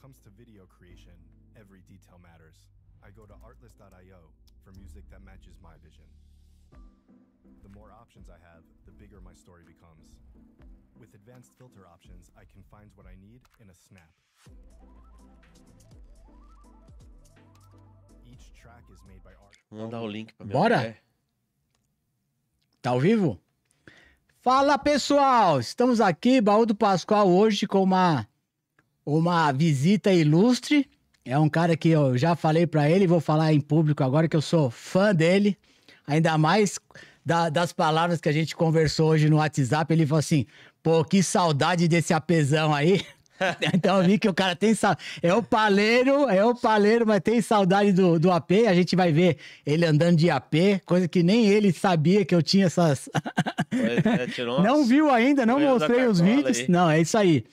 comes to video creation, every detail matters. I go to artlist.io for music that matches my vision. The more options I have, the bigger my story becomes. With advanced filter options, I can find what I need in a snap. Each track is made by art. Vamos dar o link pra Bora? Tá ao vivo? Fala pessoal, estamos aqui, Baú do Pascoal, hoje com uma uma visita ilustre. É um cara que eu já falei para ele, vou falar em público agora que eu sou fã dele, ainda mais da, das palavras que a gente conversou hoje no WhatsApp. Ele falou assim: pô, que saudade desse apesão aí. então eu vi que o cara tem saudade. É o paleiro, é o paleiro, mas tem saudade do, do AP. A gente vai ver ele andando de AP, coisa que nem ele sabia que eu tinha essas. É, não viu ainda, não mostrei os vídeos. Aí. Não, é isso aí.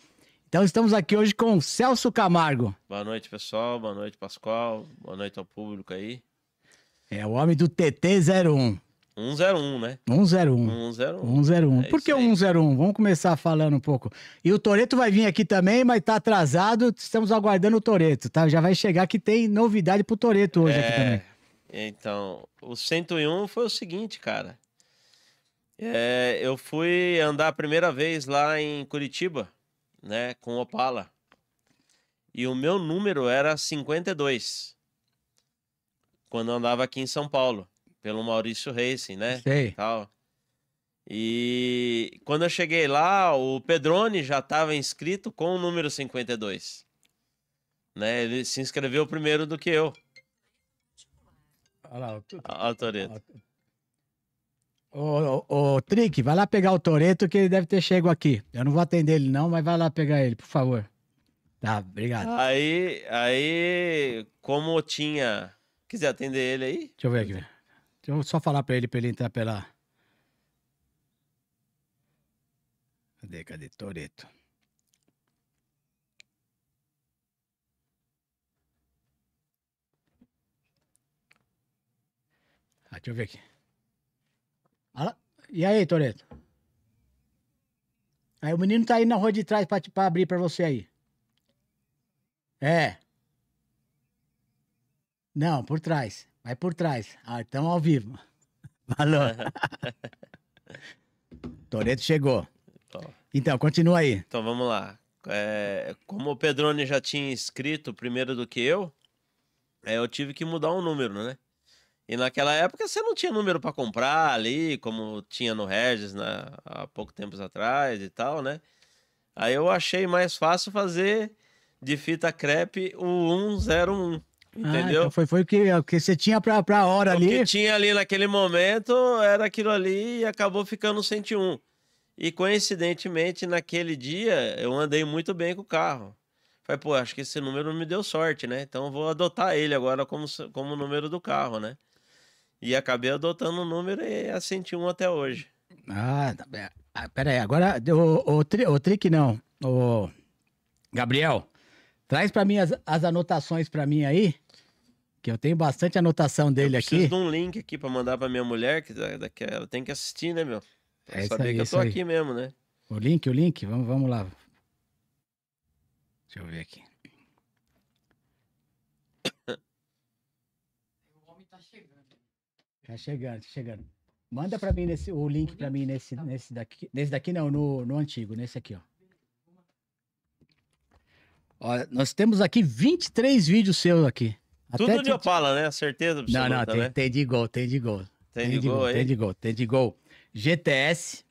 Então estamos aqui hoje com Celso Camargo. Boa noite, pessoal. Boa noite, Pascoal. Boa noite ao público aí. É o homem do TT01. 101, né? 101. 101. 101. É Por que 101? Vamos começar falando um pouco. E o Toreto vai vir aqui também, mas tá atrasado. Estamos aguardando o Toreto, tá? Já vai chegar que tem novidade pro Toreto hoje é... aqui também. Então, o 101 foi o seguinte, cara. É, eu fui andar a primeira vez lá em Curitiba né, com Opala. E o meu número era 52. Quando eu andava aqui em São Paulo, pelo Maurício Racing, né? Sei. Tal. E quando eu cheguei lá, o Pedrone já estava inscrito com o número 52. Né? Ele se inscreveu primeiro do que eu. Olha lá, o... Ô, ô, ô Trick, vai lá pegar o Toreto que ele deve ter chego aqui. Eu não vou atender ele não, mas vai lá pegar ele, por favor. Tá, obrigado. Aí, aí, como tinha... Quiser atender ele aí? Deixa eu ver aqui. Deixa eu só falar pra ele, pra ele entrar pela... Cadê, cadê? Toreto. Ah, deixa eu ver aqui. E aí, Toreto? Aí o menino tá aí na rua de trás pra, pra abrir pra você aí. É. Não, por trás. Vai por trás. Ah, estamos ao vivo. Falou. Toreto chegou. Então, continua aí. Então vamos lá. É, como o Pedrone já tinha escrito primeiro do que eu, é, eu tive que mudar um número, né? E naquela época você não tinha número para comprar ali, como tinha no Regis né, há pouco tempos atrás e tal, né? Aí eu achei mais fácil fazer de fita crepe o 101. Ah, entendeu? Ah, então foi, foi o que, o que você tinha pra, pra hora o ali. O que tinha ali naquele momento era aquilo ali e acabou ficando 101. E coincidentemente, naquele dia, eu andei muito bem com o carro. Falei, pô, acho que esse número me deu sorte, né? Então vou adotar ele agora como, como número do carro, né? E acabei adotando o um número e assenti um até hoje. Ah, peraí, tá ah, pera aí, agora o, o, o trick não. O Gabriel, traz para mim as, as anotações para mim aí, que eu tenho bastante anotação dele eu aqui. Preciso de um link aqui para mandar para minha mulher, que daqui ela tem que assistir, né, meu? Pra é saber aí, que eu é tô aqui mesmo, né? O link, o link, vamos, vamos lá. Deixa eu ver aqui. Tá chegando, tá chegando. Manda para mim nesse, o link para mim nesse, tá nesse daqui. Nesse daqui não, no, no antigo, nesse aqui, ó. ó. Nós temos aqui 23 vídeos seus aqui. Até Tudo de Opala, né? Certeza Não, não, tem, né? tem de gol, tem de gol. Tem, tem de gol, gol Tem de gol, tem de gol. GTS.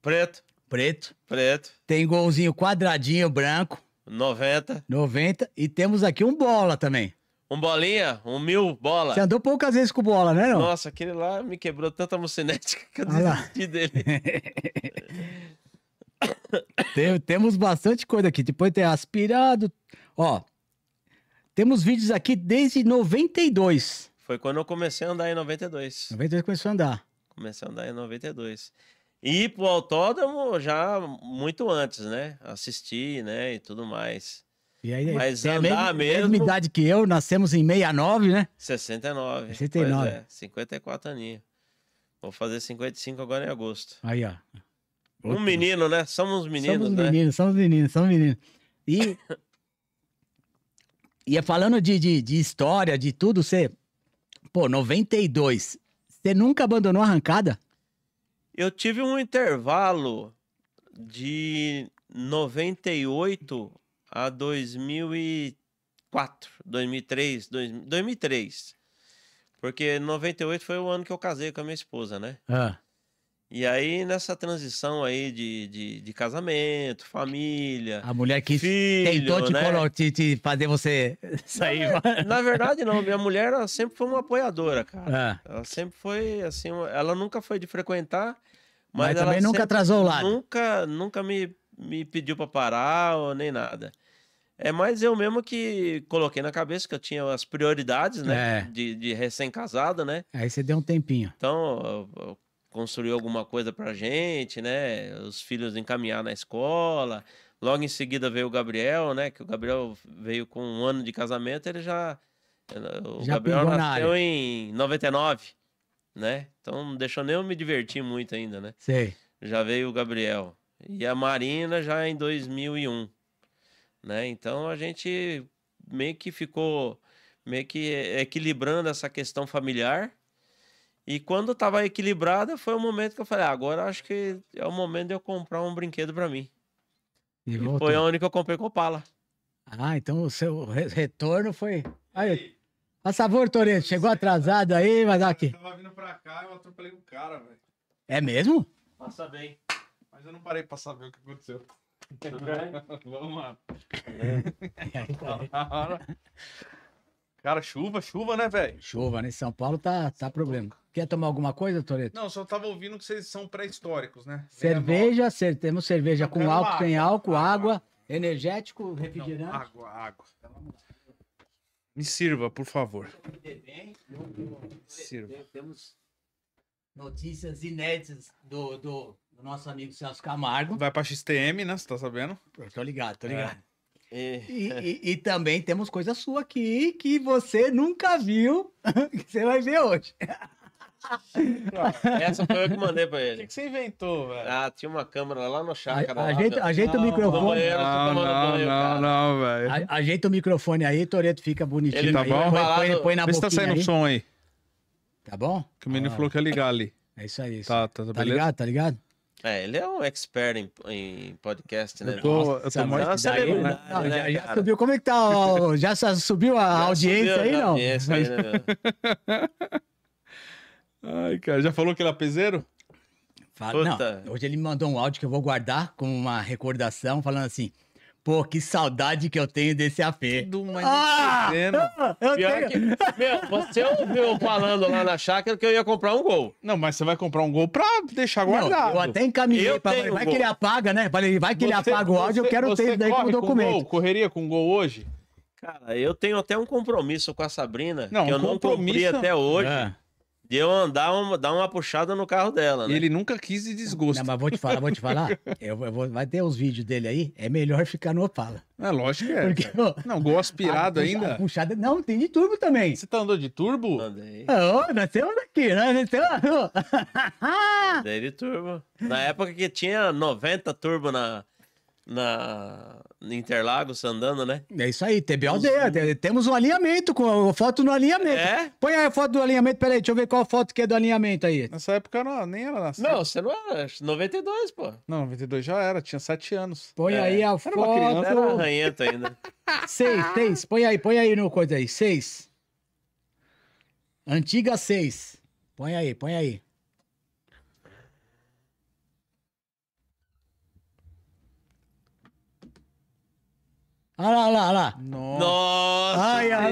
Preto. Preto. Preto. Tem golzinho quadradinho branco. 90. 90. E temos aqui um bola também. Um bolinha, um mil bola. Você andou poucas vezes com bola, né? Não? Nossa, aquele lá me quebrou tanta mocinética que eu desisti dele. Tem, temos bastante coisa aqui. Depois tem aspirado. Ó, temos vídeos aqui desde 92. Foi quando eu comecei a andar em 92. 92 começou a andar. Comecei a andar em 92. E pro autódromo já muito antes, né? Assistir, né? E tudo mais. E aí, Mas é andar a mesmo... mesma idade que eu, nascemos em 69, né? 69. 69. é, 54 aninhos. Vou fazer 55 agora em agosto. Aí, ó. Um menino, né? Somos meninos, somos né? Meninos, somos meninos, somos meninos. E... e é falando de, de, de história, de tudo, você... Pô, 92. Você nunca abandonou a arrancada? Eu tive um intervalo de 98 a 2004, 2003, 2003. Porque 98 foi o ano que eu casei com a minha esposa, né? Ah. E aí, nessa transição aí de, de, de, casamento, família. A mulher que filho, tentou te, né? colo, te, te, fazer você sair. Na, na, verdade, não. Minha mulher ela sempre foi uma apoiadora, cara. É. Ela sempre foi assim. Ela nunca foi de frequentar, mas, mas também nunca atrasou o lado. Nunca, nunca me, me pediu para parar ou nem nada. É mais eu mesmo que coloquei na cabeça que eu tinha as prioridades, né? É. De, de recém-casado, né? Aí você deu um tempinho. Então, eu, eu construí alguma coisa pra gente, né? Os filhos encaminhar na escola. Logo em seguida veio o Gabriel, né? Que o Gabriel veio com um ano de casamento, ele já. O já Gabriel nasceu na em 99, né? Então não deixou nem eu me divertir muito ainda, né? Sei. Já veio o Gabriel. E a Marina já em 2001 né? Então a gente meio que ficou meio que equilibrando essa questão familiar. E quando estava equilibrada, foi o momento que eu falei: ah, agora acho que é o momento de eu comprar um brinquedo para mim. E, e foi a única que eu comprei com Opala. Ah, então o seu retorno foi. Aí. A favor, Toreto, chegou tá atrasado aí, mas aqui. Eu tava vindo pra cá, eu atropelei um cara, velho. É mesmo? Passa bem. Mas eu não parei pra saber o que aconteceu. Vamos lá. Cara, chuva, chuva, né, velho? Chuva, né? São Paulo tá, tá problema. Quer tomar alguma coisa, Toreto? Não, só tava ouvindo que vocês são pré-históricos, né? Cerveja, cer temos cerveja Eu com álcool, água, tem álcool, água, água energético, refrigerante. Não, água, água. Me sirva, por favor. Me sirva. Temos notícias inéditas do, do, do nosso amigo Celso Camargo. Vai pra XTM, né? Você tá sabendo? Eu tô ligado, tô é. ligado. É. E, e, e, também temos coisa sua aqui que você nunca viu, que você vai ver hoje. Essa foi eu que mandei pra ele. O que, que, você inventou, velho? Ah, tinha uma câmera lá no chácara. ajeita, o microfone. não, não, não, não, velho. Ajeita o microfone aí, Toreto fica bonitinho. Ele tá aí, bom? Põe, põe, põe, põe na Vê se tá saindo aí. som aí. Tá bom? Que o menino ah. falou que ia ligar ali. É isso aí. Isso. Tá, tá, tá, tá ligado? Tá ligado? É, ele é um expert em, em podcast, né? Eu tô, Nossa, eu tô mais né? Não, já, né, já subiu. Como é que tá? Ó, já subiu a já audiência subiu, aí, não? Audiência aí, né, Ai, cara, já falou que ele é peseiro? Fala, não, hoje ele me mandou um áudio que eu vou guardar como uma recordação, falando assim: Pô, que saudade que eu tenho desse AP. mais ah, eu Pior tenho. Que, meu, você ouviu falando lá na chácara que eu ia comprar um gol. Não, mas você vai comprar um gol pra deixar guardado. Não, eu até encaminhei eu pra vai que ele apaga, né? Falei, vai que você, ele apaga o áudio, eu quero ter isso daí como documento. Com gol, correria com gol hoje? Cara, eu tenho até um compromisso com a Sabrina, não, que um eu não cumpri até hoje. É de eu andar uma, dar uma puxada no carro dela, né? Ele nunca quis de desgosto. Não, mas vou te falar, vou te falar. Eu, eu vou, vai ter uns vídeos dele aí. É melhor ficar no Opala. É, lógico que é. Porque, ó, não, gol aspirado a, ainda. A puxada, não, tem de turbo também. Você tá andando de turbo? Andei. Ah, oh, nós temos aqui, né? Nós temos... Andei de turbo. Na época que tinha 90 turbo na, na Interlagos andando, né? É isso aí, TBOD. Os... Temos um alinhamento com a foto no alinhamento. É? Põe aí a foto do alinhamento, peraí, deixa eu ver qual foto que é do alinhamento aí. Nessa época não, nem era nascido. Não, você não era, 92, pô. Não, 92 já era, tinha 7 anos. Põe é. aí a era foto. Uma criança, era arranhento ainda. 6, 6, põe aí, põe aí no coisa aí, 6. Antiga 6. Põe aí, põe aí. Olha lá, olha lá, olha lá. Nossa. Nossa. Ai, olha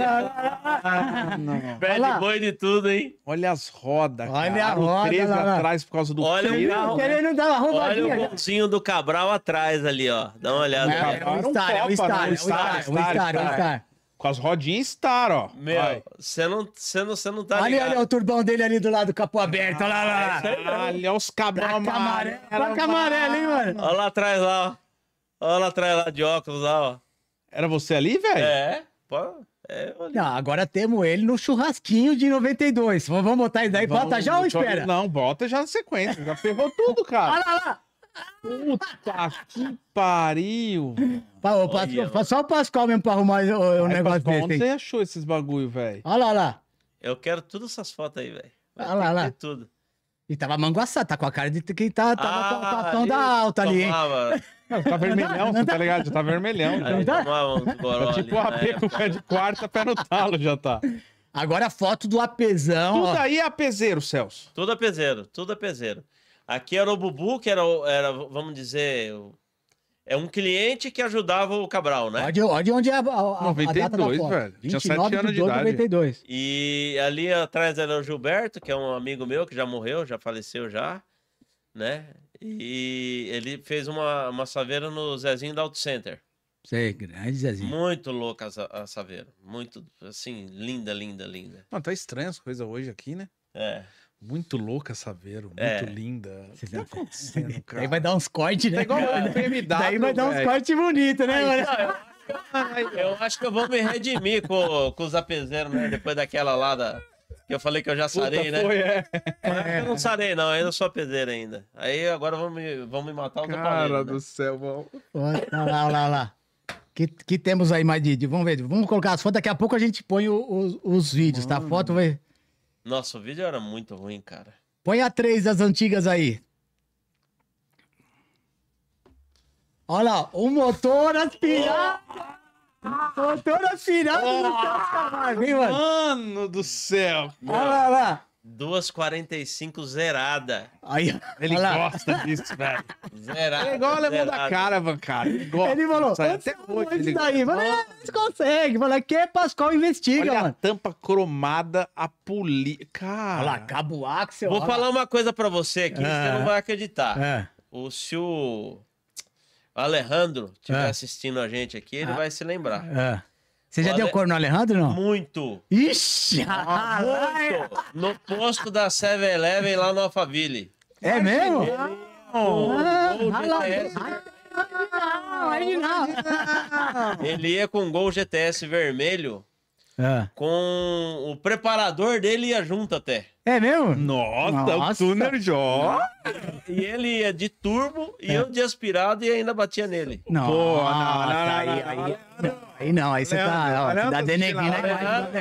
lá, olha lá. de tudo, hein? Olha as rodas, cara. Olha a roda. O 3 lá, atrás por causa do olha freio. O carro, não né? olha o bolsinho do Cabral atrás ali, ó. Dá uma olhada. É, o é Star, é o Star, Star, Star. Com as rodinhas Star, ó. Meu, você não, cê não, cê não tá ali. Olha o turbão dele ali do lado, capô aberto. Olha lá, olha lá. É olha os cabral amarelo. Placa hein, mano? Olha lá atrás, lá, ó. Olha lá atrás, lá de óculos, lá, ó. Era você ali, velho? É, pô. É, não, agora temos ele no churrasquinho de 92. Vamos botar ele daí, vamos, bota já ou espera? Eu... Não, bota já na sequência. Já ferrou tudo, cara. Olha lá, lá. Puta que pariu. Pa, o Pascoal, só o Pascoal mesmo pra arrumar o, o negócio Pascoal, desse. Onde você achou esses bagulho, velho? Olha lá, lá. Eu quero todas essas fotos aí, velho. Olha lá, lá. Tudo. E tava manguaçado, tá com a cara de quem tá, tava ah, tá, da alta ali, hein? Não, tá vermelhão, não, não, tá ligado? Já tá vermelhão. tá? É tipo o AP né? com pé de quarta, pé no talo já tá. Agora a foto do apesão. Tudo ó. aí é apezeiro, Celso. Tudo apeseiro, tudo apeseiro. Aqui era o Bubu, que era, era vamos dizer, é um cliente que ajudava o Cabral, né? Olha, olha onde é a, a, 92, a data da foto. velho. 29 Tinha 7 anos de, de idade. 92. E ali atrás era o Gilberto, que é um amigo meu que já morreu, já faleceu já, né? E ele fez uma, uma saveira no Zezinho da Auto Center. Sei, grande Zezinho. Muito louca a, a saveira. Muito, assim, linda, linda, linda. Mano, tá estranha as coisa hoje aqui, né? É. Muito louca, Saveiro. É. Muito é. linda. Você tá acontecendo, cara? Daí vai dar uns cortes, né? É igual BMW, Daí vai dar uns cortes bonitos, né, Ai, Eu, acho que eu vou me redimir com, com os apeseiros, né? Depois daquela lá da... Que eu falei que eu já sarei, Puta, né? Foi, é. é eu não é. sarei, não, ainda sou pedreira ainda. Aí agora vão me, me matar Cara do né? céu, vamos Olha lá, olha lá, lá. Que, que temos aí, Madid? Vamos ver. Vamos colocar as fotos. Daqui a pouco a gente põe o, o, os vídeos, mano. tá? A foto vai. Nossa, o vídeo era muito ruim, cara. Põe a três das antigas aí. Olha lá, o motor aspirado. Voltou na final do Gustavo ah! mano? Mano do céu. Olha lá, olha lá. 2,45 zerada. Aí, ele gosta disso, velho. Zerada. É igual o alemão da cara. Ele, gosta, ele falou, sai, até hoje ele daí. Falei, ah, eles conseguem. Falei, que é Pascoal investiga, Olha mano. a tampa cromada, a polícia. Cara. Olha lá, cabo axel. Vou falar uma coisa pra você aqui, é. você não vai acreditar. É. O, senhor Alejandro estiver é. assistindo a gente aqui, ele ah. vai se lembrar. É. Você já deu cor no Alejandro, não? Muito. Ixi! Ah, muito! No posto da 7-Eleven lá no Alphaville. É mesmo? Oh, ah, gol Não, não, não. Ele ia com gol GTS vermelho é. Com o preparador dele ia junto até. É mesmo? Nossa, Nossa. o Tuner Jó. E ele ia de turbo e é. eu de aspirado e ainda batia nele. Não, Pô, não, não, aí, aí, aí não, aí você tá, ó, dá né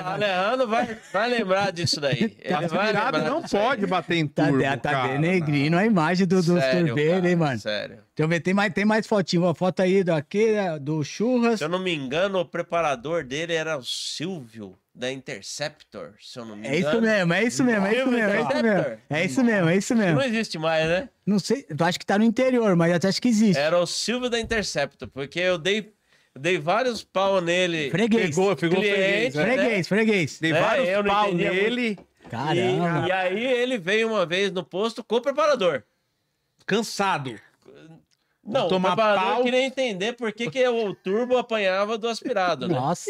Alejandro vai, vai lembrar disso daí. Tá ele aspirado não pode bater em tá turbo, Tá, tá denegrindo a imagem do, do sério, hein, mano? Sério. Deixa eu ver, tem mais, tem mais fotinho. Uma foto aí daqui, né, do Churras. Se eu não me engano, o preparador dele era o Silvio, da Interceptor, se eu não me engano. É isso mesmo, é isso mesmo, é isso mesmo. É isso mesmo, é isso mesmo. É isso mesmo. Não existe mais, né? Não sei, eu acho que tá no interior, mas até acho que existe. Era o Silvio da Interceptor, porque eu dei eu dei vários pau nele. Freguês. Pegou, pegou cliente, freguês. Né? freguês. Dei é, vários pau nele. Caramba. E, e, aí ele veio uma vez no posto com o preparador. Cansado. Não, o trabalhador pau... queria entender por que, que o turbo apanhava do aspirado, né? Nossa!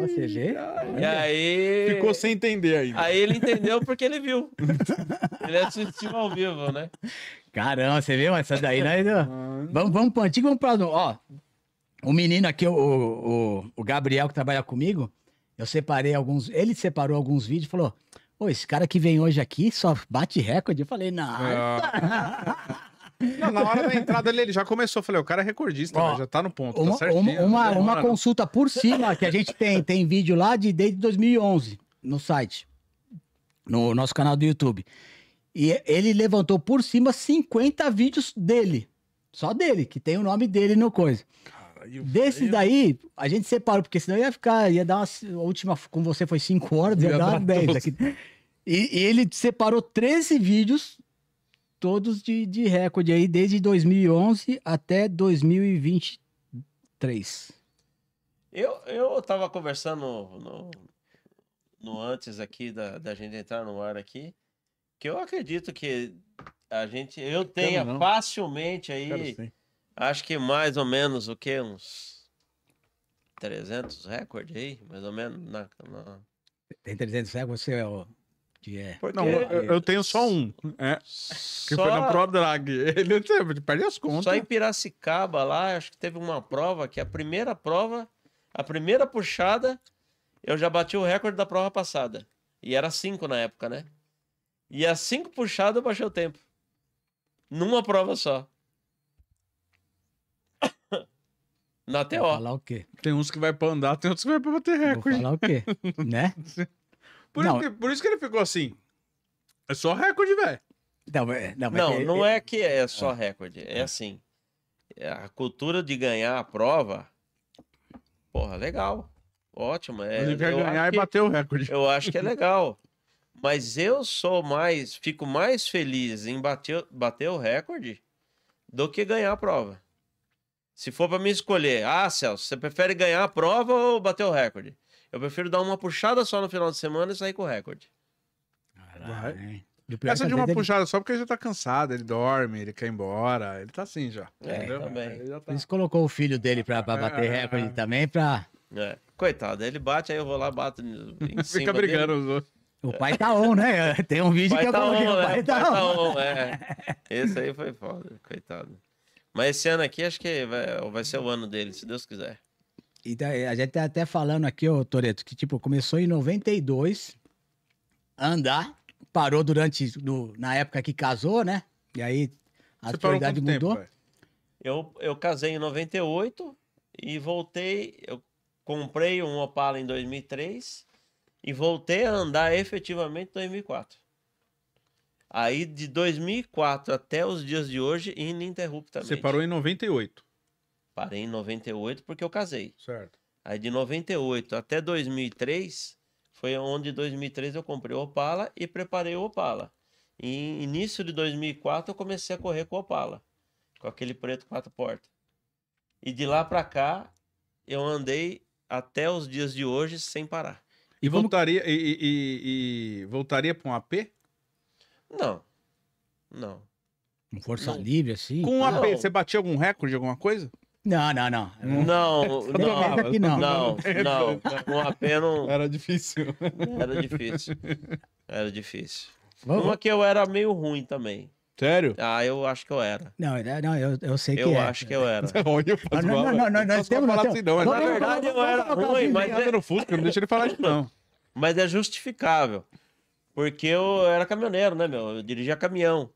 você vê? É e aí... Ficou sem entender ainda. Aí ele entendeu porque ele viu. ele assistiu ao vivo, né? Caramba, você viu? Essa daí, né? vamos, vamos pro antigo, vamos pro Ó, o menino aqui, o, o, o Gabriel, que trabalha comigo, eu separei alguns... Ele separou alguns vídeos e falou... Pô, esse cara que vem hoje aqui só bate recorde. Eu falei, não. É. Ah. Não, na hora da entrada ele já começou. Falei, o cara é recordista, Ó, né? já tá no ponto. Uma, tá certinho, uma, uma, uma consulta por cima que a gente tem. Tem vídeo lá de desde 2011 no site, no nosso canal do YouTube. E ele levantou por cima 50 vídeos dele. Só dele, que tem o nome dele no coisa. Desses daí, a gente separou, porque senão ia ficar, ia dar uma. A última com você foi 5 horas, ia, ia dar 10 aqui. E, e ele separou 13 vídeos todos de, de recorde aí, desde 2011 até 2023. Eu, eu tava conversando no, no antes aqui da, da gente entrar no ar aqui, que eu acredito que a gente, eu tenha não, não. facilmente aí, acho que mais ou menos o que, uns 300 recordes aí, mais ou menos, na, na... Tem 300 recordes, você é o... Que é. Não, eu, eu, é tenho só um. É, que só... foi na ProDrag. Ele as contas. Só em Piracicaba lá, acho que teve uma prova que a primeira prova, a primeira puxada, eu já bati o recorde da prova passada. E era cinco na época, né? E as cinco puxadas eu baixei o tempo. Numa prova só. na TO. Falar o quê? Tem uns que vai pra andar, tem outros que vai pra bater recorde. Vou falar o quê? né? Por, não. Isso que, por isso que ele ficou assim. É só recorde, velho. Não, não, não, é, não é, é que é só ah. recorde. É, ah. assim, é assim. A cultura de ganhar a prova. Porra, legal. Ótimo. É, ele quer ganhar e que, bater o recorde. Eu acho que é legal. Mas eu sou mais. Fico mais feliz em bater, bater o recorde do que ganhar a prova. Se for para me escolher, ah, Celso, você prefere ganhar a prova ou bater o recorde? Eu prefiro dar uma puxada só no final de semana e sair com o recorde. Caralho. É Essa de uma ele... puxada só porque ele já tá cansado, ele dorme, ele quer ir embora, ele tá assim já. É, também. Tá ele tá... colocou o filho dele pra, pra bater é, recorde é, também, pra... É. Coitado, ele bate, aí eu vou lá, bato Fica brigando dele. os outros. O pai tá on, né? Tem um vídeo que eu tá coloquei, on, o é, pai, é, tá, pai tá on. on. É. Esse aí foi foda, coitado. Mas esse ano aqui, acho que vai, vai ser o ano dele, se Deus quiser a gente tá até falando aqui, ô Toreto, que tipo, começou em 92 a andar, parou durante, do, na época que casou, né? E aí a atualidade mudou. eu, eu casei em 98 e voltei, eu comprei um Opala em 2003 e voltei a andar efetivamente em 2004. Aí de 2004 até os dias de hoje, ininterruptamente. Você parou em 98. Parei em 98 porque eu casei. Certo. Aí de 98 até 2003 foi onde em 2003 eu comprei o Opala e preparei o Opala. E início de 2004 eu comecei a correr com o Opala, com aquele preto quatro portas. E de lá para cá eu andei até os dias de hoje sem parar. E voltaria e, e, e voltaria para um AP? Não. Não. Com força não. livre assim? Com um AP, não. você batia algum recorde, alguma coisa? Não, não, não. Não, não, não. Não, não. Com a pena. Era difícil. Era difícil. Era difícil. Vamos. Uma que eu era meio ruim também. Sério? Ah, eu acho que eu era. Não, não eu, eu sei que eu era. É. Eu acho que eu era. Olha, não, não, não, não, assim, não, Não, não, Falar não, não, na verdade, eu era ruim, assim, mas... não, é no Fusca, não deixa ele falar não, não. Mas é justificável. Porque eu era caminhoneiro, né, não, não, não, caminhão.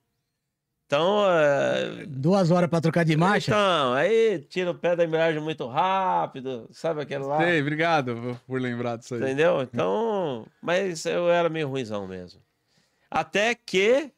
Então. É... Duas horas para trocar de marcha? Então, aí tira o pé da embreagem muito rápido, sabe aquele lá? Sei, obrigado por lembrar disso aí. Entendeu? Então. Mas eu era meio ruizão mesmo. Até que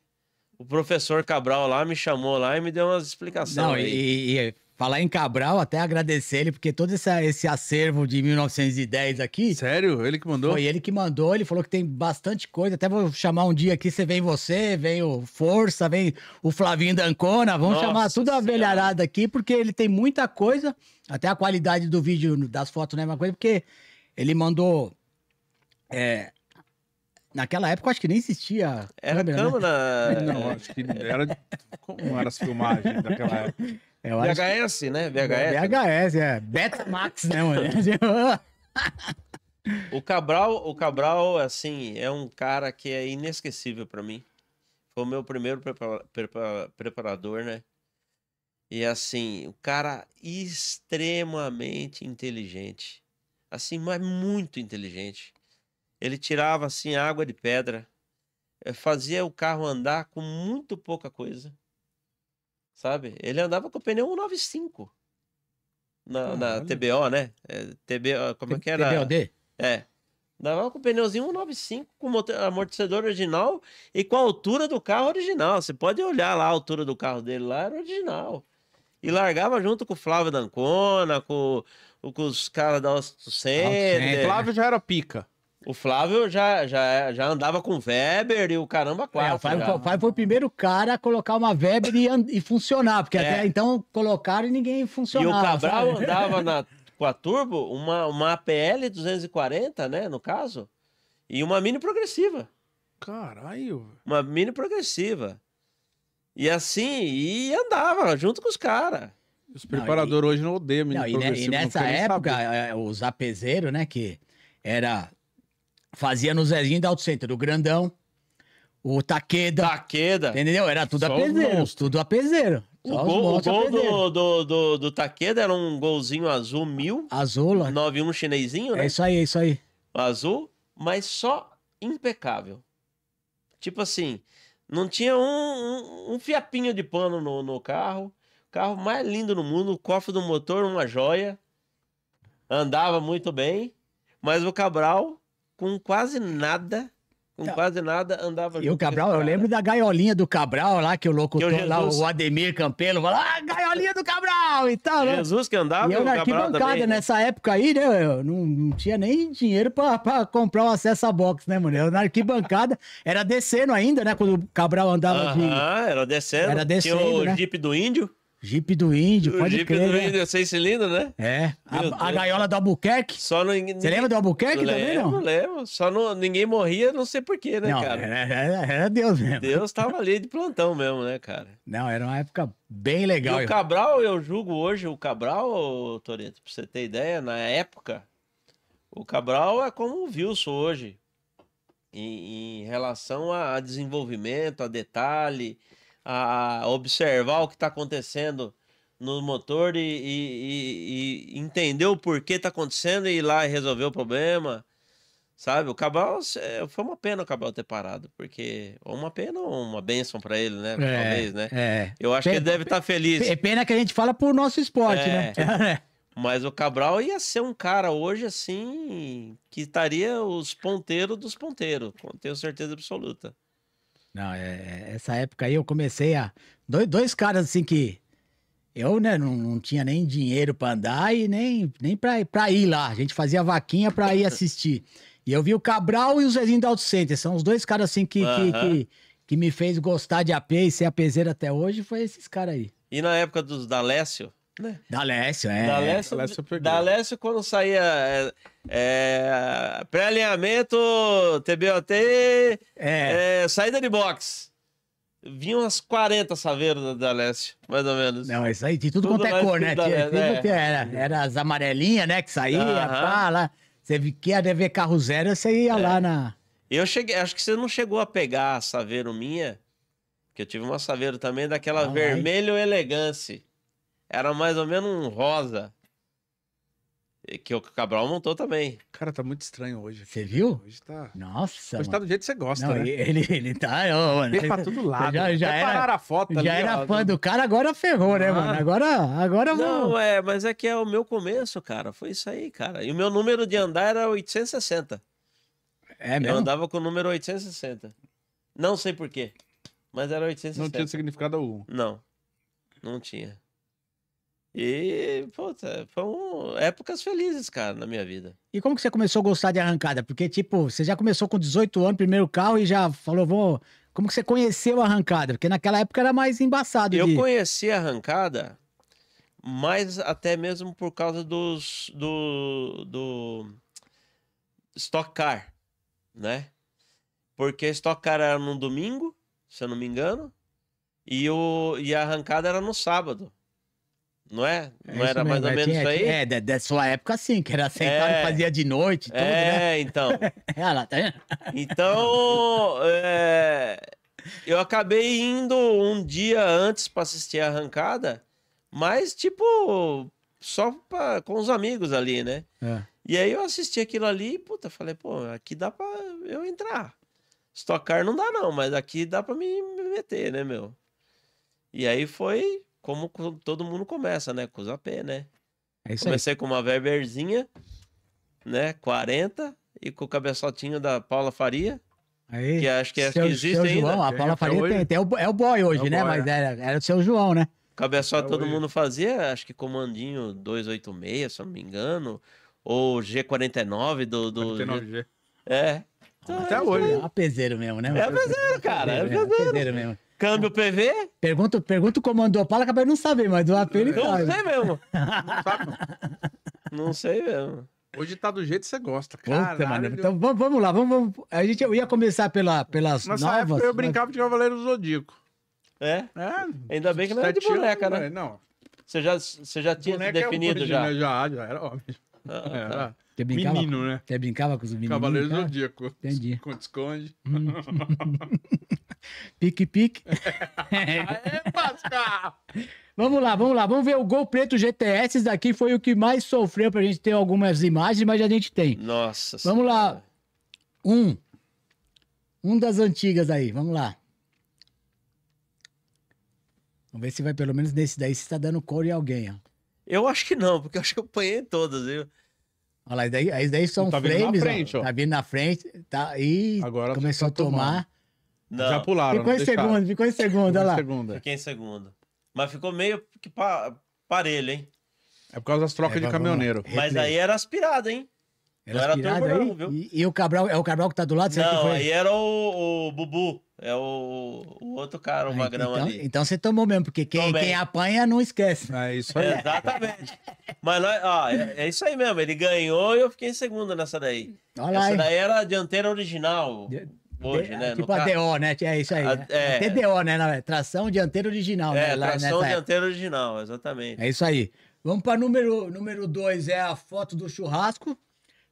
o professor Cabral lá me chamou lá e me deu umas explicações. Não, e, e, Falar em Cabral, até agradecer ele, porque todo esse, esse acervo de 1910 aqui. Sério? Ele que mandou? Foi ele que mandou, ele falou que tem bastante coisa. Até vou chamar um dia aqui, você vem você, vem o Força, vem o Flavinho Dancona. Vamos Nossa chamar tudo a velharada aqui, porque ele tem muita coisa. Até a qualidade do vídeo, das fotos, não é uma coisa, porque ele mandou. É, Naquela época, acho que nem existia. Era câmera. Né? câmera... Né? Não, acho que era como era as filmagens daquela época. É, eu VHS, né? que... né? VHS. VHS, é. Betamax, né, mano? o Cabral, o Cabral, assim, é um cara que é inesquecível para mim. Foi o meu primeiro prepara... Prepara... preparador, né? E assim, o cara extremamente inteligente. Assim, mas muito inteligente. Ele tirava assim água de pedra, fazia o carro andar com muito pouca coisa sabe? Ele andava com o pneu 195 na, ah, na TBO, né? É, TBO, como é que era? TBOD? É. Andava com o pneuzinho 195, com o amortecedor original e com a altura do carro original. Você pode olhar lá a altura do carro dele lá, era original. E largava junto com o Flávio Dancona, com, com os caras da Osto Center. Flávio já era pica. O Flávio já, já, já andava com Weber e o caramba quatro. É, o, Flávio, Flávio, foi o primeiro cara a colocar uma Weber e, e funcionar, porque é. até então colocaram e ninguém funcionava. E o Cabral sabe? andava na, com a Turbo, uma, uma APL 240, né, no caso, e uma mini progressiva. Caralho! Uma mini progressiva. E assim, e andava junto com os caras. Os preparadores hoje não odeiam mini não, progressiva. E, e nessa época, saber. É, os apezeiros, né, que era Fazia no Zezinho da Auto Center, o grandão, o Taqueda. Taqueda. Entendeu? Era tudo apeseiro. a tudo a O gol, o gol do, do, do, do Taqueda era um golzinho azul mil. Azul, lá. 9-1 chinesinho, né? É isso aí, é isso aí. Azul, mas só impecável. Tipo assim, não tinha um, um, um fiapinho de pano no, no carro. Carro mais lindo no mundo, o cofre do motor, uma joia. Andava muito bem. Mas o Cabral com quase nada com então, quase nada andava E o Cabral, eu lembro da gaiolinha do Cabral lá, que o locutor que o Jesus... lá, o Ademir Campelo, falou, ah, gaiolinha do Cabral e tal. Né? Jesus que andava e eu na arquibancada também, nessa época aí, né? Eu não, não tinha nem dinheiro pra, pra comprar o acesso a box, né, mano? Eu na arquibancada, era descendo ainda, né? Quando o Cabral andava uh -huh, de. era descendo. Era descendo. Tinha o né? Jeep do Índio. Jeep do Índio, o pode Jeep crer. do né? Índio, seis cilindros, né? É. A, a, gaiola do Albuquerque. Só no... Você lembra do Albuquerque também, lembro, não? Lembro, Só no... ninguém morria, não sei porquê, né, não, cara? Era, era, era, Deus mesmo. Deus tava ali de plantão mesmo, né, cara? Não, era uma época bem legal. E o Cabral, eu julgo hoje, o Cabral, Toreto, pra você ter ideia, na época, o Cabral é como o Wilson hoje. Em, em relação a desenvolvimento, a detalhe a observar o que está acontecendo no motor e, e, e, entender o porquê está acontecendo e ir lá e resolver o problema. Sabe, o Cabral foi uma pena o Cabral ter parado, porque uma pena ou uma bênção para ele, né? É, Talvez, né? É. Eu acho pena, que ele deve estar tá feliz. É pena que a gente fala por nosso esporte, né? é, né? Mas o Cabral ia ser um cara hoje assim que estaria os ponteiros dos ponteiros, tenho certeza absoluta. Não, é, é, essa época aí eu comecei a. Dois, dois caras assim que. Eu né, não, não tinha nem dinheiro para andar e nem, nem pra, ir lá. A gente fazia vaquinha pra ir assistir. E eu vi o Cabral e o Zezinho da Auto Center. São os dois caras assim que, uhum. que, que, que, me fez gostar de AP e ser apezeiro até hoje. Foi esses caras aí. E na época dos da Lécio? Né? Da é. Da é da quando saía é, é, pré-alinhamento, TBOT, é. é. saída de boxe. Vinham umas 40 saveiros da, da mais ou menos. Não, isso aí, de tudo, tudo quanto é cor, né? Tinha, tinha, é. era, era as amarelinhas, né, que saía, uhum. pá, lá. Você a ver carro zero, você ia é. lá na... Eu cheguei, acho que você não chegou a pegar a saveiro minha, que eu tive uma saveiro também daquela ah, vermelho elegância. Era mais ou menos um rosa. Que o Cabral montou também. Cara, tá muito estranho hoje. Você viu? Hoje tá. Nossa. Hoje tá do jeito que você gosta, não, né? Ele, ele tá. Ó, mano, ele tá todo lado. Já, né? já era, a foto Já ali, era ó, fã do cara, agora ferrou, né, ah. né, mano? Agora, agora Não, vou... é, mas é que é o meu começo, cara. Foi isso aí, cara. E o meu número de andar era 860. É mesmo? Eu andava com o número 860. Não sei porquê. Mas era 860. Não tinha significado algum. Não. Não tinha. E, puta, foram épocas felizes, cara, na minha vida. E como que você começou a gostar de arrancada? Porque, tipo, você já começou com 18 anos, primeiro carro, e já falou, vou. Como que você conheceu a arrancada? Porque naquela época era mais embaçado. Eu de... conheci a arrancada, mas até mesmo por causa dos. do. do. Stock Car, né? Porque Stock Car era no domingo, se eu não me engano, e, o, e a arrancada era no sábado. Não é? é não era mesmo, mais ou é, menos tinha, isso aí? É, da, da, sua época sim, que era sentado é, e fazia de noite. Tudo, né? é, né? então. ela, tá vendo? Então, é, eu acabei indo um dia antes para assistir a arrancada, mas tipo, só pra, com os amigos ali, né? É. E aí eu assisti aquilo ali e, puta, falei, pô, aqui dá pra eu entrar. Estocar não dá não, mas aqui dá pra me meter, né, meu? E aí foi, como todo mundo começa, né? Com os AP, né? É isso Comecei aí. com uma Weberzinha, né? 40, e com o cabeçotinho da Paula Faria. Aí, que acho que, é, seu, que existe seu João, ainda. a Paula é, é Faria tem, tem, é o boy hoje, é o né? Boy, Mas era, era o seu João, né? Cabeçote é todo hoje. mundo fazia, acho que comandinho 286, se eu não me engano. Ou G49 do. do 49G. É. Então, Até hoje. É apeseiro mesmo, né? É apeseiro, cara. É apeseiro mesmo. Câmbio PV? Pergunta, pergunta o andou do acabei de não saber, mas do AP ele Não sabe. sei mesmo. Não sei mesmo. Hoje tá do jeito que você gosta, cara. Então vamos, vamos lá, vamos, vamos. A gente eu ia começar pela, pelas Nessa novas. Época eu mas... brincava de Cavaleiro Zodíaco. É? é? Ainda bem que não era é de boneca, anos, né? É, não. Você já, você já tinha se é definido é já? Né? Já, já era óbvio. Ah, tá. era. Você brincava, Menino, né? Você brincava com os meninos? Cavaleiro tá? Zodíaco. Entendi. conte esconde. Hum. Pique, pique. Vamos lá, vamos lá. Vamos ver o Gol Preto GTS. Esse daqui foi o que mais sofreu pra gente ter algumas imagens, mas a gente tem. Nossa Vamos senhora. lá. Um. Um das antigas aí. Vamos lá. Vamos ver se vai pelo menos nesse daí se tá dando couro em alguém, ó. Eu acho que não, porque eu acho que eu apanhei todas, viu? Olha lá, daí, aí daí são tá frames, vindo na frente, ó. ó. Tá vindo na frente, tá, e Agora começou a tá tomar. tomar. Não. Já pularam. Ficou em deixaram. segundo, ficou em segundo, olha lá. Segunda. Fiquei em segundo. Mas ficou meio que pa... parelho, hein? É por causa das trocas é, de caminhoneiro. Mas aí era aspirado, hein? Era, era turbo, não, viu? E, e, o Cabral, é o Cabral que tá do lado? Será não, aí era o, o, Bubu. É o, o outro cara, o aí, magrão então, ali. Então você tomou mesmo, porque quem, quem apanha não esquece. É isso aí. Exatamente. Mas nós, ó, é, é, isso aí mesmo. Ele ganhou e eu fiquei em segunda nessa daí. Olha Essa aí. daí era a dianteira original. De... Hoje, de, né? Tipo a carro... DO, né? É isso aí. A, né? é, é TDO, né? tração dianteira original. É, né? Lá, tração dianteira original, exatamente. É isso aí. Vamos para número número 2, é a foto do churrasco.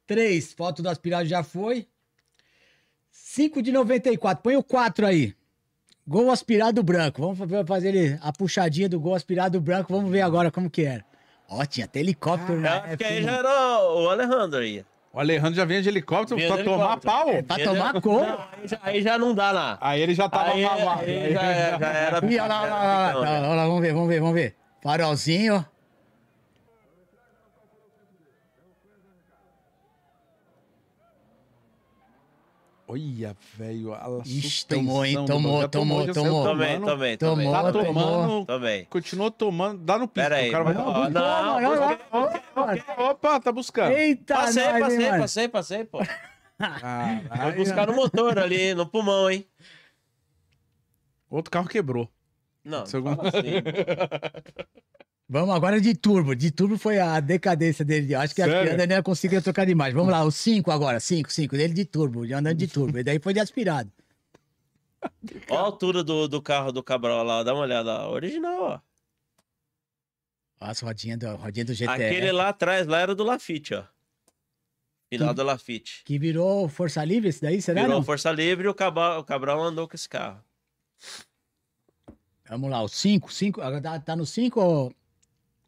3, foto das piratas já foi. 5 de 94, põe o 4 aí. Gol aspirado branco. Vamos fazer ele, a puxadinha do gol aspirado branco. Vamos ver agora como que era. Ó, tinha até helicóptero, ah, né? Porque aí já era o Alejandro aí. O Alejandro já vinha de helicóptero vinha pra tomar helicóptero. pau. É, pra tomar já... como? aí, já, aí, já, não dá lá. Aí ele já tava aí, é, mamado. Aí, aí já, é, já, já era. Ih, olha lá, olha lá, então, lá, vamos ver, vamos ver, vamos ver. Farolzinho. Olha, velho. Ixi, tomou, hein? Tomou, tomou, tomou. tomou. Também, também. Tomou, tá tomou. Tá tomando. Também. Continuou tomando. Dá no pico. Pera aí. O cara vai... Não, não, não okay. Opa, tá buscando. Eita, passei, nós, passei, passei, passei, pô. Ah, buscar no motor ali, no pulmão, hein? Outro carro quebrou. Não, é não Segundo... assim. Vamos agora de turbo. De turbo foi a decadência dele. Acho que Sério? a aspirada nem conseguia trocar demais. Vamos lá, o cinco agora. Cinco, cinco. Dele de turbo, de andando de turbo. E daí foi de aspirado. Olha a altura do, do carro do Cabral lá. Dá uma olhada. Original, ó. Nossa, rodinha do, rodinha do GTR. Aquele lá atrás, lá era do Lafite, ó. Final que, do Lafite. Que virou Força Livre esse daí, será? Virou não? Força Livre e o Cabral, o Cabral andou com esse carro. Vamos lá, o 5, 5, tá, tá no 5, ô,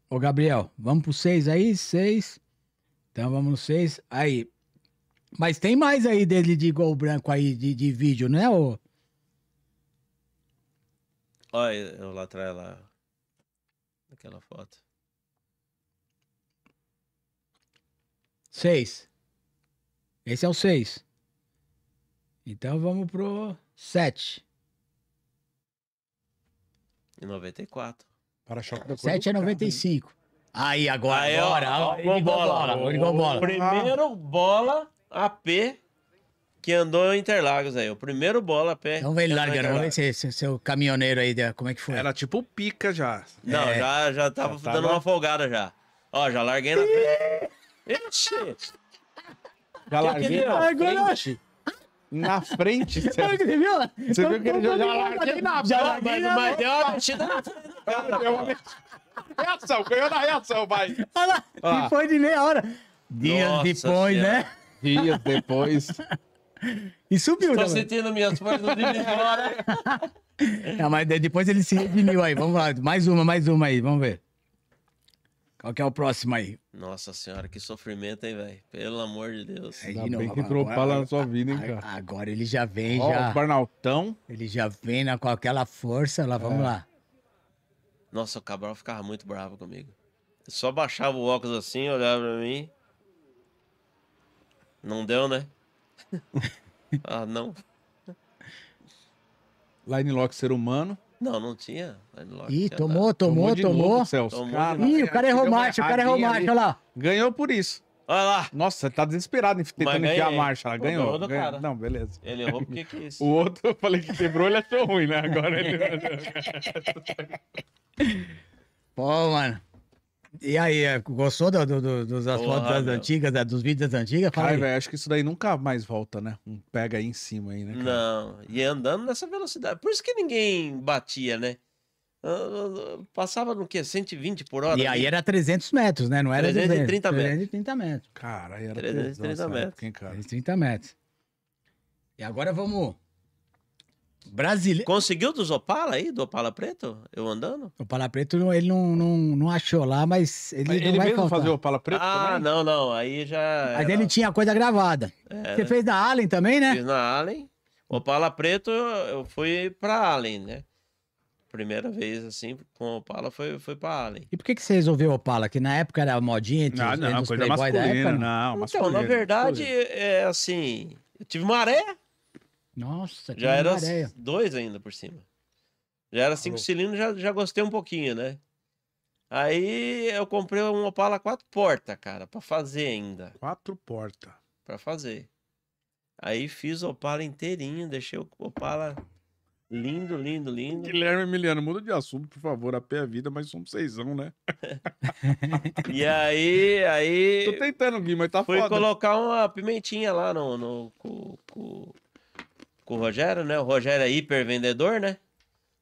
ô Gabriel? Vamos pro 6 aí, 6. Então vamos no 6, aí. Mas tem mais aí dele de gol branco aí, de, de vídeo, né, ô? Olha, lá atrás lá aquela foto. Seis. Esse é o seis. Então vamos pro sete. E 94. Para-choque da cor Sete é do carro, 95. Aí, agora, Aí, ó, agora. ó, ó, bola, bola, bola, bola, bola. Primeiro, bola, AP, que andou em Interlagos aí. O primeiro bola a pé. Então é não vai largar não. Esse, se seu caminhoneiro aí, como é que foi? Era tipo pica já. Não, é. já, já tava, já tava dando uma folgada já. Ó, já larguei na frente. Ixi! Já larguei na frente. Na frente, você viu? Você viu que ele então já, larguei na frente. Já larguei, mas deu uma batida na frente. Reação, ganhou na reação, vai. Olha lá, depois de meia hora. Dias depois, né? Dias depois. E subiu, Estou Tô sentindo minhas pernas de embora. mas depois ele se redimiu aí. Vamos lá, mais uma, mais uma aí, vamos ver. Qual que é o próximo aí? Nossa senhora, que sofrimento, hein, velho? Pelo amor de Deus. Ainda de bem que entrou bala na sua vida, hein, cara? Agora ele já vem, Ó, já. O Barnaltão. Ele já vem na, com aquela força lá, vamos é. lá. Nossa, o Cabral ficava muito bravo comigo. Eu só baixava o óculos assim, olhava pra mim. Não deu, né? ah, não. Line lock ser humano. Não, não tinha. Lock, Ih, tinha tomou, tomou, tomou, tomou. Celso. Tomou cara, Ih, o cara é romático, o cara é romático, olha lá. Ganhou por isso. Olha lá. Nossa, ele tá desesperado em tentando enfiar a marcha. Ela ganhou. ganhou. Cara. Não, beleza. Ele errou porque o outro, eu falei que quebrou, ele achou ruim, né? Agora ele. Pô, mano. E aí, é, gostou do, do, dos, das fotos das meu. antigas, é, dos vídeos das antigas? Fala Ai, velho, acho que isso daí nunca mais volta, né? Um pega aí em cima aí, né? Cara? Não, e andando nessa velocidade. Por isso que ninguém batia, né? Passava no quê? 120 por hora? E aí era 300 metros, né? Não era 330 metros. 330 metros. Cara, aí era 330 metros. 330 metros. E agora vamos Brasileiro Conseguiu dos Opala aí, do Opala Preto? Eu andando? O Opala Preto ele não, não, não achou lá, mas ele, mas não ele vai mesmo fazer o Opala Preto? Ah, também? não, não. Aí já. Mas era... ele tinha coisa gravada. É, você né? fez na Allen também, né? Fiz na Allen. O Opala Preto eu fui pra Allen, né? primeira vez, assim, com Opala foi, foi pra Allen. E por que, que você resolveu Opala? Que na época era modinha tinha ah, não, não, entre coisa masculina, época, Não, né? não Então, na verdade, é assim, eu tive maré, nossa, que já era areia. dois ainda por cima. Já era cinco cilindros, já, já gostei um pouquinho, né? Aí eu comprei um Opala quatro portas, cara, para fazer ainda. Quatro portas. Para fazer. Aí fiz o Opala inteirinho, deixei o Opala lindo, lindo, lindo. Guilherme Emiliano, muda de assunto, por favor. A pé vida, mas somos seisão, né? e aí, aí. Tô tentando, Gui, mas tá fui foda. Fui colocar uma pimentinha lá no, no, no, no com o Rogério, né? O Rogério é hipervendedor, né?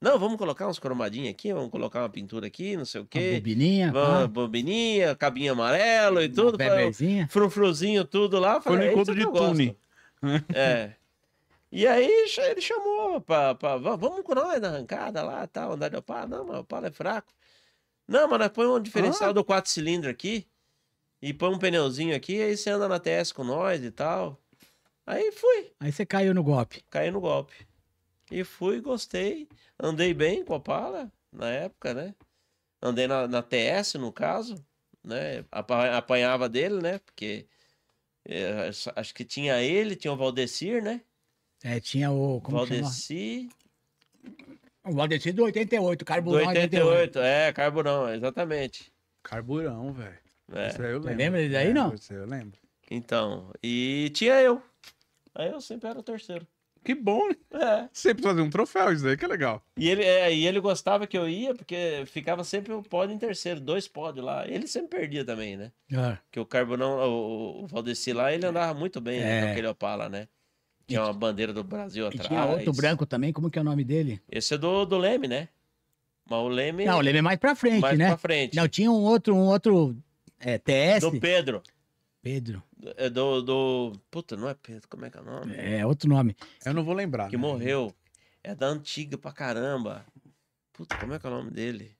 Não, vamos colocar uns cromadinhos aqui, vamos colocar uma pintura aqui, não sei o quê. Uma bobininha. Uma bobininha, cabinho amarelo e tudo. Bebezinha. Frufruzinho, tudo lá. Foi no encontro de tune. é. E aí ele chamou pra, pra, vamos com nós na arrancada lá, tal, tá, andar de opala. Não, mas o opala é fraco. Não, mas nós põe um diferencial ah. do quatro cilindros aqui e põe um pneuzinho aqui, aí você anda na TS com nós e tal. Aí fui. Aí você caiu no golpe. Caiu no golpe. E fui, gostei. Andei bem com a Pala, na época, né? Andei na, na TS, no caso, né? Apanhava dele, né? Porque é, acho que tinha ele, tinha o Valdecir, né? É, tinha o. Como Valdecir. O Valdecir do 88, Carburão. Do 88, 88. é, Carburão, exatamente. Carburão, velho. É. Isso aí eu lembro. Lembra disso aí, é, não? Isso aí eu lembro. Então, e tinha eu, Aí eu sempre era o terceiro. Que bom, É. Sempre fazer um troféu, isso daí que é legal. E ele, é, e ele gostava que eu ia, porque ficava sempre o pódio em terceiro, dois pódios lá. Ele sempre perdia também, né? Ah. Que o Carbonão, o, o Valdeci lá, ele andava muito bem né, é. né, com aquele Opala, né? Tinha uma bandeira do Brasil atrás. E tinha outro branco também, como que é o nome dele? Esse é do, do Leme, né? Mas o Leme... Não, o Leme é mais pra frente, mais né? Mais pra frente. Não, tinha um outro, um outro é, TS. Do Pedro. Pedro. É do, do. Puta, não é Pedro, como é que é o nome? É, outro nome. Eu não vou lembrar. Que né? morreu. É da antiga pra caramba. Puta, como é que é o nome dele?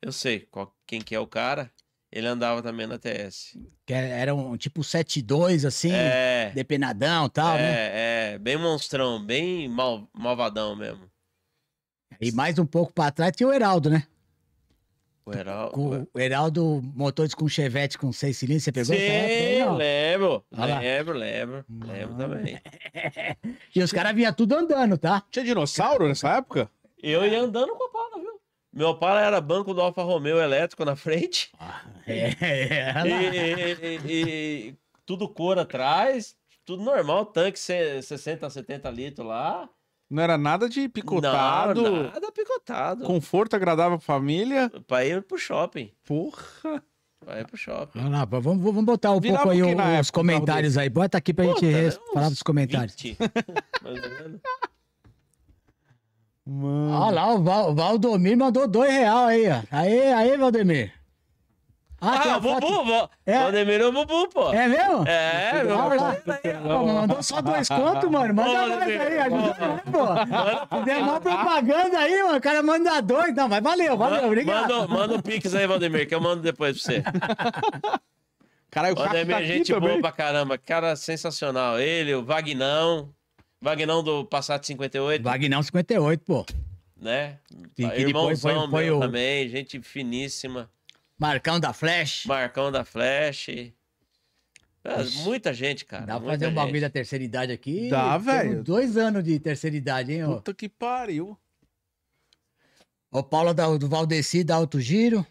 Eu sei qual, quem que é o cara. Ele andava também na TS. Que é, era um tipo 7-2, assim, é, depenadão e tal, né? é, né? É, bem monstrão, bem mal, malvadão mesmo. E mais um pouco pra trás tinha o Heraldo, né? O Heraldo, com, o Heraldo motores com Chevette com seis cilindros, você pegou Sim, época, lembro, Olha lembro, lá. lembro, Mano. Hum. lembro também. e os caras vinham tudo andando, tá? Tinha dinossauro nessa época? Eu ia andando com a pala, viu? Meu Opala era banco do Alfa Romeo elétrico na frente. Ah, é, é e, e, e, tudo cor atrás, tudo normal, tanque 60, 70 litros lá. Não era nada de picotado. Não, nada picotado. Conforto agradável pra família. Pra ir pro shopping. Porra. Pra ir pro shopping. não, vamos, vamos botar um Virava pouco aí um, os comentários aí. Bota aqui pra Puta, gente né? falar dos comentários. Olha lá, o Val, Valdomir mandou dois real aí, ó. Aí, aí, Valdomir. Ah, ah o Bubu, vó. É. Valdemiro é o Bubu, pô. É mesmo? É, meu amor. Ah, tá. Mandou só dois contos, mano. Manda pô, mais aí, ajuda aí, pô. Mano, Deu uma propaganda aí, mano. O cara manda dois. Não, mas valeu, valeu, manda, obrigado. Manda, manda um pix aí, Valdemir, que eu mando depois pra você. Caralho, o Valdemir tá é gente também. boa pra caramba. Cara sensacional. Ele, o Vagnão. Vagnão do Passat 58. Vagnão 58, pô. Né? Irmãozão foi, foi, foi, meu foi o... também, gente finíssima. Marcão da Flash. Marcão da Flash. Ah, Ixi, muita gente, cara. Dá pra fazer um bagulho da terceira idade aqui. Dá, velho. Dois anos de terceira idade, hein, ó. Puta que pariu. O Paulo da, do Valdeci da Alto Giro.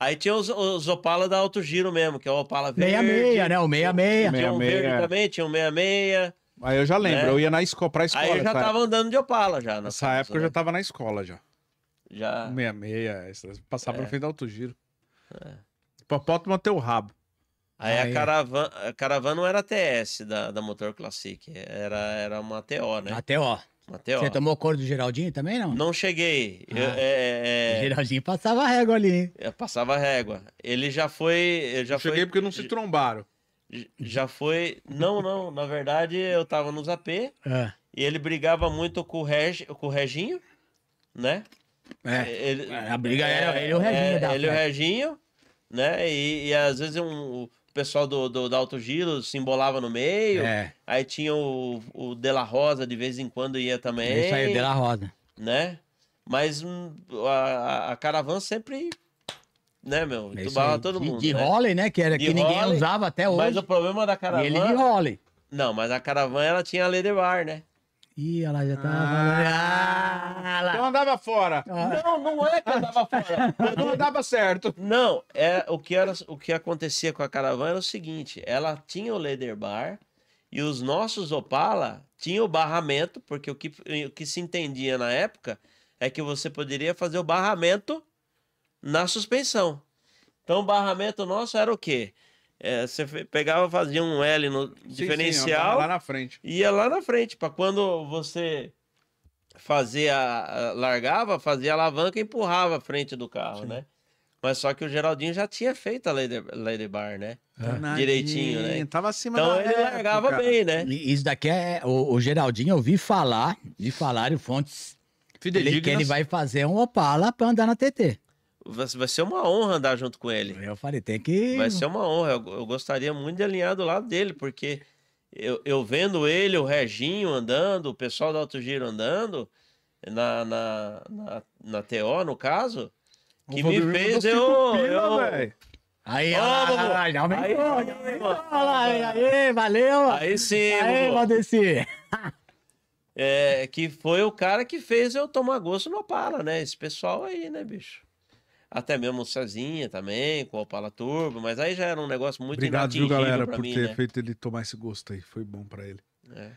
Aí tinha os, os Opala da Alto Giro mesmo, que é o Opala verde. 66, né? O 66. Tinha um verde também, tinha um 66. Aí eu já lembro, né? eu ia na escola, pra escola. Aí eu já tava andando de Opala já. Nessa época eu já né? tava na escola já. Já. 66, passava é. no fim da Alto Giro. É. Hipopótamo até o rabo. Aí, Aí é. a, caravana, a caravana não era TS da, da Motor Classic, era, era uma TO, né? A TO. Você tomou cor do Geraldinho também, não? Não cheguei. Ah, eu, é, é... é. Geraldinho passava régua ali, hein? É, passava régua. Ele já foi. Já cheguei foi... porque não se trombaram. Já foi. Não, não. Na verdade, eu tava no AP. E ele brigava muito com o, Reg... com o Reginho, né? É. Ele... A briga era ele e o Reginho. É, ele e o Reginho né? E, e às vezes um, o pessoal do, do, do Alto Giro se embolava no meio. É. Aí tinha o, o De La Rosa de vez em quando ia também. Isso aí, o De La Rosa. Né? Mas hum, a, a caravana sempre né, meu? É Tubava todo mundo. De né? Role, né? Que era de que ninguém usava até hoje. Mas o problema da caravana. E ele de role. Não, mas a caravana ela tinha a Lady Bar, né? Ih, ela já tava. Ah, ela... Eu então andava fora. Ah. Não, não é que andava fora. não andava certo. Não, é, o, que era, o que acontecia com a caravana era o seguinte: ela tinha o leather bar e os nossos Opala tinham o barramento, porque o que, o que se entendia na época é que você poderia fazer o barramento na suspensão. Então, o barramento nosso era o quê? É, você pegava, fazia um L no sim, diferencial. Sim, lá na frente. Ia lá na frente, para quando você fazia, largava, fazia alavanca e empurrava a frente do carro, sim. né? Mas só que o Geraldinho já tinha feito a Lady, Lady Bar, né? É. Direitinho, né? Tava acima então ele época. largava bem, né? Isso daqui é. O, o Geraldinho, eu vi falar, de falar em fontes. Ele, que ele vai fazer um Opala pra andar na TT vai ser uma honra andar junto com ele. Eu falei, tem que. Vai ser uma honra. Eu, eu gostaria muito de alinhar do lado dele, porque eu, eu, vendo ele, o Reginho andando, o pessoal do Alto Giro andando, na, na, na, na TO, no caso, que me fez eu. Pila, eu... Aí, ah, aí, aí, valeu! Aí sim! Aí, Valdeci! É, que foi o cara que fez eu tomar gosto no pala né? Esse pessoal aí, né, bicho? até mesmo sozinha também, com o Opala Turbo, mas aí já era um negócio muito Obrigado, viu, galera, por mim, ter né? feito ele tomar esse gosto aí. Foi bom para ele. É.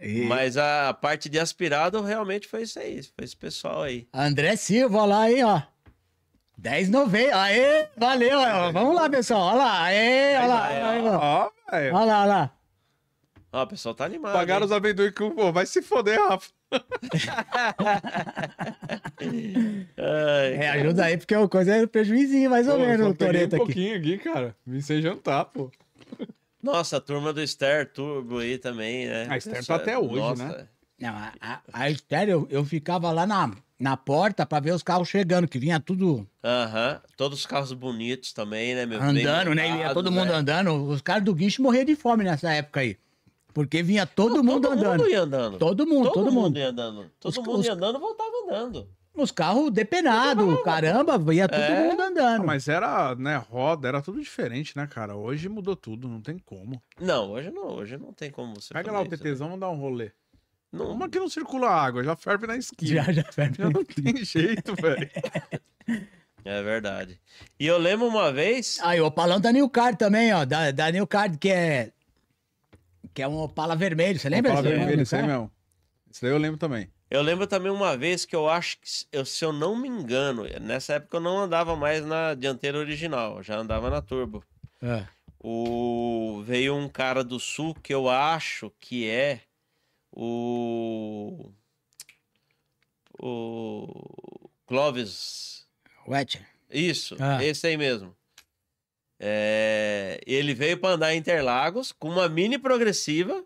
E... Mas a parte de aspirado realmente foi isso aí, foi esse pessoal aí. André Silva lá, aí ó. 10,90. Aê, valeu. Vamos lá, pessoal. Olha lá. Aê, olha lá. Olha lá, olha lá. Ó, o pessoal tá animado. Pagaram hein? os amendoim que pô, vai se foder, Rafa. é, ajuda aí, porque a coisa é prejuizinho, mais ou pô, menos, Eu Toreto um aqui. um pouquinho aqui, cara. Vim sem jantar, pô. Nossa, a turma do Esther Turbo aí também, né? A Esther tá até hoje, né? Nossa. né? Não, a, a, a Esther, eu, eu ficava lá na, na porta para ver os carros chegando, que vinha tudo. Aham, todos os carros bonitos também, né, meu Andando, né? Montado, ia todo mundo né? andando. Os caras do guincho morriam de fome nessa época aí. Porque vinha todo não, mundo todo andando. Mundo andando. Todo mundo Todo, todo mundo, mundo ia andando. Todo os, mundo os... ia andando, voltava andando. Os carros depenados, caramba, ia todo é. mundo andando. Ah, mas era, né, roda, era tudo diferente, né, cara? Hoje mudou tudo, não tem como. Não, hoje não, hoje não tem como você Pega lá o né? TTzão, vamos dar um rolê. Não. Uma que não circula água, já ferve na esquina. Já, já ferve. Já não tem jeito, velho. É verdade. E eu lembro uma vez. Aí, ah, o Palão da New Card também, ó. Da, da New Card, que é que é um Opala vermelho, você lembra? Opala vermelho, isso né? aí mesmo. Isso daí eu lembro também. Eu lembro também uma vez que eu acho que, eu, se eu não me engano, nessa época eu não andava mais na dianteira original, já andava na turbo. É. O, veio um cara do sul que eu acho que é o. O. Clóvis. Wetcher. Isso, ah. esse aí mesmo. É, ele veio para andar em Interlagos com uma mini progressiva.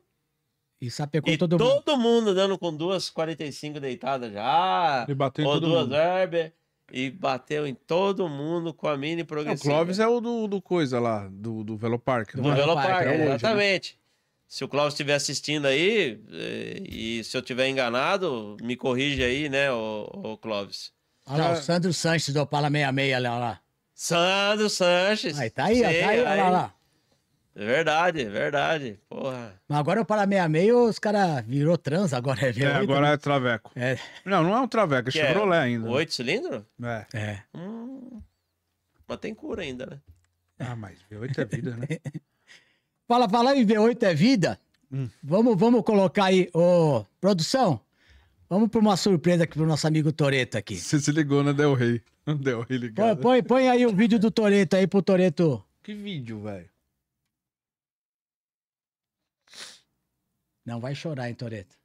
E sapecou todo, todo mundo. Todo mundo dando com duas 45 deitadas já. E bateu ou duas Herbert. E bateu em todo mundo com a mini progressiva. Não, o Clóvis é o do, do coisa lá, do, do Velopark. Do, Velopark, é, é né? exatamente. Hoje, né? Se o Cláudio estiver assistindo aí, eh, e, se eu estiver enganado, me corrija aí, né, o, o Clóvis. Olha lá, tá. o Sandro Sanches do Opala 66, olha lá. Sandro Sanches. Aí, tá aí, sei, ó, tá aí, aí. Ó, lá, lá. É verdade, é verdade. Porra. Mas agora para meia meio os caras virou trans, agora é velho. É, agora né? é traveco. É. Não, não é um traveco, é, é Chevrolet é ainda. Né? Oito cilindros? É. é. Hum, mas tem cura ainda, né? Ah, mas V8 é vida, né? fala, fala e V8 é vida. Hum. Vamos, vamos colocar aí, ô, produção. Vamos para uma surpresa aqui pro nosso amigo Toreto aqui. Você se ligou, né, Del Rey? Não deu ele Põe, põe, põe aí o um vídeo do Toreto aí pro Toreto. Que vídeo, velho? Não vai chorar, hein, Toreto.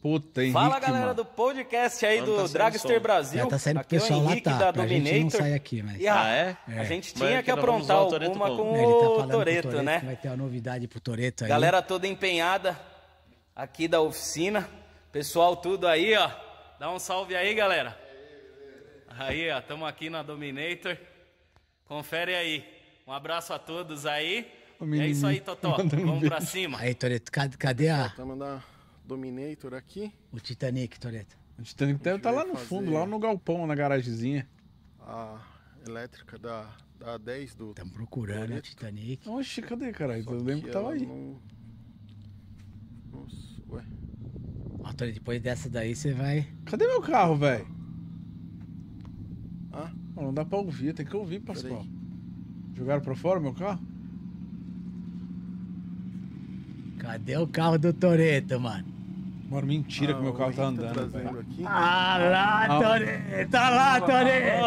Puta, hein, Fala galera mano. do podcast aí do tá Dragster Brasil. Já tá saindo aqui pessoal é o pessoal lá, tá. da Dominator. Gente não sai aqui, mas... Ah, é? é. A gente tinha que aprontar alguma com, com o Toreto, é, tá né? Vai ter uma novidade pro Toreto aí. Galera toda empenhada aqui da oficina. Pessoal tudo aí, ó. Dá um salve aí, galera. Aí, ó, estamos aqui na Dominator. Confere aí. Um abraço a todos aí. é isso aí, Totó. Vamos pra cima. Aí, Toreto, cadê a. Tamo na Dominator aqui. O Titanic, Toreto. O Titanic deve estar tá, tá lá no fundo, lá no galpão, na garagemzinha. A elétrica da, da 10 do. Estamos procurando né, Toretto. a Titanic. Oxe, cadê, caralho? Eu lembro que tava aí. Não... Nossa, ué. Ó, Toreto, depois dessa daí você vai. Cadê meu carro, velho? Ah? Não, não dá pra ouvir, tem que ouvir, Pascoal. Jogaram pra fora meu carro? Cadê o carro do Toreto, mano? Mano, mentira ah, que meu carro tá, tá andando. aqui. Ah lá, ah, Toreto! Ah lá, Toreto!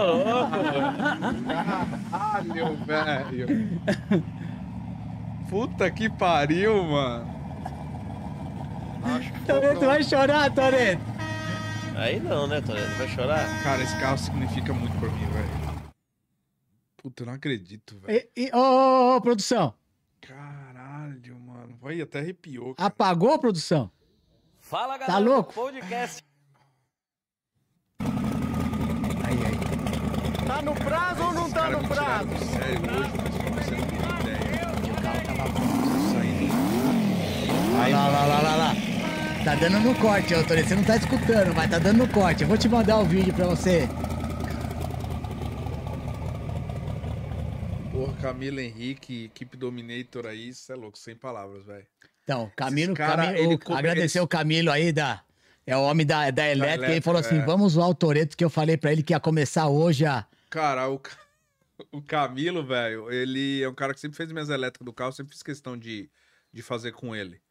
Ah, Caralho, velho! Puta que pariu, mano! Toreto, vai chorar, Toreto! Aí não, né, Toledo? Vai chorar? Cara, esse carro significa muito pra mim, velho. Puta, eu não acredito, velho. Ô, ô, ô, produção. Caralho, mano. Vai, até arrepiou. Cara. Apagou, produção? Fala, tá galera. Tá louco? Podcast. Aí, aí. Tá no prazo ou não tá no prazo? Sério, hoje, você não tem ideia. O carro tava Isso Aí, lá, lá, lá, lá, lá. Tá dando no corte, ô Você não tá escutando, mas tá dando no corte. Eu vou te mandar o um vídeo pra você. Porra, Camilo Henrique, equipe Dominator aí, isso é louco, sem palavras, velho. Então, Camilo, cara, Camilo come... É agradecer o Camilo aí da. É o homem da, da elétrica. Da elétrica ele falou assim: é. vamos usar o Toreto, que eu falei pra ele que ia começar hoje a. Cara, o, o Camilo, velho, ele é um cara que sempre fez minhas elétricas do carro, sempre fiz questão de, de fazer com ele.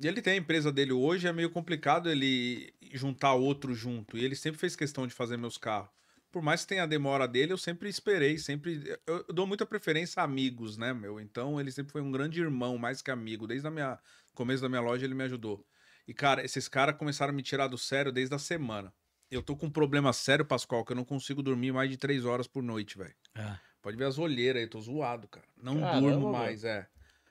E ele tem a empresa dele hoje, é meio complicado ele juntar outro junto. E ele sempre fez questão de fazer meus carros. Por mais que tenha a demora dele, eu sempre esperei, sempre. Eu, eu dou muita preferência a amigos, né, meu? Então ele sempre foi um grande irmão, mais que amigo. Desde o começo da minha loja ele me ajudou. E, cara, esses caras começaram a me tirar do sério desde a semana. Eu tô com um problema sério, Pascoal, que eu não consigo dormir mais de três horas por noite, velho. É. Pode ver as olheiras aí, tô zoado, cara. Não Caramba, durmo mais, véio. é.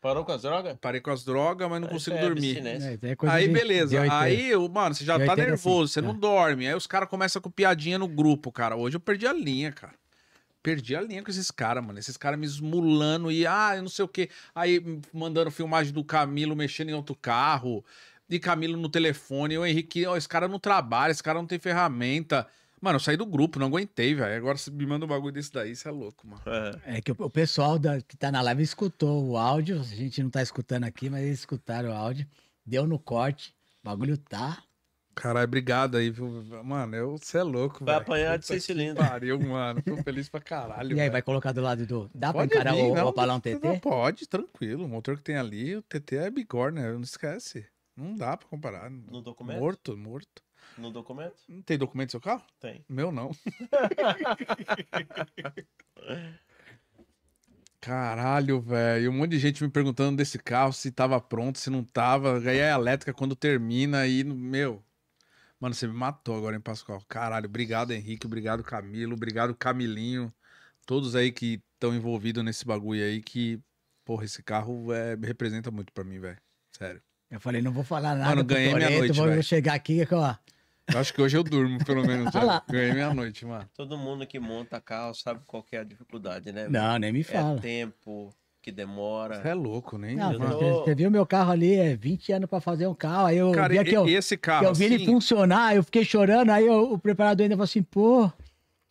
Parou com as drogas? Parei com as drogas, mas não mas consigo é dormir. É, aí, é beleza. De aí, mano, você já tá nervoso, assim. você é. não é. dorme. Aí os caras começam com piadinha no grupo, cara. Hoje eu perdi a linha, cara. Perdi a linha com esses caras, mano. Esses caras me esmulando e, ah, eu não sei o quê. Aí mandando filmagem do Camilo mexendo em outro carro. E Camilo no telefone. E o Henrique, ó, esse cara não trabalha, esse cara não tem ferramenta. Mano, eu saí do grupo, não aguentei, velho. Agora você me manda um bagulho desse daí, você é louco, mano. É, é que o, o pessoal da, que tá na live escutou o áudio. A gente não tá escutando aqui, mas eles escutaram o áudio. Deu no corte. O bagulho tá. Caralho, obrigado aí, viu? Mano, você é louco, velho. Vai apanhar de seis cilindros. Pariu, mano. Tô feliz pra caralho. E aí, véio. vai colocar do lado do. Dá pode pra encarar vir, o, não, o balão TT? Não pode, tranquilo. O motor que tem ali, o TT é bigorna, não esquece. Não dá pra comparar. No documento? Morto, morto. No documento? Tem documento no seu carro? Tem. Meu não. Caralho, velho. Um monte de gente me perguntando desse carro, se tava pronto, se não tava. Aí a elétrica quando termina aí, meu. Mano, você me matou agora, hein, Pascoal? Caralho, obrigado, Henrique. Obrigado, Camilo. Obrigado, Camilinho. Todos aí que estão envolvidos nesse bagulho aí que, porra, esse carro é, representa muito pra mim, velho. Sério. Eu falei, não vou falar nada. Mano, ganhei Toreto, minha noite, Vou véio. chegar aqui, ó. Eu acho que hoje eu durmo, pelo menos. Já. Ganhei meia-noite, mano. Todo mundo que monta carro sabe qual é a dificuldade, né? Não, nem me é fala. É tempo que demora. Você é louco, né? Não, você, você viu meu carro ali, é 20 anos pra fazer um carro. Aí eu Cara, vi e, eu, esse carro, que eu vi assim... ele funcionar, eu fiquei chorando. Aí eu, o preparador ainda falou assim, pô,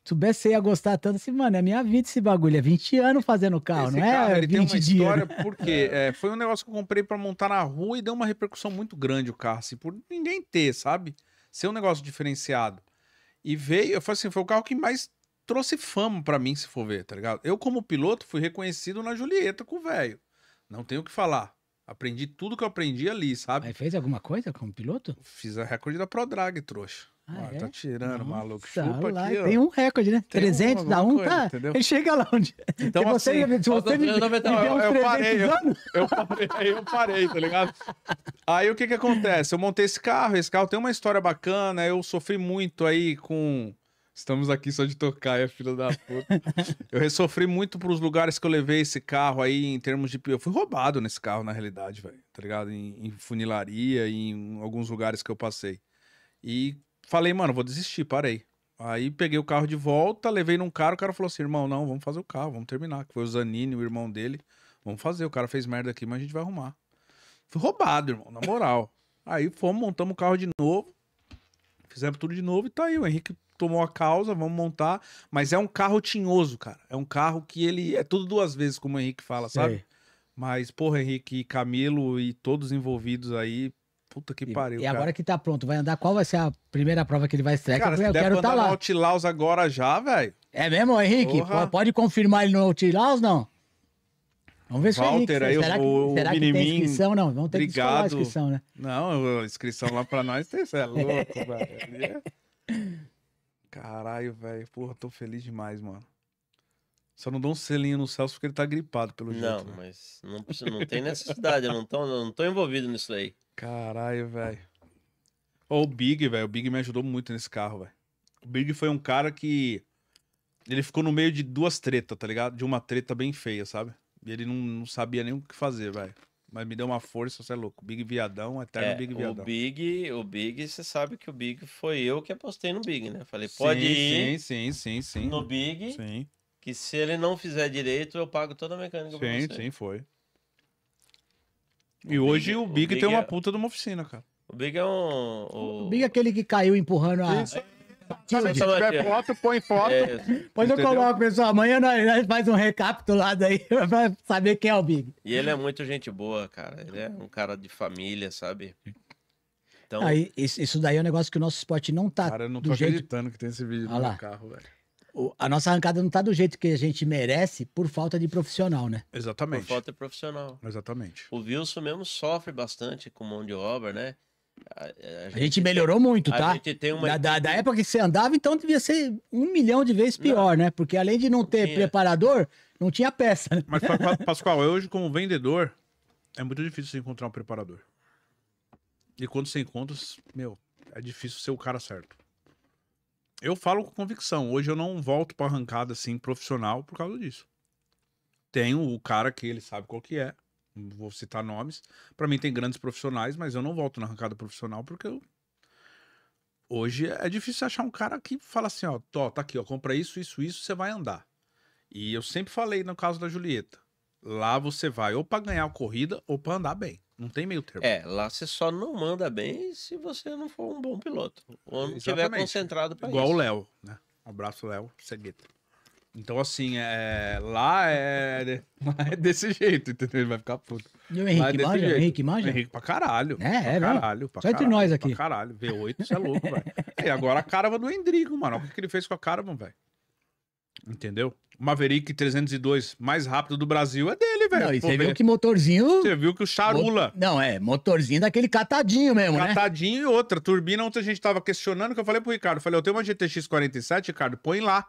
soubesse você ia gostar tanto, assim, mano, é minha vida esse bagulho, é 20 anos fazendo carro, esse não é carro, é? Ele 20 tem uma história, porque é, foi um negócio que eu comprei para montar na rua e deu uma repercussão muito grande o carro, assim, por ninguém ter, sabe? ser um negócio diferenciado. E veio, eu falei assim, foi o carro que mais trouxe fama para mim, se for ver, tá ligado? Eu, como piloto, fui reconhecido na Julieta com o velho. Não tenho o que falar. Aprendi tudo que eu aprendi ali, sabe? fez alguma coisa como piloto? Fiz a recorde da ProDrag, trouxa. Ah, ah é? Tá tirando, Nossa, maluco. Chupa lá, aqui, ó. Tem um recorde, né? Tem 300 da dá um, tá? Entendeu? Ele chega lá onde. Então, você, assim, você me, me, me, eu, eu, parei, eu, eu, parei, eu parei, tá ligado? Aí o que que acontece? Eu montei esse carro, esse carro tem uma história bacana, eu sofri muito aí com... Estamos aqui só de tocar, é filho da puta. eu sofri muito pros lugares que eu levei esse carro aí, em termos de... Eu fui roubado nesse carro, na realidade, velho, tá ligado? Em, em funilaria, em alguns lugares que eu passei. E falei, mano, vou desistir, parei. Aí peguei o carro de volta, levei num cara, o cara falou assim, irmão, não, vamos fazer o carro, vamos terminar. Que foi o Zanini, o irmão dele. Vamos fazer, o cara fez merda aqui, mas a gente vai arrumar. Foi roubado, irmão, na moral. Aí fomos, montamos o carro de novo, fizemos tudo de novo e tá aí. O Henrique tomou a causa, vamos montar. Mas é um carro tinhoso, cara. É um carro que ele é tudo duas vezes, como o Henrique fala, sabe? Mas, porra, Henrique e Camilo e todos envolvidos aí, Puta que pariu. E, agora cara. que tá pronto, vai andar? Qual vai ser a primeira prova que ele vai estrear? Cara, que eu quero estar tá lá. Outlaws agora já, velho. É mesmo, Henrique? Porra. Pode confirmar ele no Outlaws, não? Vamos ver Walter, aí, será, o, que, será que tem inscrição? Não, vamos ter que escolar a inscrição, né? Não, a inscrição lá pra nós tem, você é louco, velho. É- Caralho, velho. Porra, tô feliz demais, mano. Só não dou um selinho no Celso porque ele tá gripado, pelo jeito. Não, né? mas não, precisa, não tem necessidade, eu não tô, não tô envolvido nisso aí. Caralho, velho. Oh, o Big, velho, o Big me ajudou muito nesse carro, velho. O Big foi um cara que. Ele ficou no meio de duas tretas, tá ligado? De uma treta bem feia, sabe? E ele não, não sabia nem o que fazer, velho. Mas me deu uma força, você é louco. Big Viadão, eterno é, Big Viadão. O Big, o Big, você sabe que o Big foi eu que apostei no Big, né? Falei, pode sim, ir. Sim, sim, sim, sim. No Big. Sim. Que se ele não fizer direito, eu pago toda a mecânica sim, pra você. Sim, sim, foi. O e Big, hoje o Big, o Big tem é... uma puta de uma oficina, cara. O Big é um. O, o Big é aquele que caiu empurrando a. Se tiver é. foto, põe foto. É, Depois eu coloco, pessoal. Amanhã nós, nós faz um recapitulado aí pra saber quem é o Big. E ele é muito gente boa, cara. Ele é um cara de família, sabe? Então... Aí, isso daí é um negócio que o nosso esporte não tá. Cara, eu não tô acreditando jeito... que tem esse vídeo no lá. carro, velho. A nossa arrancada não tá do jeito que a gente merece por falta de profissional, né? Exatamente. Por falta de profissional. Exatamente. O Wilson mesmo sofre bastante com mão de obra, né? A, a, gente, a tá? gente, melhorou tem, muito, tá? Uma... Da, da, época que você andava, então devia ser um milhão de vezes pior, não. né? Porque além de não ter preparador, não tinha peça. Né? Mas, Pascoal, hoje, como vendedor, é muito difícil você encontrar um preparador. E quando você encontra, meu, é difícil ser o cara certo. Eu falo com convicção. Hoje eu não volto pra arrancada assim profissional por causa disso. tenho o cara que ele sabe qual que é vou citar nomes. Para mim tem grandes profissionais, mas eu não volto na arrancada profissional porque eu... hoje é difícil achar um cara que fala assim, ó, Tó, tá aqui, ó, compra isso, isso, isso, você vai andar. E eu sempre falei no caso da Julieta, lá você vai ou para ganhar a corrida ou para andar bem. Não tem meio termo. É, lá você só não manda bem se você não for um bom piloto. Ou não estiver concentrado para isso. Igual o Léo, né? Um abraço, Léo. Seguita. Então, assim, é... lá, é... é desse jeito, entendeu? Ele vai ficar puto. E o Henrique é Manja? Henrique Manja? Henrique pra caralho. É, pra é caralho, pra Só caralho, entre nós aqui. Pra caralho. V8, você é louco, velho. E agora a carava do Endrigo, mano. Olha o que, ele fez com a carava, velho. Entendeu? Maverick 302 mais rápido do Brasil é dele, velho. Não, e você viu que motorzinho. Você viu que o charula. Mo... Não, é, motorzinho daquele catadinho mesmo, catadinho né? Catadinho e outra. Turbina, ontem a gente tava questionando, que eu falei pro Ricardo. Eu falei, eu tenho uma GTX 47, Ricardo, põe lá.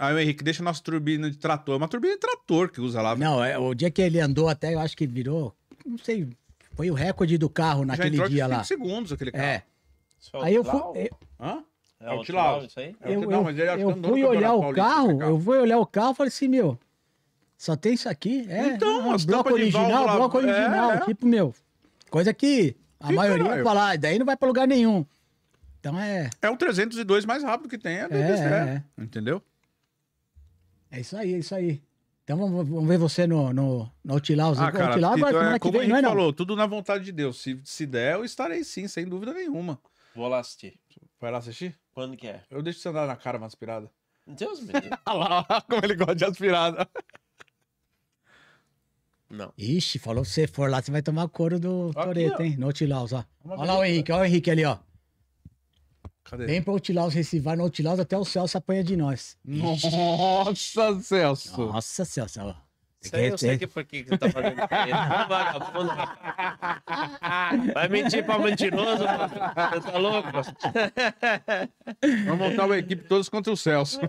Aí ah, o Henrique, deixa a nossa turbina de trator. É uma turbina de trator que usa lá. Não, é, o dia que ele andou até, eu acho que virou, não sei, foi o recorde do carro naquele Já dia lá. 5 segundos aquele é. carro. É. é aí eu fui. Eu... Hã? É, é o Tilau, isso aí? É eu, eu, não, eu fui olhar o carro, carro, eu fui olhar o carro e falei assim, meu, só tem isso aqui? É, então, é, bloco original, bloco é, original, é, tipo, meu, coisa que a que maioria caralho. fala, ah, daí não vai pra lugar nenhum. Então é... É o 302 mais rápido que tem, é, é, é. entendeu? É isso aí, é isso aí. Então vamos, vamos ver você no, no, no Outlaws. Ah, cara, agora, então, é, como vem, é não falou, tudo na vontade de Deus. Se, se der, eu estarei sim, sem dúvida nenhuma. Vou lá assistir. Vai lá assistir? Quando que é? Eu deixo você andar na cara uma aspirada. Deus me olha lá, como ele gosta de aspirada. Não. Ixi, falou se você for lá, você vai tomar couro do Toreto, hein? No Outlaws, ó. Olha lá o Henrique, olha o Henrique ali, ó. Cadê? Bem pra Outlaws recivar no Outlaws, até o Celso apanha de nós. Nossa, Celso! Nossa, Celso. Isso aí eu sei que por que você tá fazendo isso. Tá vagabundo. Vai mentir pra mentiroso? Você tá louco? Vamos montar uma equipe todos contra o Celso.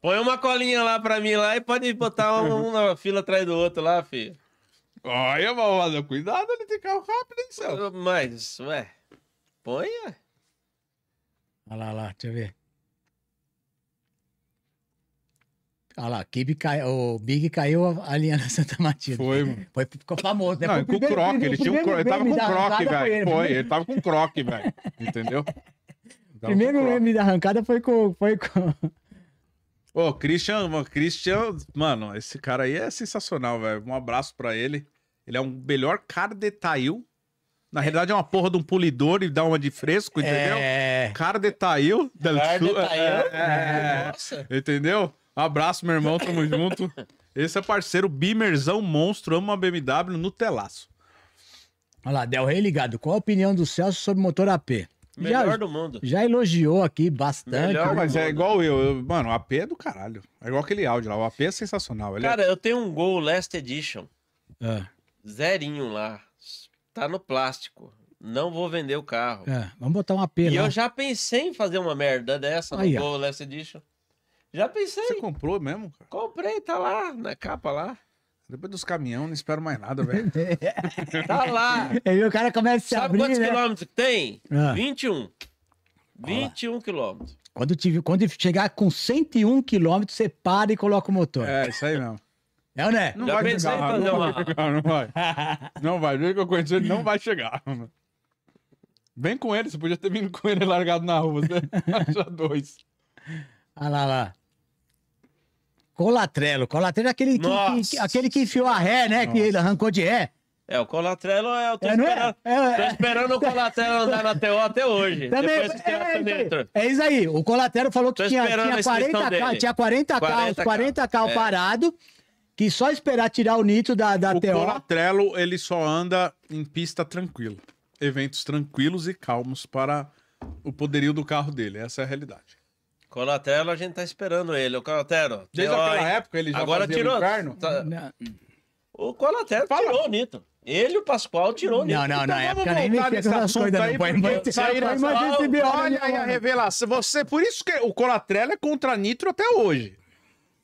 Põe uma colinha lá pra mim lá e pode botar um na fila atrás do outro lá, filho. Olha, malvada cuidado, ele tem carro rápido, hein, Celso? Mas, ué, põe, Olha lá, olha lá, deixa eu ver. Olha lá, Kibe cai, o Big caiu a, linha na Santa Matilde. Foi. foi. Ficou famoso. Né? Não, foi com o Croc, ele, ele tava com croque, velho. Foi, ele tava com croc, velho. Entendeu? Tava primeiro meme da arrancada foi com. Foi com... Ô, Christian, Christian, mano, esse cara aí é sensacional, velho. Um abraço pra ele. Ele é o um melhor cara de na realidade é uma porra de um polidor e dá uma de fresco, é. entendeu? É. Cara detalhou. Cara é, detalhou. É, é. Nossa. Entendeu? Abraço, meu irmão, tamo junto. Esse é parceiro Bimerzão Monstro, ama uma BMW no telaço. Olha lá, Del Rey ligado. Qual a opinião do Celso sobre motor AP? Melhor já, do mundo. Já elogiou aqui bastante. Melhor, né? mas mundo. é igual eu, eu, Mano, o AP é do caralho. É igual aquele áudio lá. O AP é sensacional. Ele Cara, é... eu tenho um Gol Last Edition. É. Zerinho lá tá no plástico. Não vou vender o carro. É, vamos botar uma pena. E eu né? já pensei em fazer uma merda dessa Aí, no Go Last Edition. Já pensei. Você comprou mesmo? Cara? Comprei, tá lá, na capa lá. Depois dos caminhões, não espero mais nada, velho. tá lá. Aí o cara começa a se Sabe abrir, quantos né? quilômetros tem? Ah. 21. 21 quilômetros. Quando, tive, quando chegar com 101 quilômetros, você para e coloca o motor. É, isso aí mesmo. É ou não é? Não Já vai pensei chegar, fazer não, uma- vai não vai. Não vai, do jeito que eu conheço ele, não vai chegar. Vem com ele, você podia ter vindo com ele largado na rua, você acha dois. Olha ah lá, lá. Colatrelo. Colatrelo é aquele que, que- aquele que enfiou a ré, né? Que ele arrancou de ré. É, o Colatrelo é. o tô, É, é? esperando, É, é. tô é. o Colatrelo andar na TO até hoje. Também, Depois que tem é, isso tá é, aí. É isso aí. O Colatrelo falou que tinha, tinha 40K, tinha 40 carros, 40K, 40 é. parado que só esperar tirar o nitro da, da o TO. O Colatrello, ele só anda em pista tranquilo. Eventos tranquilos e calmos para o poderio do carro dele. Essa é a realidade. Colatrello, a gente tá esperando ele. O Colatrello. Desde TO, aquela época ele já agora tirou, o inferno? Tá... O Colatrello Fala. tirou o nitro. Ele, o Pascoal, tirou nele. Não, não, não. na então época nem voltar nesse assunto aí, não, porque Olha aí a né? revelação. Você, por isso que o Colatrello é contra Nitro até hoje.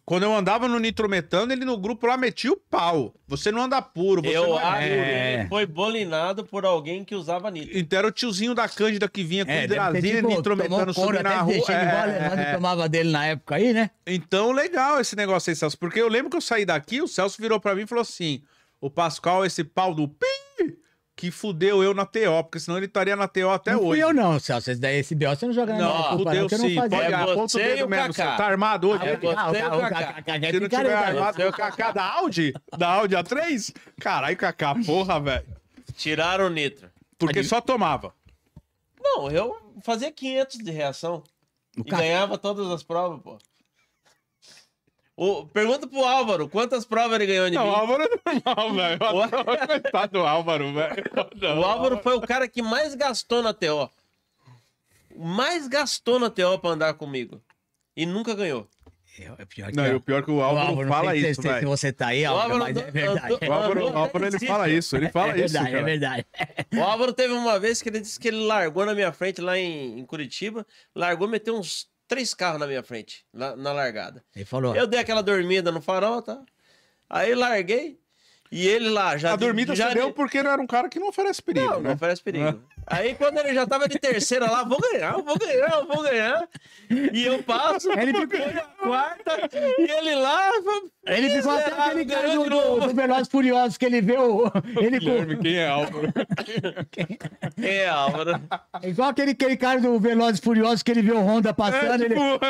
Quando eu andava no nitrometano, ele no grupo lá metia o pau. Você não anda puro, você eu, não é, é... Foi bolinado por alguém que usava nitro. Então era o tiozinho da Cândida que vinha com é, hidrasina, tipo, nitrometano, subindo na rua. É, né, é, é. tomava dele na época aí, né? Então, legal esse negócio aí, Celso. Porque eu lembro que eu saí daqui, o Celso virou para mim e falou assim, o Pascoal, esse pau do pim, que fudeu eu na TO, porque senão ele estaria na TO até não hoje. Não eu não, Celso. Se daí, esse BO você não joga não, na TO. fudeu não, que sim. eu não fazia. É, tá é você e o mesmo, Tá armado hoje? Ah, você e o é Se não tiver armado, é o Cacá da Audi? Da Audi A3? Caralho, Cacá, porra, velho. Tiraram o nitro. Porque só tomava. Não, eu fazia 500 de reação. O e ganhava todas as provas, pô. O, pergunta pro Álvaro, quantas provas ele ganhou de Não, mim? É o Álvaro normal, velho. O... Coitado do Álvaro, velho. O Álvaro foi o cara que mais gastou na TO. Mais gastou na TO pra andar comigo. E nunca ganhou. É, é pior que não, e o pior é que o Álvaro, o Álvaro fala isso, velho. Se você tá aí, Álvaro, mas é verdade. O Álvaro, o Álvaro ele fala isso, ele fala é verdade, isso, É verdade, é verdade. O Álvaro teve uma vez que ele disse que ele largou na minha frente lá em, em Curitiba, largou, meteu uns três carros na minha frente, na largada. Ele falou. Eu dei aquela dormida no farol, tá? Aí larguei, e ele lá já. A dormida já deu porque era um cara que não oferece perigo. Não, né? não oferece perigo. Ah. Aí quando ele já tava de terceira lá, vou ganhar, vou ganhar, vou ganhar. E eu passo, ele ficou na é quarta, e ele lá. Ele ficou até aquele cara do, do, do Velozes Furiosos que ele viu. Ele Guilherme, quem é Álvaro? Quem... é Álvaro? É igual aquele, aquele cara do Velozes Furiosos que ele viu o Honda é, passando. É, tipo... ele...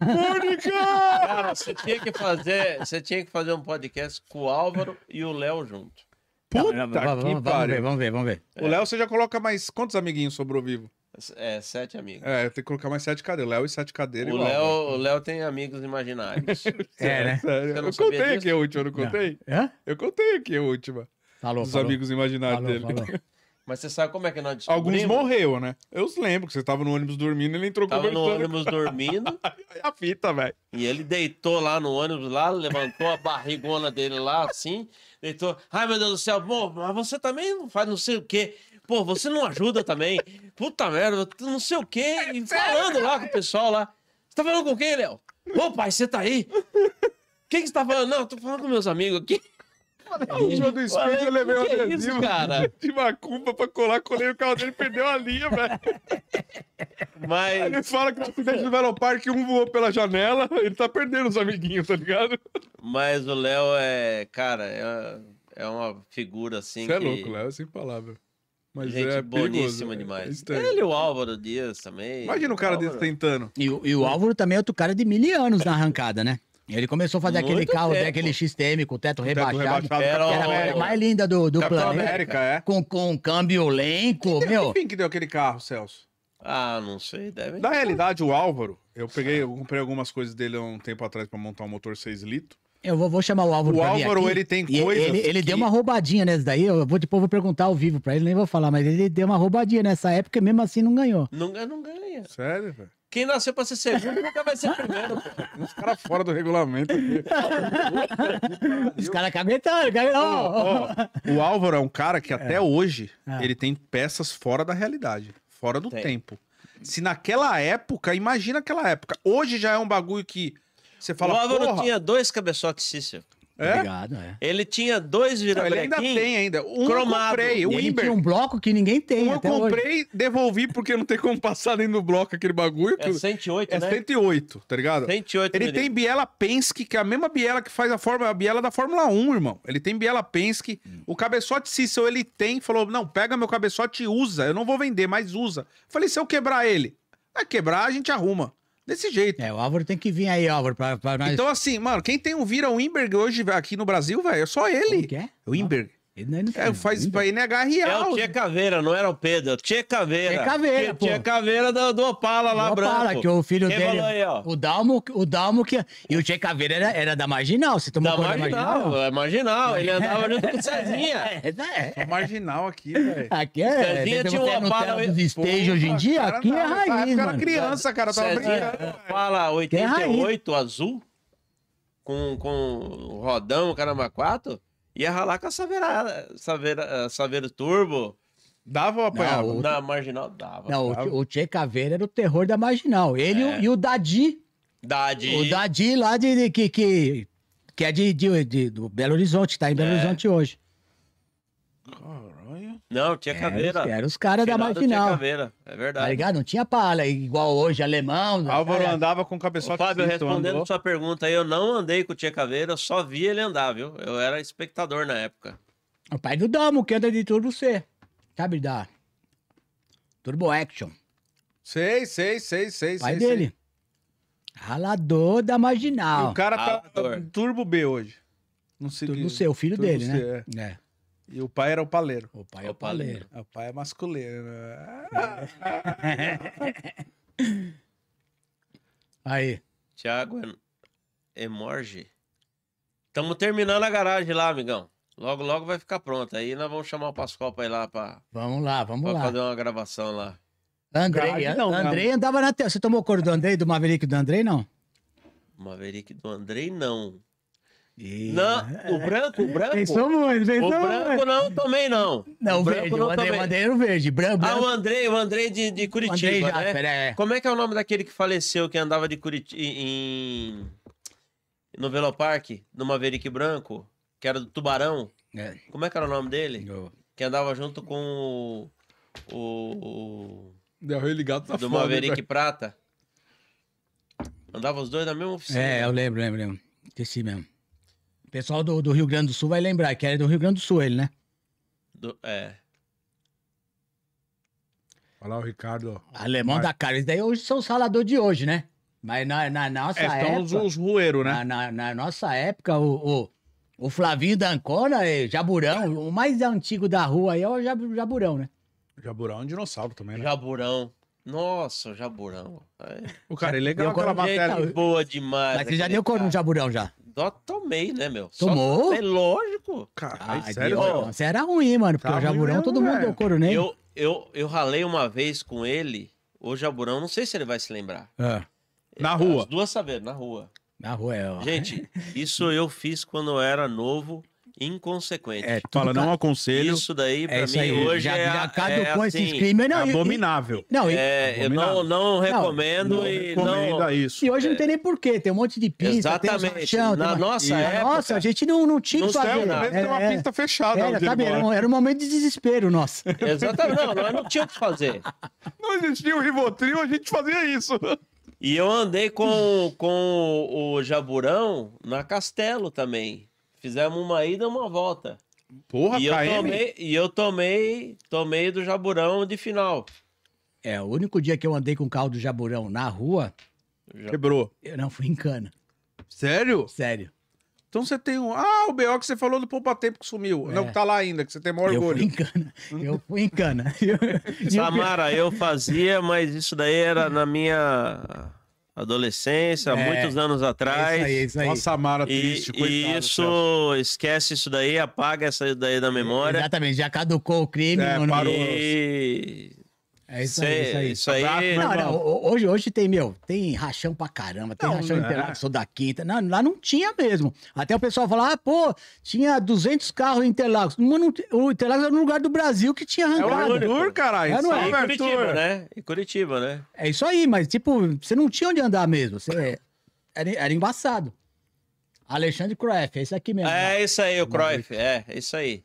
Mônica! Cara, você tinha que fazer, você tinha que fazer um podcast com o Álvaro e o Léo junto. Puta não, tá, vamos, que pariu. ver, vamos ver, vamos ver. O Léo, você já coloca mais quantos amiguinhos sobrou vivo? É, sete amigos. É, tem que colocar mais sete cadeiras. Léo e sete cadeiras. O, Léo, né? o Léo tem amigos imaginários. é, né? É, né? Eu contei disso? aqui a última, não contei? Não. É? Eu contei aqui a última. Falou, Dos falou. amigos imaginários falou, dele. Falou. Mas você sabe como é que nós descobrimos? Alguns morreu, né? Eu os lembro que você tava no ônibus dormindo, e ele entrou tava conversando. Tava no ônibus dormindo. a fita, velho. E ele deitou lá no ônibus, lá, levantou a barrigona dele lá, assim, deitou. Ai, meu Deus do céu, pô, mas você também não faz não sei o quê. Pô, você não ajuda também. Puta merda, não sei o quê. E é falando lá com o pessoal lá. Você tá falando com quem, Léo? Ô, pai, você tá aí? Quem que você tá falando? Não, eu tô falando com meus amigos aqui o jogo do espelho, eu levei o adesivo é isso, de macumba pra colar, colei o carro dele perdeu a linha, velho. Mas... ele fala que no acidente do Velopark um voou pela janela, ele tá perdendo os amiguinhos, tá ligado? Mas o Léo é, cara, é, é uma figura assim Você é que... é louco, Léo, é sem palavra. Mas Gente é boníssima é demais. É Ele o Álvaro Dias também. Imagina o cara Álvaro. desse tentando. E, e o Álvaro também é outro cara de mil anos na arrancada, né? Ele começou a fazer Muito aquele carro, tempo. aquele XTM com o teto rebaixado. Teto rebaixado era, era a mais linda do, do planeta. América, é. Com, com um câmbio lento, que meu. Que fim que deu aquele carro, Celso? Ah, não sei, deve. Na realidade, o Álvaro, eu peguei, eu comprei algumas coisas dele há um tempo atrás para montar um motor 6 litros. Eu vou, vou, chamar o Álvaro. O Álvaro, ele tem coisas. Ele, ele que... deu uma roubadinha nessa daí. Eu vou, depois vou perguntar ao vivo pra ele, nem vou falar, mas ele deu uma roubadinha nessa época e mesmo assim não ganhou. Não, não ganha. Sério, velho? Quem nasceu pra ser segundo nunca vai ser primeiro, pô. Os caras fora do regulamento. Os caras caguetaram, caguetaram. O Álvaro é um cara que é. até é. hoje é. ele tem peças fora da realidade, fora do tem. tempo. Se naquela época, imagina aquela época. Hoje já é um bagulho que você fala. O Álvaro tinha dois cabeçotes Cícero. É? Obrigado, é. Ele tinha dois virabrequim. Ele ainda tem ainda. Um cromado. comprei, o Ele tinha um bloco que ninguém tem um eu comprei, hoje. devolvi porque não tem como passar nem no bloco aquele bagulho. É 108, é né? É 108, tá ligado? 108 Ele tem biela Penske, que é a mesma biela que faz a, forma, a biela da Fórmula 1, irmão. Ele tem biela Penske. Hum. O cabeçote Cícero, ele tem, falou, não, pega meu cabeçote e usa. Eu não vou vender, mas usa. Falei, se eu quebrar ele? Ah, quebrar a gente arruma desse jeito. É, o Álvaro tem que vir aí, Álvaro, pra, pra nós... Então, assim, mano, quem tem um Vira Wimberg hoje aqui no Brasil, velho, é só ele. Como que é? O Wimberg. Ele não é, é faz isso pra NH real. É o Tchê Caveira, não era o Pedro. Tchê Caveira. Tchê Caveira, pô. Tia Caveira do, do Opala lá, do Opala, branco. que o filho Quem dele... Aí, o Dalmo, o Dalmo que... E o Tchê Caveira era, era da Marginal, você tomou da marginal, da Marginal? É Marginal, ele andava junto com o Cezinha. É, é, é, Marginal aqui, velho. Aqui é... Cezinha tinha um Opala... Esteja hoje em dia, cara, aqui é não, é raiz, mano. era criança, cara, tava Cezinha, brincando. Opala 88 azul, com, com rodão, caramba, 4... Ia ralar com a Savera, Savera, Saveiro Turbo. Dava ou apanhava? Não, o... Na marginal dava. Não, dava. o Tchê Caveira era o terror da marginal. Ele é. e o Dadi. Dadi. O Dadi lá de, de que, que, que é de, de, de, do Belo Horizonte, tá em Belo é. Horizonte hoje. Caramba. Não, tinha é, caveira. Era, era os caras da marginal. Tinha caveira, é verdade. Tá ligado? Não tinha palha, igual hoje, alemão. Álvaro andava com o cabeçote. Ô, Fábio, respondendo andou. sua pergunta aí, eu não andei com o Tia Caveira, eu só vi ele andar, viu? Eu era espectador na época. O pai do Damo, que anda de Turbo C. Sabe da Turbo Action. Sei, sei, sei, sei. Pai sei, dele. Sei. Ralador da Marginal. E o cara tá Ralador. tá Turbo B hoje. Não sei Turbo C, o filho Turbo dele, C, né? É. é. E o pai era o paleiro. O pai é o paleiro. É, o pai é masculino. Né? Aí. Tiago Emorge. Estamos terminando a garagem lá, amigão. Logo, logo vai ficar pronta. Aí nós vamos chamar o Pascoal pra ir lá pra. Vamos lá, vamos pra lá. fazer uma gravação lá. Andrei, não, Andrei andava na. tela. Você tomou couro do Andrei, do Maverick do Andrei, não? Maverick do Andrei, não. E... Não, o é. branco, o branco. Pensou muito, pensou O branco muito. não, também não. Não, o, o verde, o Andrei, o Andrei era o verde, branco, branco. Ah, o Andrei, o Andrei de, de Curitiba, Andrei né? É. Como é que é o nome daquele que faleceu, que andava de Curitiba, em... no Velopark, no Maverick Branco, que era do Tubarão? É. Como é que era o nome dele? Eu... Que andava junto com o... o... o... Ligado tá Do foda, Maverick velho. Prata. Andava os dois na mesma oficina. É, eu lembro, lembro, lembro. Esqueci mesmo. O pessoal do, do Rio Grande do Sul vai lembrar que era do Rio Grande do Sul ele, né? Do, é. Olha lá o Ricardo. Alemão Mar... da cara. Isso daí hoje são os salador de hoje, né? Mas na, na nossa é, época. São os rueiros, né? Na, na, na, nossa época, o, o, o Flavinho da Ancona, é Jaburão, o mais antigo da rua aí é o Jaburão, né? Jaburão é um dinossauro também, né? Jaburão. Nossa, Jaburão. É. O cara é legal, aquela matéria. boa demais. Mas você já deu cor no Jaburão já? Dó tomei, né, meu? Tomou? é lógico. Caralho, ah, sério, Você era ruim, mano, porque tá o Jaburão mesmo, todo mundo deu couro nele. Eu, eu, eu ralei uma vez com ele, o Jaburão, não sei se ele vai se lembrar. É. Na tá rua? As duas saberam, na rua. Na rua, é. Ó. Gente, isso eu fiz quando eu era novo inconsequente. É, fala, não aconselho. Isso daí, pra é isso mim, aí. hoje já, é, já caducou é assim, Não, abominável. não, é, abominável. não, não recomendo não, não e não... isso. E hoje é. não tem nem porquê, tem um monte de pista, Exatamente. tem chão, Na tem uma... nossa época... Nossa, a gente não, não tinha que fazer. Céu, era, uma é, é. pista fechada. Era, sabe, era, um, era um momento de desespero nosso. Exatamente, não, nós não tínhamos o que fazer. Não existia o Rivotril, a gente fazia isso. E eu andei com, com o Jaburão na Castelo também. Fizemos uma ida e uma volta. Porra, e KM? Eu tomei, e eu tomei, tomei do Jaburão de final. É, o único dia que eu andei com o carro do Jaburão na rua. Quebrou. Eu não fui em cana. Sério? Sério. Então você tem um. Ah, o BO que você falou do Poupa Tempo que sumiu. É. Não, que tá lá ainda, que você tem maior eu orgulho. Hum? Eu fui em cana. Eu fui em cana. Samara, eu fazia, mas isso daí era na minha adolescência, é, muitos anos atrás. É isso aí, é isso aí. Nossa, Mara triste, e, Isso, esquece isso daí, apaga essa daí da memória. Exatamente, já caducou o crime. É, mano, parou. E... É isso, aí, isso aí. Isso aí. Não, não, hoje, hoje tem, meu, tem rachão pra caramba, tem não, rachão não é. interlagos, sou da quinta. Não, lá não tinha mesmo. Até o pessoal falar, ah, pô, tinha 200 carros em Interlagos. Mano, o Interlagos era no lugar do Brasil que tinha arrancado. É o Arthur, caralho. É, não é? é em Curitiba, né? Em Curitiba, né? É isso aí, mas, tipo, você não tinha onde andar mesmo. Você, era, era embaçado. Alexandre Cruyff, é esse aqui mesmo. É, isso aí, o Cruyff, é, é isso aí.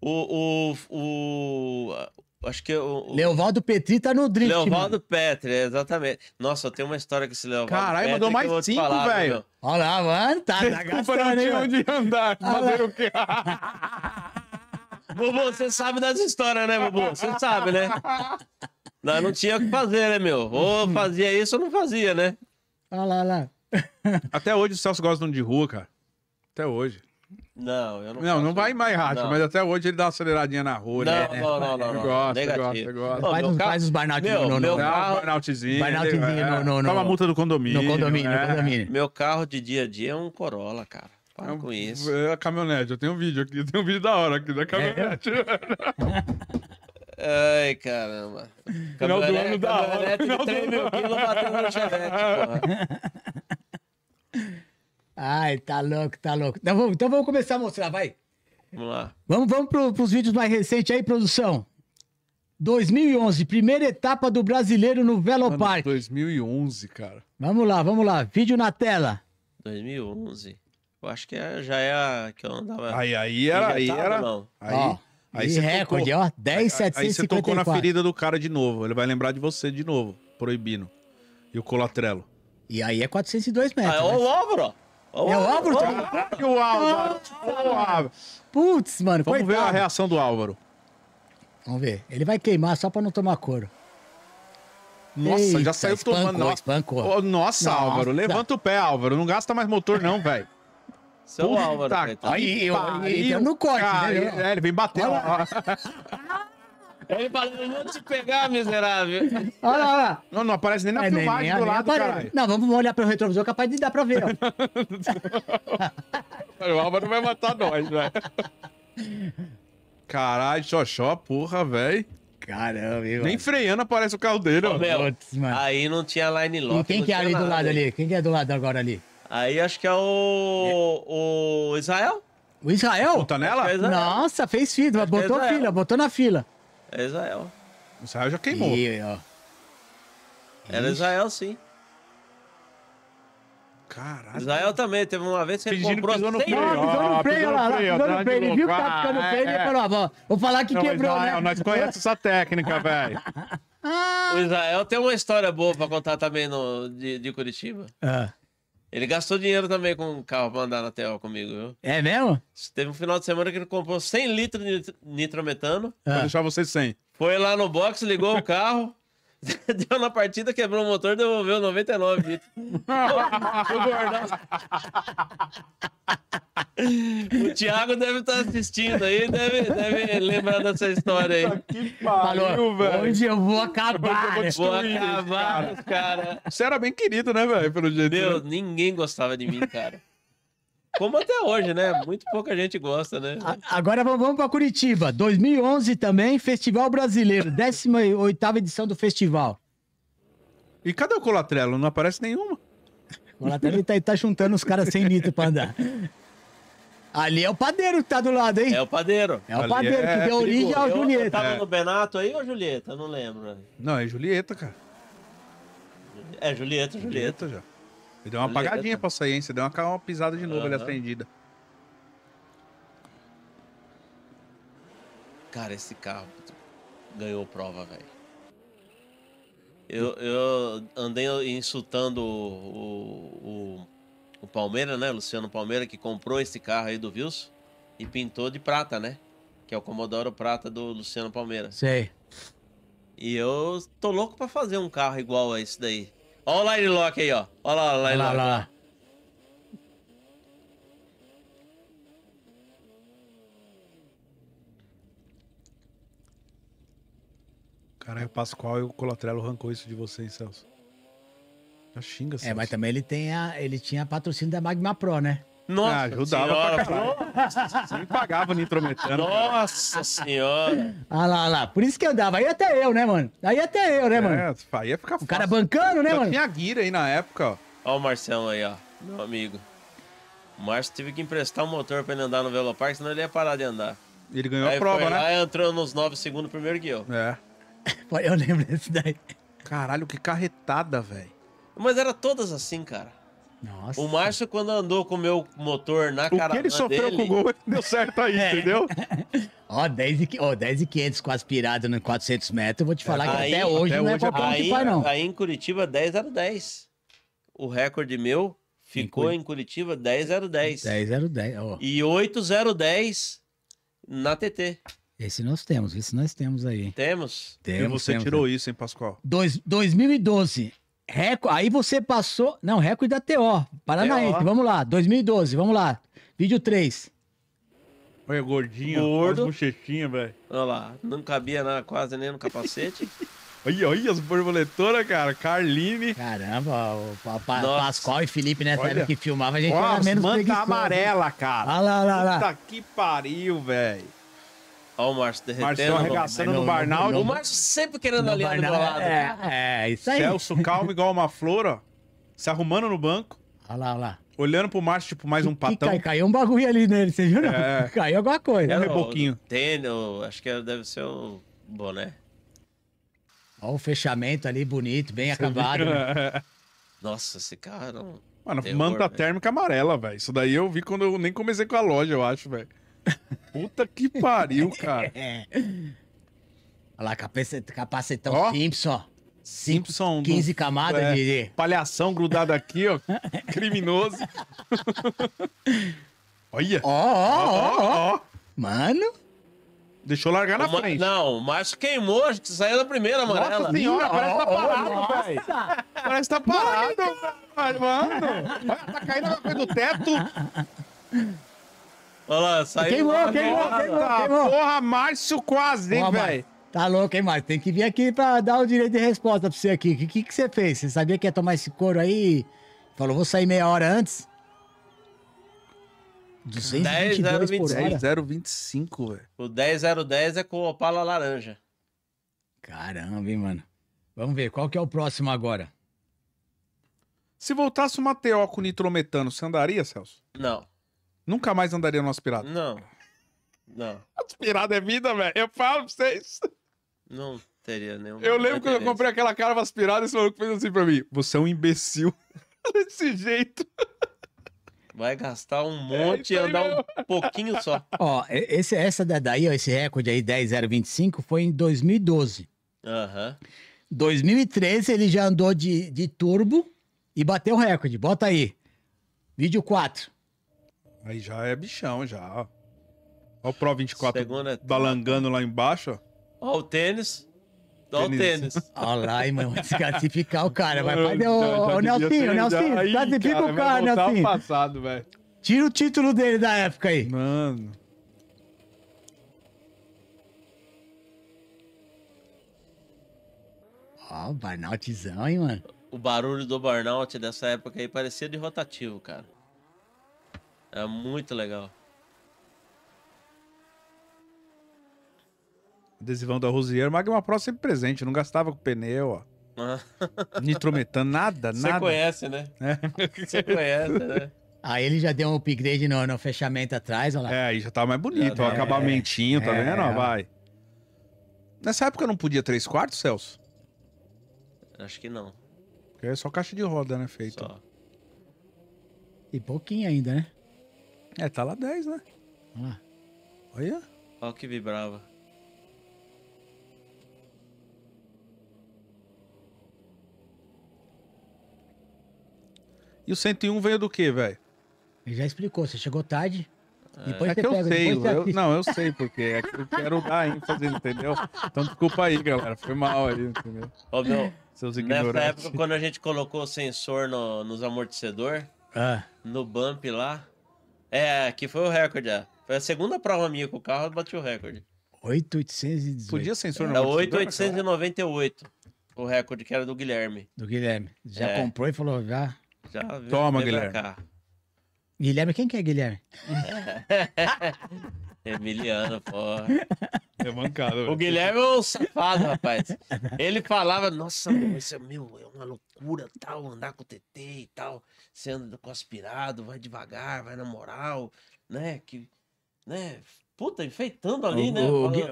O, o, o, Acho que o. Leovaldo Petri tá no drift. Leovaldo mano. Petri, exatamente. Nossa, eu tenho uma história com esse Leovaldo. Caralho, mandou mais cinco, velho. Olha lá, mano. Tá, tá Desculpa, gastando, não tinha onde andar. Fazer o quê? Bubu, você sabe das histórias, né, Bubu? Você sabe, né? Nós não tinha o que fazer, né, meu? Ou fazia isso ou não fazia, né? Olha lá, olha lá. Até hoje o Celso gosta de um de rua, cara. Até hoje. Não, eu não. Não, não vai mais racha, mas até hoje ele dá uma aceleradinha na rua. Não, né? não, não, não, não. Gosta, gosta, gosta. Faz, os burnout, meu, não, não. burnoutzinho. Né? Burnoutzinho, é, não, não, não. Toma multa do condomínio. No condomínio, é. no né? condomínio. Meu carro de dia a dia é um Corolla, cara. Para é um, com isso. É a caminhonete, eu tenho um vídeo aqui, eu tenho um vídeo da hora aqui da é? caminhonete. É. Ai, caramba. Final do ano da hora. do de 3 mil quilos batendo no chevette, porra. Ai, tá louco, tá louco. Então vamos, então vamos começar a mostrar, vai. Vamos lá. Vamos, vamos pro, pros vídeos mais recentes aí, produção. 2011, primeira etapa do brasileiro no Velopark. 2011, cara. Vamos lá, vamos lá. Vídeo na tela. 2011. Eu acho que é, já é a que eu andava. Aí, aí era. Aí, era aí, ó, aí você recorde, tocou, ó. 10,754. Aí, aí você tocou na ferida do cara de novo. Ele vai lembrar de você de novo, proibindo. E o Colatrello. E aí é 402 metros. Aí, ah, é né? Ó, o Álvaro, é o Álvaro? Oh, o Álvaro. Putz, mano. Vamos coitado. ver a reação do Álvaro. Vamos ver. Ele vai queimar só pra não tomar couro. Nossa, Eita, já saiu espancou, tomando. Nossa, espancou. Nossa, Nossa, Álvaro. Levanta o pé, Álvaro. Não gasta mais motor, não, velho. Seu Álvaro. Tá... Aí, aí, aí, eu, eu, eu, eu corte, cara, né, É, ele vem bater. Olha. Ele falando, vou te pegar, miserável. Olha lá, olha lá. Não, não aparece nem na é, filmagem nem, do lado, cara. Não, vamos olhar pelo retrovisor, capaz de dar pra ver, ó. o Álvaro vai matar nós, velho. Né? Caralho, xoxó, porra, velho. Caramba, hein, Nem freando aparece o carro dele, ó. Aí não tinha line lock. E quem que é ali do lado aí. ali? Quem que é do lado agora ali? Aí acho que é o. É. O Israel? O Israel? Botou nela? É Israel. Nossa, fez fila, é botou é fila, botou na fila. É Israel. Israel já queimou. E, ó. Era Israel, sim. Caralho. Israel também, teve uma vez que ele Fingindo comprou pisou no freio. Não, pisou no ah, freio, ó, pisou no tá freio. Ele viu que tava tá ficando ah, freio e ele é. falou, ó, ah, vou falar que quebrou, né? Nós conhecemos essa técnica, velho. O Israel tem uma história boa pra contar também de Curitiba. É. Ele gastou dinheiro também com o carro pra andar na TO comigo, viu? É mesmo? Teve um final de semana que ele comprou 100 litros de nitrometano. Ah. Pra deixar vocês sem. Foi lá no box, ligou o carro. Deu na partida, quebrou o motor, devolveu 99 litros. o Thiago deve estar tá assistindo aí, deve, deve lembrar dessa história aí. Puta que pariu, velho. eu vou acabar? Né? Eu vou, vou acabar, cara. cara. Você era bem querido, né, velho? Pelo jeito. Meu, né? ninguém gostava de mim, cara. Como até hoje, né? Muito pouca gente gosta, né? Agora vamos para Curitiba. 2011 também, Festival Brasileiro, 18 edição do festival. E cadê o Colatrelo? Não aparece nenhuma. O Colatrelo está tá juntando os caras sem mito para andar. Ali é o padeiro que tá do lado, hein? É o padeiro. É o padeiro é que deu origem ao Julieta. Eu tava é. no Benato aí ou Julieta? Não lembro. Não, é Julieta, cara. É Julieta, Julieta. Julieta já. Ele deu uma apagadinha pra sair, hein? Você deu uma, uma pisada de novo uhum. ali atendida. Cara, esse carro ganhou prova, velho. Eu, eu andei insultando o, o, o Palmeiras, né? Luciano Palmeira, que comprou esse carro aí do Wilson e pintou de prata, né? Que é o Comodoro Prata do Luciano Palmeira. Sei. E eu tô louco pra fazer um carro igual a esse daí. Ó o line lock aí, ó. Ó lá, olha lá, lock. Lá, lá. Caralho, o Pascoal e o Colatrello arrancou isso de vocês, Celso. Já xinga, Celso. É, mas também ele, tem a, ele tinha patrocínio da Magma Pro, né? Nossa, ah, ajudava senhora, pra caralho. pagava nitrometano. Nossa senhora. Ah lá, lá. Por isso que eu dava. Aí até eu, né, mano? Aí até eu, né, é, mano? Aí ia ficar fácil. O cara bancando, né, eu mano? Tinha guira aí na época, ó. o Marcelo aí, ó. Meu amigo. O Márcio tive que emprestar um motor pra ele andar no Velopark, senão ele ia parar de andar. Ele ganhou aí a prova, foi né? Aí entrou nos 9 segundos primeiro que eu. É. eu lembro desse daí. Caralho, que carretada, velho. Mas era todas assim, cara. Nossa. O Márcio, quando andou com o meu motor na cara O que ele sofreu dele... com o gol deu certo aí, é. entendeu? Ó, 10,500 e, ó, 10 com aspirado no 400 metros, eu vou te falar é. que aí, até hoje até não é pra é aí, pai, não. Aí em Curitiba, 10 0 10. O recorde meu ficou em, Curitiba, em Curitiba 10 0 10. 10 10, ó. E 8 0 10 na TT. Esse nós temos, esse nós temos aí. Temos? Temos. E você temos, tirou né? isso, hein, Pascoal? Dois, 2012, aí você passou. Não, recorde da TO. Paranaense. Vamos lá, 2012, vamos lá. Vídeo 3. Olha, gordinho, gordo. bochechinha, velho. Olha lá, não cabia nada quase nem no capacete. olha, olha as borboletonas, cara. Carline. Caramba, o pa, pa, Pascoal e Felipe né, olha. que filmava, a gente Nossa, era menos manta amarela, cara. Olha lá, olha lá. Puta que pariu, velho. Olha o Márcio derretendo. Márcio arregaçando no Barnaldo. O Márcio sempre querendo ali aliar do lado. É, é, isso aí. Celso calmo igual uma flor, ó. Se arrumando no banco. Olha lá, olha lá. Olhando pro Márcio, tipo, mais um patão. Cai, caiu um bagulho ali nele, você viu? Não? É. Caiu alguma coisa. É um reboquinho. Tênis, acho que deve ser um boné. Olha o fechamento ali, bonito, bem você acabado. Né? Nossa, esse cara... Mano, Terror, manta véio. térmica amarela, velho. Isso daí eu vi quando eu nem comecei com a loja, eu acho, velho. Puta que pariu, cara. É. Olha lá, capacete, capacetão ó, Simpson. Simpson. 15 do, camadas é, de... Palhação grudado aqui, ó. Criminoso. Olha. Ó, ó, ó, Mano. Deixou largar na frente. Não, mas queimou, a gente saiu da primeira amarela. Nossa senhora, oh, parece que tá parado, oh, velho. Parece que tá parado, mano. Olha, tá caindo na do teto. Olha lá, saiu. Queimou, queimou, queimou, tá queimou. Porra, Márcio quase, hein, velho? Tá louco, hein, Márcio? Tem que vir aqui pra dar o direito de resposta pra você aqui. O que, que, que você fez? Você sabia que ia tomar esse couro aí? Falou, vou sair meia hora antes? 222 por 10,025, velho. O 10,010 é com o Opala laranja. Caramba, hein, mano. Vamos ver, qual que é o próximo agora? Se voltasse o Mateo com nitrometano, você andaria, Celso? Não. Nunca mais andaria no aspirado. Não. Não. Aspirado é vida, velho. Eu falo pra vocês. Não teria nenhum. Eu lembro quando eu comprei aquela carva aspirada e esse maluco fez assim pra mim: Você é um imbecil. Desse jeito. Vai gastar um é monte é, e andar um pouquinho só. Ó, esse, essa daí, ó, esse recorde aí, 10,025, foi em 2012. Aham. Uhum. 2013 ele já andou de, de turbo e bateu o recorde. Bota aí. Vídeo 4. Aí já é bichão, já. Olha o Pro 24 Segunda, balangando lá embaixo. Olha o tênis. Olha o tênis. Olha lá, irmão. Desclassificar o cara. Vai fazer o Nelsinho, Nelsinho. Desclassifica o cara, Nelsinho. passado, velho. Tira o título dele da época aí. Mano. Ó, oh, burnout hein, mano? O barulho do burnout dessa época aí parecia de rotativo, cara. É muito legal. Adesivão da Rosier, Magma é Pro sempre presente, não gastava com pneu, ó. Nitrometano, nada, Cê nada. Você conhece, né? É. Você é. conhece, né? Aí ele já deu um upgrade no, no fechamento atrás, olha lá. É, aí já tá mais bonito, já, ó, é, acabamentinho, tá é. vendo? Ó, vai. Nessa época não podia 3 quartos, Celso? Acho que não. Porque é só caixa de roda, né, feito. Só. E pouquinho ainda, né? É, tá lá 10, né? lá. Ah. Olha. Olha que vibrava. E o 101 veio do que, velho? Ele já explicou, você chegou tarde. É, é que eu pega, sei, eu, não, eu sei porque é que eu quero dar ênfase, entendeu? Então desculpa aí, galera, foi mal aí, entendeu? Ô, meu, Seus ignorantes. Nessa época, quando a gente colocou o sensor no, nos amortecedor, ah. no bump lá, é, que foi o recorde, é. Foi a segunda prova minha com o carro, eu bati o recorde. 8,818. Podia sensor é, no é, 8,898. O recorde que era do Guilherme. Do Guilherme. Já é. comprou e falou, já. Já Toma, Guilherme. Guilherme, quem que é Guilherme? Emiliano, porra. É mancado. Velho. O Guilherme é um safado, rapaz. Ele falava, nossa, isso é, meu, é uma loucura, tal, andar com o TT e tal. sendo coaspirado, com aspirado, vai devagar, vai na moral, né? Que, né? Puta, enfeitando ali, o, né?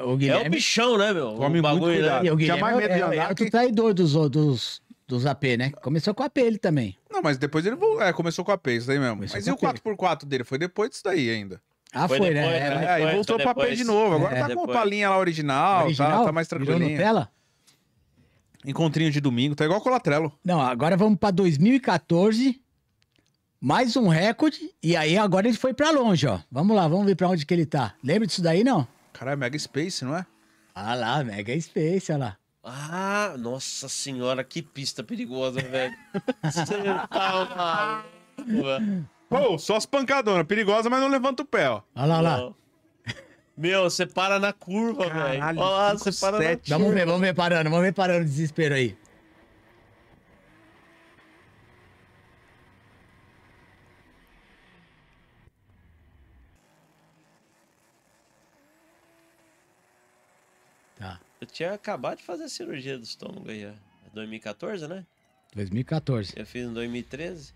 O, o Guilherme, é o bichão, né, meu? Come o bagulho, muito né? cuidado. Né? Guilherme, Tinha mais medo de é, andar. É, é, dos, dos, dos AP, né? Começou com a AP ele também. Não, mas depois ele é, começou com a AP, isso aí mesmo. Começou mas e o 4x4 dele? Foi depois disso daí ainda. Ah, foi, foi né? Depois, é, depois, né? é, aí voltou pra pé de novo. Agora é, tá depois. com a linha lá original, tá, original? Tá, tá mais tranquilinho. Nutella? Encontrinho de domingo, tá igual Colatrello. Não, agora vamos pra 2014. Mais um recorde. E aí agora ele foi pra longe, ó. Vamos lá, vamos ver pra onde que ele tá. Lembra disso daí, não? Caralho, é Mega Space, não é? Ah lá, Mega Space, olha lá. Ah, nossa senhora, que pista perigosa, velho. Você tá maluco, velho. Pô, só as pancadonas. Perigosa, mas não levanta o pé, ó. Olha lá, olha lá. Meu, você para na curva, velho. Olha lá, você para na curva. Vamos ver, vamos ver parando, vamos ver parando o desespero aí. Tá. Eu tinha acabado de fazer a cirurgia do estômago aí, ó. 2014, é né? 2014. Eu fiz em 2013.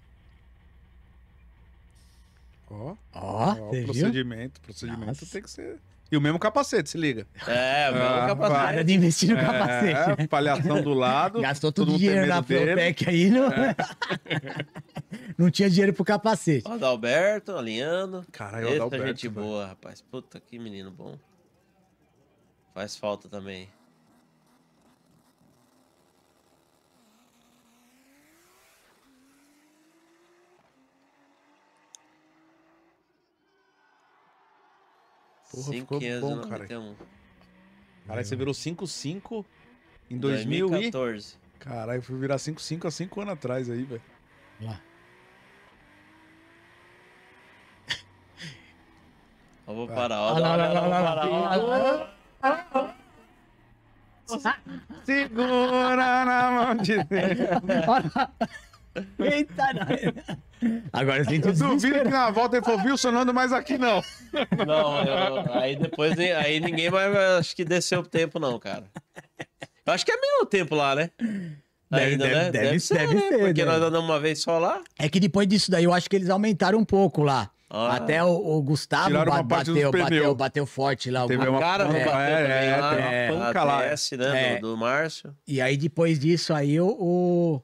Ó, ó, procedimento, procedimento Nossa. tem que ser. E o mesmo capacete, se liga. É, o mesmo ah, capacete. Para de investir no é, capacete. É, palhação do lado. Gastou todo o dinheiro na Flopec aí, não? É. é. não tinha dinheiro pro capacete. O Adalberto, alinhando. Caralho, Eita, Adalberto. gente boa, rapaz. Puta que menino bom. Faz falta também. Porra, 591. Cara. Caralho, você virou 5-5 em 2014. E... Caralho, eu fui virar 5-5 há 5 anos atrás aí, velho. Lá. Eu vou parar, ó. Olha, olha, olha, olha. Segura na mão de Deus. Eita, não. Agora tem tudo. Duvido que na volta ele falou, viu, sonando mais aqui não. Não, eu, aí depois aí ninguém mais acho que desceu o tempo, não, cara. Eu acho que é meio tempo lá, né? Deve, Ainda, deve, né? deve, deve ser, deve né? ser Porque nós andamos uma vez só lá. É que depois disso daí, eu acho que eles aumentaram um pouco lá. Ah, Até o, o Gustavo bateu, bateu, bateu, bateu, forte lá. Teve o cara é, bateu é, também é, lá, é, panca lá. É. Né, é, do, do Márcio. E aí, depois disso aí, o... o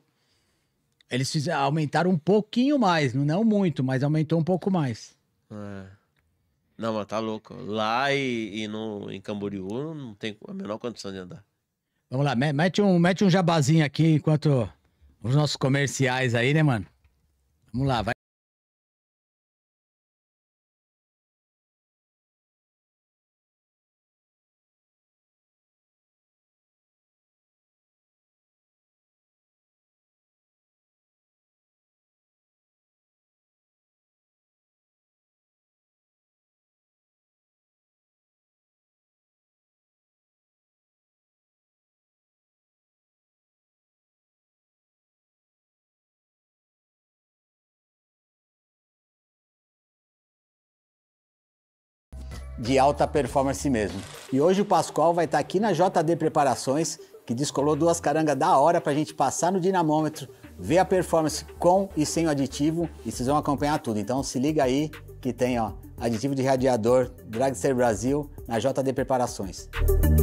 eles fizeram, aumentaram um pouquinho mais, não muito, mas aumentou um pouco mais. É. Não, mas tá louco. Lá e, e, no, em Camboriú não tem a menor condição de andar. Vamos lá, mete um, mete um jabazinho aqui enquanto os nossos comerciais aí, né, mano? Vamos lá, vai. de alta performance mesmo. E hoje o Pascoal vai estar tá aqui na JD Preparações, que descolou duas carangas da hora para a gente passar no dinamômetro, ver a performance com e sem o aditivo e vocês vão acompanhar tudo. Então se liga aí que tem ó, aditivo de radiador Dragster Brasil na JD Preparações. Música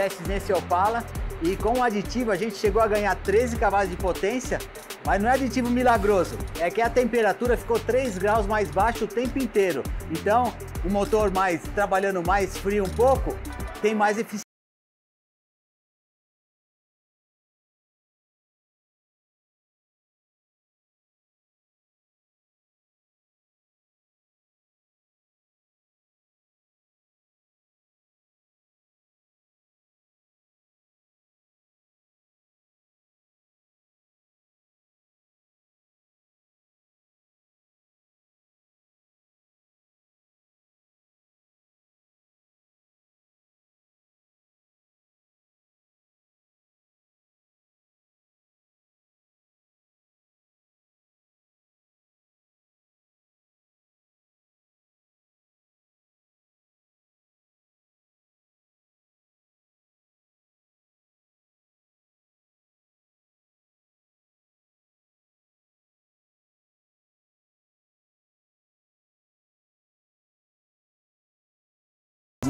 testes nesse Opala e com o aditivo a gente chegou a ganhar 13 cavalos de potência, mas não é aditivo milagroso, é que a temperatura ficou 3 graus mais baixa o tempo inteiro. Então, o motor mais trabalhando mais frio um pouco, tem mais eficiência.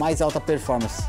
mais alta performance.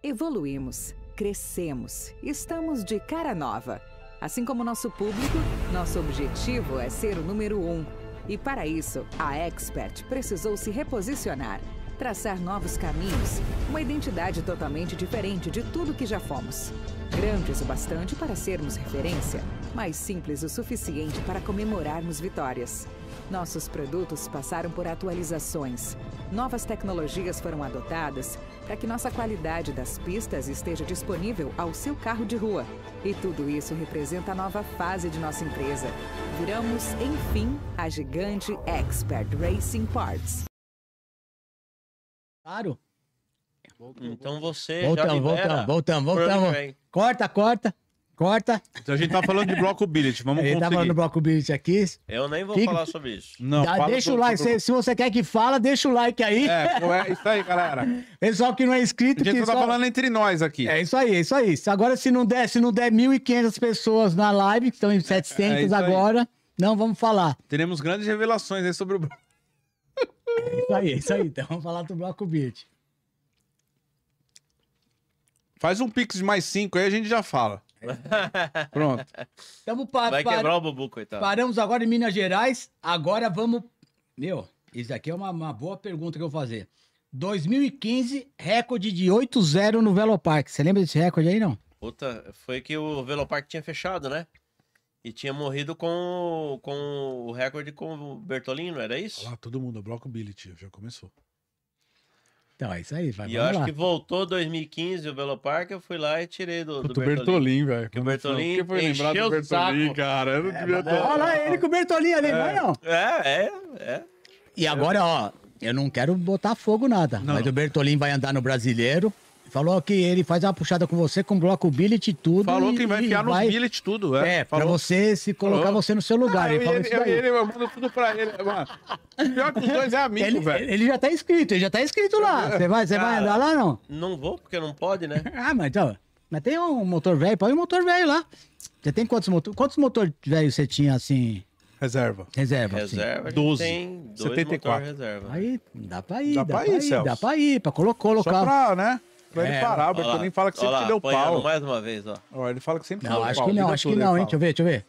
Evoluímos, crescemos, estamos de cara nova. Assim como nosso público, nosso objetivo é ser o número um. E para isso, a Expert precisou se reposicionar, traçar novos caminhos, uma identidade totalmente diferente de tudo que já fomos. Grandes o bastante para sermos referência, mas simples o suficiente para comemorarmos vitórias. Nossos produtos passaram por atualizações. Novas tecnologias foram adotadas para que nossa qualidade das pistas esteja disponível ao seu carro de rua. E tudo isso representa a nova fase de nossa empresa. Viramos, enfim, a gigante Expert Racing Parts. Claro então você voltamos, já Voltamos, voltamos, voltamos. Corta, corta, corta. Então a gente tá falando de bloco billet, vamos Ele tá falando do bloco billet aqui. Eu nem vou Fica... falar sobre isso. Não, já, deixa o like, se, se, você quer que fala, deixa o like aí. É, é isso aí, galera. Pessoal que não é inscrito... A gente que só tá falando entre nós aqui. É isso aí, é isso aí. Agora se não der, se não der 1.500 pessoas na live, que estão em 700 é, é agora, aí. não vamos falar. Teremos grandes revelações aí sobre o... É isso aí, é isso aí. Então vamos falar do bloco billet. Faz um pix de mais cinco aí, a gente já fala. Pronto. Tamo pa Vai quebrar o bubu, coitado. Paramos agora em Minas Gerais. Agora vamos. Meu, isso aqui é uma, uma boa pergunta que eu vou fazer. 2015, recorde de 8-0 no Velopark. Você lembra desse recorde aí, não? Puta, foi que o Velopark tinha fechado, né? E tinha morrido com, com o recorde com o Bertolino, era isso? Olha lá, todo mundo, bloco Billy, tio, já começou. Então, é isso aí, vai E eu acho lá. que voltou 2015 o Belo Parque, eu fui lá e tirei do, do, do Bertolim, velho. Que o Bertolin que foi lembrado do Bertolin, cara. Eu não é, ter... Olha lá ele com o Bertolim ali, é. não. É, é, é. E agora, ó, eu não quero botar fogo nada, não. mas o Bertolim vai andar no Brasileiro, Falou que ele faz uma puxada com você, com bloco billet tudo. Falou que vai enfiar vai... nos billet tudo, é. é falou. pra você se colocar falou. você no seu lugar. Ah, ele falou ele, isso daí. Eu, ele, eu mando tudo pra ele. É, mano. Pior que os dois é amigo, ele, velho. Ele já tá inscrito, ele já tá inscrito lá. É. Você vai, você vai andar lá, não? Não vou, porque não pode, né? ah, mas então... Mas tem um motor velho, põe um motor velho lá. Você tem quantos motores? Quantos motores velho você tinha, assim... Reserva. Reserva. Reserva. 12. Tem 74. Reserva. Aí dá pra ir. Dá, dá pra ir, Celso. dá pra ir, pra colocar. Só pra, né? pra ele é, parar, o Bertolini fala que sempre lá, te deu pau. mais uma vez, ó. ó. Ele fala que sempre não, te deu acho pau. Que não, acho que não, hein? Deixa eu ver, deixa eu ver.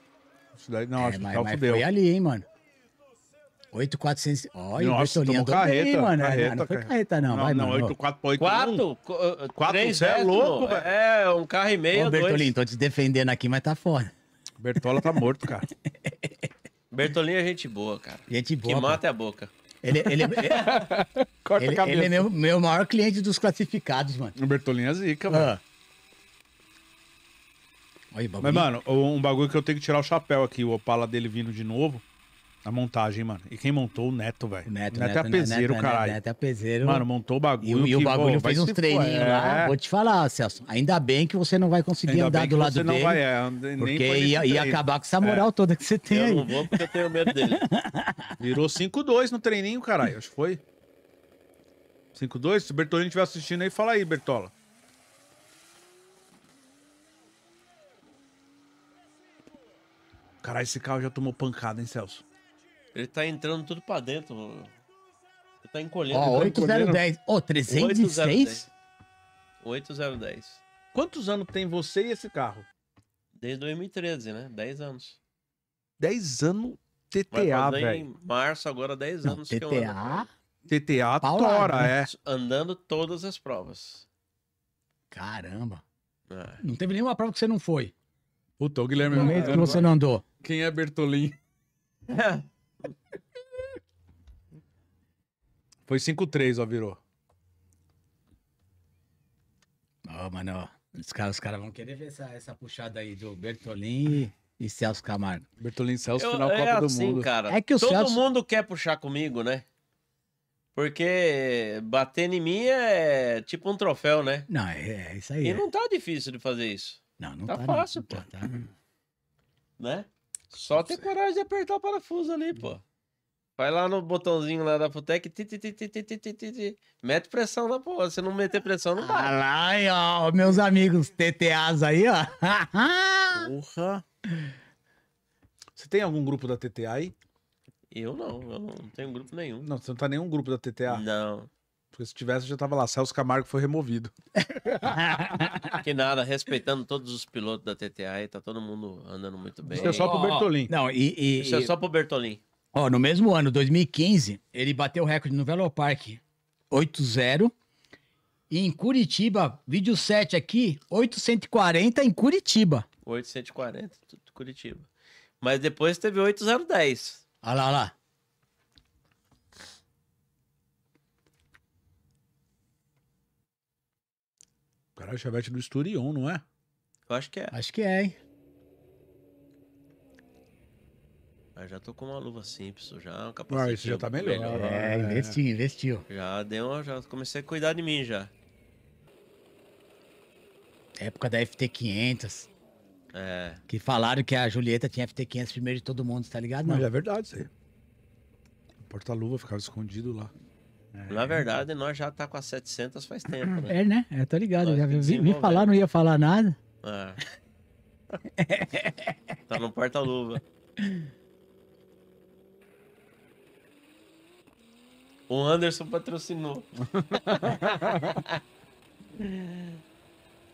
Isso daí não, é, acho que mas, mas foi ali, hein, mano. 8400. Olha, o Bertolini andou carreta, bem, mano. É, carreta, não foi carreta, não. Não, vai, não 8481. 4? 4? Você é louco, velho. É, um carro e meio, Ô, Bertolini, tô te defendendo aqui, mas tá fora. Bertola tá morto, cara. Bertolinho é gente boa, cara. Gente boa. Que mata é a boca. Ele, ele, Corta ele, cabeça. ele é meu, meu maior cliente dos classificados, mano. O Bertolinha é zica, ah. mano. Mas, mano, um bagulho que eu tenho que tirar o chapéu aqui, o Opala dele vindo de novo. A montagem, mano. E quem montou o Neto, velho. Neto, é Neto, Neto é peseiro, Neto, caralho. Neto é peseiro. Mano, montou o bagulho. E, e o bagulho pô, fez uns treininhos é. lá. Vou te falar, Celso. Ainda bem que você não vai conseguir ainda andar do lado dele. você dele. Não vai, é, nem porque ia, ia acabar com essa moral é. toda que você tem. Eu não vou porque eu tenho medo dele. Virou 5-2 no treininho, caralho. Acho que foi. 5-2? Se o Bertolini estiver assistindo aí, fala aí, Bertola. Caralho, esse carro já tomou pancada, hein, Celso? Ele tá entrando tudo pra dentro. Ele tá encolhendo. Ó, tá oh, 8010. Ô, oh, 306? 8010. Quantos anos tem você e esse carro? Desde 2013, né? 10 anos. 10 anos TTA, velho. em março agora 10 anos Não, TTA? que eu ando. TTA Paulado, tora, né? é. Andando todas as provas. Caramba. É. Não teve nenhuma prova que você não foi. Puta, o Guilherme... É no momento que você não andou. Quem é Bertolini? Foi 5-3, ó, virou. Ó, oh, mano, ó. Os caras cara vão querer ver essa, essa puxada aí do Bertolini e Celso Camargo. Bertolini Celso, Eu, final é Copa assim, do Mundo. Cara, é que o todo Celso... mundo quer puxar comigo, né? Porque bater em mim é tipo um troféu, né? Não, é, é isso aí. E é. não tá difícil de fazer isso. Não, não tá. Tá fácil, não, tá, pô. Tá, tá. Né? Só ter coragem de apertar o parafuso ali, pô. Vai lá no botãozinho lá da Putec. mete pressão na pô. Se não meter pressão, não vai. Ah lá, ó, meus amigos TTAs aí, ó. porra. Você tem algum grupo da TTA aí? Eu não, eu não tenho grupo nenhum. Não, você não tá em nenhum grupo da TTA? Não. Porque se tivesse, já tava lá. Celso Camargo foi removido. que nada, respeitando todos os pilotos da TTA e tá todo mundo andando muito bem. Isso é só pro Bertolin. Não, e, e, Isso é só pro Bertolin. Ó, no mesmo ano, 2015, ele bateu o recorde no Velopark 8-0. E em Curitiba, vídeo 7 aqui, 840 em Curitiba. 840, Curitiba. Mas depois teve 8010. Olha lá, olha lá. Caralho, Chevette do Estúdio não é? Eu acho que é. Acho que é, hein? Eu já tô com uma luva simples, já um capacete. Ah, isso já tá melhor. melhor. É, é, investiu, investiu. Já deu, já comecei a cuidar de mim já. Época da FT500. É. Que falaram que a Julieta tinha FT500 primeiro de todo mundo, tá ligado? Não, Mas é verdade isso aí. Porta-luva ficava escondido lá. É. Na verdade, nós já tá com as 700 faz tempo, né? É, né? Eu tô ligado. já vi, me falar, não ia falar nada. É. tá no porta-luva. O Anderson patrocinou.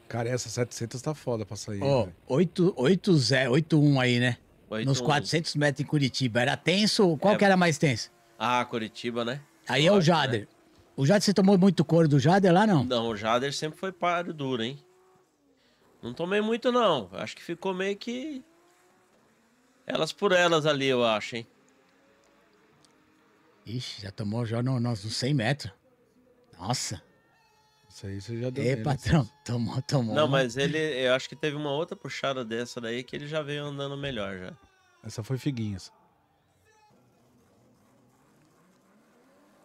Cara, essa 700 tá foda pra sair. Ó, oh, 81 aí, né? 8, Nos 400 metros em Curitiba. Era tenso? Qual é... que era mais tenso? Ah, Curitiba, né? Aí é o né? Jader. O Jader, você tomou muito couro do Jader lá, não? Não, o Jader sempre foi páreo duro, hein? Não tomei muito, não. Acho que ficou meio que. Elas por elas ali, eu acho, hein? Ixi, já tomou já nos no 100 metros. Nossa. Isso aí você já deu. Ei, né, patrão, tomou, tomou. Não, mas ele, eu acho que teve uma outra puxada dessa daí que ele já veio andando melhor já. Essa foi Figuinhas.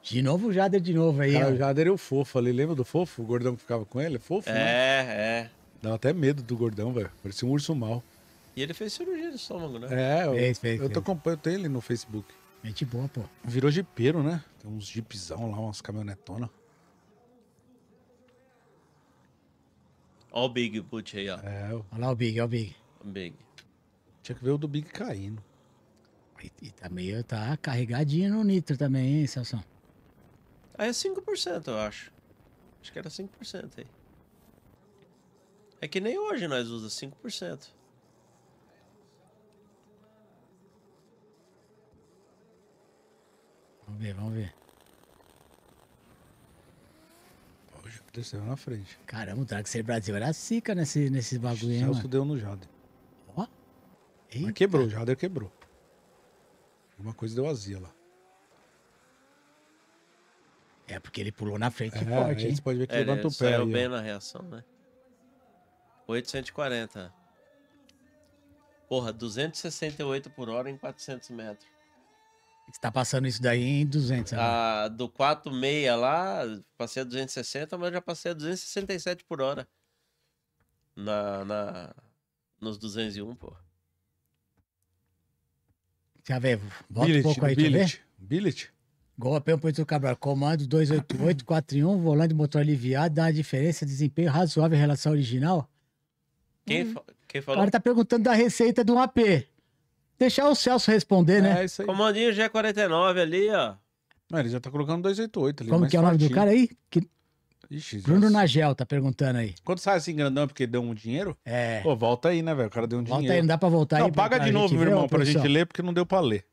De novo o Jader de novo aí. Cara, o Jader é o fofo ali. Lembra do fofo? O gordão que ficava com ele? É fofo, né? É, né? é. Dá até medo do gordão, velho. Parecia um urso mal. E ele fez cirurgia do estômago, né? É, eu, fez, fez, eu, tô acompanhando ele no Facebook. Gente boa, pô. Virou jipeiro, né? Tem uns jipzão lá, umas caminhonetonas. Ó o Big Butch aí, ó. É, eu... Olha lá o Big, ó o Big. O Big. Tinha que ver o do Big caindo. E, e também tá, tá carregadinho no nitro também, hein, Celso? Ah, é 5%, eu acho. Acho que era 5% aí. É que nem hoje nós usa 5%. Vamos ver, vamos ver. O aconteceu na frente. Caramba, o Draxler Brasil era sica nesse, nesse bagulho, hein? Celso mano. deu no Jader. Ó. Mas quebrou, o Jader quebrou. Uma coisa deu azia lá. É, porque ele pulou na frente é, forte, Você pode ver que é, levanta o pé. Saiu aí, bem ó. na reação, né? 840. Porra, 268 por hora em 400 metros. Você tá passando isso daí em 200, né? Ah, do 4,6 lá, passei a 260, mas já passei a 267 por hora. Na, na, nos 201, pô. Deixa eu ver, volta billet, um pouco aí, billet, billet. Golpe é um do Cabral. Comando 288, 41, volante motor aliviado, dá uma diferença, desempenho razoável em relação ao original. Quem, hum. fa quem falou? O cara tá perguntando da receita do AP. Deixar o Celso responder, é, né? É isso aí. Comandinho G49 ali, ó. Não, ele já tá colocando 288 ali. Como que é o nome do cara aí? Que... Ixi, Bruno Nagel tá perguntando aí. Quando sai assim grandão é porque deu um dinheiro? É. Pô, volta aí, né, velho? O cara deu um volta dinheiro. Volta aí, não dá pra voltar não, aí. Não, paga de novo, meu irmão, pra gente ler, porque não deu pra ler.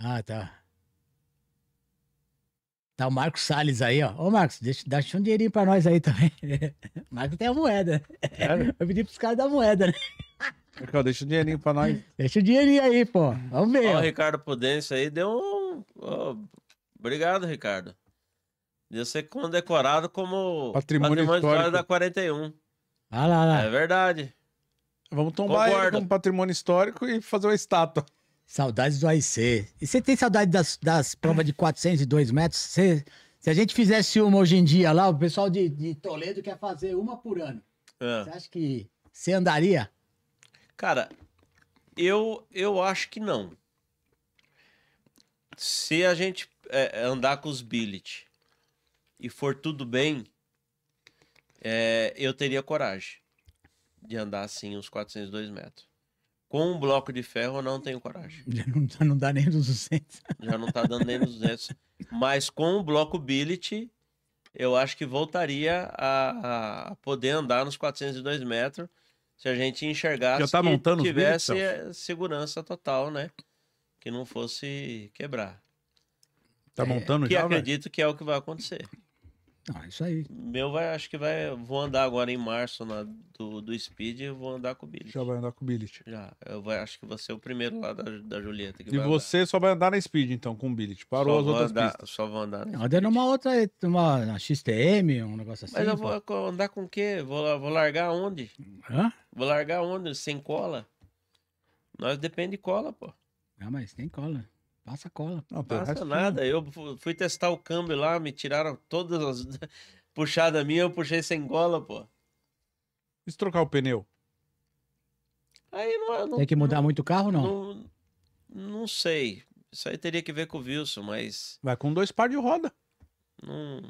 Ah, tá. Tá o Marcos Salles aí, ó. Ô, Marcos, deixa, deixa um dinheirinho pra nós aí também. O Marcos tem a moeda. É? Eu pedi pros caras da moeda, né? Ricardo, deixa um dinheirinho pra nós. Deixa o um dinheirinho aí, pô. Vamos ver. Ó, o Ricardo Pudência aí deu um. obrigado, Ricardo. Deu ser condecorado como Patrimônio, patrimônio Histórico da 41. Ah lá, lá. É verdade. Vamos tombar Concordo. ele como patrimônio histórico e fazer uma estátua. Saudades do AIC. E você tem saudade das, das provas de 402 metros? Você, se a gente fizesse uma hoje em dia lá, o pessoal de, de Toledo quer fazer uma por ano. É. Você acha que você andaria? Cara, eu, eu acho que não. Se a gente é, é, andar com os billet e for tudo bem, é, eu teria coragem de andar assim uns 402 metros. Com um bloco de ferro, eu não tenho coragem. Já não, já não dá nem nos 200. Já não tá dando nem nos 200. Mas com o bloco billet, eu acho que voltaria a, a, poder andar nos 402 metros se a gente enxergasse já tá montando que tivesse billets, segurança total, né? Que não fosse quebrar. Tá é. montando é, já, que né? acredito que é o que vai acontecer. Ah, isso aí. Meu vai, acho que vai. Vou andar agora em março na, do, do Speed e vou andar com o Billet. Já vai andar com o Billet. Já. Eu vai, acho que você é o primeiro lá da, da Julieta. e você andar. só vai andar na Speed, então, com o Billet. Parou só as outras andar, pistas. Só vou andar. Andando numa outra, uma na XTM, um negócio assim. Mas eu assim, vou pô. andar com o quê? Vou, vou largar onde? Hã? Vou largar onde? Sem cola? Nós depende de cola, pô. Ah, mas tem cola. Passa cola. Não, passa nada. Eu fui testar o câmbio lá, me tiraram todas as puxadas minhas, eu puxei sem gola, pô. E se trocar o pneu? Aí não, não Tem que mudar não, muito o carro, não? não? Não sei. Isso aí teria que ver com o Wilson, mas. Vai com dois par de roda. Não,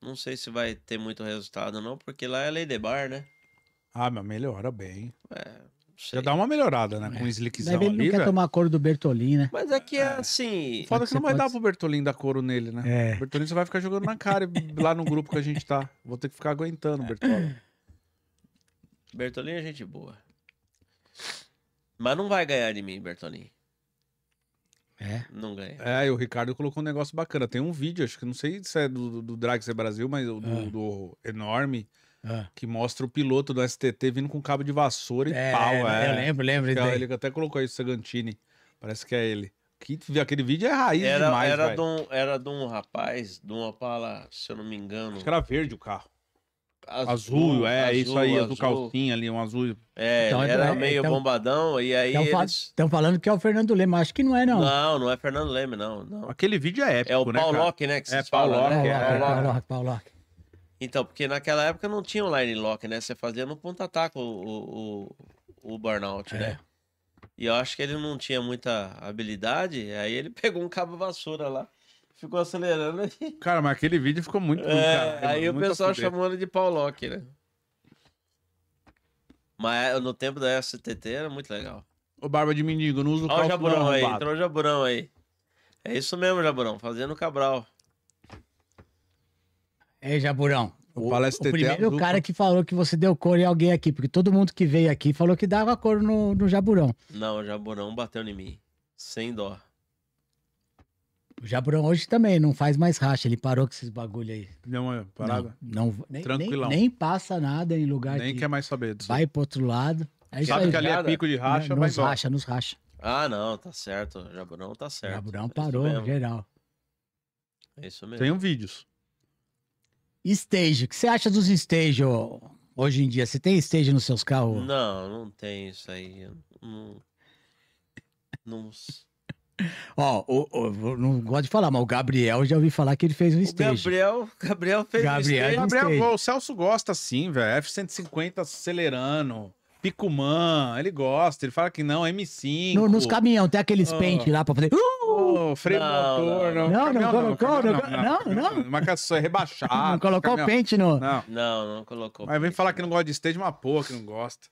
não sei se vai ter muito resultado, não, porque lá é Lady bar, né? Ah, mas melhora bem. É. Já dá uma melhorada, né? É. Com um slickzão Deve ele ali, quer tomar a cor do Bertolini, né? Mas é que é, é. assim. Foda é que, que não vai dar pro Bertolini dar couro nele, né? É. O Bertolini só vai ficar jogando na cara lá no grupo que a gente tá. Vou ter que ficar aguentando o Bertolini. Bertolini é gente boa. Mas não vai ganhar de mim, Bertolini. É. Não ganha. É, e o Ricardo colocou um negócio bacana. Tem um vídeo, acho que não sei se é do, do Drag Brasil, mas do, ah. do enorme que mostra o piloto do STT vindo com cabo de vassoura e é, pau. É, Eu lembro, lembro. Então, ele até colocou aí o Segantini, Parece que é ele. Que, aquele vídeo é raiz era, demais, era de, um, era de um rapaz, de uma pala, se eu não me engano. Acho que era verde o carro. Azul, azul é, azul, isso aí, azul, calcinha ali, um azul. É, então, era é, meio então, bombadão e aí Estão eles... falando que é o Fernando Leme, acho que não é não. Não, não é Fernando Leme, não. não. Aquele vídeo é épico, É o né, Locke, né, que É, Paul Locke. É, Locke. Então, porque naquela época não tinha online lock, né? Você fazia no ponta-ataque o, o, o, burnout, né? é. né? E eu acho que ele não tinha muita habilidade, aí ele pegou um cabo vassoura lá, ficou acelerando. E... Cara, mas aquele vídeo ficou muito. É, cara, aí muito o pessoal chamou ele de Paul Lock, né? Mas é, no tempo da STT era muito legal. O Barba de Mendigo, não usa o Olha o Jaburão aí, entrou o Jaburão aí. É isso mesmo, Jaburão, fazendo o Cabral. É Jaburão. O, o, o primeiro azul. cara que falou que você deu cor em alguém aqui, porque todo mundo que veio aqui falou que dava cor no, no Jaburão. Não, o Jaburão bateu em mim. Sem dó. O Jaburão hoje também não faz mais racha, ele parou com esses bagulho aí. Não, é parada. Não, não nem, Tranquilão. Nem, nem, passa nada em lugar Nem quer mais saber disso. Vai pro outro lado. É Sabe aí, que ali é pico de racha, nos mas... Nos racha, nos racha. Ah, não, tá certo. Jaburão tá certo. Jaburão é parou, é geral. É isso mesmo. Tenho vídeos. Stage, o que você acha dos stage hoje em dia? Você tem stage nos seus carros? Não, não tem isso aí. Não. não... Ó, oh, não gosto de falar, mas o Gabriel já ouvi falar que ele fez um stage. O Gabriel, Gabriel fez Gabriel, um stage. Gabriel, o Celso gosta sim, velho. F-150 acelerando. Picumã, ele gosta, ele fala que não, M5. No, nos caminhão, tem aqueles pentes ah. pente lá pra fazer. Uh! não, motor, não. Não, não colocou, não, não. Uma é rebaixada. Não colocou o pente no. Não, não colocou. Mas vem falar que não gosta de stage, uma porra que não gosta.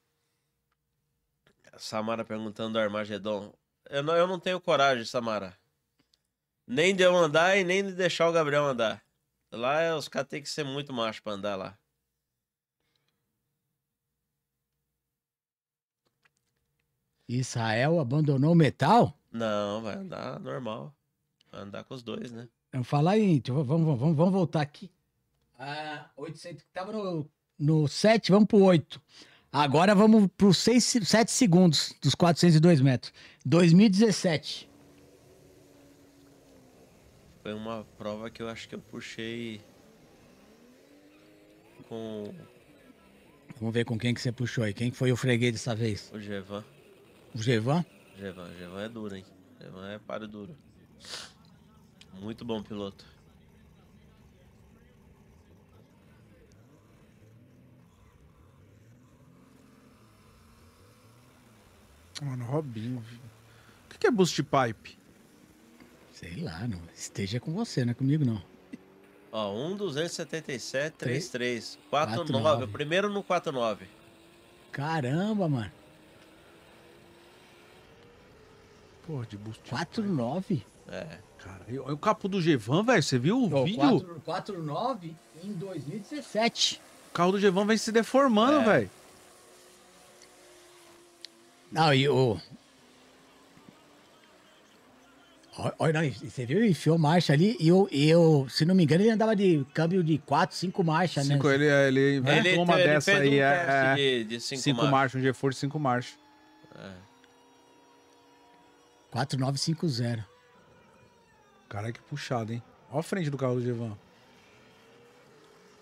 Samara perguntando do Armagedon. Eu não, eu não tenho coragem, Samara. Nem de eu andar e nem de deixar o Gabriel andar. Lá os caras têm que ser muito macho pra andar lá. Israel abandonou o metal? Não, vai andar normal. Vai andar com os dois, né? Então, fala aí, tio, vamos, vamos, vamos voltar aqui. Ah, 800, tava no, no 7, vamos pro 8. Agora vamos pro 6, 7 segundos dos 402 metros. 2017. Foi uma prova que eu acho que eu puxei com. Vamos ver com quem que você puxou aí. Quem foi o freguês dessa vez? O Gevan. O Gevan? Jevan, Jevan é duro, hein? Jevan é paro duro. Muito bom piloto. Mano, Robinho. O que é boost pipe? Sei lá, não. Esteja com você, não é comigo não. Ó, 1, 277, 33, 49. Primeiro no 49. Caramba, mano. Porra, de boost. 4,9? É. Cara, eu, o capô do Gevan, velho, você viu o oh, vídeo? 4,9 em 2017. O carro do Gevan vem se deformando, é. velho. Não, e o. Olha, você viu, ele enfiou marcha ali e eu, eu, se não me engano, ele andava de câmbio de 4, 5 marchas, cinco, né? Ele, ele inventou ele, uma ele dessa aí. Um é, é. de 5 marchas, marcha, um GeForce 5 marchas. É. 4950. Cara, que puxado, hein? Ó a frente do carro do Jevan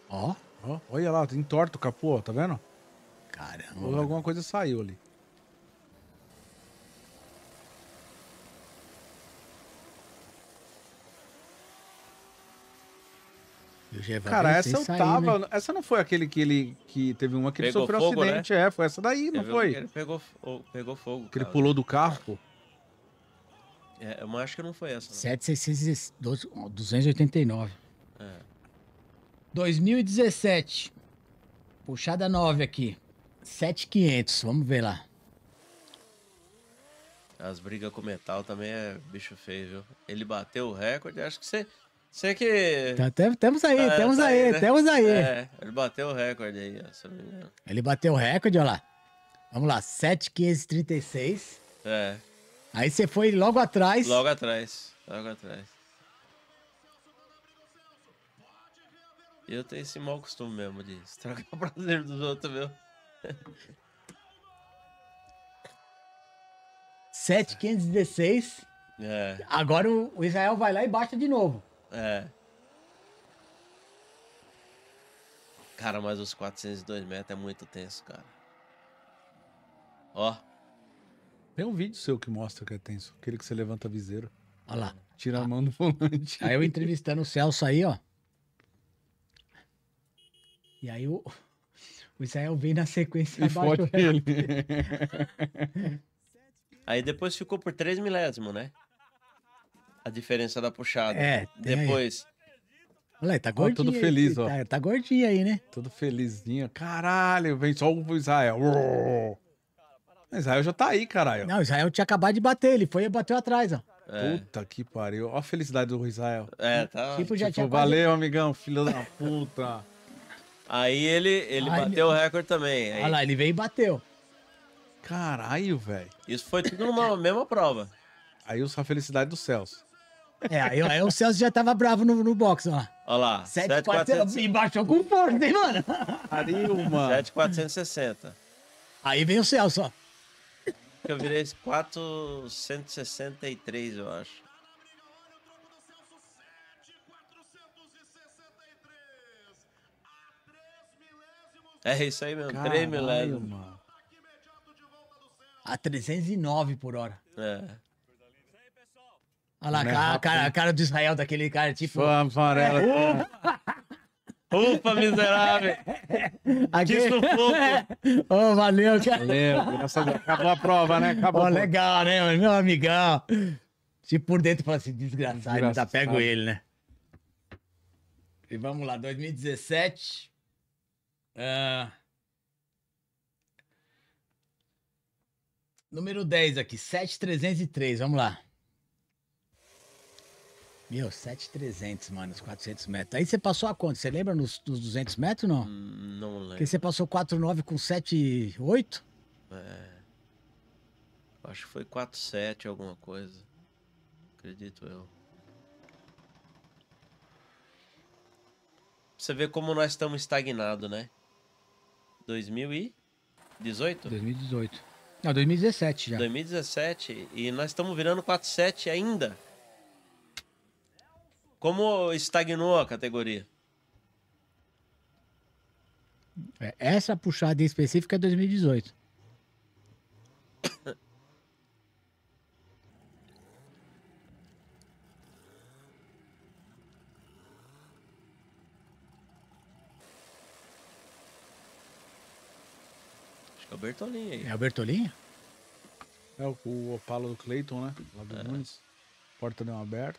Ó. Ó, olha lá, entorta o capô, tá vendo? Caramba. Ou alguma coisa saiu ali. Cara, essa eu sair, tava. Né? Essa não foi aquele que ele que teve uma que ele pegou sofreu fogo, um né? acidente, né? é, foi essa daí, não teve foi? Ele pegou, pegou fogo. Que ele pulou do carro, pô. É, eu é, acho que não foi essa. Não. 7,612, 289. É. 2017. Puxada 9 aqui. 7,500. Vamos ver lá. As brigas com metal também é bicho feio, viu? Ele bateu o recorde, acho que você. Você que. Tá, tem, temos aí, ah, temos tá aí, aí né? temos aí. É, ele bateu o recorde aí, ó, Ele bateu o recorde, olha lá. Vamos lá, 7,536. É. Aí você foi logo atrás. Logo atrás, logo atrás. Eu tenho esse mau costume mesmo de estragar o prazer dos outros, meu. 7,516. É. Agora o Israel vai lá e baixa de novo. É. Cara, mas os 402 metros é muito tenso, cara. Ó. Tem um vídeo seu que mostra que é tenso. Aquele que você levanta a viseira. Olha lá. Tira ah. a tá. mão do volante. Aí eu entrevistando o Celso aí, ó. E aí o, o Israel vem na sequência e abaixo ele. aí depois ficou por 3 milésimos, né? A diferença da puxada. É, depois. Aí. Olha aí, tá gordinho. Ó, tudo feliz, aí, ó. Tá, tá gordinho aí, né? Tudo felizinho. Caralho, vem só o Israel. Israel já tá aí, caralho. Não, Israel tinha acabado de bater, ele foi e bateu atrás, ó. É. Puta que pariu. Ó a felicidade do Israel. É, tá. Tipo, já tipo, tinha valeu, quase... amigão, filho da puta. Aí ele, ele bateu o recorde também. Aí... Olha lá, ele veio e bateu. Caralho, velho. Isso foi tudo numa mesma prova. Aí a felicidade do Celso. É, aí, aí, o Celso já tava bravo no, no box, ó. Olha lá. 7,460. Me baixou com força, hein, mano? Pariu, mano. 7,460. Aí vem o Celso, ó. Eu virei 463, eu acho. É isso aí mesmo, Caralho, 3 milésimos. Mano. A 309 por hora. É. Olha lá, é a cara, cara do Israel, daquele cara tipo. Fã, farela. Ufa, miserável! Aqui... Que sufoco! oh, valeu, cara. Valeu, Acabou a prova, né? Acabou. Oh, legal, né? Meu amigão. Se por dentro fala assim, desgraçado, Desgraça, tá pego sabe. ele, né? E vamos lá, 2017. Uh... Ah, número 10 aqui, 7303, vamos lá. Meu, 7,300, mano, os 400 metros. Aí você passou a conta, Você lembra nos, nos 200 metros, não? Hum, não lembro. Porque você passou 4,9 com 7,8? É. Acho que foi 4,7 alguma coisa. Acredito eu. Você vê como nós estamos estagnados, né? 2018? 2018. Não, 2017 já. 2017. E nós estamos virando 4,7 ainda. Como estagnou a categoria? É, essa puxada em específico é 2018. É o Bertolini aí. É o Bertolini? É o, o Opala do Clayton, né? Lá do é. Nunes. Porta deu aberta.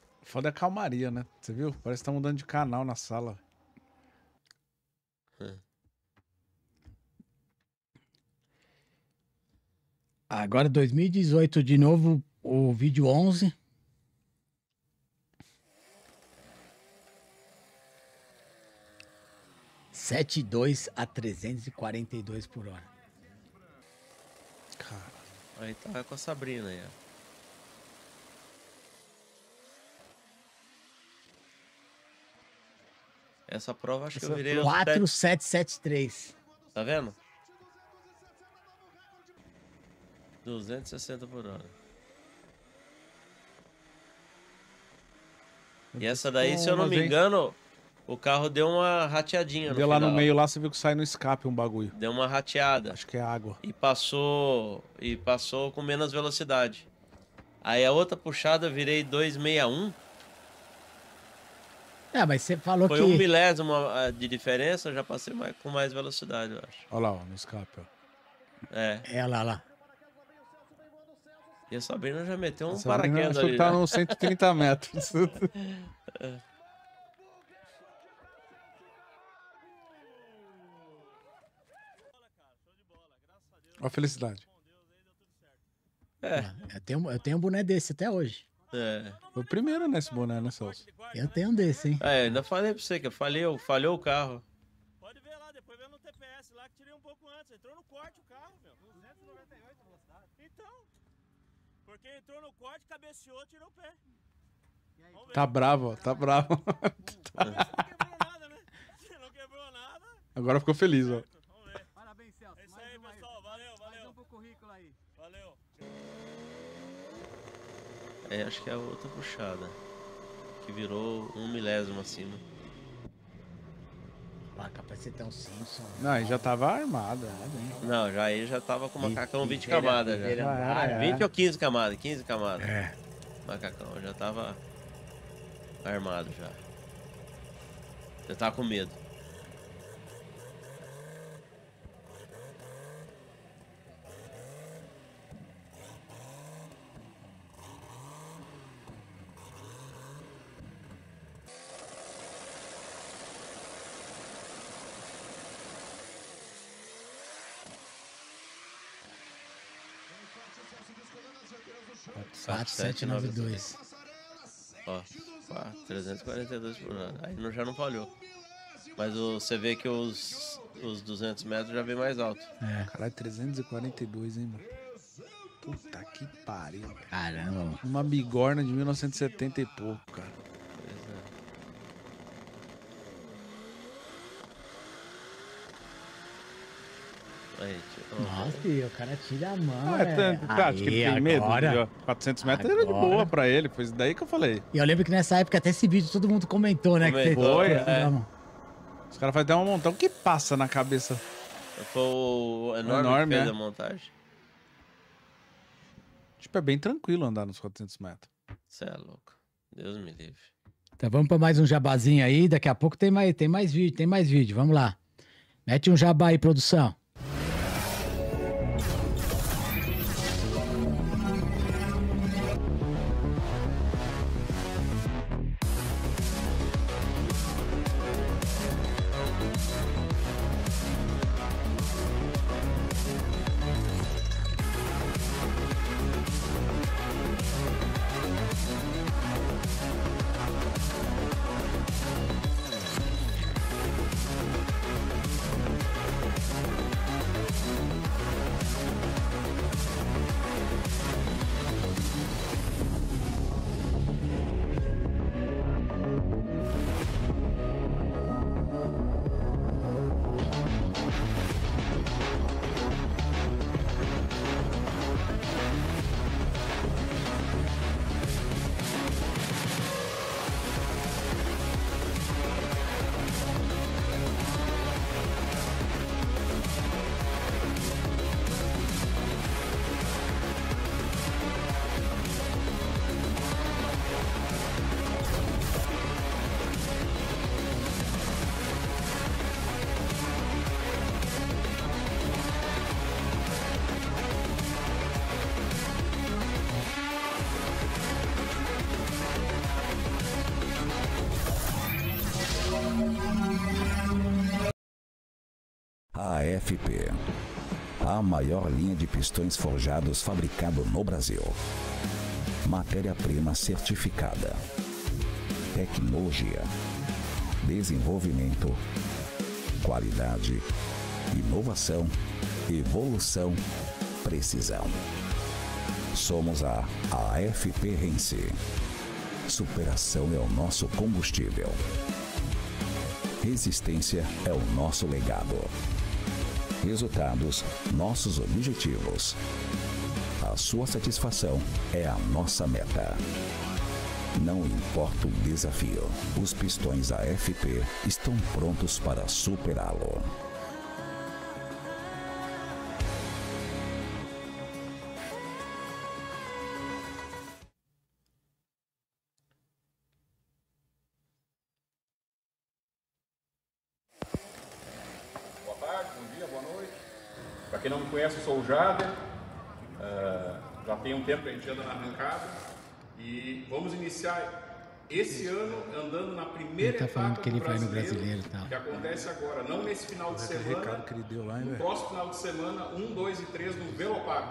Foda a calmaria, né? Você viu? Parece que tá mudando de canal na sala. É. Agora 2018 de novo, o vídeo 11. Sete dois a 342 por hora. Cara. Aí tá com a Sabrina aí, ó. Essa prova acho Essa que eu virei. 4773. Tá vendo? 260 por hora. E essa daí, se eu não me engano, o carro deu uma rateadinha. Deu no lá no meio, lá você viu que sai no escape um bagulho. Deu uma rateada. Acho que é água. E passou, e passou com menos velocidade. Aí a outra puxada eu virei 261. É, mas você falou Foi que... Foi um milésimo ah, de diferença, eu já passei mais, com mais velocidade, eu acho. Olha lá, ó, no escape, ó. É. É, lá, lá. E a Sabrina já meteu um paraquedas ali. tá né? nos 130 metros. é. Ó a felicidade. É. Ah, eu tenho, eu tenho um boné desse até hoje. É. Foi o primeiro nesse né, boné, né, Celso? Eu tenho um desse, hein? É, ainda falei pra você que falhou, falhou o carro. Pode ver lá, depois vendo no TPS lá que tirei um pouco antes. Entrou no corte o carro, meu. 298 velocidade. Então, porque entrou no corte, cabeceou, tirou o pé. tá bravo, ó, tá bravo. Não quebrou nada, né? Não quebrou nada. Agora ficou feliz, ó. É, acho que é a outra puxada. Que virou um milésimo acima. Ah, capacetão Simpson. Não, ele já tava armado. Né? Não, já ele já tava com macacão 20 camadas. já. Ah, 20 é? né? ou 15 camadas? 15 camadas. É. Macacão, já tava armado já. Já tava com medo. 4792. Ó, 342 por ano. Aí já não falhou. Mas você vê que os, os 200 metros já vem mais alto. É. Caralho, 342, hein, mano? Puta que pariu. Caramba, mano. Uma bigorna de 1970 e pouco, cara. Nossa, o cara tira a mão. Ah, é, né? tá, acho que ele tem medo. 400 metros agora. era de boa pra ele. Foi daí que eu falei. E eu lembro que nessa época até esse vídeo todo mundo comentou, né? Comentou, que foi, é. Os caras fazem até um montão. O que passa na cabeça? Foi o enorme, enorme é. da montagem. Tipo, é bem tranquilo andar nos 400 metros. Você é louco. Deus me livre. Então vamos para mais um jabazinho aí. Daqui a pouco tem mais, tem mais vídeo, tem mais vídeo. Vamos lá. Mete um jabá aí, produção. maior linha de pistões forjados fabricado no Brasil. Matéria-prima certificada. Tecnologia. Desenvolvimento. Qualidade. Inovação. Evolução. Precisão. Somos a AFP Rense. Superação é o nosso combustível. Resistência é o nosso legado resultados, nossos objetivos. A sua satisfação é a nossa meta. Não importa o desafio, os pistões AFP estão prontos para superá-lo. Esse ano, andando na primeira ele tá etapa que ele vai no brasileiro, tá. que acontece agora, não nesse final de semana, que ele deu lá, no próximo final de semana, 1, 2 e 3 no Velopark.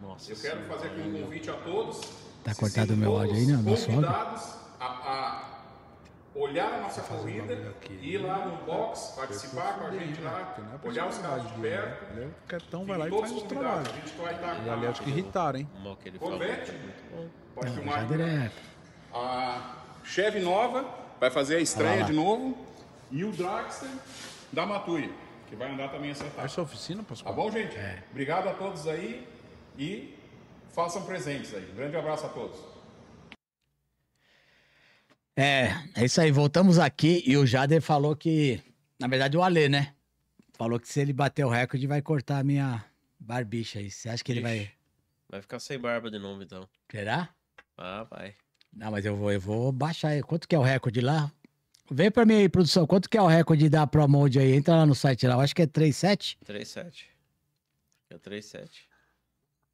Nossa, eu quero fazer aqui um convite a todos. Tá cortado o meu áudio aí, não? Né? Nosso convidados a, a, olhar a nossa corrida, aqui, ir lá no box, participar com a gente lá, né? é olhar os carros de perto. Né? O cartão vai lá e faz o trabalho. A gente vai e, aliás, que irritaram, hein? É é pode filmar. Ah, Chevy nova, vai fazer a estreia de novo. E o Dragster da Matui, que vai andar também essa tarde. Essa oficina, Pascoal. Tá bom, gente? É. Obrigado a todos aí e façam presentes aí. Um grande abraço a todos. É, é isso aí. Voltamos aqui e o Jader falou que, na verdade, o Alê, né? Falou que se ele bater o recorde, vai cortar a minha barbicha aí. Você acha que ele vai. Vai ficar sem barba de novo, então. Será? Ah, vai. Não, mas eu vou, eu vou baixar. Quanto que é o recorde lá? Vem pra mim aí, produção. Quanto que é o recorde da ProMode aí? Entra lá no site lá. Eu acho que é 3,7. 3,7. É 3,7.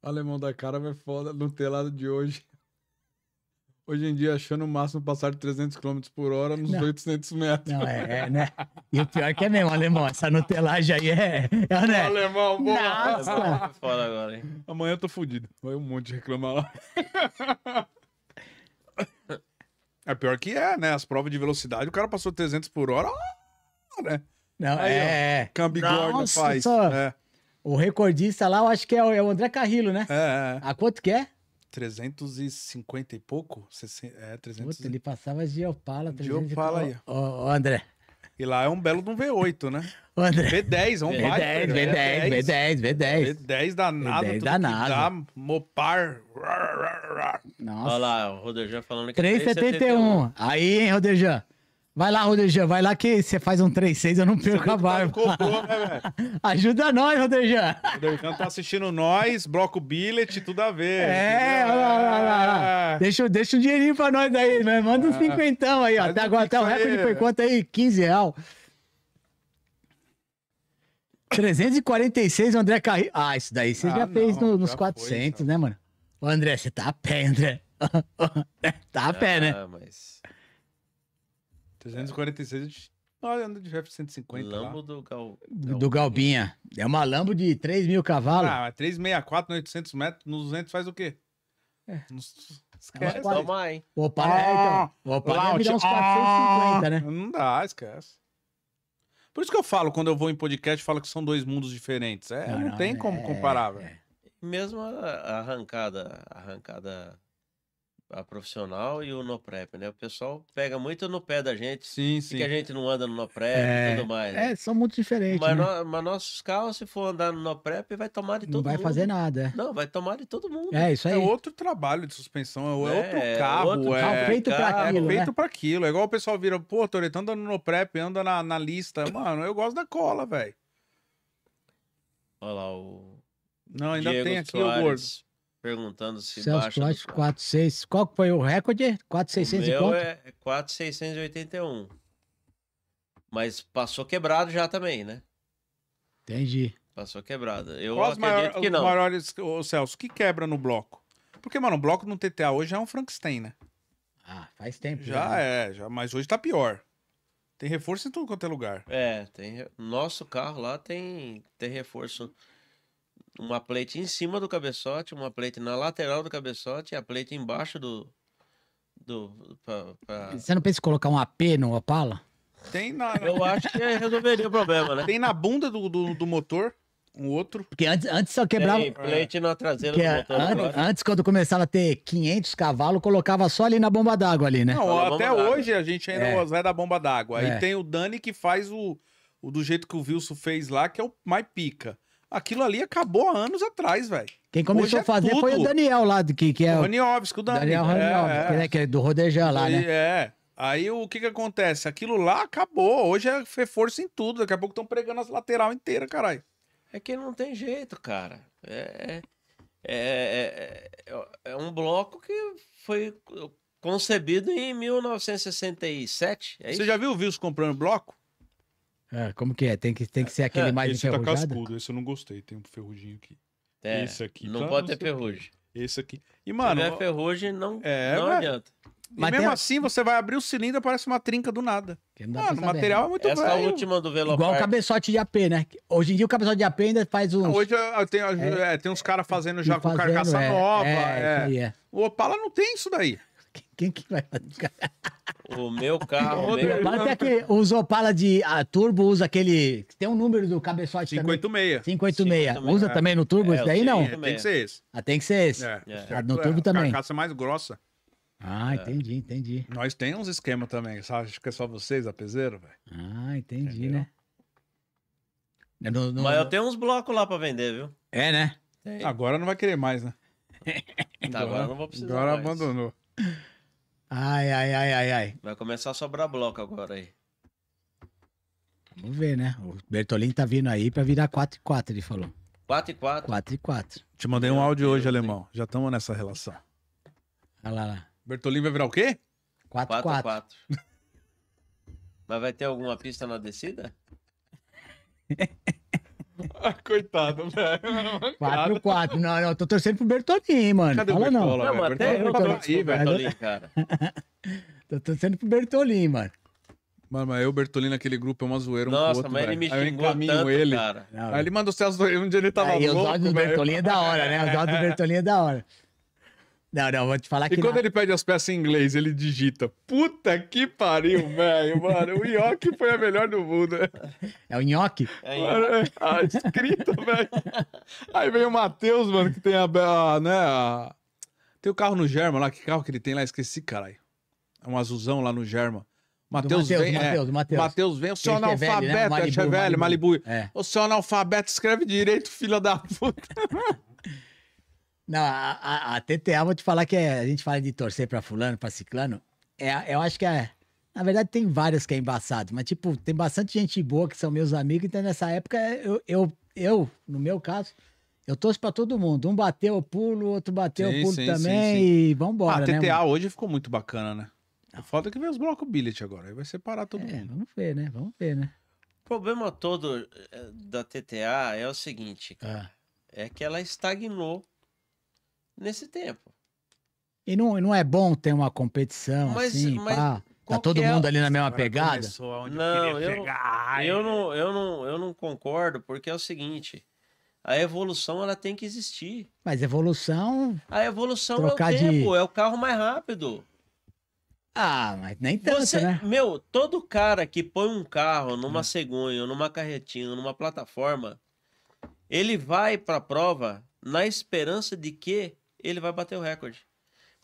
Alemão da cara vai é foda no telado de hoje. Hoje em dia, achando o máximo passar de 300 km por hora nos não. 800 metros. Não, é, é, né? E o pior é que é mesmo, alemão. Essa nutelagem aí é. é né? Alemão, boa. Nossa. É Fora agora, hein? Amanhã eu tô fudido. Vai um monte reclamar lá. É pior que é, né? As provas de velocidade, o cara passou 300 por hora, ó, né? Não, Aí, é, é. Cambigorda faz. Só... É. O recordista lá, eu acho que é o, é André Carrillo, né? É, é, é. A quanto que é? 350 e pouco? É, 300 Puta, ele passava de Opala. 300 de Opala aí. Ô, André, e lá é um belo de um V8, né? V10, é um V10, Viper, V10, V10, V10, V10. V10 danado, V10 danado. Dá, Mopar. Nossa. Olha lá, o Rodejan falando que 371. 371. Aí, hein, Rodejan? Vai lá, Rodejan, vai lá que você faz um 3-6, eu não é perco a barba. Comprou, né, Ajuda nós, Rodejan. O Rodejan tá assistindo nós, bloco billet, tudo a ver. É, vai lá, vai lá, é. Deixa, deixa um dinheirinho pra nós aí, né? Manda uns é. cinquentão aí, ó. Até agora, até o recorde foi né? quanto aí? 15 real. 346, o André Carrilho. Ah, isso daí você ah, já não, fez no, nos já 400, foi, então. né, mano? Ô, André, você tá a pé, André. tá a pé, né? ah, né? mas... 346 Olha, anda de f 150. Lambo lá. do Gal... Do Galbinha. É uma Lambo de 3 mil cavalos. Ah, 364 no 800 metros. No 200 faz o quê? É. Nos... Esquece. Toma, hein? O Opala, ah, é, então, o Opala ia me dar uns 450, ah, né? Não dá, esquece. Por isso que eu falo, quando eu vou em podcast, falo que são dois mundos diferentes. É, não, não, não tem é, como comparar, é. Mesmo a arrancada, a arrancada a profissional e o no prep, né? O pessoal pega muito no pé da gente. Sim, sim. Que a gente não anda no no prep é... e tudo é, mais. Né? É, são muito diferentes. Mas, né? no, mas nossos carros, se for andar no no prep, vai tomar de todo mundo. Não vai mundo. fazer nada. É. Não, vai tomar de todo mundo. É, isso é aí. É outro trabalho de suspensão, é, é outro carro. Outro é carro feito para aquilo. É né? feito né? para aquilo. É igual o pessoal vira, pô, Toreto, andando no no prep, anda na, na lista. Mano, eu gosto da cola, velho. Olha lá o. Não, ainda Diego tem aqui Soares. o gordo perguntando se Celso baixa. Celso 46. Qual foi o recorde? 4600 e é 4681. Mas passou quebrado já também, né? Entendi. Passou quebrado. Eu Qual acredito maior, que não. Os maiores, o Celso, que quebra no bloco? Porque, mano, o bloco no TTA hoje é um Frankenstein, né? Ah, faz tempo. Já, já né? é, já, mas hoje tá pior. Tem reforço em tudo quanto é lugar. É, tem. Nosso carro lá tem, tem reforço uma plate em cima do cabeçote, uma plate na lateral do cabeçote e a plate embaixo do. do pra, pra... Você não pensa em colocar um AP no Opala? Tem na. Eu acho que resolveria o problema, né? Tem na bunda do, do, do motor um outro. Porque antes, antes só quebrava. Tem plate na traseira do motor. An antes, quando começava a ter 500 cavalos, colocava só ali na bomba d'água ali, né? Não, até hoje a gente ainda é. é da bomba d'água. É. Aí tem o Dani que faz o, o do jeito que o Wilson fez lá, que é o mais pica. Aquilo ali acabou há anos atrás, velho. Quem começou a é fazer foi o Daniel lá, do que, que é o... É, é. que o Daniel. Daniel é, né? Que é do Rodejan lá, né? É. Aí o que que acontece? Aquilo lá acabou. Hoje é força em tudo. Daqui a pouco estão pregando as lateral inteira, caralho. É que não tem jeito, cara. É, é, é, é um bloco que foi concebido em 1967. É Você já viu o Wilson comprando bloco? É, como que é? Tem que, tem que ser aquele é, mais esse tá enferrujado? Esse tá cascudo, esse eu não gostei, tem um ferruginho aqui. É, esse aqui Não tá pode ter ferrugem. Esse aqui. E, mano... Se tiver ferrugem, não, é, não adianta. E Mas mesmo assim, você vai abrir o cilindro e parece uma trinca do nada. Mano, o material né? é muito Essa velho. última do Velopark. Igual o cabeçote de AP, né? Hoje em dia o cabeçote de AP ainda faz uns... Hoje tem, é, é, tem uns caras fazendo já com carcaça é. nova. É, é. é. O Opala não tem isso daí. Quem que vai fazer? O meu carro. o meu... Para aquele, os Opala de a Turbo usa aquele. Tem um número do cabeçote 586. também. 586. 586. Usa é. também no Turbo é, esse daí, não? tem que ser esse. Ah, tem que ser esse. É. é. no Turbo é também. A carcaça mais grossa. Ah, é. entendi, entendi. Nós temos uns esquemas também. Sabe? Acho que é só vocês, a peseiro, velho. Ah, entendi, Entendeu? né? No, no... Mas eu tenho uns blocos lá pra vender, viu? É, né? Tem. Agora não vai querer mais, né? Tá, agora, agora não vou precisar. Agora mais. abandonou. Ai, ai, ai, ai, ai. Vai começar a sobrar bloco agora aí. Vamos ver, né? O Bertolini tá vindo aí pra virar 4 e 4, ele falou. 4 e 4? 4 e 4. Te mandei um áudio hoje, alemão. Tenho. Já estamos nessa relação. Olha lá, lá. Bertolini vai virar o quê? 4 e 4. 4. Mas vai ter alguma pista na descida? Coitado, velho. 4x4. Não, não, eu tô torcendo pro Bertolini, mano. Cadê Fala o Bertola, não. Véio? não até Bertola, eu tô aí, assim, Bertolini, cara. tô torcendo pro Bertolini, mano. Mano, mas eu, Bertolini, naquele grupo é uma zoeira um Nossa, outro, mas ele me xingou aí tanto, ele. cara. Não, aí ele manda o Celso um onde ele tava aí, louco, Os ódios do Bertolini é da hora, né? Os ódios do Bertolini é da hora. Não, não, vou te falar que. E quando não. ele pede as peças em inglês, ele digita. Puta que pariu, velho, mano. O nhoque foi a melhor do mundo. É o nhoque? É mano, é, a ah, escrita, velho. Aí vem o Matheus, mano, que tem a, a. né, a... Tem o carro no Germa lá, que carro que ele tem lá? Esqueci, caralho. É um azulzão lá no Germa. Matheus vem, Mateus, é, Mateus. vem, o senhor né? analfabeto, é velho, né? Malibu, é, Malibu. Malibu. É. O senhor analfabeto escreve direito, filha da puta. Não, a, a, a, TTA, vou te falar que é, a gente fala de torcer pra fulano, pra ciclano. É, eu acho que é. Na verdade, tem vários que é embaçado, mas, tipo, tem bastante gente boa que são meus amigos, então nessa época, eu, eu, eu no meu caso, eu torço pra todo mundo. Um bateu, eu pulo, outro bateu, sim, eu pulo sim, também sim, sim. e vambora. Ah, a TTA né, hoje ficou muito bacana, né? Não. Ah. Foda que vem os blocos billet agora, aí vai separar todo é, mundo. Vamos ver, né? Vamos ver, né? O problema todo eh, da TTA é o seguinte, cara. Ah. É que ela estagnou nesse tempo. E não, não é bom ter uma competição mas, assim, mas pá. Tá todo é mundo ali na mesma pegada? Não, eu, eu, eu, não, eu, não, eu não concordo, porque é o seguinte, a evolução ela tem que existir. Mas evolução... A evolução é o tempo, de... é o carro mais rápido. Ah, mas nem tanto, Você, né? Meu, todo cara que põe um carro numa hum. cegonha, numa carretinha, numa plataforma, ele vai pra prova na esperança de que ele vai bater o recorde.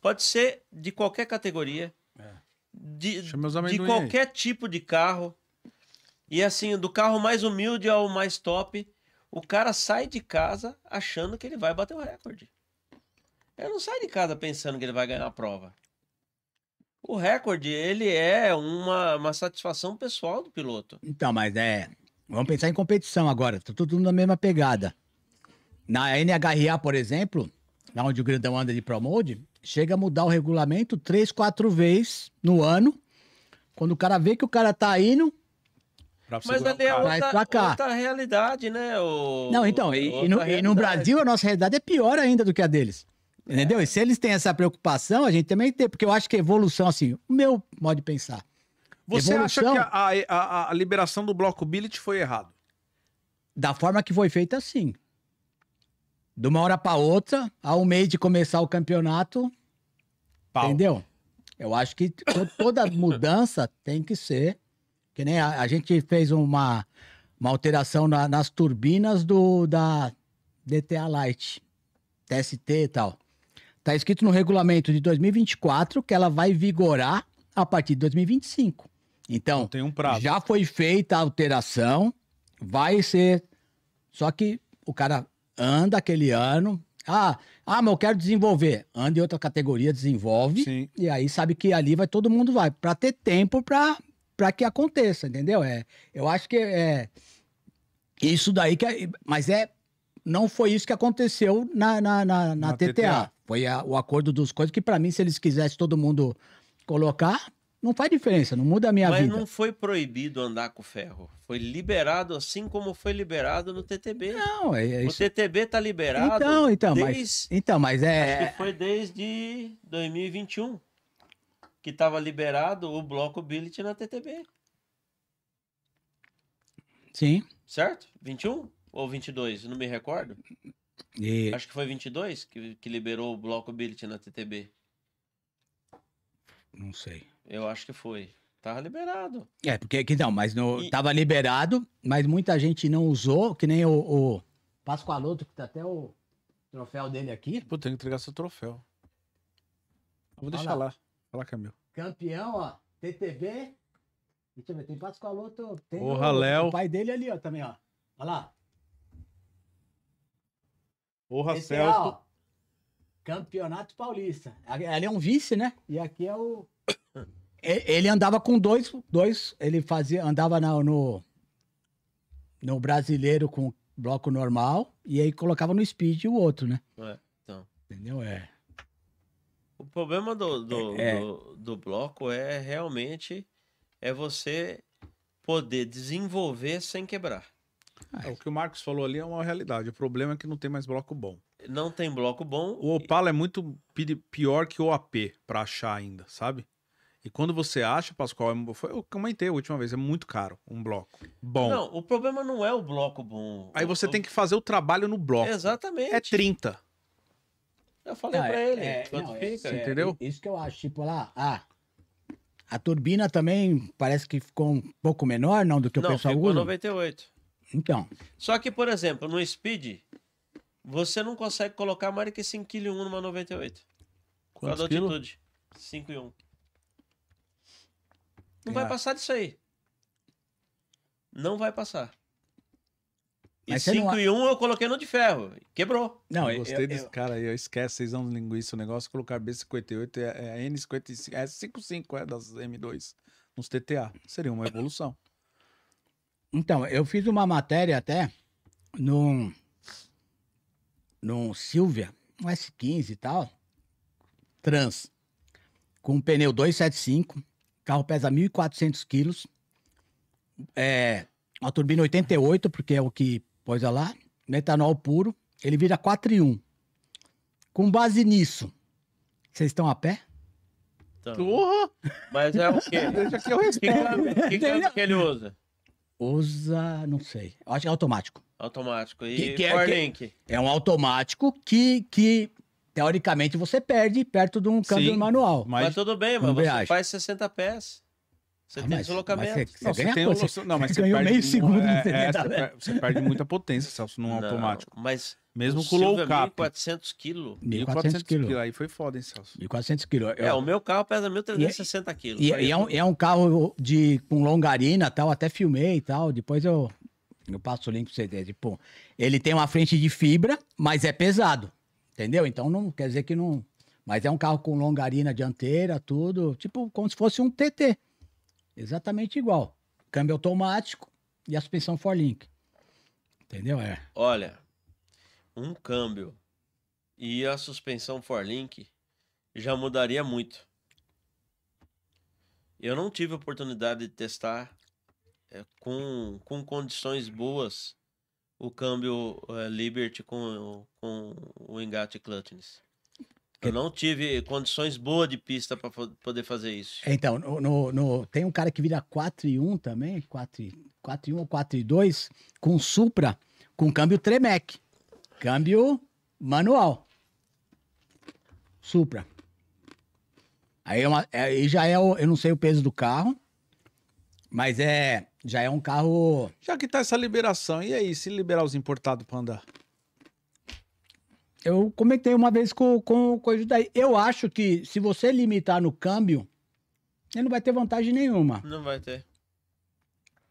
Pode ser de qualquer categoria, é. de, de qualquer aí. tipo de carro. E assim, do carro mais humilde ao mais top, o cara sai de casa achando que ele vai bater o recorde. Ele não sai de casa pensando que ele vai ganhar a prova. O recorde, ele é uma, uma satisfação pessoal do piloto. Então, mas é. Vamos pensar em competição agora. Tá todo mundo na mesma pegada. Na NHRA, por exemplo, onde o grandão anda de ProMode, chega a mudar o regulamento três, quatro vezes no ano. Quando o cara vê que o cara tá indo, mas ali é outra, outra, realidade, né? O... Não, então, e, e, no, e, no, Brasil a nossa realidade é pior ainda do que a deles. É. Entendeu? E se eles têm essa preocupação, a gente também tem, porque eu acho que evolução, assim, o meu modo de pensar. Você evolução, acha que a, a, a, liberação do bloco Billet foi errado? Da forma que foi feita, sim de uma hora para outra, há um mês de começar o campeonato. Pau. Entendeu? Eu acho que toda mudança tem que ser. Que nem a, a gente fez uma, uma alteração na, nas turbinas do da DTA Light, TST e tal. Tá escrito no regulamento de 2024 que ela vai vigorar a partir de 2025. Então, um já foi feita a alteração, vai ser. Só que o cara anda aquele ano. Ah, ah, mas eu quero desenvolver. Anda em outra categoria, desenvolve. Sim. E aí sabe que ali vai todo mundo vai, para ter tempo para que aconteça, entendeu? É, eu acho que é isso daí que é, mas é não foi isso que aconteceu na, na, na, na, na TTA. TTA. Foi a, o acordo dos coisas que para mim se eles quisessem todo mundo colocar, não faz diferença, não muda a minha Mas vida. Mas não foi proibido andar com ferro. Foi liberado assim como foi liberado no TTB. Não, é, é isso. O TTB tá liberado. Então, então, desde, mas então, mas é Acho que foi desde 2021 que estava liberado o bloco billet na TTB. Sim. Certo? 21 ou 22, não me recordo. E... Acho que foi 22 que, que liberou o bloco billet na TTB. Não sei. Eu acho que foi. Tava liberado. É, porque que não, mas no, e... tava liberado, mas muita gente não usou, que nem o, o Pascoaloto, que tá até o troféu dele aqui. Pô, tem que entregar seu troféu. Eu vou deixar lá. Fala, Camil. É Campeão, ó. TTV. Deixa eu ver, tem Pascoaloto. Tem Porra, o, Léo. o pai dele ali, ó, também, ó. Olha lá. Porra, Esse Celso. É, ó, Campeonato Paulista. Ali é um vice, né? E aqui é o é, ele andava com dois, dois ele fazia, andava na, no, no brasileiro com bloco normal e aí colocava no speed o outro, né? É, então. Entendeu? É. O problema do, do, é, do, do bloco é realmente é você poder desenvolver sem quebrar. É, o que o Marcos falou ali é uma realidade. O problema é que não tem mais bloco bom. Não tem bloco bom. O Opala e... é muito pior que o AP para achar ainda, sabe? E quando você acha, Pascoal, é foi, eu comentei a última vez, é muito caro um bloco bom. Não, o problema não é o bloco bom. Aí você eu... tem que fazer o trabalho no bloco. Exatamente. É 30. Eu falei não, pra é, ele. É, não, é fica, é, entendeu? Isso que eu acho, tipo lá, ah, a turbina também parece que ficou um pouco menor, não, do que o não, pessoal ficou 98. Então. Só que, por exemplo, no Speed, você não consegue colocar mais que 5,1 kg numa 98. Quantos quilos? causa da altitude. 5,1. Não é. vai passar disso aí. Não vai passar. E 5 não... e 1 um eu coloquei no de ferro. Quebrou. Não, eu gostei eu, desse eu... cara aí. Eu esqueço, vocês não linguiça o negócio. Colocar B58 é, é N55, é 55, é das M2. Nos TTA. Seria uma evolução. Então, eu fiz uma matéria até num. num Silvia, um S15 e tal. Trans. Com um pneu 275 carro pesa 1.400 quilos. É, uma turbina 88, porque é o que pôs lá. Metanol puro. Ele vira 4 e 1. Com base nisso, vocês estão a pé? Então, Porra! Mas é o quê? Deixa que eu respondo. Que é é que ele usa? Usa, não sei. acho que é automático. Automático. E que, que, é, que, é um automático que, que teoricamente você perde perto de um câmbio Sim, manual. Mas, mas tudo bem, mas você viagem. faz 60 pés. Você ah, tem deslocamento. você, não, mas você ganhou perde meio segundo. É, é, você, perde, muita potência, Celso, num não, automático. Mas mesmo com o low cap. 1.400 quilos. 1.400 quilos. Aí foi foda, hein, Celso? 1.400 quilos. É, o meu carro pesa 1.360 quilos. E, é- é- e é, um, é, um, carro de, com longarina tal, até filmei e tal. Depois eu, eu passo o link pra você. Tipo, ele tem uma frente de fibra, mas é pesado. Entendeu? Então não quer dizer que não. Mas é um carro com longarina dianteira, tudo. Tipo, como se fosse um TT. Exatamente igual. Câmbio automático e a suspensão for link. Entendeu? É. Olha, um câmbio e a suspensão for link já mudaria muito. Eu não tive oportunidade de testar é, com, com condições boas o câmbio é, Liberty com, com o engate clutchness. Eu não tive condições boas de pista para poder fazer isso. É, então, no, no, no, tem um cara que vira 4 e 1 também, 4 e, 4 e 1 ou 4 e 2, com Supra, com câmbio Tremec, câmbio manual. Supra. Aí, é uma, é, aí já é, o, eu não sei o peso do carro, mas é. Já é um carro. Já que tá essa liberação, e aí, se liberar os importados pra andar? Eu comentei uma vez com, com, com o daí Eu acho que se você limitar no câmbio, ele não vai ter vantagem nenhuma. Não vai ter.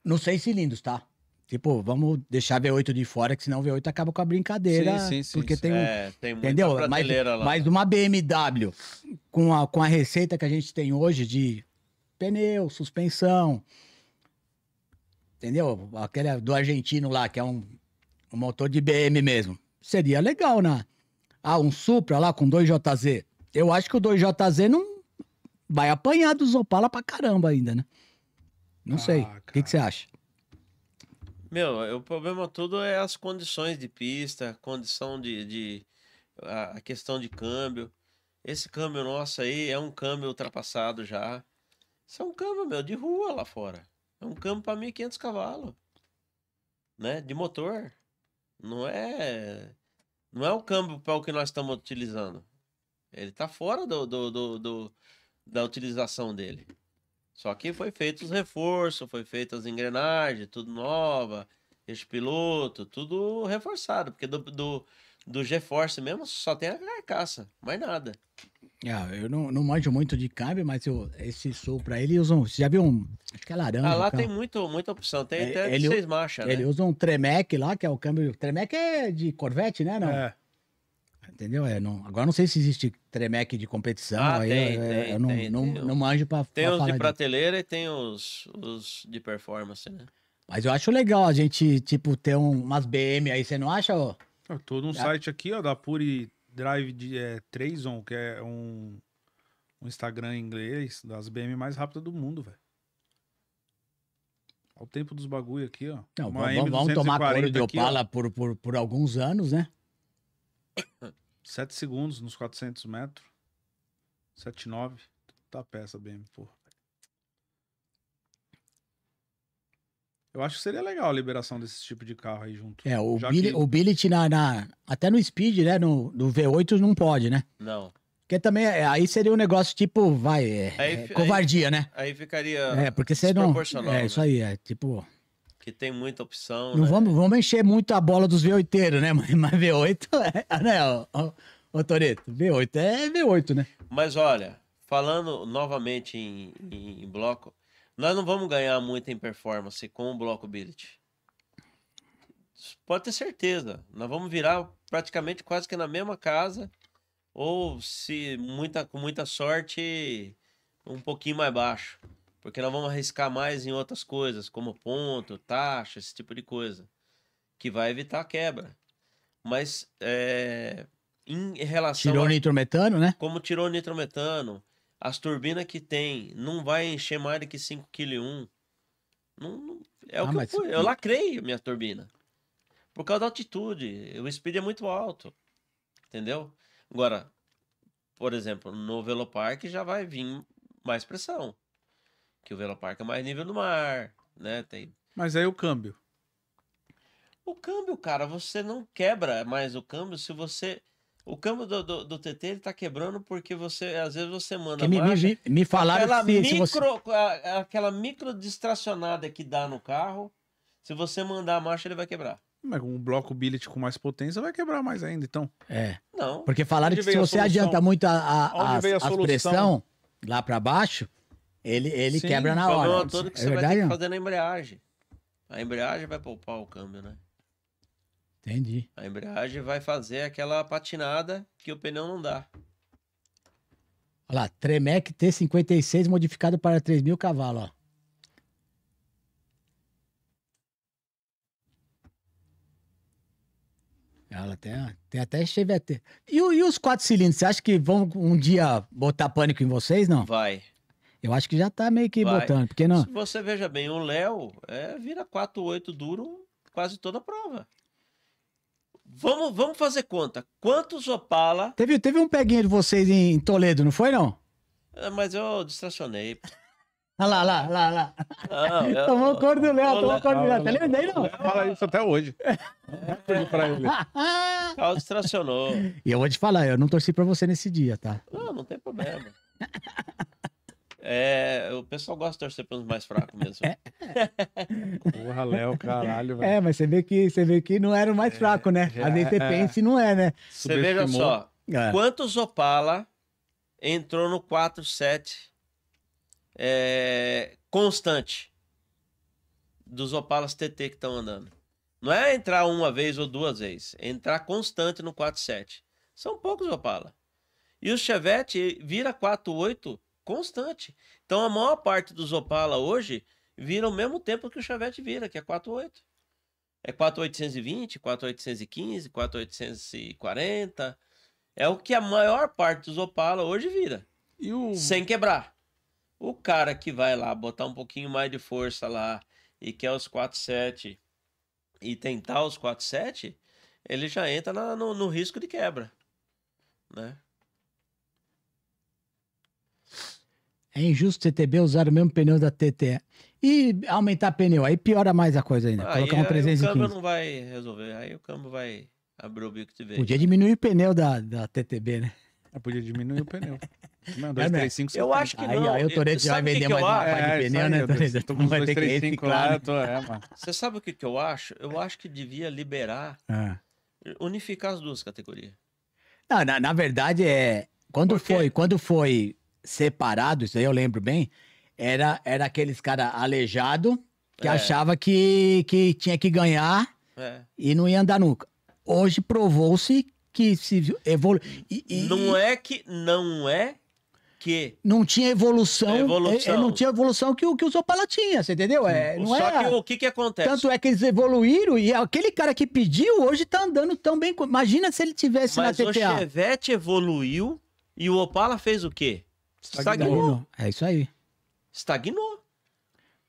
Nos seis cilindros, tá? Tipo, vamos deixar V8 de fora, que senão V8 acaba com a brincadeira. Sim, sim, sim. Porque tem, é, tem entendeu? Mais, lá. mais uma BMW com a, com a receita que a gente tem hoje de pneu, suspensão, Entendeu? Aquele do argentino lá, que é um, um motor de BM mesmo. Seria legal, né? Ah, um Supra lá com 2JZ. Eu acho que o 2JZ não vai apanhar dos Opala pra caramba ainda, né? Não ah, sei. O que, você acha? Meu, o problema todo é as condições de pista, condição de, de a questão de câmbio. Esse câmbio nosso aí é um câmbio ultrapassado já. Isso é um câmbio, meu, de rua lá fora. É um campo para 1.500 cavalos, né? De motor. Não é não é o câmbio para o que nós estamos utilizando. Ele está fora do, do, do, do, da utilização dele. Só que foi feito os reforços, foi feito as engrenagens, tudo nova, ex piloto, tudo reforçado, porque do, do do GeForce mesmo, só tem a carcaça, mais nada. Ah, eu não, não manjo muito de câmbio, mas eu, esse sou para ele usam. Você já viu um. Acho que é laranja. Ah, lá tem muito, muita opção. Tem é, até ele, seis marchas. Ele né? usa um Tremec lá, que é o câmbio. Tremec é de Corvette, né? Não? É. Entendeu? É, não, agora não sei se existe Tremec de competição. Ah, aí tem, eu, tem, eu não, tem, não, tem, não manjo pra. Tem pra os de prateleira de... e tem os, os de performance, né? Mas eu acho legal a gente, tipo, ter um, umas BM aí, você não acha, ô? Oh? todo num é. site aqui, ó, da Puri Drive de, é, que é um, um Instagram em inglês das BM mais rápidas do mundo, velho. Olha o tempo dos bagulho aqui, ó. Não, vamos, vamos tomar couro de Opala aqui, por, por, por alguns anos, né? 7 segundos nos 400 metros. 7,9. Tá peça BM, porra. Eu acho que seria legal a liberação desse tipo de carro aí junto. É, o, que... o Billet na, na, Até no Speed, né? No, no V8 não pode, né? Não. Porque também é, aí seria um negócio tipo, vai, é, aí, é, covardia, aí, né? Aí ficaria. É, porque você não. É né? isso aí, é tipo. Que tem muita opção. Não né? vamos, vamos encher muito a bola dos V8, né? Mas, mas V8 é. Né, ô, ô, ô Toreto, V8 é V8, né? Mas olha, falando novamente em, em bloco, nós não vamos ganhar muito em performance com o bloco blockability. Pode ter certeza. Nós vamos virar praticamente quase que na mesma casa. Ou se muita, com muita sorte, um pouquinho mais baixo. Porque nós vamos arriscar mais em outras coisas, como ponto, taxa, esse tipo de coisa. Que vai evitar a quebra. Mas é, em relação. Tirou a, nitrometano, né? Como tirou nitrometano as turbinas que tem não vai encher mais do que 5,1 kg. Não, não, é o ah, que mas... eu, eu lacrei minha turbina. Por causa da altitude. O speed é muito alto. Entendeu? Agora, por exemplo, no Velopark já vai vir mais pressão. Que o Velopark é mais nível do mar, né? Tem... Mas aí o câmbio. O câmbio, cara, você não quebra mais o câmbio se você o câmbio do, do, do, TT ele tá quebrando porque você, às vezes, você manda. Me, marcha, me, me, falaram aquela se, micro, se você... aquela micro distracionada que dá no carro, se você mandar a marcha, ele vai quebrar. Mas com um bloco billet com mais potência vai quebrar mais ainda, então. É. Não. Porque falaram Onde que se você solução? adianta muito a, a, as, a pressão lá para baixo, ele, ele Sim, quebra na hora. O problema todo é que é você verdade? vai ter que fazer na embreagem. A embreagem vai poupar o câmbio, né? Entendi. A embreagem vai fazer aquela patinada que o pneu não dá. Olha lá, Tremec T56 modificado para 3000 mil cavalos, ó. Ela tem, tem até Chevette. E, e os quatro cilindros, você acha que vão um dia botar pânico em vocês, não? Vai. Eu acho que já tá meio que Vai. botando, porque não... Se você veja bem, o Léo é, vira 4-8 duro quase toda a prova. Vamos, vamos fazer conta. Quantos Opala. Teve, teve um peguinho de vocês em Toledo, não foi, não? É, mas eu distracionei. Olha ah, lá, lá, lá, lá. Não, tomou o cor do Léo, tomou o cor do Léo. Tá lembrando aí, não? Fala isso até hoje. É. é pra ele. Ah, distracionou. E eu vou te falar, eu não torci pra você nesse dia, tá? Não, não tem problema. É, o pessoal gosta de torcer pelos mais fracos mesmo. Porra, Léo, caralho, é, velho. É, mas você vê que você vê que não era o mais é, fraco, né? Já, Às vezes você é. pensa e não é, né? Você veja só, quantos Opala entrou no 4-7 é, constante dos Opalas TT que estão andando. Não é entrar uma vez ou duas vezes, é entrar constante no 4-7. São poucos Opala. E o Chevette vira 4-8 Constante. Então a maior parte dos Opala hoje vira o mesmo tempo que o Chevette vira, que é 48. É 4820, 4815, 4840. É o que a maior parte dos Opala hoje vira. O... Sem quebrar. O cara que vai lá botar um pouquinho mais de força lá e quer os 47 e tentar os 47, ele já entra na, no, no risco de quebra, né? É injusto CTB usar o mesmo pneu da TTE. E aumentar pneu, aí piora mais a coisa ainda. Colocar Colocar uma 315. Aí o câmbio não vai resolver, aí o câmbio vai abrir o bico de vez. Podia né? diminuir o pneu da, da TTB, né? Eu ah, podia diminuir o pneu. Não, 2, 3, 5, Eu acho que não. Aí, o Toreto já vai vender mais uma de é, pneu, né, Toreto? Tô vai ter 3, 5 lá, né? é, mano. Você sabe o que, que eu acho? Eu acho que devia liberar, ah. unificar as duas categorias. Não, na, na verdade, é... Quando foi, quando foi separado, isso aí eu lembro bem, era, era aqueles cara aleijado que é. achava que, que tinha que ganhar é. e não ia andar nunca. Hoje provou-se que se evoluiu. Não é que. Não é que. Não tinha evolução. É evolução. É, é, não tinha evolução que, que o Zopala tinha, você entendeu? É, não Só era... É que o que, que acontece? Tanto é que eles evoluíram e aquele cara que pediu hoje tá andando tão bem. Imagina se ele tivesse Mas na TTA. O Chevette evoluiu e o Opala fez o quê? Estagnou. É isso aí. Estagnou.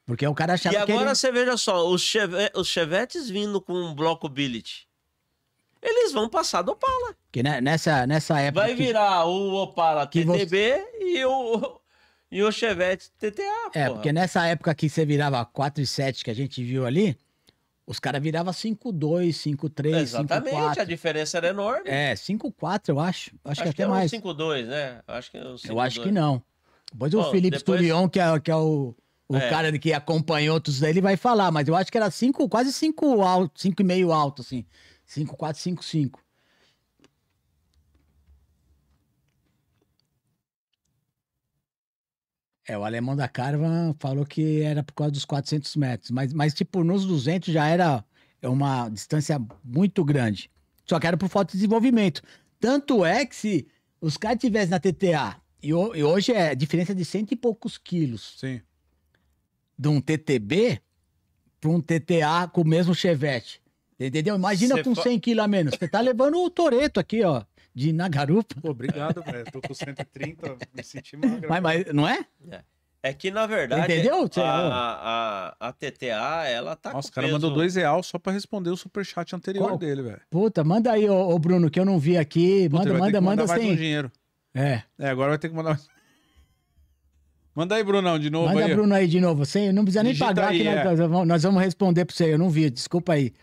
Porque o cara achava e que. E agora ele... você veja só, os, cheve... os chevetes vindo com um bloco billet. Eles vão passar do Opala. Que nessa, nessa época. Vai que... virar o Opala TTB você... e o. E o Chevette TTA, É, porra. porque nessa época que você virava 4 e 7 que a gente viu ali, os caras viravam 5-2, 5-3, Exatamente, a diferença era enorme. É, 5-4, eu acho. Acho, acho que, que até mais. 5-2, né? Acho que é eu acho que não. Depois Bom, o Felipe depois... Turion, que é, que é o, o é. cara que acompanhou tudo daí, ele vai falar, mas eu acho que era 5, quase 5 alto, 5,5 alto, assim. 5-4, 5-5. É, o alemão da Carva falou que era por causa dos 400 metros, mas, mas tipo, nos 200 já era uma distância muito grande. Só que era por falta de desenvolvimento. Tanto é que se os caras tivessem na TTA, e, e hoje é diferença de cento e poucos quilos. Sim. De um TTB para um TTA com o mesmo chevette. Entendeu? Imagina Cê com 100 quilos a menos. Você tá levando o Toreto aqui, ó de ir na garupa. Obrigado, velho. Tô com 130, me senti magro. Mas, mas não é? É. É que, na verdade, Entendeu? A, é a, a TTA, ela tá Nossa, o cara peso... mandou dois real só pra responder o superchat anterior Qual? dele, velho. Puta, manda aí, ô, ô, Bruno, que eu não vi aqui. Puta, manda, manda, manda mais sem... Um dinheiro. É. É, agora vai ter que mandar mais... Manda aí, Brunão, de novo. Manda, aí. Bruno, aí de novo. Sem, não precisa nem Digita pagar, aí, que é. nós, nós, vamos, responder para você. Eu não vi, desculpa aí.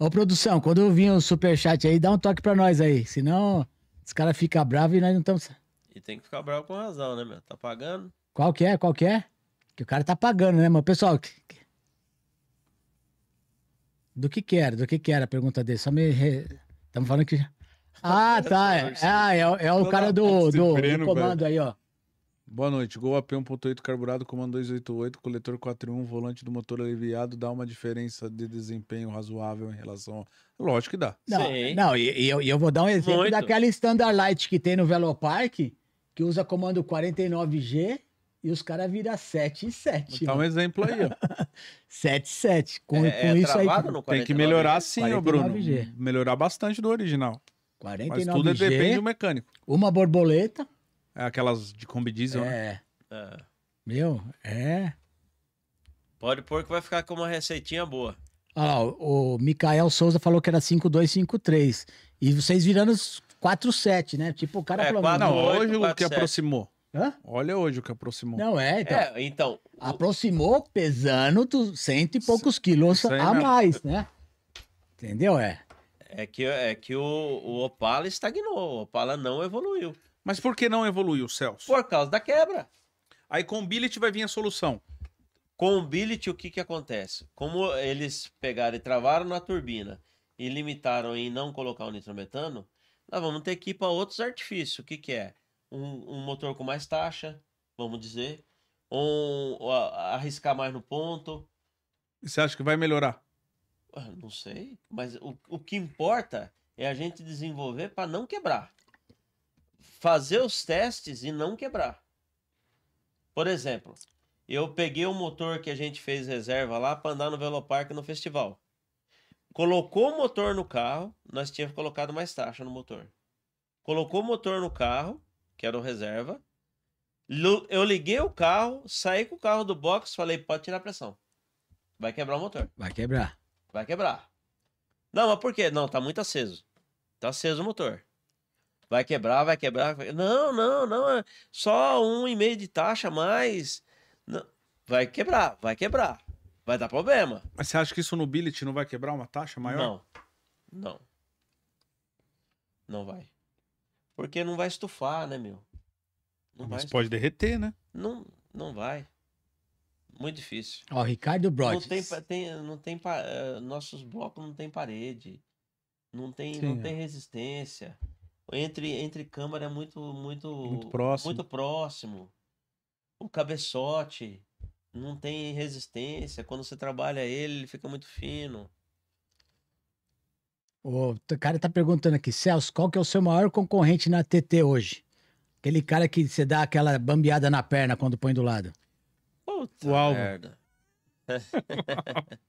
Ô, produção, quando eu vim o superchat aí, dá um toque pra nós aí. Senão, os caras ficam bravos e nós não estamos. E tem que ficar bravo com razão, né, meu? Tá pagando? Qual que é? Qual que é? Que o cara tá pagando, né, meu? Pessoal, do que que era? Do que que era a pergunta dele? Só me... Estamos falando que... Ah, tá. É, é, é, é o é cara tá do, do, do comando aí, ó. Boa noite. Gol AP 1.8 carburado, comando 288, coletor 41, volante do motor aliviado, dá uma diferença de desempenho razoável em relação. É lógico que dá. Não, Sim. não e, e eu, eu, vou dar um exemplo Muito. daquela Standard Light que tem no Velopark, que usa comando 49G e os caras viram 7 e 7. Dá um né? exemplo aí, ó. 7 e 7. Com, é, com é isso aí. Tem que melhorar sim, ô Bruno. Melhorar bastante do original. 49G. Mas tudo depende do mecânico. Uma borboleta. É aquelas de Kombi Diesel, né? É. é. Meu, é. Pode pôr que vai ficar com uma receitinha boa. o Mikael Souza falou que era 5253. E vocês virando os 47, né? Tipo, o cara É, falou. quatro, Não, hoje o que aproximou. Hã? Olha hoje o que aproximou. Não é, então. É, então. o- Aproximou pesando cento e poucos quilos a mesmo. mais, né? Entendeu? É. É que, é que o, o Opala estagnou, o Opala não evoluiu. Mas por que não evoluiu, Celso? Por causa da quebra. Aí com o Billet vai vir a solução. Com o Billet, o que, que acontece? Como eles pegaram e travaram na turbina e limitaram em não colocar o nitrometano, nós vamos ter que ir para outros artifícios. O que, que é? Um, um motor com mais taxa, vamos dizer, ou, ou arriscar mais no ponto. E você acha que vai melhorar? Ah, não sei, mas o, o que importa é a gente desenvolver para não quebrar fazer os testes e não quebrar. Por exemplo, eu peguei o motor que a gente fez reserva lá para andar no Velopark no festival. Colocou o motor no carro, nós tínhamos colocado mais taxa no motor. Colocou o motor no carro, que era o reserva. Eu liguei o carro, saí com o carro do box, falei: pode tirar a pressão. Vai quebrar o motor. Vai quebrar. Vai quebrar. Não, mas por quê? Não, tá muito aceso. Tá aceso o motor vai quebrar, vai quebrar. Vai... Não, não, não, é só um e meio de taxa mais. Não. Vai quebrar, vai quebrar. Vai dar problema. Mas você acha que isso no billet não vai quebrar uma taxa maior? Não. Não. Não vai. Porque não vai estufar, né, meu? Não Mas pode derreter, né? Não, não vai. Muito difícil. Ó, Ricardo Brodes. Não tem, tem, não tem, eh, nossos blocos não tem parede. Não tem, Sim, não é. tem resistência entre, entre câmara é muito, muito, muito próximo. Muito próximo. O cabeçote não tem resistência. Quando você trabalha ele, ele fica muito fino. O cara tá perguntando aqui, Celso, qual que é o seu maior concorrente na TT hoje? Aquele cara que você dá aquela bambeada na perna quando põe do lado. Puta o Merda.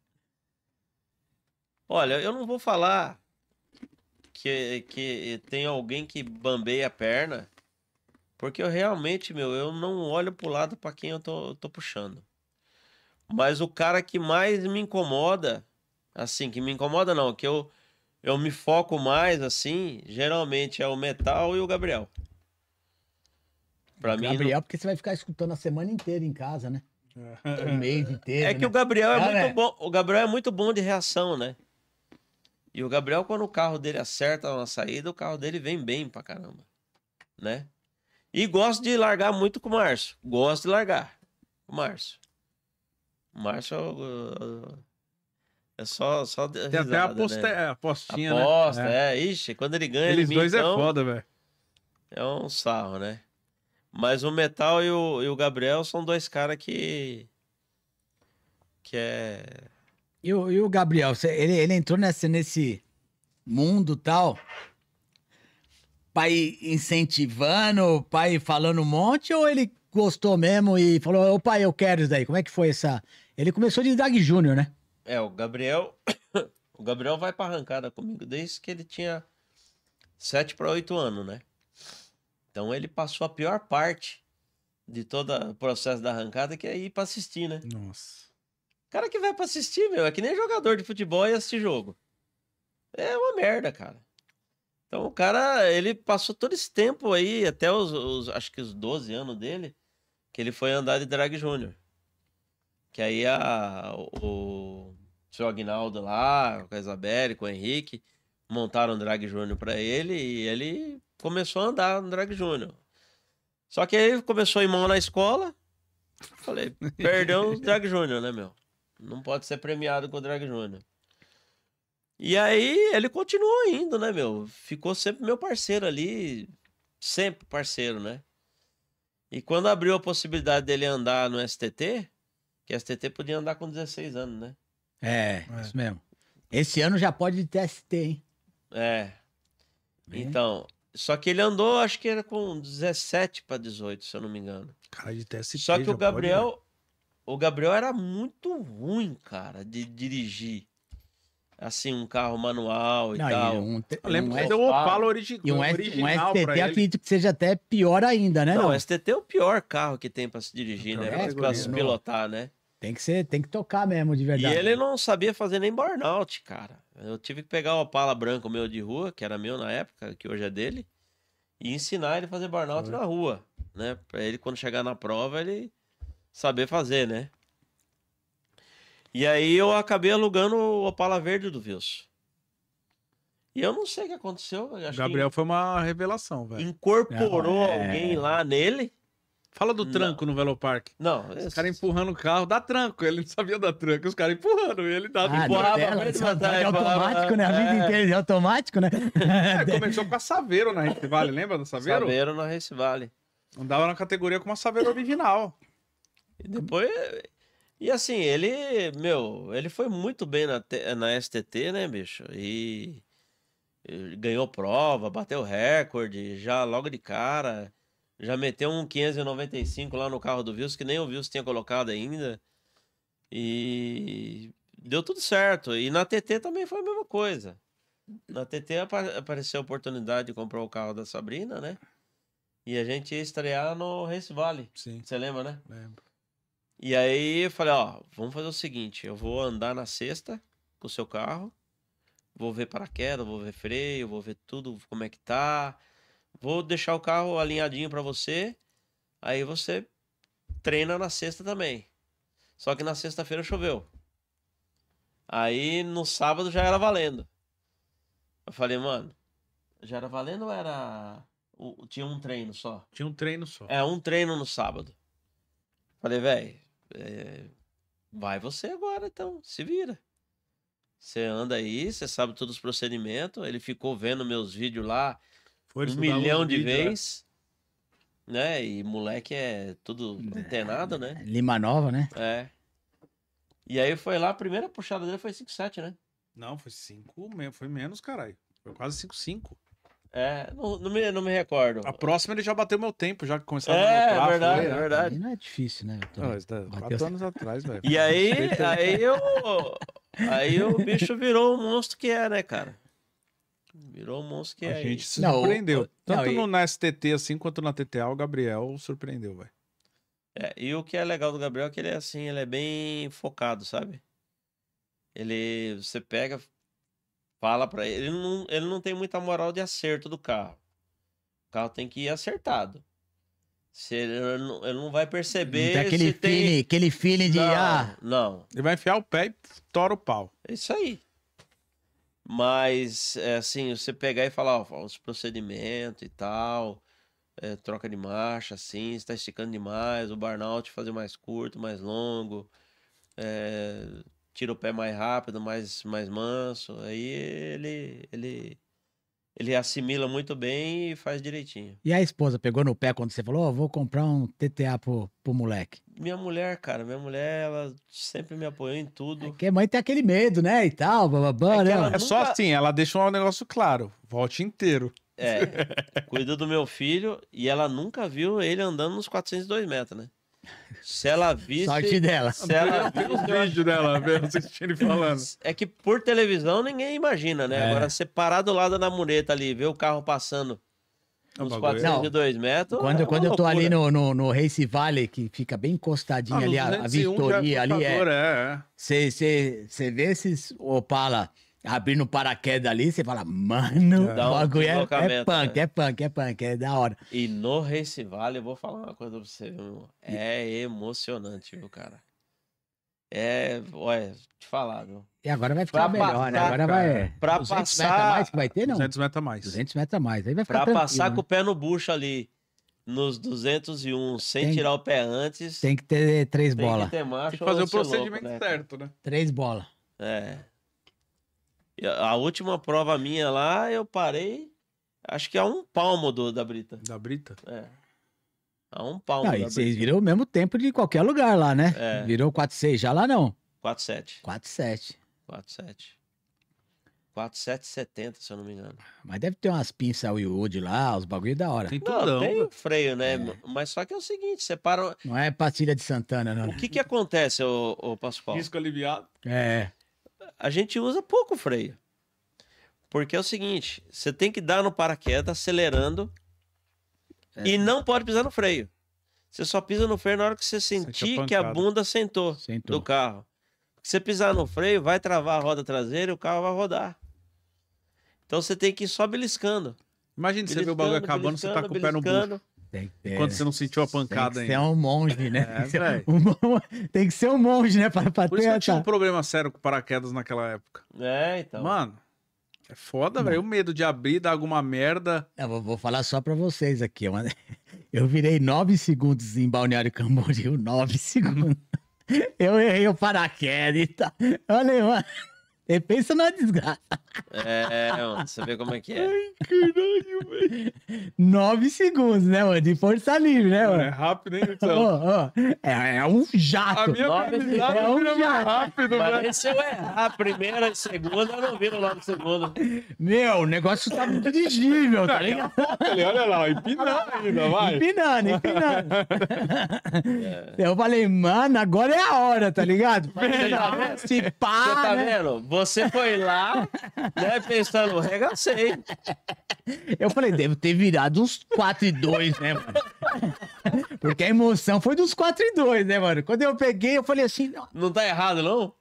Olha, eu não vou falar que, que tem alguém que bambeia a perna, porque eu realmente, meu, eu não olho pro lado para quem eu tô, eu tô puxando. Mas o cara que mais me incomoda, assim, que me incomoda não, que eu, eu me foco mais, assim, geralmente é o Metal e o Gabriel. Pra Gabriel, mim, não... porque você vai ficar escutando a semana inteira em casa, né? É. O mês inteiro. É que né? o Gabriel é, é muito né? bom. O Gabriel é muito bom de reação, né? E o Gabriel, quando o carro dele acerta na saída, o carro dele vem bem pra caramba, né? E gosto de largar muito com o Márcio. Gosto de largar com o Márcio. O Márcio é só, só Tem até a, posta, né? É, a postinha, né? Aposta, né? é. Ixi, quando ele ganha, Eles ele dois é então, foda, velho. É um sarro, né? Mas o Metal e o, e o Gabriel são dois caras que... Que é e o, e o Gabriel, você, ele, ele entrou nessa, nesse mundo tal, pai incentivando, pai falando um monte, ou ele gostou mesmo e falou, ô pai, eu quero isso daí? Como é que foi essa... Ele começou de Dag Júnior, né? É, o Gabriel... o Gabriel vai pra arrancada comigo desde que ele tinha sete para oito anos, né? Então ele passou a pior parte de todo o processo da arrancada, que é ir pra assistir, né? Nossa cara que vai pra assistir, meu, é que nem jogador de futebol e assistir jogo. É uma merda, cara. Então o cara, ele passou todo esse tempo aí, até os, os acho que os 12 anos dele, que ele foi andar de drag júnior. Que aí a, o, o seu Aguinaldo lá, com a Isabelle, com o Henrique, montaram um drag júnior para ele e ele começou a andar no drag júnior. Só que aí começou a ir mão na escola, falei, perdeu o drag júnior, né, meu? Não pode ser premiado com o Drag Júnior. E aí ele continuou indo, né, meu? Ficou sempre meu parceiro ali, sempre parceiro, né? E quando abriu a possibilidade dele andar no STT, que STT podia andar com 16 anos, né? É, é. isso mesmo. Esse ano já pode ter ST, hein? É. Então, só que ele andou, acho que era com 17 para 18, se eu não me engano. Cara, de TST. Só que o Gabriel, pode, né? O Gabriel era muito ruim, cara, de dirigir. Assim, um carro manual e não, tal. E um, eu lembro um que deu o Opala original. E um, original um STT acredito tipo, que seja até pior ainda, né? Não, não, o STT é o pior carro que tem para se dirigir, né? É, pra se né? pilotar, né? Tem que ser, tem que tocar mesmo, de verdade. E ele não sabia fazer nem burnout, cara. Eu tive que pegar o Opala branco meu de rua, que era meu na época, que hoje é dele, e ensinar ele a fazer burnout na rua, né? Pra ele, quando chegar na prova, ele saber fazer, né? E aí eu acabei alugando o Opala Verde do Wilson. E eu não sei o que aconteceu. Acho Gabriel que... foi uma revelação, velho. Incorporou é. alguém lá nele. Fala do tranco não. no Velopark. Não. Os caras empurrando o carro, dá tranco. Ele não sabia dar tranco, os caras empurrando. Ele dava, ah, empurrava. é, é, é automático, né? A vida é. inteira é automático, né? É, começou com a Saveiro na Race Vale, lembra do Saveiro? Saveiro na Race Vale. Andava na categoria com uma Saveiro original. E depois. E assim, ele, meu, ele foi muito bem na, na STT, né, bicho? E ganhou prova, bateu recorde, já logo de cara, já meteu um 595 lá no carro do Wilson, que nem o Wilson tinha colocado ainda. E deu tudo certo. E na TT também foi a mesma coisa. Na TT apareceu a oportunidade de comprar o carro da Sabrina, né? E a gente ia estrear no Race Valley. Sim. Você lembra, né? Lembro. E aí eu falei, ó, vamos fazer o seguinte, eu vou andar na sexta com o seu carro, vou ver paraquedas, vou ver freio, vou ver tudo, como é que tá, vou deixar o carro alinhadinho para você, aí você treina na sexta também. Só que na sexta-feira choveu. Aí no sábado já era valendo. Eu falei, mano, já era valendo ou era. tinha um treino só? Tinha um treino só. É, um treino no sábado. Falei, velho, é... Vai você agora, então, se vira. Você anda aí, você sabe todos os procedimentos. Ele ficou vendo meus vídeos lá Foi um milhão de é. vezes. Né? né? E moleque é tudo é, antenado, né? Lima Nova, né? É. E aí foi lá, a primeira puxada dele foi 5,7, né? Não, foi 5 foi menos, caralho. Foi quase cinco cinco é, não, não, me, não me recordo. A próxima ele já bateu meu tempo, já que começava é, a É, verdade, é né? verdade. Não é difícil, né? Tô... Não, quatro assim. anos atrás, velho. E aí, é aí eu... Aí o bicho virou o monstro que é, né, cara? Virou o monstro que a é. A gente se surpreendeu. Tanto não, e... na STT assim, quanto na TTA, o Gabriel surpreendeu, velho. É, e o que é legal do Gabriel é que ele é assim, ele é bem focado, sabe? Ele, você pega, Fala para ele. Ele não, ele não tem muita moral de acerto do carro. O carro tem que ir acertado. Se ele, ele, não, ele não vai perceber. aquele, feeling, tem... aquele feeling de. Não, ah, não. Ele vai enfiar o pé e tora o pau. É isso aí. Mas, é assim, você pegar e falar, ó, os procedimentos e tal, é, troca de marcha, assim, está esticando demais, o burnout fazer mais curto, mais longo, é, tira o pé mais rápido, mais, mais manso. Aí ele, ele, ele assimila muito bem e faz direitinho. E a esposa pegou no pé quando você falou, oh, vou comprar um TTA pro, pro moleque? Minha mulher, cara, minha mulher, ela sempre me apoiou em tudo. É que mãe tem aquele medo, né, e tal, bababá, é né? É só assim, ela deixa um negócio claro, volte inteiro. É, cuida do meu filho e ela nunca viu ele andando nos 402 metros, né? Se ela visse. Sorte dela. Se ela vídeo dela, vendo assistindo e falando. É que por televisão ninguém imagina, né? É. Agora, você parar do lado da mureta ali, ver o carro passando é uns 402 metros. Quando, é quando eu tô ali no, no, no Race Valley, que fica bem encostadinho ah, ali, a, a é Vitoria ali é. Você é. é. vê esses Opala abrindo paraquedas ali, você fala, mano, é. o bagulho é, é punk, é. é punk, é punk, é da hora. E no Race Valley, eu vou falar uma coisa pra você, meu irmão. É emocionante, viu, cara? É, olha, te falar, viu? E agora vai ficar pra melhor, né? passar, né? Agora cara, vai. Pra 200 passar. metros a mais que vai ter, não? 200 metros a mais. 200 metros a mais. Aí vai ficar. Pra passar né? com o pé no bucho ali, nos 201, sem tem, tirar o pé antes. Tem que ter três bolas. Tem que ter macho. Tem que fazer o procedimento louco, né? certo, né? Três bolas. É. A última prova minha lá, eu parei, acho que a um palmo do, da Brita. Da Brita? É. A um palmo. Não, da e vocês Brita. viram o mesmo tempo de qualquer lugar lá, né? É. Virou 4-6 já lá não? 4-7. 4-7. 4-7. 70 se eu não me engano. Mas deve ter umas pinças Willwood lá, os bagulho da hora. Tem tudão. Não, tem freio, né? É. Mas só que é o seguinte, você para. Não é pastilha de Santana, não. O que que acontece, ô, ô Pascoal? Risco aliviado. É a gente usa pouco freio. Porque é o seguinte, você tem que dar no paraquedas acelerando é. e não pode pisar no freio. Você só pisa no freio na hora que você sentir que a bunda sentou, sentou, do carro. Se você pisar no freio, vai travar a roda traseira e o carro vai rodar. Então você tem que ir só beliscando. Imagina beliscando, você ver o bagulho acabando, você tá com o pé no bucho. Tem que ter. Quando você não sentiu a pancada ainda. Tem que ser um monge, né? É, tem, que um... tem, que ser um monge, né? Pra, pra Por ter, isso que eu tinha um problema sério com paraquedas naquela época. É, então. Mano, é foda, velho. O medo de abrir, dar alguma merda. Eu vou, falar só pra vocês aqui. Eu virei nove segundos em Balneário Camboriú, nove segundos. Eu errei o paraquedas e tal. Olha, mano. Pensa na desgraça. É, mano, você vê como é que é. Ai, caralho, velho. Nove segundos, né, mano? De força livre, né, é mano? É rápido, hein, Vitão? Oh, oh. É, é, um jato. A minha é um jato. rápido, velho. eu é errar a primeira e segunda, eu não vi no nove segundos. Meu, o negócio tá muito dirigível, tá ligado? olha lá, empinando ainda, vai. Empinando, empinando. É. Eu falei, mano, agora é a hora, tá ligado? Tá Veja, se pá, Você tá né? vendo? Você foi lá... Deve né, pensando, regacei. Eu falei, deve ter virado uns 4 e 2, né, mano? Porque a emoção foi dos 4 e 2, né, mano? Quando eu peguei, eu falei assim... Não, não tá errado, não?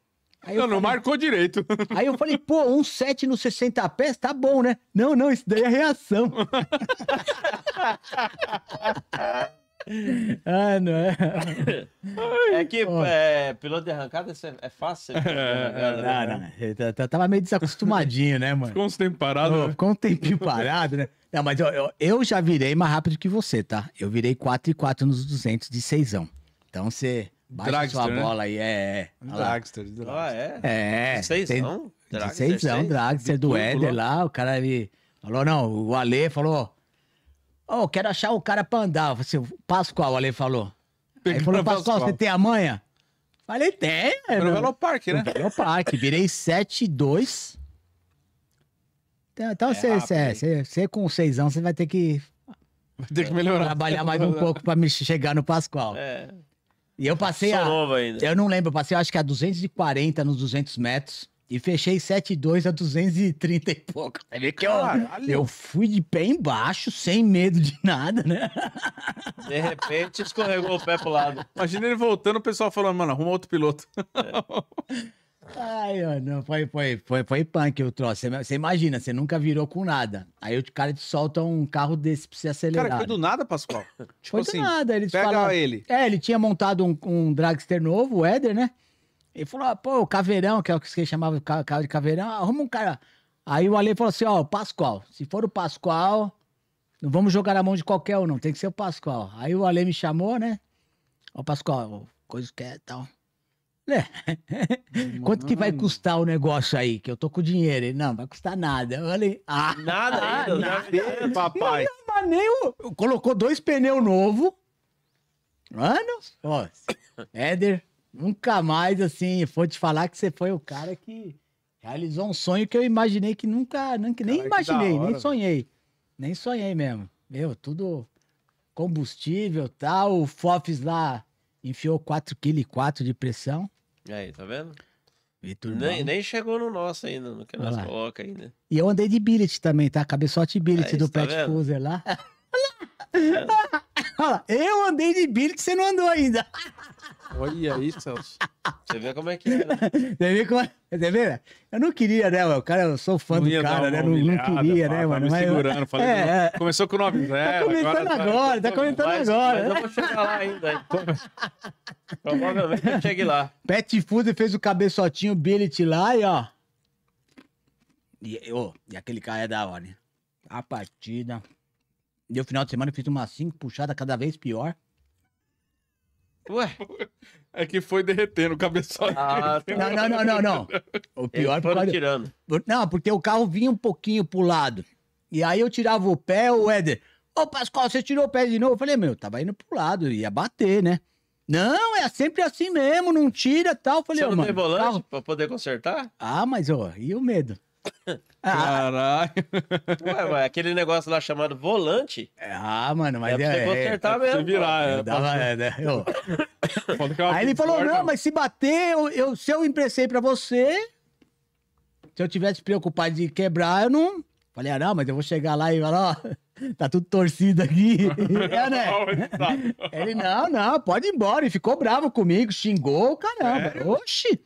Aí não, falei, não marcou direito. Aí eu falei, pô, um 7 no 60 pés, tá bom, né? Não, não, isso daí é reação. Ah, não é. É que oh. é, piloto de arrancada é, é fácil. Né? É, é, não, é, não, né? né? tava meio desacostumadinho, né, mano? Ficou um tempo parado. Oh, né? Ficou um tempinho parado, né? Não, mas eu, eu, eu, já virei mais rápido que você, tá? Eu virei 4 e 4 nos 200 de 6. Então você baixa dragster, sua né? bola né? aí, é. é. Dragster, dragster. Ah, é? É. Seisão? de 6 dragster do Éder lá, o cara falou, não, o Ale falou Ô, oh, quero achar o cara pra andar. Você, Pascoal, o Ale falou. Ele falou, Pascoal, você tem a manha? Falei, tem. Foi é, no né? Velo né? No Velo Virei 7-2. Então, então é você com 6 anos, você vai ter que. Vai ter que melhorar. Trabalhar mais um pouco pra me chegar no Pascoal. É. E eu passei Sou a. Novo ainda. Eu não lembro, eu passei acho que a 240 nos 200 metros. E fechei 7,2 a 230 e pouco. Você vê que eu, eu fui de pé embaixo, sem medo de nada, né? De repente escorregou o pé pro lado. Imagina ele voltando, o pessoal falando, mano, arruma outro piloto. Ai, não, foi, foi, foi, foi punk o troço. Você imagina, você nunca virou com nada. Aí o cara te solta um carro desse pra você acelerar. Cara, foi do nada, Pascoal? Tipo foi assim, do nada. Eles pega falam... ele. É, ele tinha montado um, um dragster novo, o Éder, né? Ele falou, ah, pô, o Caveirão, que é o que você chamava de Caveirão, arruma um cara. Aí o Ale falou assim, ó, o Pascoal. Se for o Pascoal, não vamos jogar na mão de qualquer um, não. Tem que ser o Pascoal. Aí o Ale me chamou, né? Ó, Pascoal, coisa que é tal. Né? Quanto que vai custar o negócio aí? Que eu tô com dinheiro. Ele, não, vai custar nada. Eu falei, ah, nada, ainda, nada. papai. mas nem o... Colocou dois pneus novos. Anos? Ó, Éder, Nunca mais, assim, vou te falar que você foi o cara que realizou um sonho que eu imaginei que nunca, nem, nem imaginei, nem sonhei. Nem sonhei mesmo. Meu, tudo combustível tal. Tá? O Fofes lá enfiou 4,4 kg de pressão. Aí, tá vendo? Vitor nem, nem chegou no nosso ainda, no que nós lá. coloca ainda. E eu andei de billet também, tá? Cabeçote billet é, do tá Pet vendo? Cruiser lá. Olha lá. Eu andei de billet, você não andou ainda. Olha aí, Celso. Você vê como é que é, né? Você vê como é. Você vê, Eu não queria, né, mano? Cara, eu sou fã do cara, né? Não, não queria, pá, né, tá mano? Tá me segurando, falei. É, Começou com 9 0 Tá comentando agora, agora tá, tá comentando mas, agora. Mas eu né? vou chegar lá ainda. Então, provavelmente eu chegue lá. Pet Food fez o cabeçotinho billet lá e, ó. E, oh, e aquele cara é da hora, né? A partida. Deu final de semana, eu fiz umas 5 puxadas cada vez pior. Ué? É que foi derretendo o cabeçote. Ah, tá. não, não, não, não, não. O pior foi. É Pode... tirando. Não, porque o carro vinha um pouquinho pro lado. E aí eu tirava o pé, o Éder. Ô, Pascoal, você tirou o pé de novo? Eu falei, meu, tava indo pro lado, ia bater, né? Não, é sempre assim mesmo, não tira tal. Eu falei, você não mano, tem volante carro... pra poder consertar? Ah, mas, ó, e o medo? Ah, ah. Caralho. Ué, aquele negócio lá chamado volante. É, ah, mano, mas é. Pra você é, é consertar é, mesmo. Você virar, é, dava, é, né? eu... Aí ele falou: não, né? mas se bater, eu, eu, se eu emprestei pra você. Se eu tivesse preocupado de quebrar, eu não. Falei, ah, não, mas eu vou chegar lá e falar, ó, tá tudo torcido aqui. é, né? ele, não, não, pode ir embora. E ficou bravo comigo, xingou, caramba. É. Oxi.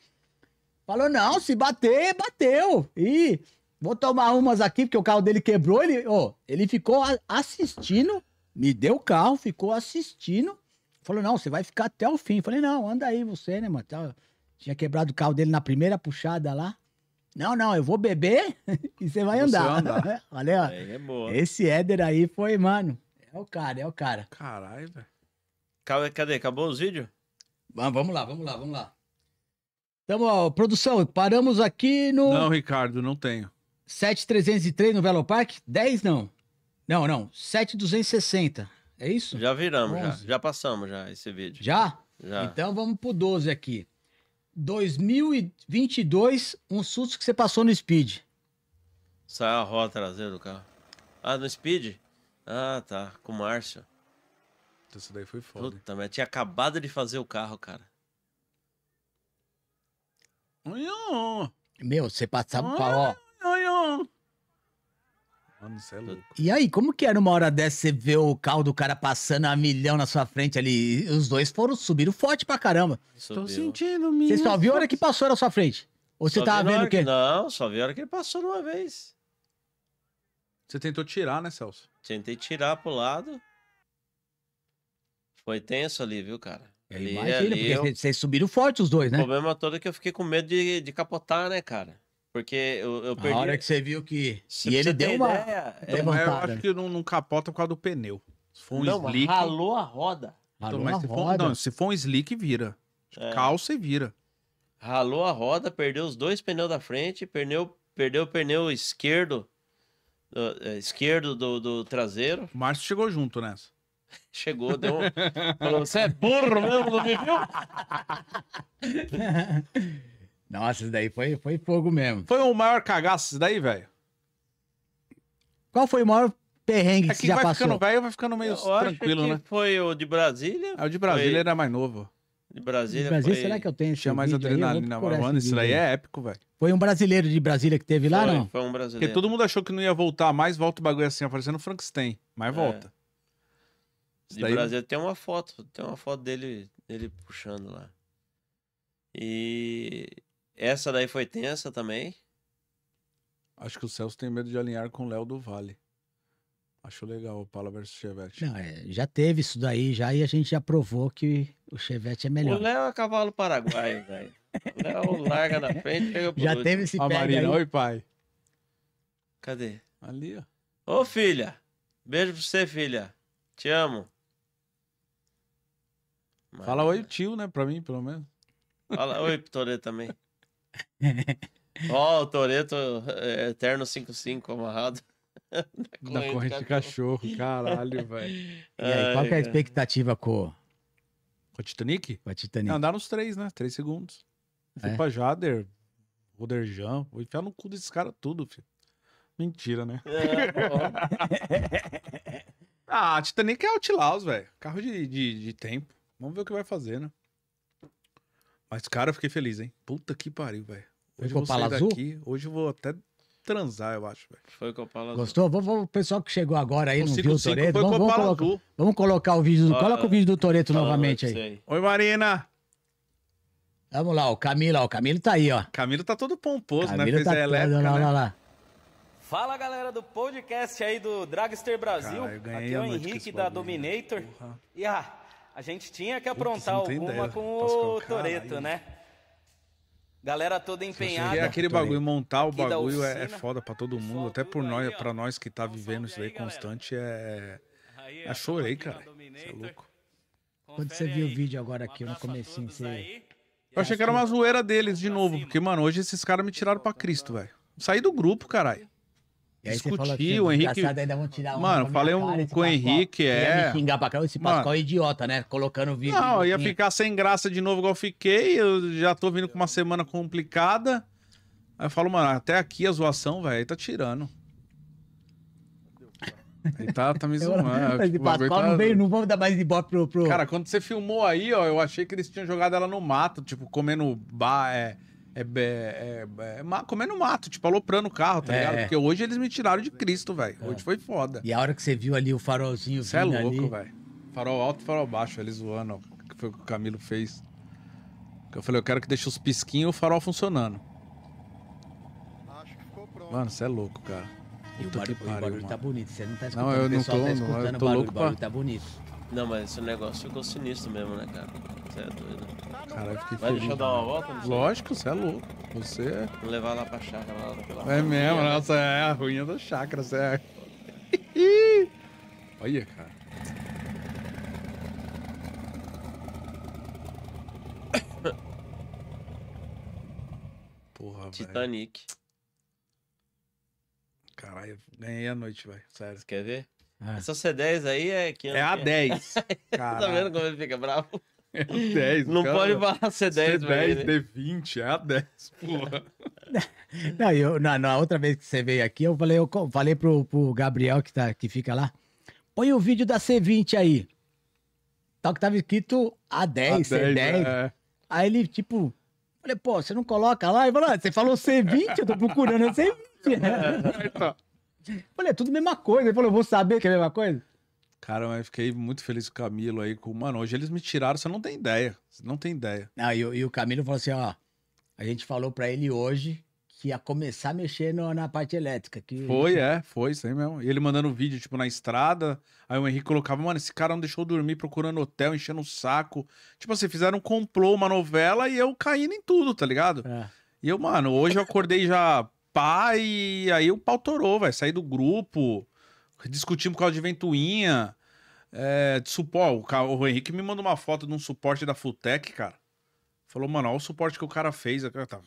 Falou, não, se bater, bateu. E vou tomar umas aqui, porque o carro dele quebrou. Ele, oh, ele ficou assistindo, me deu o carro, ficou assistindo. Falou, não, você vai ficar até o fim. Falei, não, anda aí você, né, mano? Tinha quebrado o carro dele na primeira puxada lá. Não, não, eu vou beber e você vai você andar. andar. Olha, ó, é esse Éder aí foi, mano. É o cara, é o cara. Caralho, velho. Cadê? Acabou os vídeos? Vamos lá, vamos lá, vamos lá. Tamo, então, ó, produção, paramos aqui no. Não, Ricardo, não tenho. 7,303 no Velopark, 10 não. Não, não. 7,260. É isso? Já viramos, já. Já passamos já esse vídeo. Já? Já. Então vamos pro 12 aqui. 2022, um susto que você passou no Speed. Saiu a roda traseira do carro. Ah, no Speed? Ah, tá. Com o Márcio. Isso daí foi foda. Puta, mas tinha acabado de fazer o carro, cara. Meu, você passava pra ó. Mano, você é louco. E aí, como que era uma hora dessa você ver o carro do cara passando a milhão na sua frente ali? os dois foram, subiram forte pra caramba. Estou sentindo minha... Você só viu a hora que passou na sua frente? Ou você só tava vendo o quê? Que... Não, só viu a hora que ele passou de uma vez. Você tentou tirar, né, Celso? Tentei tirar pro lado. Foi tenso ali, viu, cara? Eu é imagino, ali, porque eu... É vocês subiram forte os dois, né? O problema todo é que eu fiquei com medo de, de capotar, né, cara? Porque eu, eu perdi. A hora que você viu que. se ele é deu uma. Ideia, eu acho que não, não, capota por causa do pneu. Se for um não, slick. Ralou a roda. Ralou então, mas se roda. For, não, se for um slick, vira. É. Calça e vira. Ralou a roda, perdeu os dois pneus da frente, perdeu, perdeu o pneu esquerdo. Uh, esquerdo do, do traseiro. O Márcio chegou junto nessa. Chegou, deu. Falou, você é burro mesmo, não me viu? Nossa, isso daí foi, foi fogo mesmo. Foi o maior cagaço isso daí, velho? Qual foi o maior perrengue é que, que já vai passou? ficando velho, vai ficando meio eu tranquilo, né? Foi o de Brasília. Ah, o de Brasília foi... era mais novo. De Brasília, de Brasília foi... será que eu tenho? Tinha mais adrenalina, mano. Isso daí é épico, velho. Foi um brasileiro de Brasília que teve lá, não? Foi um brasileiro. Porque todo mundo achou que não ia voltar mais, volta o bagulho assim, aparecendo Frankenstein. Mas é. volta. Isso daí... Brasil tem uma foto, tem uma foto dele, dele puxando lá. E essa daí foi tensa também. Acho que o Celso tem medo de alinhar com o Léo do Vale. Acho legal o Pala versus Chevette. Não, é, já teve isso daí já e a gente já provou que o Chevette é melhor. O Léo é cavalo paraguaio, velho. O Léo larga na frente, pega pro Já teve esse pega Marina, oi pai. Cadê? Ali, ó. Ô filha, beijo pra você, filha. Te amo. Mas... Fala oi, tio, né? Pra mim, pelo menos. Fala oi pro Toreto também. Ó, oh, o Toreto é, Eterno 55 amarrado. da corrente, de cachorro, caralho, velho. E aí, qual que é a expectativa com, com o Titanic? Com a Titanic. andar nos três, né? Três segundos. Fui é? pra Jader, Roderjan. Vou enfiar no cu desses caras tudo, filho. Mentira, né? É, ah, Titanic é Outlaws, velho. Carro de, de, de tempo. Vamos ver o que vai fazer, né? Mas, cara, eu fiquei feliz, hein? Puta que pariu, velho. Hoje eu vou sair daqui. Hoje eu vou até transar, eu acho, velho. Foi Copala Azul. Gostou? Vamos, vamos, o pessoal que chegou agora aí, não viu o Toreto. Vamos, vamos, colocar, vamos colocar o vídeo do. Ah, coloca o vídeo do Toreto ah, novamente aí. aí. Oi, Marina! Vamos lá, o Camilo, ó, o Camilo tá aí, ó. Camilo tá todo pomposo, né? Camilo né? Fez tá a elétrica, né? lá, lá. Fala galera do podcast aí do Dragster Brasil. Cara, Aqui é o Henrique da né? Dominator. E a ah, a gente tinha que aprontar Putz, alguma ideia. com o Toreto, né? Galera toda empenhada. É aquele bagulho, montar o bagulho é, é, foda para todo mundo, até por nós, é para nós que tá vivendo isso aí constante é aí, eu é chorei, cara. Você é louco. Quando você viu o vídeo agora aqui no comecinho, você eu achei que era uma zoeira tá deles de novo, porque, mano, hoje esses caras me tiraram pra Cristo, velho. Saí do grupo, caralho. E aí discutir, você falou que o Henrique. Ainda vão tirar mano, falei um, cara, com o assim, Henrique, é. Ia me é. xingar pra caramba, esse Pascoal mano... é idiota, né? Colocando vídeo. Não, ia ficar sem graça de novo, igual eu fiquei. Eu já tô vindo com uma semana complicada. Aí eu falo, mano, até aqui a zoação, velho, tá tirando. Ele tá, tá me zoando. Eu, tipo, Pascoal não veio, não vamos dar mais de pro, pro. Cara, quando você filmou aí, ó, eu achei que eles tinham jogado ela no mato, tipo, comendo bar, é é, é, é, é, é, comendo mato, tipo, aloprando o carro, tá é. ligado? Porque hoje eles me tiraram de Cristo, velho. Hoje é. foi foda. E a hora que você viu ali o farolzinho Você é louco, velho. Farol alto e farol baixo, eles zoando, ó, que foi o que o Camilo fez. Eu falei, eu quero que deixe os pisquinhos e o farol funcionando. Mano, você é louco, cara. E o, barulho, pariu, o barulho tá bonito, você não tá escutando. Tá não, eu o pessoal não tô, tá escutando não, eu tô o barulho, louco o barulho pra... tá bonito. Não, mas esse negócio ficou sinistro mesmo, né, cara? Você é doido. Caralho, fiquei feliz. Mas deixa eu dar uma volta? Não sei. Lógico, você é louco. Você... É- Vou levar lá pra chácara. Lá pela é mesmo, né? nossa, é a ruinha da chácara, você é. Olha, cara. Porra, Titanic. Caralho, ganhei a noite, velho. Sério. Você quer ver? É. Essa C10 aí é que É a 10. É? tá vendo como ele fica bravo? É a 10. Não cara. pode falar C10, C10, D20, é a 10, porra. Não, eu, na, na, outra vez que você veio aqui, eu falei, eu falei pro, pro Gabriel que, tá, que fica lá. Põe o vídeo da C20 aí. Tal que tava escrito A10, A10 C10. É. Aí ele, tipo, falei, pô, você não coloca lá? Ele falou, ah, você falou C20, eu tô procurando C20. É, então, Falei, é tudo a mesma coisa. Ele falou, eu vou saber que é a mesma coisa. Cara, mas fiquei muito feliz com o Camilo aí. Com... Mano, hoje eles me tiraram, você não tem ideia. Você não tem ideia. Não, e, e o Camilo falou assim, ó. A gente falou pra ele hoje que ia começar a mexer no, na parte elétrica. Que... Foi, é, foi, isso aí mesmo. E ele mandando vídeo, tipo, na estrada. Aí o Henrique colocava, mano, esse cara não deixou dormir procurando hotel, enchendo o saco. Tipo assim, fizeram um complô, uma novela e eu caindo em tudo, tá ligado? É. E eu, mano, hoje eu acordei já pá, e aí o pau torou, vai sair do grupo, discutimos por causa de ventoinha. É, de supor, o, o Henrique me mandou uma foto de um suporte da Futec, cara. Falou, mano, olha o suporte que o cara fez. Tá,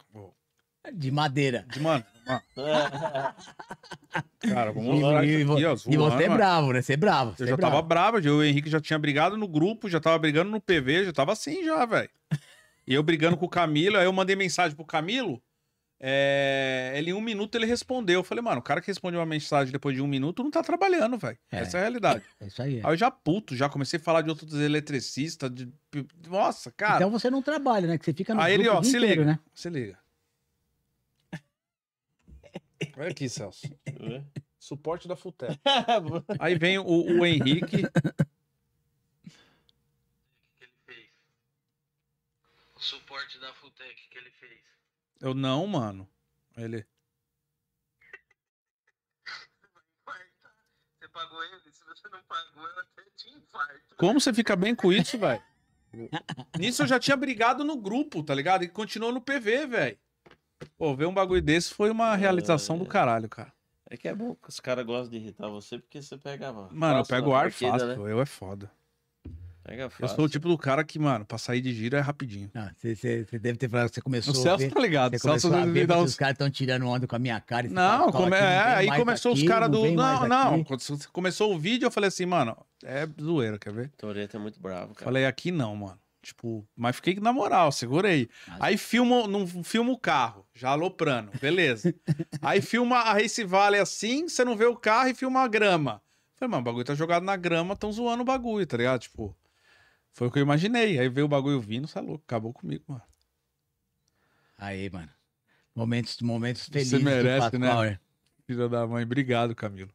de madeira. De mano. mano. cara, vamos lá. E, aqui, e você é bravo, né? Você é bravo. Você eu é já bravo. tava bravo, o Henrique já tinha brigado no grupo, já tava brigando no PV, já tava assim já, velho. E eu brigando com o Camilo, aí eu mandei mensagem pro Camilo. É, ele em um minuto ele respondeu. Eu falei, mano, o cara que respondeu uma mensagem depois de um minuto não tá trabalhando, velho. É, Essa é a realidade. É isso aí. É. Aí eu já puto, já comecei a falar de outros eletricistas. De... Nossa, cara. Então você não trabalha, né? Que você fica no Aí ele, ó, se inteiro, liga. Né? Se liga. Olha aqui, Celso. Suporte da Futec. aí vem o, o Henrique. O suporte da Futec que ele fez. Eu não, mano. Ele. Você pagou ele? Se você não pagou, eu até te infarto. Como você fica bem com isso, velho? Nisso eu já tinha brigado no grupo, tá ligado? E continuou no PV, velho. Pô, ver um bagulho desse foi uma é. realização é... do caralho, cara. É que é bom que os caras gostam de irritar você porque você pega. Mano, eu pego né? o ar partida, fácil, né? eu é foda. Eu sou o tipo do cara que, mano, pra sair de giro é rapidinho. Você ah, deve ter falado que você começou. O Celso ver, tá ligado. Você Celso a ver, uns... Os caras estão tirando onda com a minha cara. Não, fala, come... é, não aí começou aqui, os caras do. Não, não. Quando começou o vídeo, eu falei assim, mano, é zoeira, quer ver? Toreto é muito bravo, cara. Falei, aqui não, mano. Tipo, mas fiquei na moral, segurei. Mas... Aí filma, não filma o carro, já aloprando, beleza. aí filma a Race Valley assim, você não vê o carro e filma a grama. Falei, mano, o bagulho tá jogado na grama, tão zoando o bagulho, tá ligado? Tipo, foi o que eu imaginei. Aí veio o bagulho vindo, você é louco, acabou comigo, mano. Aí, mano. Momentos, momentos felizes. Você merece, né? Power. Filha da mãe, obrigado, Camilo.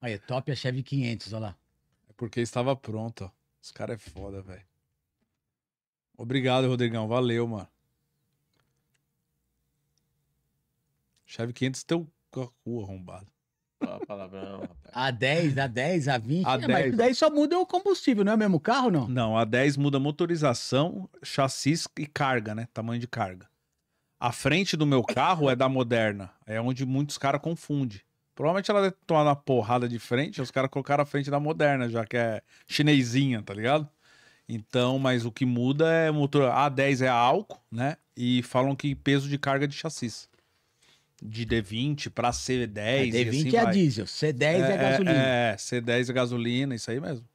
Aí, top a Chevy 500, olha lá. É porque estava pronto, ó. Os caras é foda, velho. Obrigado, Rodrigão. Valeu, mano. Chave 500 teu cu arrombado. A 10, a 10, a 20. A é, né? 10, mas 10 só muda o combustível, não é o mesmo carro, não? Não, a 10 muda motorização, chassis e carga, né? Tamanho de carga. A frente do meu carro é da Moderna. É onde muitos caras confundem. Provavelmente ela deve tomar uma porrada de frente, os caras colocaram a frente da Moderna, já que é chinesinha, tá ligado? Então, mas o que muda é motor. A10 é álcool, né? E falam que peso de carga de chassis de D20 para C10. É, D20 assim é vai. diesel, C10 é, é, é gasolina. É, C10 é gasolina, isso aí mesmo.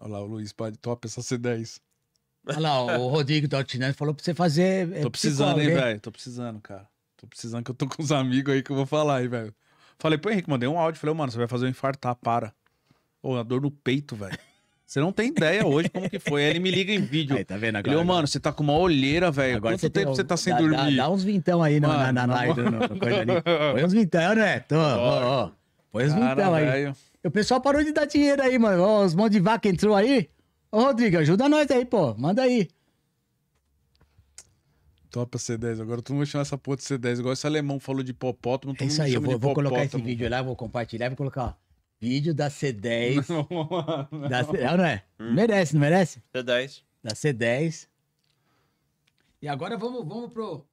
Olha lá, o Luiz pode top essa C10. Olha lá, o Rodrigo da Altinante falou pra você fazer. É, tô precisando, psicólogo, hein, velho? Tô precisando, cara. Tô precisando que eu tô com os amigos aí que eu vou falar, aí, velho. Falei pro Henrique, mandei um áudio. Falei, mano, você vai fazer um infartar, tá? para. Ô, a dor no peito, velho. Você não tem ideia hoje como que foi. Aí ele me liga em vídeo. Aí, tá vendo agora? Ele, mano, você tá com uma olheira, velho. Quanto tempo você tá sem dá, dormir? Dá, dá, uns vintão aí mano, na, na, na live. No, coisa ali. Põe uns vintão, né? Tô, ó, ó. Põe uns Cara, vintão aí. Véio. O pessoal parou de dar dinheiro aí, mano. Ó, os monte de vaca entrou aí. Ô, Rodrigo, ajuda nós aí, pô. Manda aí. Topa C10. Agora não vai chamar essa porra de C10. Igual esse alemão falou de hipopótamo. É isso aí, eu vou, vou colocar esse vídeo lá, vou compartilhar, vou colocar, ó. Vídeo da C10. Não, não. Da C... Ah, não é? Hum. Merece, não merece? C10. Da C10. E agora vamos, vamos pro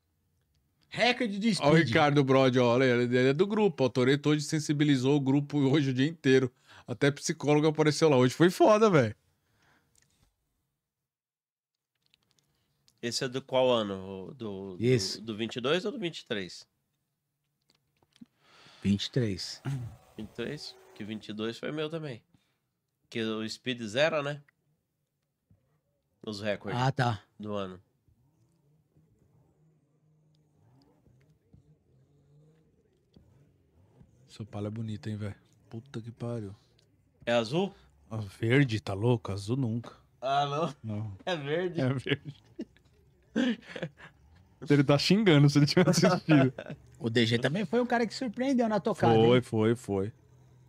recorde de speed. Olha o Ricardo Brody, olha, ele é do grupo. O Toreto hoje sensibilizou o grupo hoje o dia inteiro. Até psicólogo apareceu lá. Hoje foi foda, velho. Esse é do qual ano? Do, Isso. Do, do 22 ou do 23? 23. 23? Que 22 foi meu também. Que o Speed zero né? Os recordes. Ah, tá. Do ano. Sua palha é bonita, hein, velho? Puta que pariu. É azul? Ah, verde, tá louco? Azul nunca. Ah, não? Não. É verde. É verde. ele tá xingando se ele tivesse assistido. O DG também foi um cara que surpreendeu na tocada. Foi, hein? foi, foi.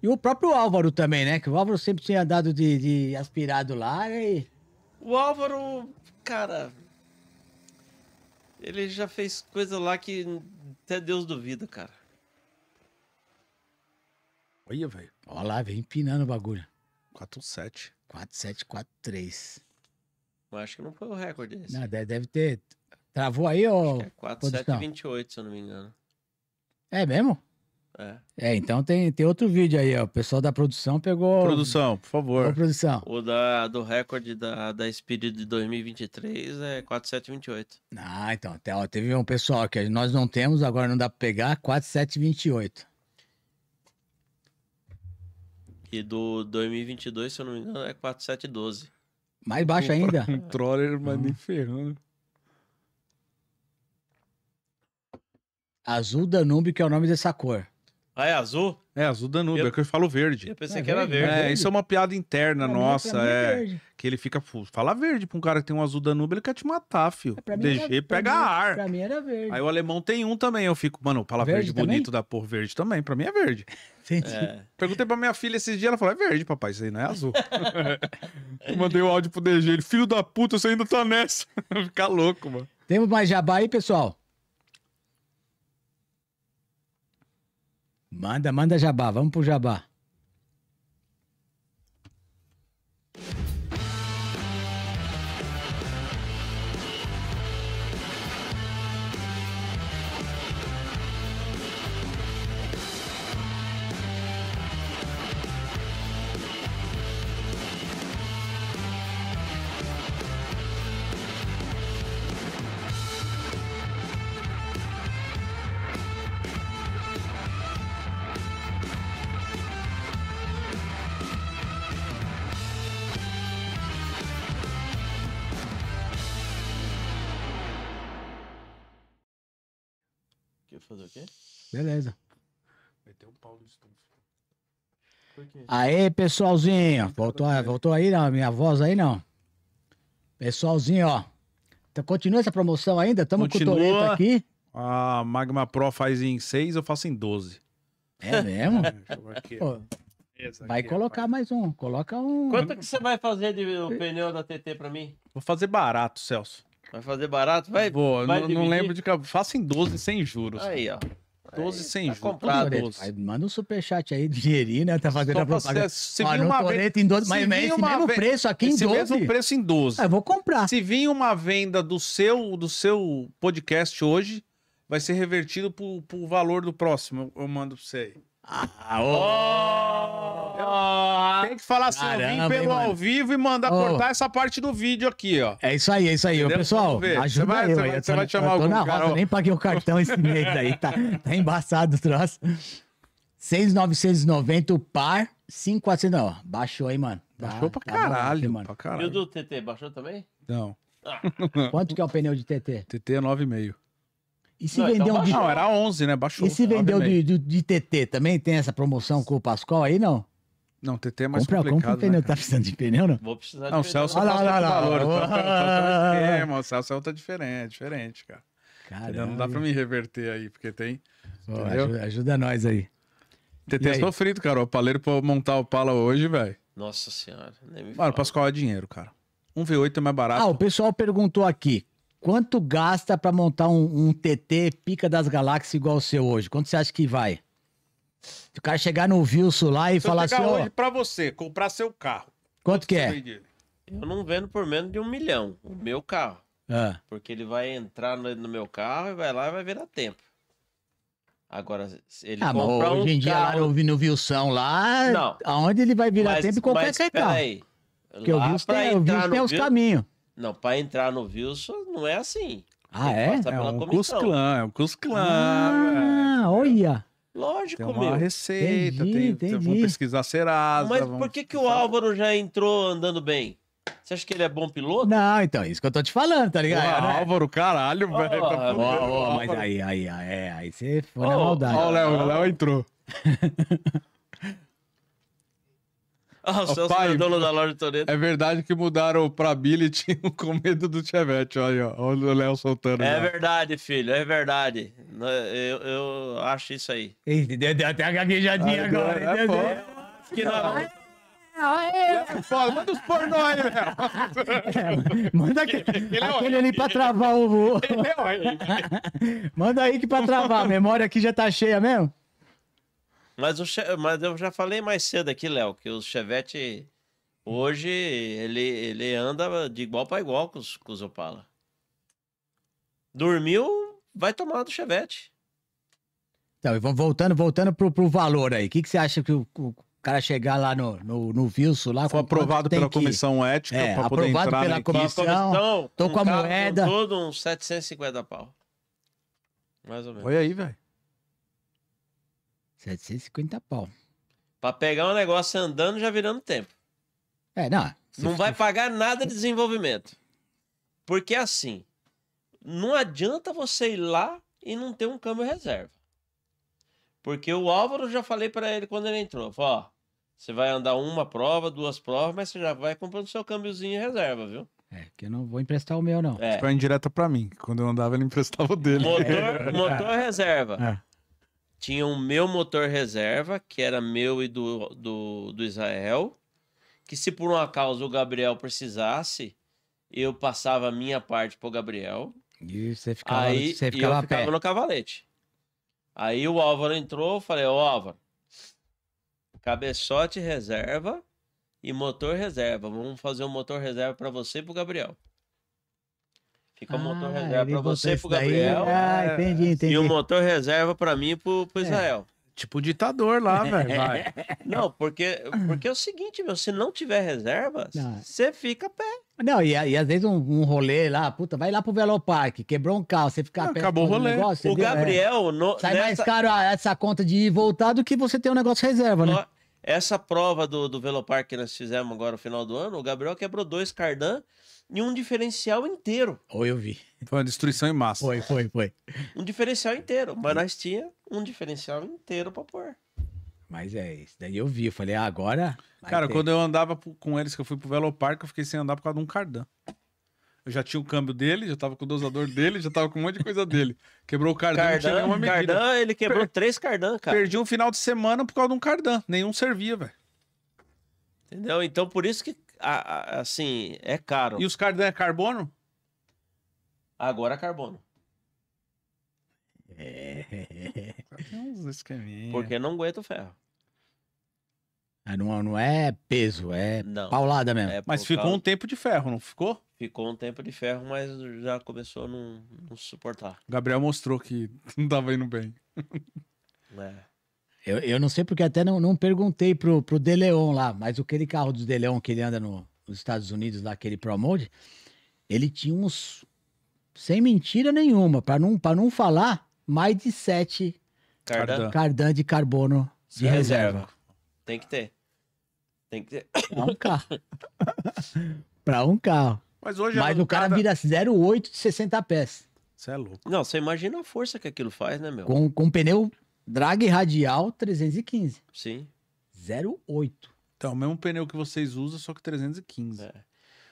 E o próprio Álvaro também, né? Que o Álvaro sempre tinha dado de, de aspirado lá e. O Álvaro, cara. Ele já fez coisa lá que até Deus duvida, cara. Olha, velho. Olha lá, vem empinando o bagulho. 4 4743. Eu Acho que não foi o recorde esse. Não, deve ter. Travou aí, ó. Acho é 4728, se eu não me engano. É mesmo? É. é. então tem, tem outro vídeo aí, ó. O pessoal da produção pegou. Produção, por favor. produção. O da, do recorde da, da Speed de 2023 é 4728. Ah, então, até, ó, teve um pessoal que nós não temos, agora não dá pra pegar, 4728. E do 2022, se eu não me engano, é 4712. Mais baixo ainda? Um troller, mas nem ferrando. Azul Danube, que é o nome dessa cor. Ah, é azul? É, azul da eu... é que eu falo verde. Eu pensei é que era é verde. É, isso é uma piada interna é, nossa, é, é. Verde. que ele fica. Fala verde pra um cara que tem um azul Danúbio, ele quer te matar, filho. É, DG era... pega pra ar. Mim, pra mim era verde. Aí o alemão tem um também, eu fico, mano, fala verde, verde bonito da porra, verde também. Pra mim é verde. Entendi. É. Perguntei pra minha filha esses dias, ela falou: é verde, papai, isso aí não é azul. Mandei o um áudio pro DG, ele, filho da puta, você ainda tá nessa. fica louco, mano. Temos mais jabá aí, pessoal? Manda, manda jabá, vamos pro jabá. Beleza. Meteu um pau no Aê, pessoalzinho. Voltou, voltou aí, não? Minha voz aí, não? Pessoalzinho, ó. Então, continua essa promoção ainda? Tamo continua. com o Toreto aqui. A Magma Pro faz em 6, eu faço em 12. É mesmo? É, Pô, vai colocar mais um. Coloca um. Quanto que você vai fazer de um pneu da TT pra mim? Vou fazer barato, Celso. Vai fazer barato? Vai. Vou, vai não, não, lembro de. Faço em 12 sem juros. Aí, ó. 12 é, sem tá juros. manda um superchat aí, dinheirinho, né? Tá fazendo Só a propaganda. Se, vir uma venda, em 12, mas esse uma mesmo venda, preço aqui em 12. Esse mesmo preço em 12. Ah, eu vou comprar. Se vir uma venda do seu, do seu podcast hoje, vai ser revertido pro, pro valor do próximo. Eu, eu mando pra você aí. Ah, oh, oh, Tem que falar assim, caramba, eu vim pelo hein, ao vivo e mandar oh. cortar essa parte do vídeo aqui, ó. É isso aí, é isso aí. Entendeu? Pessoal, ajuda vai, eu. Você vai, vai, você vai chamar algum na roda, cara, nem paguei o cartão esse mês aí. Tá, tá embaçado o troço. 6,990 par, 5,400. Não, baixou aí, mano. Tá, baixou pra, tá caralho, aqui, mano. pra caralho. E o do TT, baixou também? Não. Ah. Quanto que é o pneu de TT? TT é 9,5. E se não, então vendeu então de... Não, era 11, né? Baixou. E se vendeu de, de, de, TT também? Tem essa promoção com o Pascoal aí, não? Não, TT é mais Compra, complicado. Compra um pneu. Né, tá precisando de pneu, não? Vou precisar não, de pneu. Não, o Celso lá lá lá valor. O Celso tá diferente, diferente, cara. Não dá pra me reverter aí, porque tem... ajuda, ajuda, nós aí. TT é sofrido, cara. O paleiro pra montar o Pala hoje, velho. Nossa senhora, nem Mano, Pascoal é dinheiro, cara. Um V8 é mais barato. Ah, o pessoal perguntou aqui. Quanto gasta para montar um, um, TT pica das galáxias igual o seu hoje? Quanto você acha que vai? Se o cara chegar no Vilso lá e Se falar eu assim. hoje pra você, comprar seu carro. Quanto, que é? Eu não vendo por menos de um milhão o meu carro. É. Porque ele vai entrar no, no, meu carro e vai lá e vai virar tempo. Agora, ele ah, comprar hoje em dia carro... lá no, no Vilsão lá, não. aonde ele vai virar mas, tempo e qualquer mas, carro. Aí. Porque lá o Vilso tem, o Vilso tem os caminhos. Não, para entrar no Wilson não é assim. Ah, é? É, é um Cusclã, é um Cusclã. Ah, olha! Lógico, tem uma meu. receita, entendi, tem, entendi. vamos pesquisar Serasa. Mas por que, que o Álvaro já entrou andando bem? Você acha que ele é bom piloto? Não, então, é isso que eu tô te falando, tá ligado? Ué, né? Álvaro, caralho, oh, velho. Tá oh, oh, mas aí, aí, aí, aí, aí você foi oh, na maldade. Ó, o Léo, o Léo entrou. Ah, o Celso pai, é dono da loja Toreto. É verdade que mudaram pra Billy tinham com medo do Chevette. Olha, olha o Léo soltando. É já. verdade, filho, é verdade. Né, eu, eu acho isso aí. deu até a gaguejadinha ah, agora. É, é, Que não. Fala, manda os pornô aí, é, manda aquele, é aquele, é ali pra travar o. É manda aí que pra travar. A memória aqui já tá cheia mesmo? Mas, o, mas eu já falei mais cedo aqui, Léo, que o Chevette hoje ele, ele anda de igual para igual com os, com os Opala. Dormiu, vai tomar do Chevette. Então, e vamos voltando, voltando pro, pro valor aí. O que, que você acha que o, o cara chegar lá no, no, no lá. Foi aprovado pela que... comissão ética é, para poder entrar pela na comissão. comissão tô com a moeda. Com todo uns 750 pau. Mais ou menos. Foi aí, velho. 750 pau. Pra pegar um negócio andando já virando tempo. É, não. Não vai pagar nada de desenvolvimento. Porque assim, não adianta você ir lá e não ter um câmbio reserva. Porque o Álvaro já falei para ele quando ele entrou, falei, ó, você vai andar uma prova, duas provas, mas você já vai comprando seu câmbiozinho reserva, viu? É, que eu não vou emprestar o meu, não. É. Tipo, é indireta pra mim. Quando eu andava, ele emprestava o dele. Motor, motor reserva. É tinha o meu motor reserva, que era meu e do, do, do Israel, que se por uma causa o Gabriel precisasse, eu passava a minha parte pro Gabriel. E você ficava, aí, você ficava, eu ficava no cavalete. Aí o Álvaro entrou, eu falei, ô Álvaro, cabeçote reserva e motor reserva. Vamos fazer um motor reserva para você e pro Gabriel. Fica o ah, motor reserva para você e pro Gabriel. Daí... Ah, entendi, né? entendi. E o motor reserva para mim e pro, pro é. Israel. É. Tipo ditador lá, velho. não, porque, porque é o seguinte, meu, se não tiver reserva, você fica a pé. Não, e, e às vezes um, um, rolê lá, puta, vai lá pro Velopark, quebrou um carro, você fica pé. Acabou o rolê. Negócio, o é. Gabriel... É. No, Sai nessa... mais caro essa conta de ir e voltar do que você ter um negócio reserva, né? No... Essa prova do, do velopark que nós fizemos agora no final do ano, o Gabriel quebrou dois cardan e um diferencial inteiro. Ou eu vi. Foi uma destruição em massa. Foi, foi, foi. Um diferencial inteiro. Mas nós tinha um diferencial inteiro pra pôr. Mas é isso. Daí eu vi, eu falei, ah, agora. Cara, ter. quando eu andava com eles, que eu fui pro Velopark, eu fiquei sem andar por causa de um cardan. Eu já tinha o câmbio dele, já tava com o dosador dele, já tava com um monte de coisa dele. Quebrou o cardan, cardan não tinha nenhuma medida. Cardan, ele quebrou per... três cardan, cara. Perdi um final de semana por causa de um cardan. Nenhum servia, velho. Entendeu? Então, por isso que, a, a, assim, é caro. E os cardan é carbono? Agora é carbono. É. Tá uns Porque não aguenta o ferro. Ah, não, não é peso, é não, paulada mesmo. É mas ficou causa... um tempo de ferro, não ficou? Ficou um tempo de ferro, mas já começou a não, não suportar. Gabriel mostrou que não estava indo bem. É. Eu, eu não sei porque até não, não perguntei pro, pro De Leon lá, mas aquele carro do De Leon que ele anda no, nos Estados Unidos lá, aquele Promode, ele tinha uns, sem mentira nenhuma, para não, não falar, mais de sete cardan, cardan de carbono de reserva. reserva. Tem que ter. Tem que ser. Pra um carro. pra um carro. Mas hoje Mas o cara, cara vira 0,8 de 60 pés. Você é louco. Não, você imagina a força que aquilo faz, né, meu? Com, com pneu drag radial 315. Sim. 0,8. Então, o mesmo pneu que vocês usam, só que 315. É.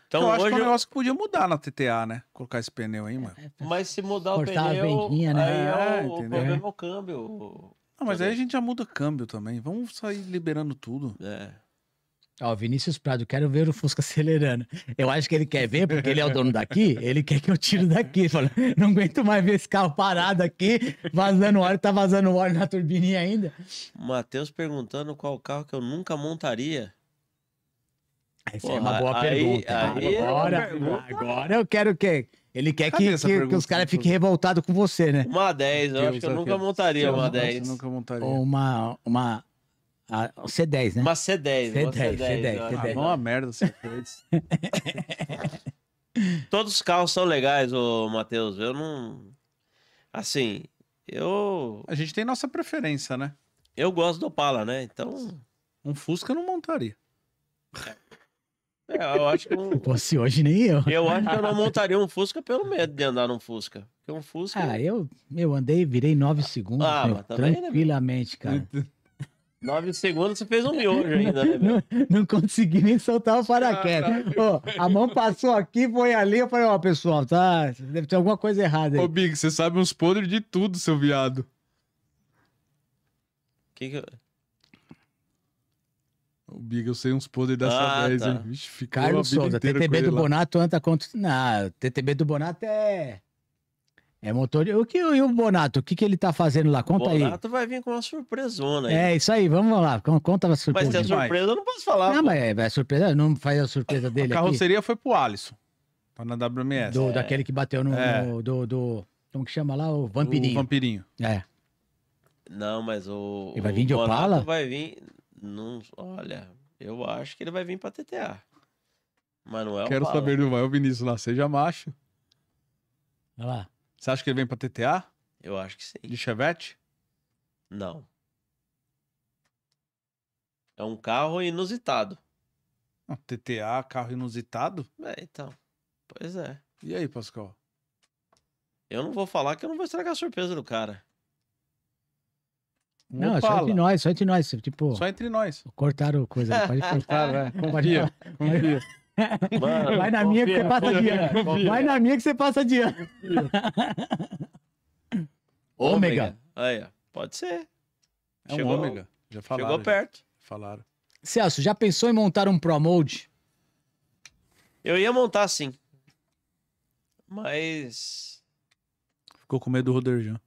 Então, eu hoje acho que é um negócio que podia mudar na TTA, né? Colocar esse pneu aí, mano. É, é. mas se mudar o pneu, vendinha, né? aí é, é o, entendeu? problema é o câmbio. Não, mas também. aí a gente já muda câmbio também. Vamos sair liberando tudo. É. Ó, Vinícius Prado, quero ver o Fusca acelerando. Eu acho que ele quer ver, porque ele é o dono daqui, ele quer que eu tiro daqui. Fala, não aguento mais ver esse carro parado aqui, vazando óleo, tá vazando óleo na turbininha ainda. Matheus perguntando qual carro que eu nunca montaria. Essa Porra, é uma boa aí, pergunta. Aí, é agora, aí, agora, eu quero o quê? Ele quer que, que, que, os caras fiquem revoltados com você, né? Uma 10, eu acho que eu nunca montaria uma 10. Nunca montaria. Uma, uma ah, o C10, né? Uma C10. C10, uma C10. C10, C10. Ah, é uma merda, C10. Todos os carros são legais, ô Matheus. Eu não. Assim, eu. A gente tem nossa preferência, né? Eu gosto do Opala, né? Então. Um Fusca eu não montaria. É, eu acho que. Um... Fosse hoje nem eu. Eu acho que eu não montaria um Fusca pelo medo de andar num Fusca. Porque um Fusca. Ah, eu, eu andei, virei nove segundos ah, né, né, meu, tranquilamente, cara. Nove segundos você fez um miojo ainda, né? Não, não consegui nem soltar o paraquedas. Ah, tá. a mão passou aqui, foi ali. Eu falei, ó, pessoal, tá. Deve ter alguma coisa errada aí. Ô, Big, você sabe uns podres de tudo, seu viado. Que que eu... O Big, eu sei uns podres dessa ah, vez, tá. hein? Vixe, ficou Carlos Souza, TTB do Bonato anta contra. Não, TTB do Bonato é. É motor. O que e o Bonato? O que, que ele tá fazendo lá? Conta Bonato aí. O Bonato vai vir com uma surpresona aí. É isso aí, vamos lá. Conta a surpresa. Mas se é surpresa, eu não posso falar. Não, pô. mas é, é surpresa, não faz a surpresa dele. A carroceria aqui. foi pro Alisson. Tá na WMS. Do, é. Daquele que bateu no, é. no. do, do, como que chama lá? O Vampirinho. O Vampirinho. É. Não, mas o. Ele vai vir de Bonato Opala? Vai vir. Não, olha, eu acho que ele vai vir pra TTA. Mas não é Quero Opala, saber do Vai, Vinícius lá, seja macho. Olha lá. Você acha que ele vem pra TTA? Eu acho que sim. De Chevette? Não. É um carro inusitado. TTA, carro inusitado? É, então. Pois é. E aí, Pascal? Eu não vou falar que eu não vou estragar a surpresa do cara. não, Opala. só entre nós, só entre nós. Tipo, só entre nós. Cortaram coisa. Pode cortar, velho. Confia, confia. Mano, Vai na minha que você passa de ano. Vai na minha que você passa de ano. Ômega. Aí, pode ser. É um Chegou. ômega. Já falaram. Chegou já. perto. Falaram. Celso, já pensou em montar um Pro Mode? Eu ia montar sim. Mas. Ficou com medo do Roderjan.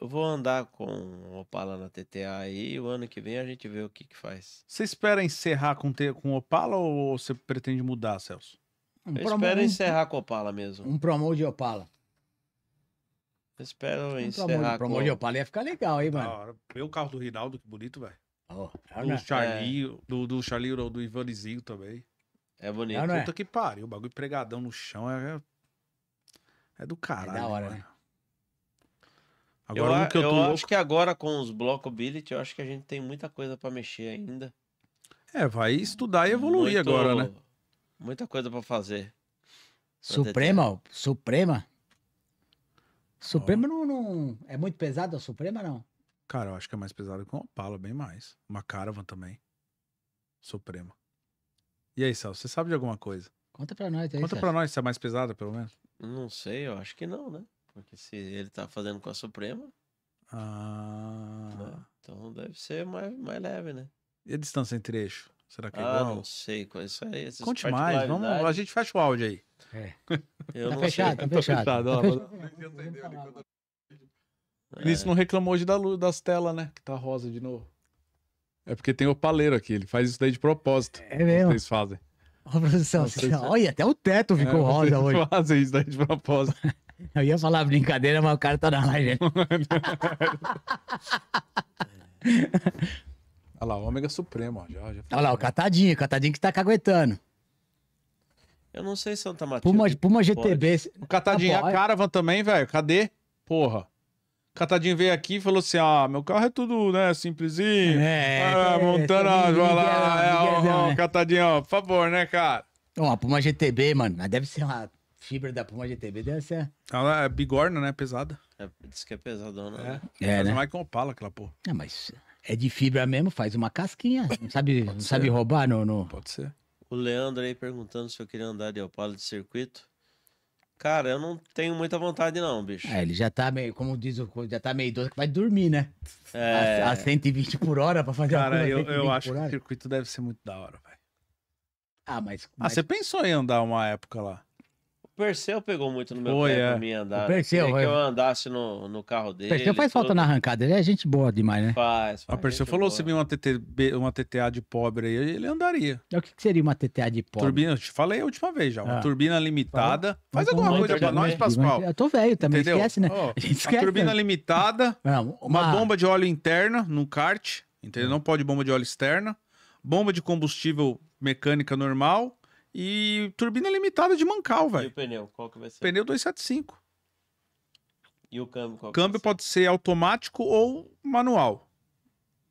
Eu vou andar com o Opala na TTA e o ano que vem a gente vê o que que faz. Você espera encerrar com ter com Opala ou você pretende mudar, Celso? Um eu espero encerrar com Opala mesmo. Um promo de Opala. Eu espero um encerrar promo, com... promo de Opala ia ficar legal, hein, mano? Hora. Vê o carro do Rinaldo, que bonito, velho. Oh, do né? Charlie, é... do, do Charlie, do Ivanizinho também. É bonito. Não, tá, não é? Puta que pariu, o bagulho pregadão no chão é... É do é caralho, É da hora, mano. né? Agora, eu, um que eu, eu acho louco... que agora com os blocos billet, eu acho que a gente tem muita coisa para mexer ainda. É, vai estudar e evoluir Muito, agora, né? Muita coisa para fazer. Suprema, Suprema. Suprema oh. não, não, É muito pesado a Suprema, não? Cara, eu acho que é mais pesado que uma Opala, bem mais. Uma Caravan também. Suprema. E aí, Sal, você sabe de alguma coisa? Conta pra nós aí. Conta pra nós se é mais pesada, pelo menos. Não sei, eu acho que não, né? Porque se ele tá fazendo com a Suprema. Né? Ah. Né? Então deve ser mais, mais leve, né? E a distância entre eixo? Será que é ah, igual? Não sei, isso aí. Conte mais, vamos, a gente fecha o áudio aí. É. Eu tá, fechado, tá fechado, fechado, tá O Vinícius é. não reclamou hoje da luz, das telas, né? Que tá rosa de novo. É porque tem o paleiro aqui, ele faz isso daí de propósito. É mesmo? Vocês fazem. Ô, produção, vocês... Assim, olha, até o teto ficou é, rosa hoje. Fazem isso daí de propósito. Eu ia falar brincadeira, mas o cara tá na live. Olha lá, ômega supremo, ó. Já, já Olha lá, o catadinho, catadinho que tá caguetando. Eu não sei se é o Puma, Puma GTB. O catadinho tá é a é? caravan também, velho. Cadê? Porra. Catadinho veio aqui e falou assim: ah, meu carro é tudo, né, simplesinho. É, é, é montana, é, vai lá. É, é ó, Catadinho, ó, por favor, né, cara? Uma Puma GTB, mano, deve ser uma Fibra da Puma TV deve ser. Ela ah, é bigorna, né? Pesada. É, diz que é pesadona. É, né? é mas né? Vai com opala aquela porra. É, mas é de fibra mesmo, faz uma casquinha. Não sabe, não ser. sabe roubar não. Pode ser. O Leandro aí perguntando se eu queria andar de opala de circuito. Cara, eu não tenho muita vontade, não, bicho. É, ele já tá meio, como diz o já tá meio doido que vai dormir, né? É. A, a 120 por hora pra fazer Cara, coisa, eu, eu acho que o circuito deve ser muito da hora, velho. Ah, mas, ah, mas. Ah, você pensou em andar uma época lá? Perseu pegou muito no meu Foi, pé é. pra mim andar. O né? Perseu, que é. eu andasse no, no carro dele. Perseu faz falta na arrancada, ele é gente boa demais, né? Faz, ah, faz. O Perseu falou, se uma, TTB, uma TTA de pobre aí, ele andaria. É, o que, que seria uma TTA de pobre? Turbina, eu te falei a última vez já, uma ah. turbina limitada. Falou? Faz alguma coisa pra nós, né? Pascoal. Eu tô velho também, Entendeu? esquece, né? Oh, a gente esquece. turbina né? limitada, uma... uma... bomba de óleo interna no kart, entendeu? Hum. Não pode bomba de óleo externa. Bomba de combustível mecânica normal e turbina limitada de mancal, velho. E o pneu, qual que vai ser? Pneu 275. E o câmbio, qual Câmbio pode ser automático ou manual.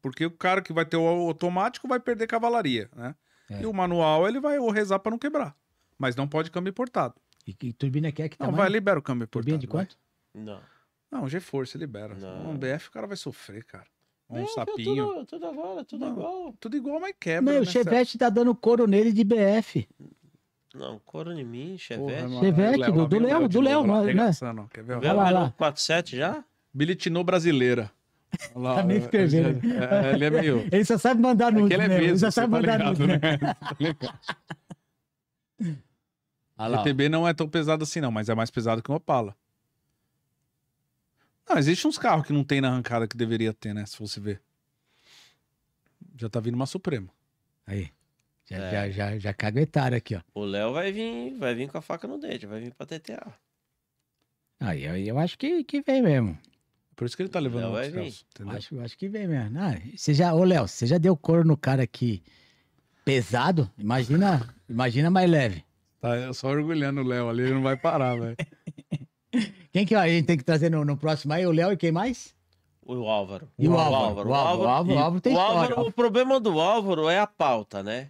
Porque o cara que vai ter o automático vai perder cavalaria, né? É. E o manual ele vai ou rezar para não quebrar. Mas não pode câmbio importado. E, que turbina que é que Não, tamanho? vai, libera o câmbio importado. Turbina de quanto? Vai. Não. Não, G-Force libera. Não. Um BF o cara vai sofrer, cara. Um é, sapinho. Tudo, tudo, agora, tudo não, igual. Tudo igual, mas quebra. Não, né, o Chevette tá dando couro nele de BF. Não, couro em mim, Chevette. Porra, Chevette, Léo, do, Léo, do Léo, Léo, Léo né? Quer ver? Tá Olha lá, lá. 4-7 já? Bilitinou brasileira. Lá, tá meio escrevendo. É, é, ele é meio. Ele só sabe mandar no. Ele é mesmo. Ele só sabe tá mandar nude. Né? TB tá não é tão pesado assim, não, mas é mais pesado que um Opala. Não, existe uns carros que não tem na arrancada que deveria ter, né? Se fosse ver. Já tá vindo uma Suprema. Aí. Já, é. já, já, já aqui, ó. O Léo vai vir, vai vir com a faca no dente, vai vir pra TTA. Aí eu, eu acho que, que vem mesmo. É por isso que ele tá levando o Celso, Acho, acho que vem mesmo. Ah, você já, ô Léo, você já deu cor no cara aqui pesado? Imagina, imagina mais leve. Tá só orgulhando o Léo ali, ele não vai parar, velho. Quem que a gente tem que trazer no, no próximo aí? O Léo e quem mais? O Álvaro. E o, o Álvaro. O Álvaro, o Álvaro, o Álvaro tem o história. Álvaro, o problema do Álvaro é a pauta, né?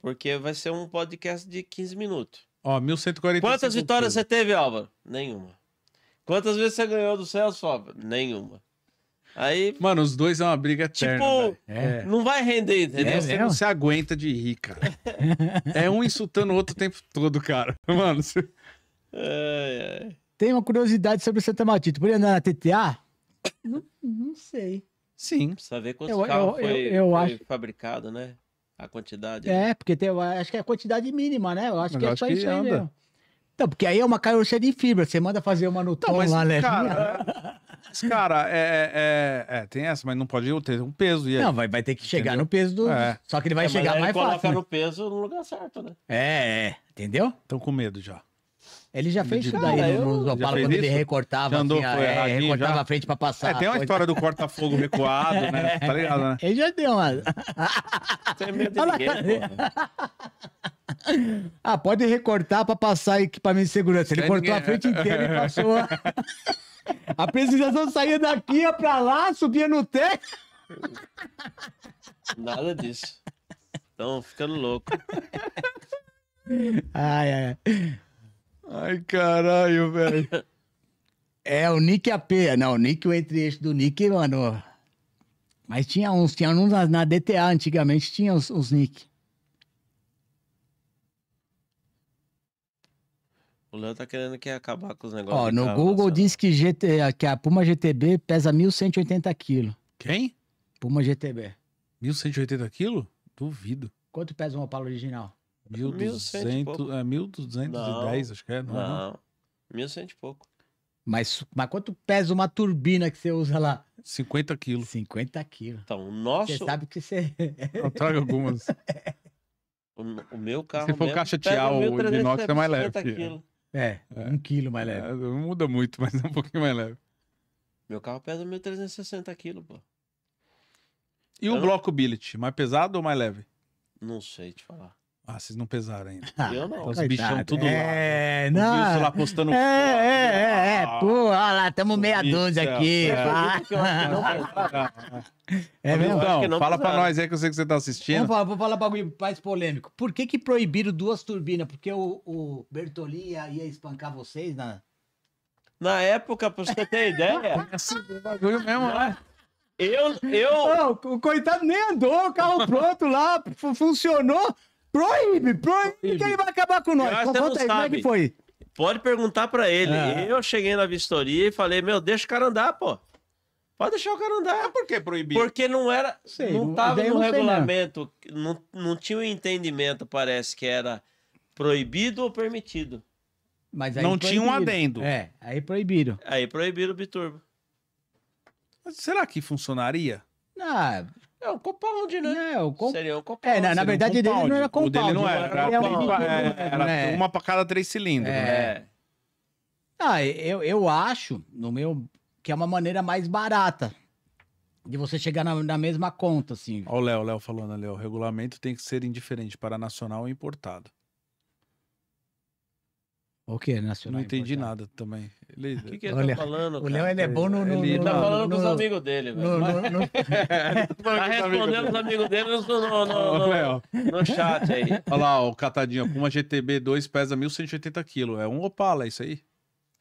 Porque vai ser um podcast de 15 minutos. Ó, 1140. Quantas vitórias você teve, Álvaro? Nenhuma. Quantas vezes você ganhou do Celso, Álvaro? Nenhuma. Aí. Mano, os dois é uma briga eterna. Tipo, é. é. não vai render, entendeu? É, você não se aguenta de rir, cara. é um insultando o outro o tempo todo, cara. Mano, você... ai, ai. Tem uma curiosidade sobre o Santa Matita. Poderia andar na TTA? Não, não sei. Sim, precisa ver quantos eu, carros eu, foi, eu, foi acho... fabricado, né? A quantidade. É, porque tem, acho que é a quantidade mínima, né? Eu acho que é só isso anda. aí mesmo. Então, porque aí é uma carroceria de fibra, você manda fazer uma no então, tom não, mas, lá, né? Cara, cara é, é, é, é, tem essa, mas não pode ter um peso. Não, vai, vai ter que entendeu? chegar no peso do. É. Só que ele vai é, chegar mais fácil. coloca né? no peso no lugar certo, né? É, é, entendeu? Estão com medo já. Ele já fez isso daí né? no Opala, quando ele recortava, andou, assim, é, recortava já... a frente pra passar. É, tem uma coisa. história do corta-fogo recuado, né? Tá ligado, né? Ele já deu uma... Tem é medo de ninguém, Ah, pode recortar pra passar equipamento de segurança. Ele é cortou ninguém, a né? frente inteira e passou... A, precisão precisação saía daqui, ia pra lá, subia no teto. Nada disso. Estão ficando louco. Ai, ai. Ai, caralho, velho. É, o Nick AP. Não, o Nick, o entre-eixo do Nick, mano. Mas tinha uns, tinha uns na, na DTA antigamente, tinha os, os Nick. O Léo tá querendo que acabar com os negócios. Ó, no Google diz que, GT, que a Puma GTB pesa 1.180 quilos. Quem? Puma GTB. 1.180 quilos? Duvido. Quanto pesa uma Opala original? 1200, é, 1210, acho que é. Não, é, não. não. 1100 e pouco. Mas, mas quanto pesa uma turbina que você usa lá? 50 quilos. 50 quilos. Então, o nosso. Você sabe que você. Eu trago algumas. o, o, meu carro. Se for caixa caixetear o inox, é mais leve. É, é, um quilo mais leve. É, não muda muito, mas é um pouquinho mais leve. Meu carro pesa 1.360 quilos, pô. E Eu o não... bloco billet, mais pesado ou mais leve? Não sei te falar. Ah, vocês não pesaram ainda. Ah, eu não. Os bichão tudo é, lá. Não. Isso lá postando É, é, é, é. Pô, olha lá, tamo meia dúzia aqui. É verdade. É fala pra nós aí que eu sei que você tá assistindo. Vou falar, vou falar bagulho mais polêmico. Por que que proibiram duas turbinas? Porque o, o Bertolini ia espancar vocês na... Na época, pra você ter ideia... bagulho mesmo, né? Eu, eu... o coitado nem andou, o carro pronto lá, funcionou... Proíbe, proíbe, proíbe, que ele vai acabar com nós. Conta aí, sabe. como é que foi? Pode perguntar para ele. É. Eu cheguei na vistoria e falei, meu, deixa o cara andar, pô. Pode deixar o cara andar. por que proibir? Porque não era. Sei, não estava no não regulamento. Não, não tinha o um entendimento, parece, que era proibido ou permitido. Mas não tinha um adendo. É, aí proibiram. Aí proibiram o biturbo. Mas será que funcionaria? Ah, é, o Compound, né? É, o comp... Seria o Compound. É, na, na né? verdade, um dele não era Compound. O dele não né? era. Era, era, né? era é. uma pra cada três cilindros. É. Né? Ah, eu, eu acho, no meu, que é uma maneira mais barata de você chegar na, na mesma conta, assim. Olha o Léo, Léo falando ali, o regulamento tem que ser indiferente para nacional e importado. O que é nacional? Não entendi nada também. Ele... O que, que ele Olha, tá falando? O Léo ele é bom no. no ele no, tá falando no, com os amigos dele, velho. Mas... tá respondendo os amigos dele no, tá tá chat aí. Olha lá, o Catadinho, uma GTB 2 pesa 1.180 kg. É um Opala, é isso aí?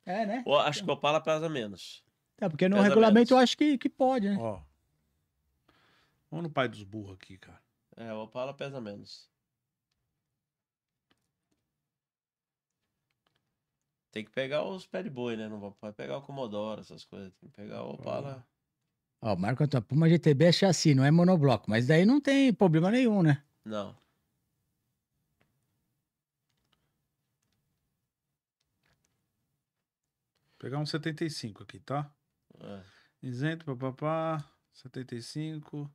É, né? acho que o Opala pesa menos. É, porque no pesa regulamento menos. eu acho que, que pode, né? Ó. Vamos no pai dos burros aqui, cara. É, o Opala pesa menos. Tem que pegar os pé de boi, né? Não vai pegar o Commodore, essas coisas. Tem que pegar o Opala. Ó, oh, Marco Antônio, Puma GTB é chassi, não é monobloco. Mas daí não tem problema nenhum, né? Não. pegar um 75 aqui, tá? É. Isento, papapá, 75.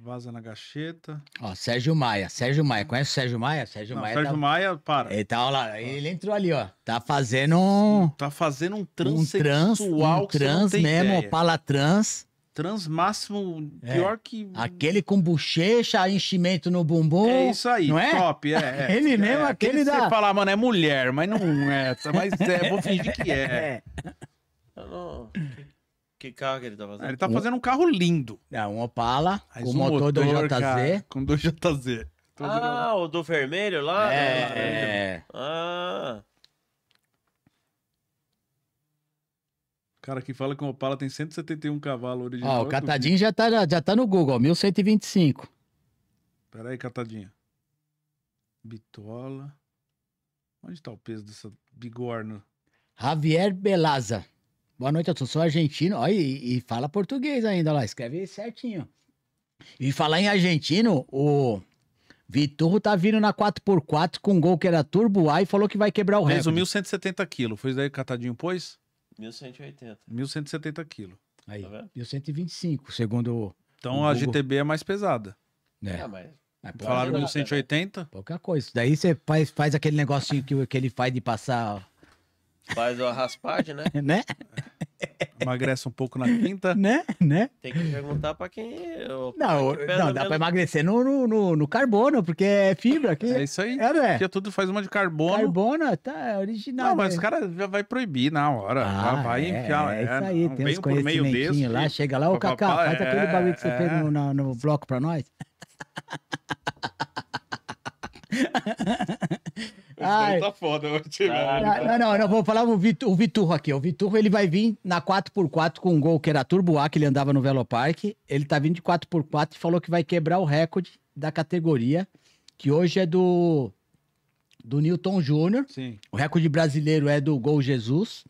Vaza na gacheta. Ó, Sérgio Maia. Sérgio Maia. Conhece o Sérgio Maia? Sérgio não, Maia. Sérgio tá... Maia, para. Ele tá, lá, ele entrou ali, ó. Tá fazendo um. Tá fazendo um trans. Um trans, um trans mesmo, ideia. palatrans. Trans máximo, é. pior é. que. Aquele com bochecha, enchimento no bumbum. É isso aí, não é? top, é. é. ele mesmo, é, aquele, aquele da. Você falar, mano, é mulher, mas não é. Mas é, vou fingir que é. é. Que carro que ele tá fazendo? Ah, ele tá fazendo um carro lindo. É, um Opala, Mas com um motor, motor do JZ. Cara, com dois JZ. ah, o do vermelho lá? É, é. Ah. Cara, que fala que o Opala tem 171 cavalos original. Ó, o Catadinho já tá, já tá no Google, 1125. Pera aí, Catadinha. Bitola. Onde tá o peso dessa bigorna? Javier Belaza. Boa noite, eu sou argentino. Olha, e, e, fala português ainda lá, escreve certinho. E falar em argentino, o Viturro tá vindo na 4x4 com um gol que era turbo A e falou que vai quebrar o resto. Peso 1.170 quilos. Foi daí que Catadinho pôs? 1.180. 1.170 quilos. Aí, tá 1.125, segundo Então a GTB é mais pesada. É. é mas mas é, Falaram 1180? Pouca coisa. Daí você faz, faz aquele negocinho que, que ele faz de passar Faz a raspagem, né? né? Emagrece um pouco na quinta. Né? Né? Tem que perguntar pra quem. Não, não, dá mesmo. pra emagrecer no, no, no, no, carbono, porque é fibra. aqui É isso aí. É, né? Porque tudo faz uma de carbono. Carbono, tá, é original. Não, mas né? os caras já vai proibir na hora. Ah, já vai é, enfiar. É, isso é, aí, tem uns conhecimentinhos lá. Chega lá, ô Cacá, faz aquele é, bagulho que você fez é. no, no, no bloco pra nós. Ai. Tá foda hoje, não, não, não, vou falar o Vitor, o Vitor aqui. O Vitor ele vai vir na 4x4 com um gol que era turbo A, que ele andava no Velo Parque. Ele tá vindo de 4x4 e falou que vai quebrar o recorde da categoria, que hoje é do do Newton Júnior. O recorde brasileiro é do Gol Jesus.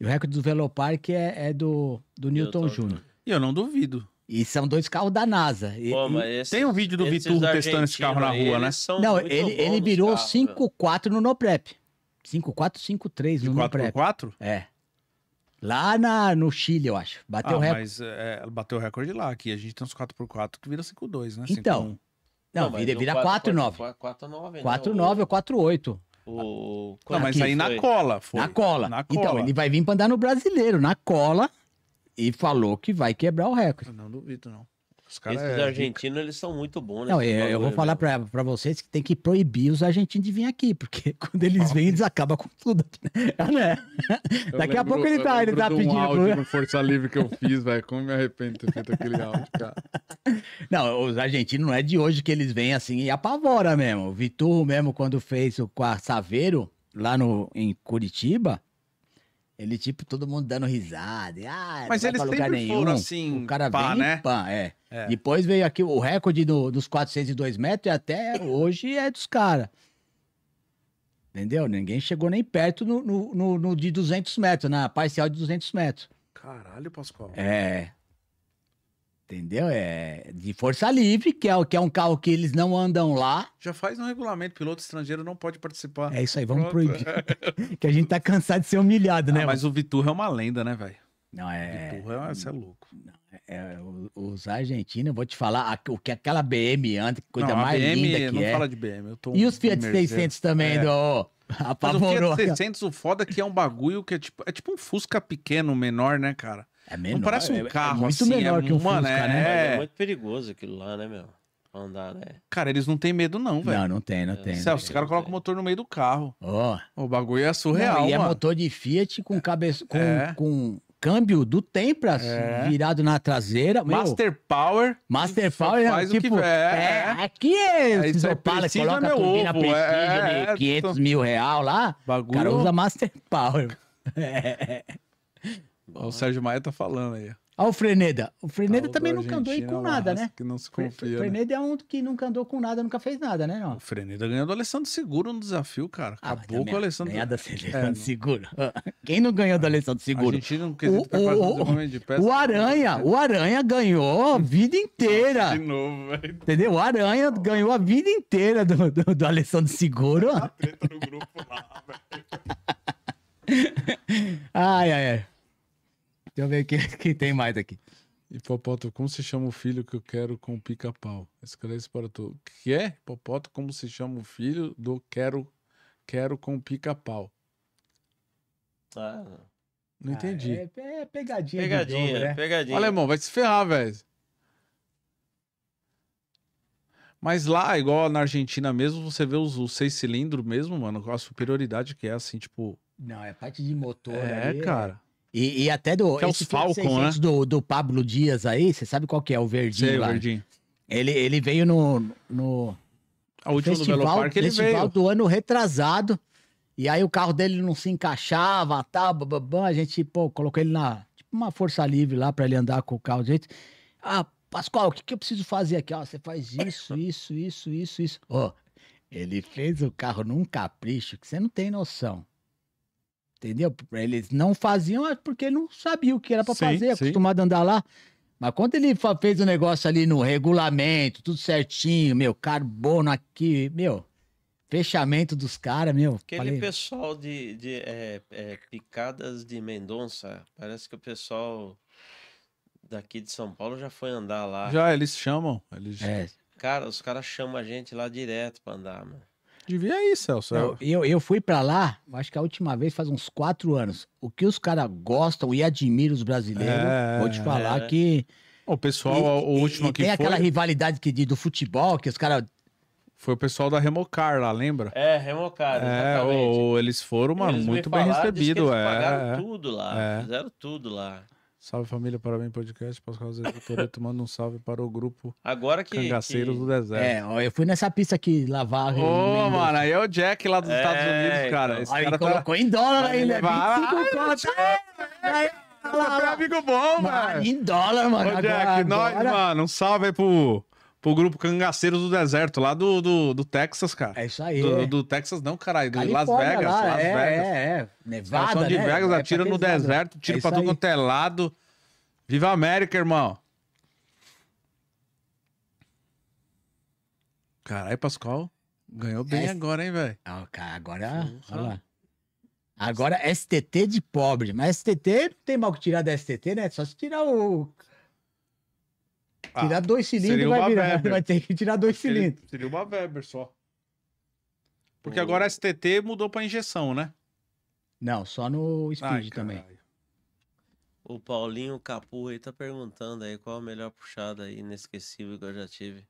E o recorde do Velo Parque é, é do, do Newton Júnior. E eu não duvido. E são dois carros da NASA. Pô, esse, tem um vídeo do Vitor testando esse carro na rua, né? Não, ele, ele virou 5-4 né? no Noprep. 3 no Noprep. 4 É. Lá na, no Chile, eu acho. Bateu ah, recorde. Mas é, bateu o recorde lá, aqui a gente tem uns 4x4 que vira 5x2, né? Então. 5, não, não vira, vira 4x9 né? ou 4x8. Não, mas aí na cola, foi. na cola. Na então, cola. Então, ele vai vir pra andar no brasileiro, na cola e falou que vai quebrar o recorde. Eu não duvido, não. Os caras Esses é... argentinos, eles são muito bons. Não, eu, eu, vou né, falar para vocês que tem que proibir os argentinos de vir aqui, porque quando eles vêm, eles acabam com tudo. Né? né? Daqui lembro, a pouco ele tá, ele tá pedindo... Um áudio no Força Livre que eu fiz, velho, como me arrependo de ter feito aquele áudio, cara. Não, os argentinos não é de hoje que eles vêm assim e apavora mesmo. O Vitor mesmo, quando fez o Saveiro, lá no, em Curitiba ele, tipo, todo mundo dando risada. E, ah, Mas eles sempre nenhum. foram assim, o cara pá, vem, né? Pá, é. é. Depois veio aqui o recorde no, dos 402 metros e até hoje é dos caras. Entendeu? Ninguém chegou nem perto no, no, no, no de 200 metros, na parcial de 200 metros. Caralho, Pascoal. É. Entendeu? É de força livre, que é, que é um carro que eles não andam lá. Já faz um regulamento, piloto estrangeiro não pode participar. É isso aí, vamos Pronto. proibir. que a gente tá cansado de ser humilhado, né, ah, né? Mas o Viturra é uma lenda, né, velho? Não, é. Viturra, é, você é louco. É, os argentinos, eu vou te falar, o que aquela BM anda, coisa não, mais BM, linda que não é. fala de BM, eu tô E os Fiat 600 também, é. do... Mas o Fiat 600, o foda é que é um bagulho que é tipo, é tipo um Fusca pequeno, menor, né, cara? É, é, é, assim, é menor, não parece um carro é, muito assim, que um mano, Fusca, né? né? É... muito perigoso aquilo lá, né, meu? Andar, né? Cara, eles não têm medo, não, velho. Não, não tem, não tem. Céu, os caras colocam o motor no meio do carro. Ó. Oh. O bagulho é surreal. Não, e mano. é motor de Fiat com cabeça. Com, é. com câmbio do Tempras assim, é. virado na traseira. Master Power. Master Power faz tipo, o que tipo, é, é. Aqui é, é Opala, coloca meu né, a turbina ovo, é, de 500 então. mil real lá. Bagulho. O cara usa Master Power. É. Bom, o Sérgio Maia tá falando aí. Ah, o Freneda. O Freneda também nunca andou aí com nada, né? Que não se confia. O né? Freneda né? é um que nunca andou com nada, nunca fez nada, né? Não? O Freneda ganhou do Alessandro Seguro no desafio, cara. Ah, Acabou com o Alessandro. Ganhar do Alessandro é, Seguro. Quem não ganhou do Alessandro Seguro? A Argentina não quis o, pra tá o, o, de peça. O Aranha, o Aranha ganhou a vida inteira. de novo, velho. Entendeu? O Aranha ganhou a vida inteira do, do, do Alessandro Seguro. a tá treta no grupo lá, velho. ai, ai, ai. Deixa eu ver o que, tem mais aqui. Hipopótamo, como se chama o filho que eu quero com pica-pau? Esclarece é para tu. Que é? Hipopótamo, como se chama o filho do quero, quero com pica-pau? Ah. Não entendi. Ah, é, é, pegadinha. Pegadinha, jogo, né? pegadinha. Alemão, vai se ferrar, velho. Mas lá, igual na Argentina mesmo, você vê os, os seis cilindros mesmo, mano, com a superioridade que é, assim, tipo. Não, é parte de motor. É, ali, cara. E, e até do. Que é o Falcon, né? Do, do Pablo Dias aí, você sabe qual que é o verdinho Sei, lá? O verdinho. Ele, ele veio no. no a última festival, do Belo ele festival veio. do ano retrasado. E aí o carro dele não se encaixava, tá, bababam, a gente, pô, colocou ele na, tipo, uma força livre lá para ele andar com o carro jeito. Ah, Pascoal, o que, que eu preciso fazer aqui? Ó, ah, você faz isso, isso, isso, isso, isso. Ó, oh, ele fez o carro num capricho que você não tem noção. Entendeu? Eles não faziam é porque não sabiam o que era para fazer, acostumado a andar lá. Mas quando ele fez o um negócio ali no regulamento, tudo certinho, meu, carbono aqui, meu, fechamento dos caras, meu. Aquele falei... pessoal de, de é, é, picadas de Mendonça, parece que o pessoal daqui de São Paulo já foi andar lá. Já, eles chamam. Eles... É. Cara, os caras chamam a gente lá direto pra andar, mano. Devia ir, Celso. Não, eu, eu fui para lá, acho que a última vez faz uns quatro anos. O que os caras gostam e admiram os brasileiros, é, vou te falar é. que. O pessoal, e, o último e, que tem foi. Tem aquela rivalidade que, do futebol, que os caras foi o pessoal da Remocar lá, lembra? É, Remocar, é, Ou, eles foram, mano, eles muito bem recebidos. É, pagaram é, tudo lá, é. fizeram tudo lá. Salve família, parabéns podcast. Pascoal Zé Toreto manda um salve para o grupo Agora que, Cangaceiros que... do Deserto. É, eu fui nessa pista aqui lavar. Ô, oh, mano, aí é o Jack lá dos é, Estados Unidos, então. cara. Esse aí cara tá- colocou tá... em dólar ainda. Né? Vai, é amigo bom, mano. Em dólar, mano. Ô, Jack, agora... nós, mano, um salve aí pro pro grupo Cangaceiros do Deserto, lá do, do, do Texas, cara. É isso aí. Do, é. do Texas, não, caralho. Do Las Vegas. Lá, Las é, é Vegas. É, é. Nevada. São de né? Vegas, é, atira no deserto, tira é pra tudo quanto é lado. Viva a América, irmão. Caralho, Pascoal. Ganhou bem agora, hein, velho? Ah, cara, agora. Olha lá. Agora, STT de pobre. Mas STT, não tem mal que tirar da STT, né? Só se tirar o ah, tirar ah, dois cilindros vai virar. Weber. Vai ter que tirar dois cilindros. Seria uma Weber só. Porque Pô. agora a STT mudou para injeção, né? Não, só no Speed Ai, também. O Paulinho Capu aí tá perguntando aí qual a melhor puxada aí inesquecível que eu já tive.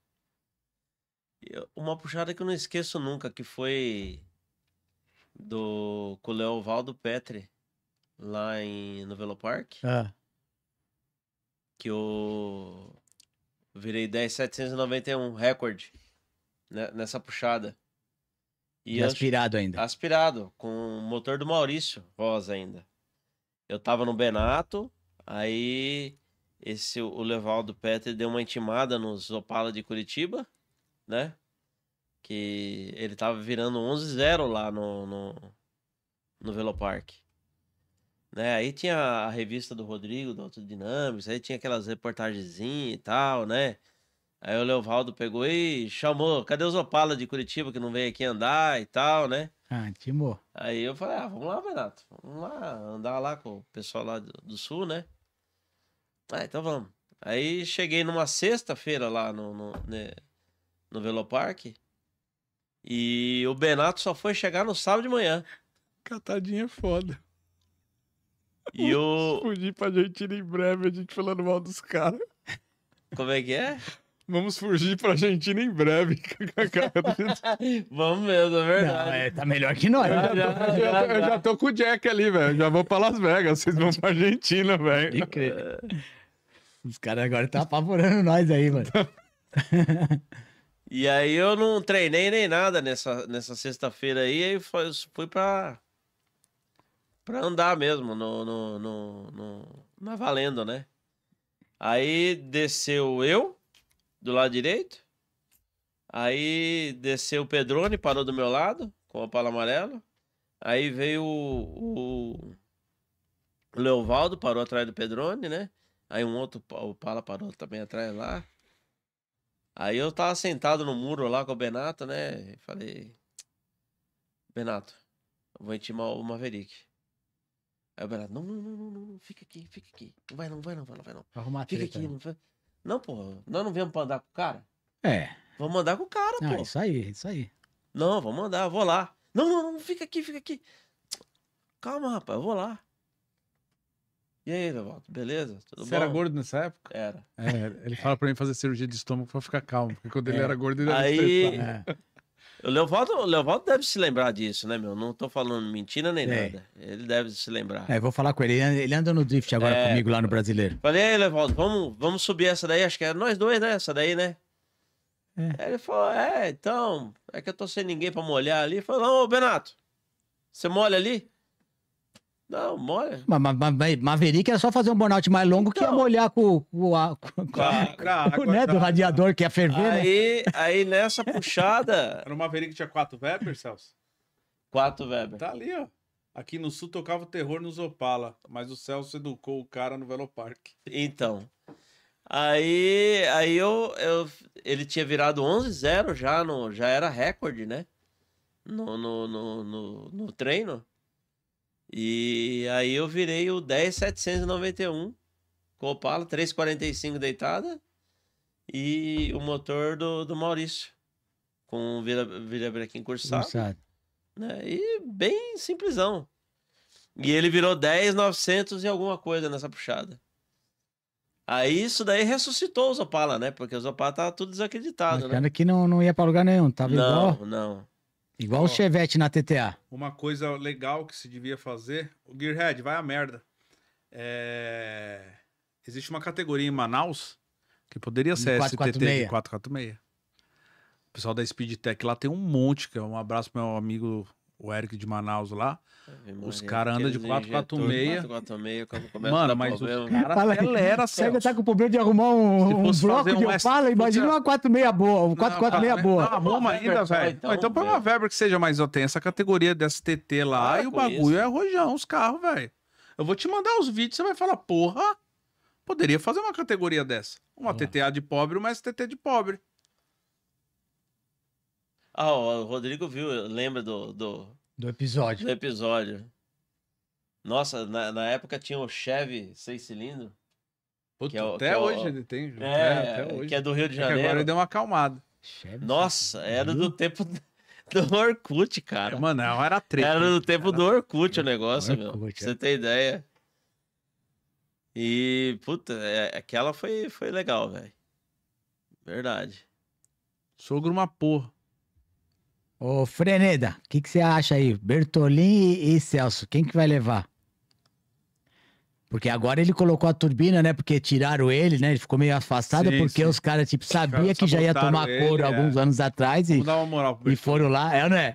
uma puxada que eu não esqueço nunca, que foi do com o Leovaldo Petri lá em, no Velo Park. Ah. Que o Virei 10,791, recorde. Né, nessa puxada. E, e aspirado antes, ainda. Aspirado, com o motor do Maurício, voz ainda. Eu tava no Benato, aí esse o Levaldo Petri deu uma intimada nos Opala de Curitiba, né? Que ele tava virando 11-0 lá no, no, no Velopark né? Aí tinha a revista do Rodrigo, do Autodinâmicos, aí tinha aquelas reportagenzinhas e tal, né? Aí o Leovaldo pegou e chamou, cadê os Opala de Curitiba que não veio aqui andar e tal, né? Ah, timou. Aí eu falei, ah, vamos lá, Renato, vamos lá andar lá com o pessoal lá do, do Sul, né? Ah, então vamos. Aí cheguei numa sexta-feira lá no, no, né, no Veloparque e o Benato só foi chegar no sábado de manhã. Catadinha é foda. E eu. Fugir pra Argentina em breve, a gente falando mal dos caras. Como é que é? Vamos fugir pra Argentina em breve. Vamos mesmo, é verdade. Não, é, tá melhor que nós. Eu já, já, tô, já, eu já tô com o Jack ali, velho. Já vou pra Las Vegas, vocês vão pra Argentina, velho. Os caras agora estão tá apavorando nós aí, mano. e aí eu não treinei nem nada nessa, nessa sexta-feira aí, aí fui pra pra andar mesmo no, no, no, no, na valendo, né? Aí desceu eu, do lado direito. Aí desceu o Pedrone, parou do meu lado, com a pala amarela. Aí veio o, o Leovaldo, parou atrás do Pedrone, né? Aí um outro, o Pala parou também atrás lá. Aí eu tava sentado no muro lá com o Benato, né? Falei, Benato, eu vou intimar o Maverick. Aí o Bernardo, não, não, não, não, não, não, fica aqui, fica aqui. Não vai não, vai não, vai não, vai não. Arrumar fica treta, aqui, né? não vai. Não, pô, nós não viemos pra andar com o cara? É. Vamos andar com o cara, não, É Isso aí, isso aí. Não, vamos andar, vou lá. Não, não, não, fica aqui, fica aqui. Calma, rapaz, eu vou lá. E aí, Devoto, beleza? Tudo Você bom? era gordo nessa época? Era. É, ele fala pra mim fazer cirurgia de estômago pra ficar calmo, porque quando é. ele era gordo ele era Aí, é. O Leovaldo, o Leovaldo deve se lembrar disso, né, meu? Não tô falando mentira nem é. nada. Ele deve se lembrar. É, vou falar com ele. Ele anda no drift agora é, comigo lá no Brasileiro. Falei, aí, Leovaldo, vamos, vamos subir essa daí. Acho que é nós dois, né? Essa daí, né? É. ele falou, é, então, é que eu tô sem ninguém pra molhar ali. Falou, ô, Benato, você molha ali? Não, molha. Mas, mas, mas Maverick era só fazer um burnout mais longo então, que ia molhar com, com, ar com, com né, do tá. radiador que ia ferver. Né? Aí, né? aí nessa puxada. Era o Maverick que tinha quatro Weber, Celso? Quatro Weber. Tá ali, ó. Aqui no sul tocava o terror nos Opala, mas o Celso educou o cara no Velopark. Então. Aí, aí eu, eu ele tinha virado 11-0 já, no, já era recorde, né? No, no, no, no, no treino. E aí eu virei o 10791 com Opala, 345 deitada e o motor do, do Maurício com o vira, virabrequim cursado. cursado. Né? E bem simplesão. E ele virou 10,900 e alguma coisa nessa puxada. Aí isso daí ressuscitou os Opala, né? Porque os Opala tava tudo desacreditado, Achando né? que não, não ia para lugar nenhum, tava não, igual. Não, não. Igual Ó, o Chevette na TTA. Uma coisa legal que se devia fazer. O Gearhead, vai a merda. É... Existe uma categoria em Manaus que poderia ser 446. STT 446. O pessoal da Speedtech lá tem um monte, que é um abraço pro meu amigo o Eric de Manaus lá. É, os caras andam de 446. 446, quando Mano, mas o cara caras acelera, segue Você tá com problema de arrumar um, um bloco de um S... fala, imagina uma 46 boa, um 446 não, boa. Não, arruma ainda, velho. Então, para então põe uma Weber que seja mais tenho essa categoria de STT lá e o bagulho isso. é rojão, os carros, velho. Eu vou te mandar os vídeos, você vai falar, porra, poderia fazer uma categoria dessa. Uma ah. TTA de pobre, uma STT de pobre. Ah, o Rodrigo viu, lembra do, do, do episódio. Do episódio. Nossa, na, na época tinha o Chevy seis cilindros. Puta, é o, até é o, hoje ele tem. É, é, até hoje. Que é do Rio de é Janeiro. agora ele deu uma acalmada. Chevy Nossa, era do tempo do Orkut, cara. Mano, é era treta. Era do tempo era... do Orkut o negócio, Orkut, meu. Pra é. você ter ideia. E, puta, aquela foi, foi legal, velho. Verdade. Sogro uma porra. Ô, Freneda, o que, que você acha aí? Bertolin e, e Celso, quem que vai levar? Porque agora ele colocou a turbina, né? Porque tiraram ele, né? Ele ficou meio afastado sim, porque sim. os caras, tipo, sabia que já ia tomar ele, couro é. alguns anos atrás e, e foram lá. É, né?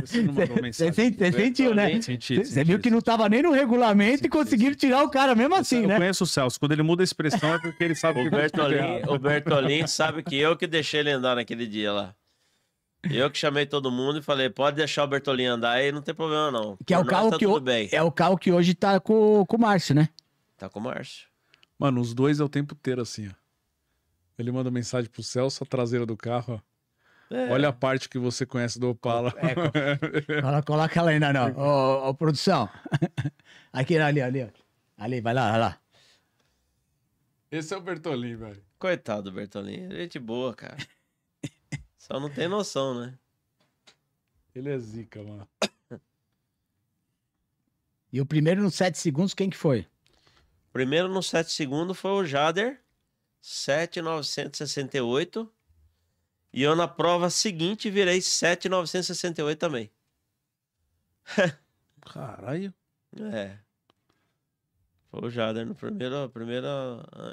Você não mandou mensagem. Você, né? sentiu, né? Senti, você viu que não estava nem no regulamento senti, e conseguiram tirar o cara mesmo assim, eu né? Eu conheço o Celso. Quando ele muda a expressão é porque ele sabe o que o o Bertolini sabe que eu que deixei ele andar naquele dia lá. Eu que chamei todo mundo e falei, pode deixar o Bertolini andar aí, não tem problema não. Que é o, carro tá que, o... é o carro que hoje tá com, com o Márcio, né? Tá com o Márcio. Mano, os dois é o tempo inteiro assim, ó. Ele manda mensagem pro Celso, a traseira do carro, ó. É. Olha a parte que você conhece do Opala. É, coloca, coloca ela não, não. produção. Aqui, ali, ali, Ali, vai lá, vai lá. Esse é o Bertolini, velho. Coitado do Bertolini. Gente boa, cara. Só não tem noção, né? Ele é zica, mano. E o primeiro nos 7 segundos, quem que foi? Primeiro nos 7 segundos foi o Jader, 7,968. E eu na prova seguinte virei 7,968 também. Caralho. É. Foi o Jader no primeiro, primeiro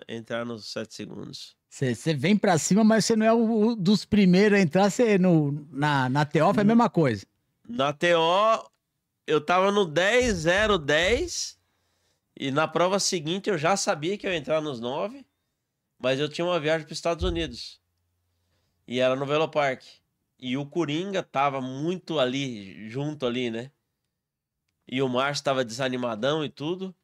entrar nos sete segundos. Você vem para cima, mas você não é o, o dos primeiros a entrar. Você no, na, na TO foi é a mesma coisa. Na TO, eu tava no 10, 0, 10. E na prova seguinte eu já sabia que eu ia entrar nos 9. Mas eu tinha uma viagem para os Estados Unidos. E era no Velopark E o Coringa tava muito ali, junto ali, né? E o Márcio tava desanimadão e tudo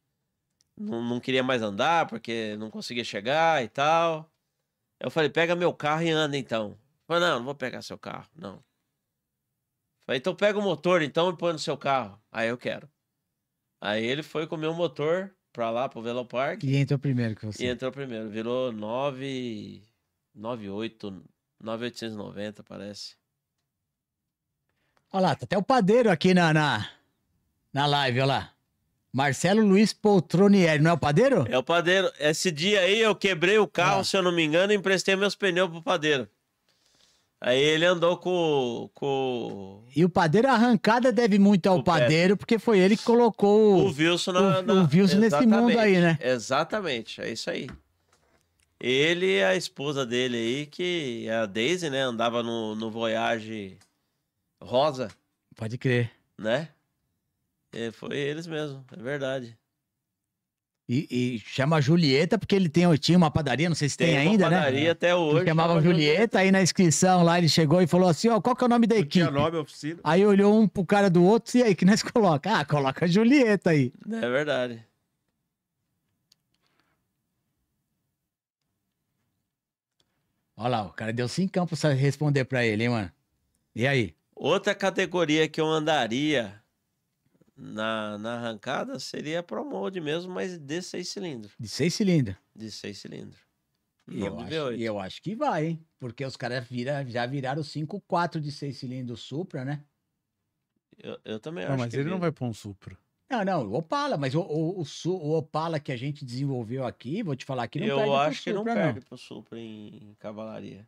não, não queria mais andar porque não conseguia chegar e tal. Eu falei, pega meu carro e anda então. Falei, não, não vou pegar seu carro, não. Falei, então pega o motor então e põe no seu carro. Aí eu quero. Aí ele foi com o meu motor pra lá, pro Velo Park. E entrou primeiro que você. E entrou primeiro. Virou 9... 98... 9,890, parece. Olha lá, tá até o padeiro aqui na, na, na live, olha lá. Marcelo Luiz Poltronieri, não é o padeiro? É o padeiro. Esse dia aí eu quebrei o carro, ah. se eu não me engano, e emprestei meus pneus pro padeiro. Aí ele andou com, com. E o padeiro, a arrancada deve muito ao o padeiro, pé. porque foi ele que colocou o Wilson, na, o, na... O Wilson nesse mundo aí, né? Exatamente, é isso aí. Ele e a esposa dele aí, que é a Daisy, né? Andava no, no Voyage Rosa. Pode crer. Né? É, foi eles mesmo, é verdade. E, e, chama Julieta, porque ele tem, tinha uma padaria, não sei se tem, tem ainda, né? padaria até hoje. Ele chamava Julieta, Julieta, aí na inscrição lá ele chegou e falou assim, ó, qual que é o nome da equipe? Tinha nome, oficina. Aí olhou um pro cara do outro, e aí, que nós coloca? Ah, coloca Julieta aí. É verdade. Olha lá, o cara deu cinco campos pra responder pra ele, hein, mano? E aí? Outra categoria que eu andaria na, na arrancada seria a ProMode mesmo, mas de seis cilindros. De seis cilindros? De seis cilindros. E eu, acho, eu acho que vai, hein? Porque os caras vira, já viraram 5.4 de seis cilindros Supra, né? Eu, eu também não, acho. Mas ele vira. não vai pôr um Supra. Não, não, o Opala, mas o, o, o, o, Opala que a gente desenvolveu aqui, vou te falar que não eu perde pro Supra, Eu acho que não perde pro Supra em cavalaria.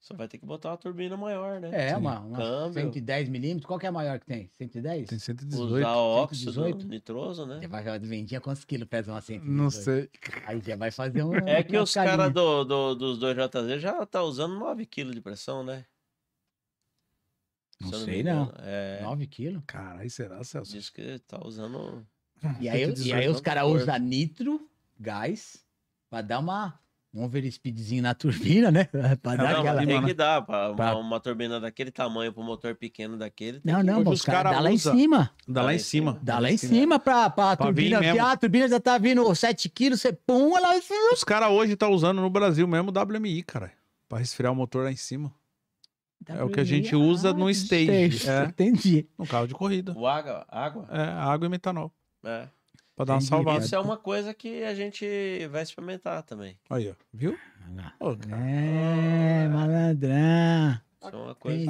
Só vai ter que botar uma turbina maior, né? É, uma, uma 110 milímetros. Qual que é a maior que tem? 110? Tem 118. Usar óxido 118? nitroso, né? Você vai vendia quantos quilos pesa uma 118? Não sei. Aí já vai fazer um... É que os caras do, do, dos dois jz já tá usando 9 quilos de pressão, né? Não, Se sei, não. não. É... 9 quilos? Caralho, será, Celso? Diz que tá usando... E aí, e aí os caras usam nitro, gás, pra dar uma um overspeedzinho na turbina, né? pra dar não, aquela... Tem que dar, pra, pra... Uma, uma, turbina daquele tamanho pro motor pequeno daquele. Não, não, que... os cara dá usa. lá em cima. Dá, dá lá em cima. Dá lá em cima pra, pra, pra turbina. Ah, a turbina já tá vindo 7 quilos, você pum, ela... Os caras hoje tá usando no Brasil mesmo WMI, cara. Pra resfriar o motor lá em cima. WMI, é o que a gente usa no ah, stage. stage é. Entendi. No carro de corrida. O água, água? É, água e metanol. É. Pra dar uma salvada. Isso é uma coisa que a gente vai experimentar também. Aí, ó. Viu? é, ah. malandrão. É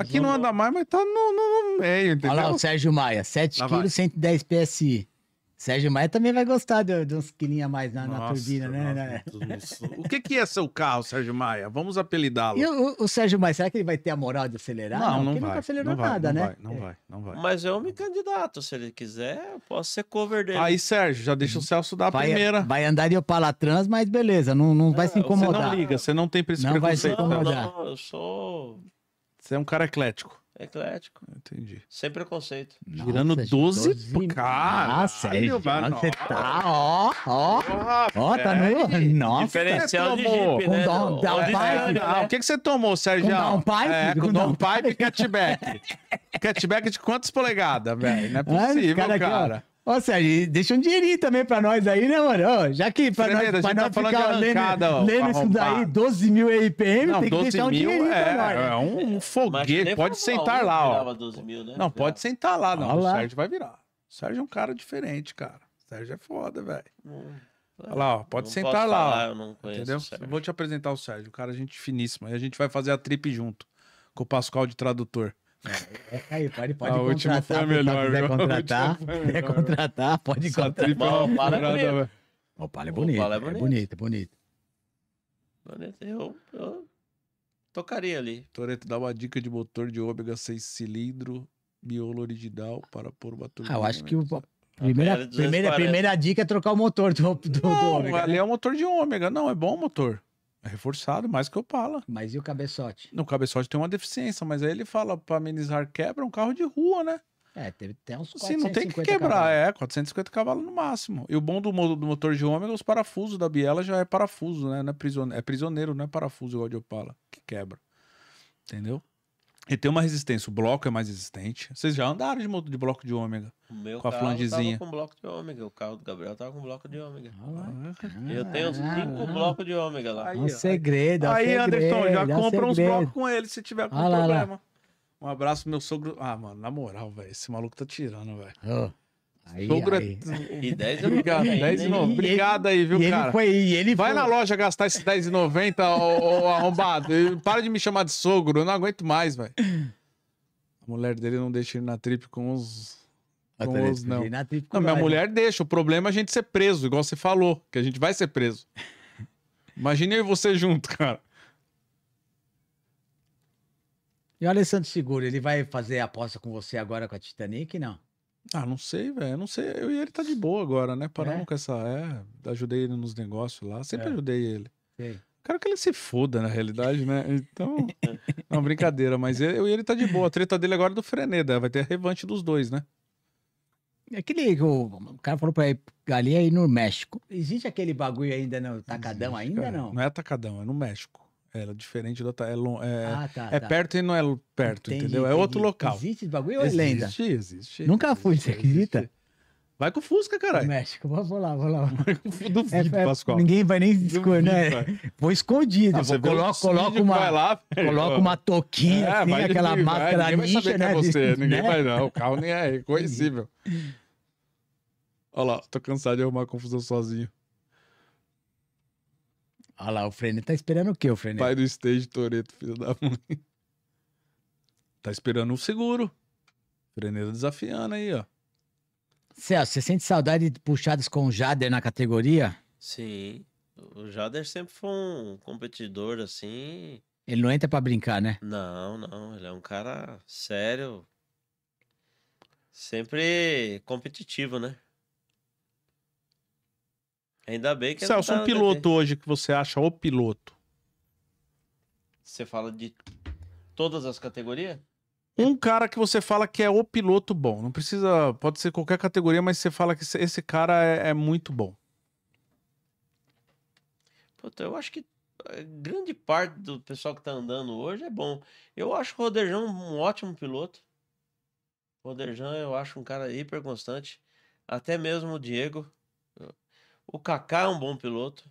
Aqui não anda mais, mas tá no, no, no meio, entendeu? Olha lá, o Sérgio Maia, 7 kg, 110 PSI. Sérgio Maia também vai gostar de, de uns quilinhos a mais na, nossa, na turbina, né? Nossa, né? o que, que é seu carro, Sérgio Maia? Vamos apelidá-lo. E o, o, Sérgio Maia, será que ele vai ter a moral de acelerar? Não, não, não vai. nunca acelerou nada, né? Não vai, não né? é. vai, não vai. Mas eu me candidato, se ele quiser, eu posso ser cover dele. Aí, Sérgio, já deixa o uhum. Celso dar vai, a primeira. Vai andar de Opala Trans, mas beleza, não, não vai é, se incomodar. Você não liga, você não tem preconceito. Não vai se né? incomodar. Não, eu sou... Você é um cara eclético. Eclético. Entendi. Sem preconceito. Nossa, Girando 12. 12... Cara, Sérgio, mano. Você tá, ó, ó. Ó, tá no. É, Nossa. Diferencial de Jeep, né? Com down, pipe. Né? Né? O que, que você tomou, Sérgio? Com down pipe? É, com, com down pipe e catback. catback de quantas polegadas, velho? Não é possível, Ai, cara. cara. Aqui, Ó, Sérgio, deixa um dinheirinho também pra nós aí, né, mano? Ó, já que pra Primeiro, nós, pra tá nós tá ficar arrancada, lendo, ó, lendo isso daí, 12 mil RPM, não, tem que deixar um dinheirinho é, pra nós. É um, foguete, pode sentar lá, ó. Mil, né? Não, pode sentar lá, não. Lá. O Sérgio vai virar. O Sérgio é um cara diferente, cara. O Sérgio é foda, velho. Olha lá, ó, pode não sentar lá. Falar, ó, eu não conheço entendeu? Eu vou te apresentar o Sérgio, o cara gente finíssima. E a gente vai fazer a trip junto com o Pascoal de tradutor. É, é aí, pode, pode a contratar. foi a melhor, quiser contratar, a melhor, quiser contratar, pode Essa contratar. O Opala é, é bonito. O Opala é bonito. Opala é bonito. É bonito, é bonito. bonito. Eu, eu tocaria ali. Toreto, dá uma dica de motor de ômega 6 cilindro, miolo original para pôr uma turbina. Ah, eu acho que o Primeira, primeira, primeira dica é trocar o motor do, do, não, do ômega. Ali é o motor de ômega. Não, é bom o motor. É reforçado, mais que o Opala. Mas e o cabeçote? No cabeçote tem uma deficiência, mas aí ele fala para amenizar quebra um carro de rua, né? É, teve até uns 450 Sim, não tem que quebrar, cavalos. é, 450 cavalos no máximo. E o bom do, do motor de ômega, é os parafusos da biela já é parafuso, né? É prisioneiro, é prisioneiro, não é parafuso igual de Opala, que quebra. Entendeu? E tem uma resistência, o bloco é mais resistente. Vocês já andaram de moto de bloco de ômega? O meu com a carro flangezinha. tava com bloco de ômega. O carro do Gabriel tava com bloco de ômega. Ah, eu tenho uns cinco ah, blocos de ômega lá. É Aí, é um segredo, Aí, segredo, Anderson, já é compra uns blocos com ele se tiver algum ah, problema. Lá, lá. Um abraço, meu sogro. Ah, mano, na moral, velho, esse maluco tá tirando, velho. Aí, Sogro é aí. É... Né? E 10 eu não Obrigado, Obrigado aí, viu, ele, cara? Foi, ele Vai foi... na loja gastar esses 10,90, ô, ô arrombado. Para de me chamar de sogro, eu não aguento mais, velho. A mulher dele não deixa ele na trip com os. Com os não. Na trip não, minha vai, né? mulher né? deixa. O problema é a gente ser preso, igual você falou, que a gente vai ser preso. Imagine eu e você junto, cara. E o Alessandro Seguro, ele vai fazer a aposta com você agora com a Titanic, não? Ah, não sei, velho. Não sei. Eu e ele tá de boa agora, né? Paramos é? com essa. É, ajudei ele nos negócios lá. Sempre é. ajudei ele. Sei. Quero que ele se foda, na realidade, né? Então. não, brincadeira, mas eu e ele tá de boa. A treta dele agora é do Freneda. Né, vai ter a revanche dos dois, né? Aquele. É o, o cara falou pra ele, ali aí no México. Existe aquele bagulho ainda no Tacadão, Existe, ainda cara. não? Não é Tacadão, é no México é diferente do é, long, é, ah, tá, é tá. perto e não é perto, entendi, entendeu? É entendi. outro local. Existe esse bagulho ou é lenda? Existe, existe. Nunca fui, você acredita? Vai com o Fusca, caralho. México, vou lá, vou lá. Duvido, é, é, Pascoal. Ninguém vai nem esconder, né? Vou escondido. Não, vou, coloco, coloco uma, lá, coloca uma toquinha, é, assim, aquela de, máscara vai, ninguém nicha, vai saber né? É você, ninguém né? vai não. O carro nem é reconhecível. Olha lá, tô cansado de arrumar confusão sozinho. Olha lá, o Frenê tá esperando o quê, o Frenê? Pai do stage Toreto, filho da mãe. Tá esperando o seguro. Frenê tá desafiando aí, ó. Céu, você sente saudade de puxadas com o Jader na categoria? Sim. O Jader sempre foi um competidor, assim. Ele não entra pra brincar, né? Não, não. Ele é um cara sério. Sempre competitivo, né? Ainda bem que Celso, tá um é piloto DT. hoje que você acha o piloto. Você fala de todas as categorias? Um cara que você fala que é o piloto bom. Não precisa. Pode ser qualquer categoria, mas você fala que esse cara é, é muito bom. Puta, eu acho que eh, grande parte do pessoal que tá andando hoje é bom. Eu acho o Roderjão um ótimo piloto. O Roderjão eu acho um cara hiper constante. Até mesmo o Diego. O Kaká é um bom piloto.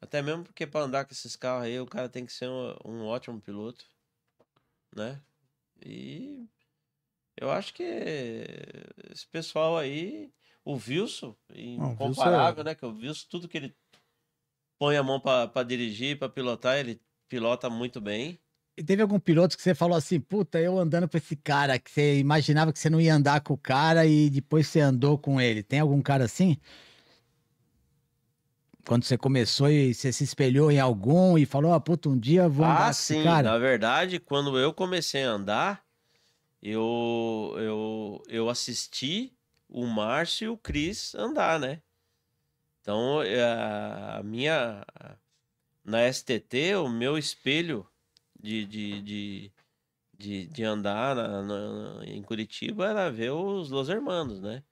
Até mesmo porque para andar com esses carros aí, o cara tem que ser um, um ótimo piloto, né? E eu acho que esse pessoal aí, o Wilson, é incomparável, né? Que o Wilson, tudo que ele põe a mão para dirigir, para pilotar, ele pilota muito bem. E teve algum piloto que você falou assim, puta, eu andando com esse cara, que você imaginava que você não ia andar com o cara e depois você andou com ele. Tem algum cara assim? quando você começou e você se espelhou em algum e falou, ah, puta, um dia vou andar Ah, assim", sim, cara. na verdade, quando eu comecei a andar, eu, eu, eu assisti o Márcio e o Cris andar, né? Então, eh, a minha... Na STT, o meu espelho de, de, de, de, de andar na, na, em Curitiba era ver os Los Hermanos, né?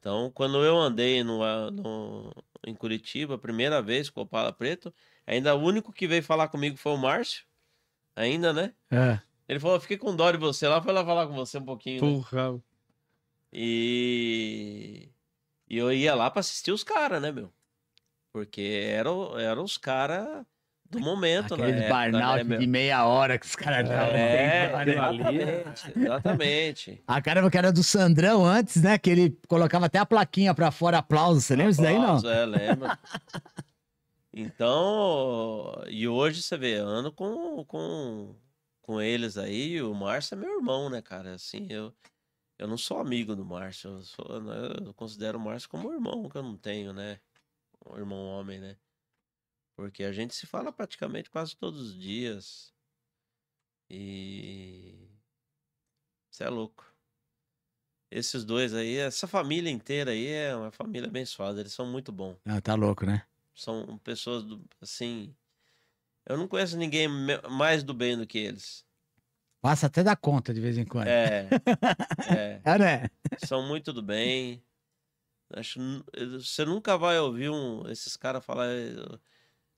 Então, quando eu andei no, no, em Curitiba, primeira vez com o Opala Preto. Ainda o único que veio falar comigo foi o Márcio. Ainda, né? É. Ele falou, fiquei com dó de você lá, foi lá falar com você um pouquinho. Né? Porra. Né? E... e eu ia lá pra assistir os caras, né, meu? Porque eram era os caras do momento, Aqueles né? Aqueles é, burnout né? de meia hora que os caras já é, é né? Exatamente, exatamente. A cara, cara do Sandrão antes, né? Que ele colocava até a plaquinha pra fora, aplauso. Você lembra aplauso, disso daí, não? É, lembro. então, e hoje você vê, ano com, com, com eles aí. O Márcio é meu irmão, né, cara? Assim, eu, eu não sou amigo do Márcio. Eu, sou, eu considero o Márcio como irmão que eu não tenho, né? Um irmão homem, né? Porque a gente se fala praticamente quase todos os dias. E. Você é louco. Esses dois aí, essa família inteira aí é uma família abençoada. Eles são muito bons. Ah, tá louco, né? São pessoas, do, assim. Eu não conheço ninguém mais do bem do que eles. Passa até da conta de vez em quando. É. é. é né? São muito do bem. Acho, você nunca vai ouvir um, esses caras falar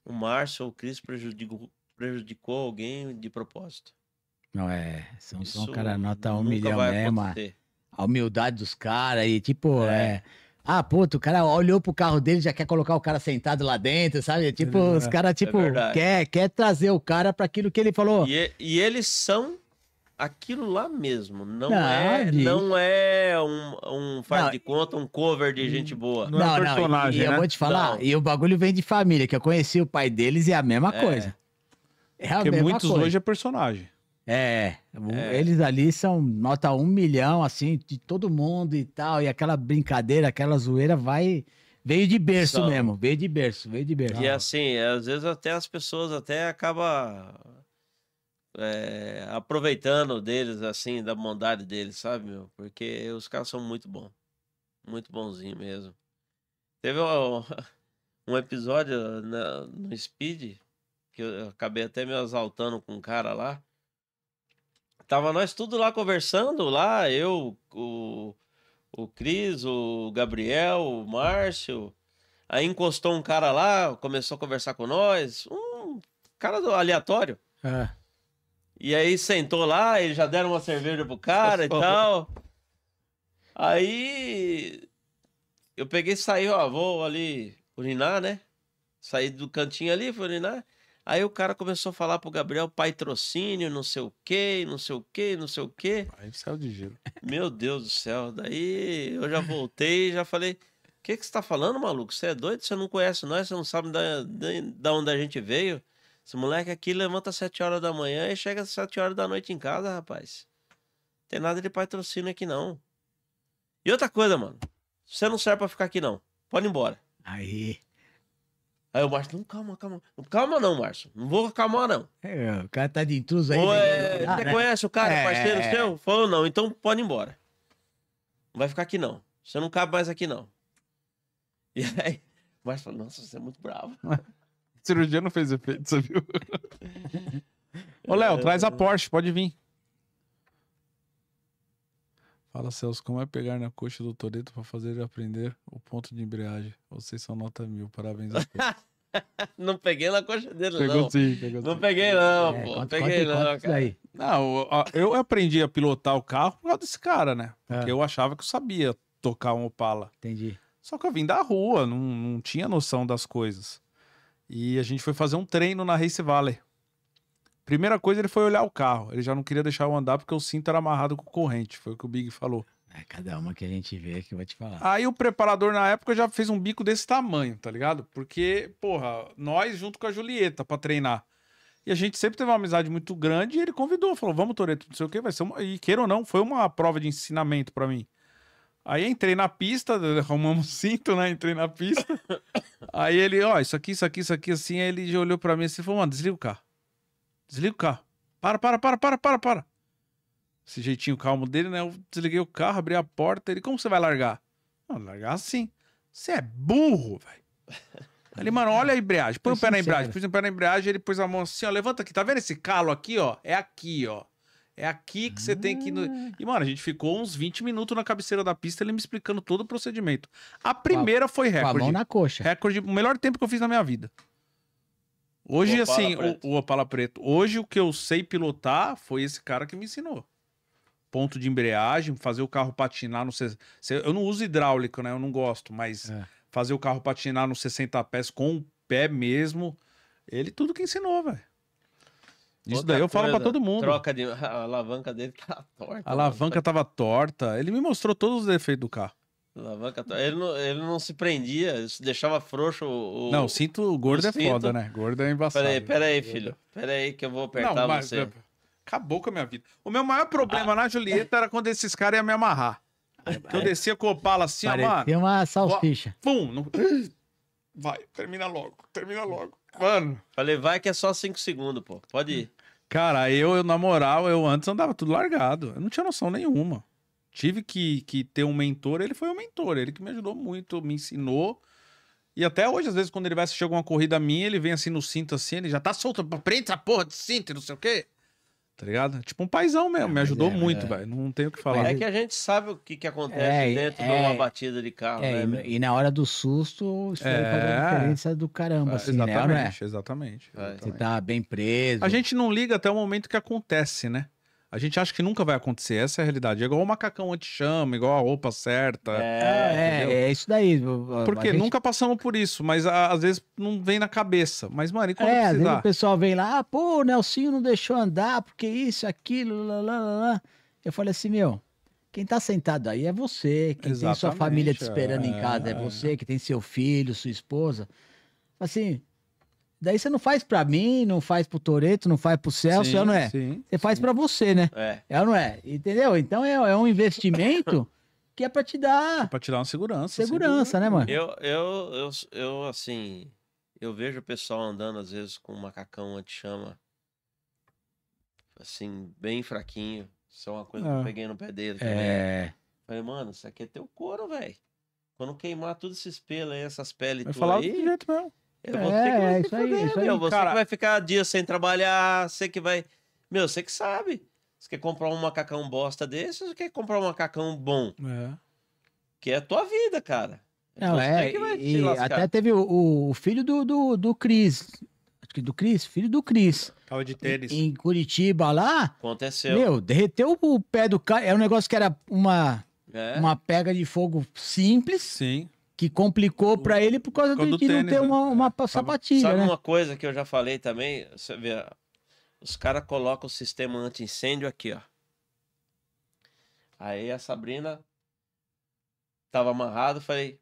o Márcio ou o Cris prejudicou, prejudicou alguém de propósito. Não é, são, são cara nota um milhão mesmo. A humildade dos caras e tipo, é. é. Ah, puto, o cara olhou pro carro dele já quer colocar o cara sentado lá dentro, sabe? Tipo, é, os caras, é tipo, é quer, quer trazer o cara para aquilo que ele falou. E, e eles são aquilo lá mesmo. Não, não é, é não é um, um faz não, de conta, um cover de hum, gente boa. Não, não é personagem. Não, e, né? eu vou te falar, não. e o bagulho vem de família, que eu conheci o pai deles e é a mesma é. coisa. É a Porque mesma muitos coisa. hoje é personagem. É, é, eles ali são nota um milhão, assim, de todo mundo e tal. E aquela brincadeira, aquela zoeira vai. Veio de berço mesmo, veio de berço, veio de berço. E assim, às vezes até as pessoas até acaba é, aproveitando deles, assim, da bondade deles, sabe, meu? Porque os caras são muito bons. Muito bonzinho mesmo. Teve um, um episódio na, no Speed, que eu acabei até me exaltando com um cara lá. Tava nós tudo lá conversando, lá, eu, o, o Cris, o Gabriel, o Márcio. Aí encostou um cara lá, começou a conversar com nós, um cara aleatório. É. E aí sentou lá, eles já deram uma cerveja pro cara e tal. Aí eu peguei e saí, ó, vou ali urinar, né? Saí do cantinho ali, fui urinar. Aí o cara começou a falar pro Gabriel patrocínio, não sei o que, não sei o que, não sei o que. Aí saiu de giro. Meu Deus do céu. Daí eu já voltei já falei: O que, que você tá falando, maluco? Você é doido? Você não conhece nós? Você não sabe da, da onde a gente veio? Esse moleque aqui levanta às 7 horas da manhã e chega às 7 horas da noite em casa, rapaz. tem nada de patrocínio aqui, não. E outra coisa, mano. Você não serve pra ficar aqui, não. Pode ir embora. Aí. Aí o Márcio, não, calma, calma. Calma não, Márcio. Não vou calmar, não. É, o cara tá de intruso aí. Ou né? é... Você né? conhece o cara, é... parceiro é, é. seu? Falou, não. Então pode ir embora. Não vai ficar aqui, não. Você não cabe mais aqui, não. E aí, o Márcio falou, nossa, você é muito bravo. cirurgia não fez efeito, você viu? Ô, Léo, é. traz a Porsche, pode vir. Fala, Celso, como é pegar na coxa do Toreto para fazer ele aprender o ponto de embreagem? Vocês são nota mil, parabéns a todos. não peguei na coxa dele, pegou não. Sim, pegou não sim. peguei, não, é, pô. Conta, peguei, conta, não, cara. Não, eu aprendi a pilotar o carro por causa desse cara, né? Porque é. eu achava que eu sabia tocar um Opala. Entendi. Só que eu vim da rua, não, não tinha noção das coisas. E a gente foi fazer um treino na Race Valley. Primeira coisa, ele foi olhar o carro. Ele já não queria deixar eu andar porque o cinto era amarrado com corrente. Foi o que o Big falou. É cada uma que a gente vê que vai te falar. Aí o preparador na época já fez um bico desse tamanho, tá ligado? Porque, porra, nós junto com a Julieta para treinar. E a gente sempre teve uma amizade muito grande e ele convidou, falou: "Vamos, Toreto, não sei o que, vai ser uma... e queira ou não, foi uma prova de ensinamento para mim. Aí entrei na pista, arrumamos cinto, né? Entrei na pista. Aí ele, ó, isso aqui, isso aqui, isso aqui, assim. Aí ele olhou pra mim assim e falou, mano, desliga o carro. Desliga o carro. Para, para, para, para, para, para. Esse jeitinho calmo dele, né? Eu desliguei o carro, abri a porta. Ele, como você vai largar? Não, ah, largar assim. Você é burro, velho. Ele, mano, olha a embreagem. Põe o pé na embreagem. Põe o pé na embreagem, ele pôs a mão assim, ó. Levanta aqui, tá vendo esse calo aqui, ó? É aqui, ó. É aqui que você tem que ir. No... Ah. E, mano, a gente ficou uns 20 minutos na cabeceira da pista, ele me explicando todo o procedimento. A primeira foi recorde. Com a mão na coxa. Recorde, o melhor tempo que eu fiz na minha vida. Hoje, o assim, O, o Opala Preto. Hoje, o que eu sei pilotar foi esse cara que me ensinou. Ponto de embreagem, fazer o carro patinar no. Eu não uso hidráulico, né? Eu não gosto, mas é. fazer o carro patinar nos 60 pés com o pé mesmo. Ele tudo que ensinou, velho. Isso daí eu falo para todo mundo. Troca de a alavanca dele tá torta. A alavanca mano. tava torta. Ele me mostrou todos os defeitos do carro. Alavanca torta. Ele não, ele não se prendia, deixava frouxo o. Não, O cinto gordo é cinto. foda, né? Gordo é embaçado. Peraí, peraí, é filho. Peraí, que eu vou apertar não, mas, você. Acabou com a minha vida. O meu maior problema ah. na Julieta era quando esses caras iam me amarrar. É, eu descia com o Opala assim, ó, mano. Tem uma salsicha. Pum! Não... Vai, termina logo, termina logo. Mano. Falei, vai que é só 5 segundos, pô. Pode ir. Cara, eu, eu, na moral, eu antes andava tudo largado. Eu não tinha noção nenhuma. Tive que, que ter um mentor, ele foi um mentor, ele que me ajudou muito, me ensinou. E até hoje, às vezes, quando ele vai assistir alguma corrida minha, ele vem assim no cinto assim, ele já tá solto, prende essa porra de cinto e não sei o quê. Tá ligado? Tipo um paizão mesmo, é, me ajudou é, muito, é. velho. Não tenho o que falar. É que a gente sabe o que, que acontece é, dentro de é. uma batida de carro, é, né? E, na hora do susto, isso é, faz a diferença do caramba, assim, né, exatamente, né? Exatamente, exatamente. Você tá bem preso. A gente não liga até o momento que acontece, né? A gente acha que nunca vai acontecer, essa é a realidade. É igual o macacão anti-chama, igual a roupa certa. É, é, é, isso daí. Porque gente... nunca passamos por isso, mas a, às vezes não vem na cabeça. Mas, mano, e quando é, precisar? o pessoal vem lá, ah, pô, o Nelsinho não deixou andar, porque isso, aquilo, lá, lá, lá. Eu falei assim, meu, quem tá sentado aí é você, quem Exatamente, tem sua família te esperando é, em casa é você, que tem seu filho, sua esposa. Assim, Daí você não faz pra mim, não faz pro Toreto, não faz pro Celso, sim, é ou não é? Sim, você faz pra você, né? É. É ou não é? Entendeu? Então é, é um investimento que é pra te dar. É pra te dar uma segurança. Segurança, né, mano? Eu, eu, eu, eu, assim. Eu vejo o pessoal andando, às vezes, com um macacão anti-chama. Assim, bem fraquinho. Isso é uma coisa ah. que eu ah. peguei no pé dele. É. Também. É. Falei, mano, isso aqui é teu couro, velho. Quando queimar tudo esses pelos aí, essas peles eu tudo aí. do jeito mesmo. É, é, isso aí, poder, isso aí, Você cara... que vai ficar dias sem trabalhar, você que vai. Meu, você que sabe. Você quer comprar um macacão bosta desse ou você quer comprar um macacão bom? É. Que é a tua vida, cara. É Não, você é. E, até teve o, o, filho do, do, do Cris. Acho que do Cris? Filho do Cris. Tava de tênis. Em, Curitiba lá. Aconteceu. Meu, derreteu o pé do cara. Era um negócio que era uma, é. uma pega de fogo simples. Sim que complicou para ele por causa do, de tênis, não ter né? uma, uma é. sapatilha. Sabe né? uma coisa que eu já falei também? Você vê, os caras colocam o sistema anti-incêndio aqui, ó. Aí a Sabrina tava amarrado, falei: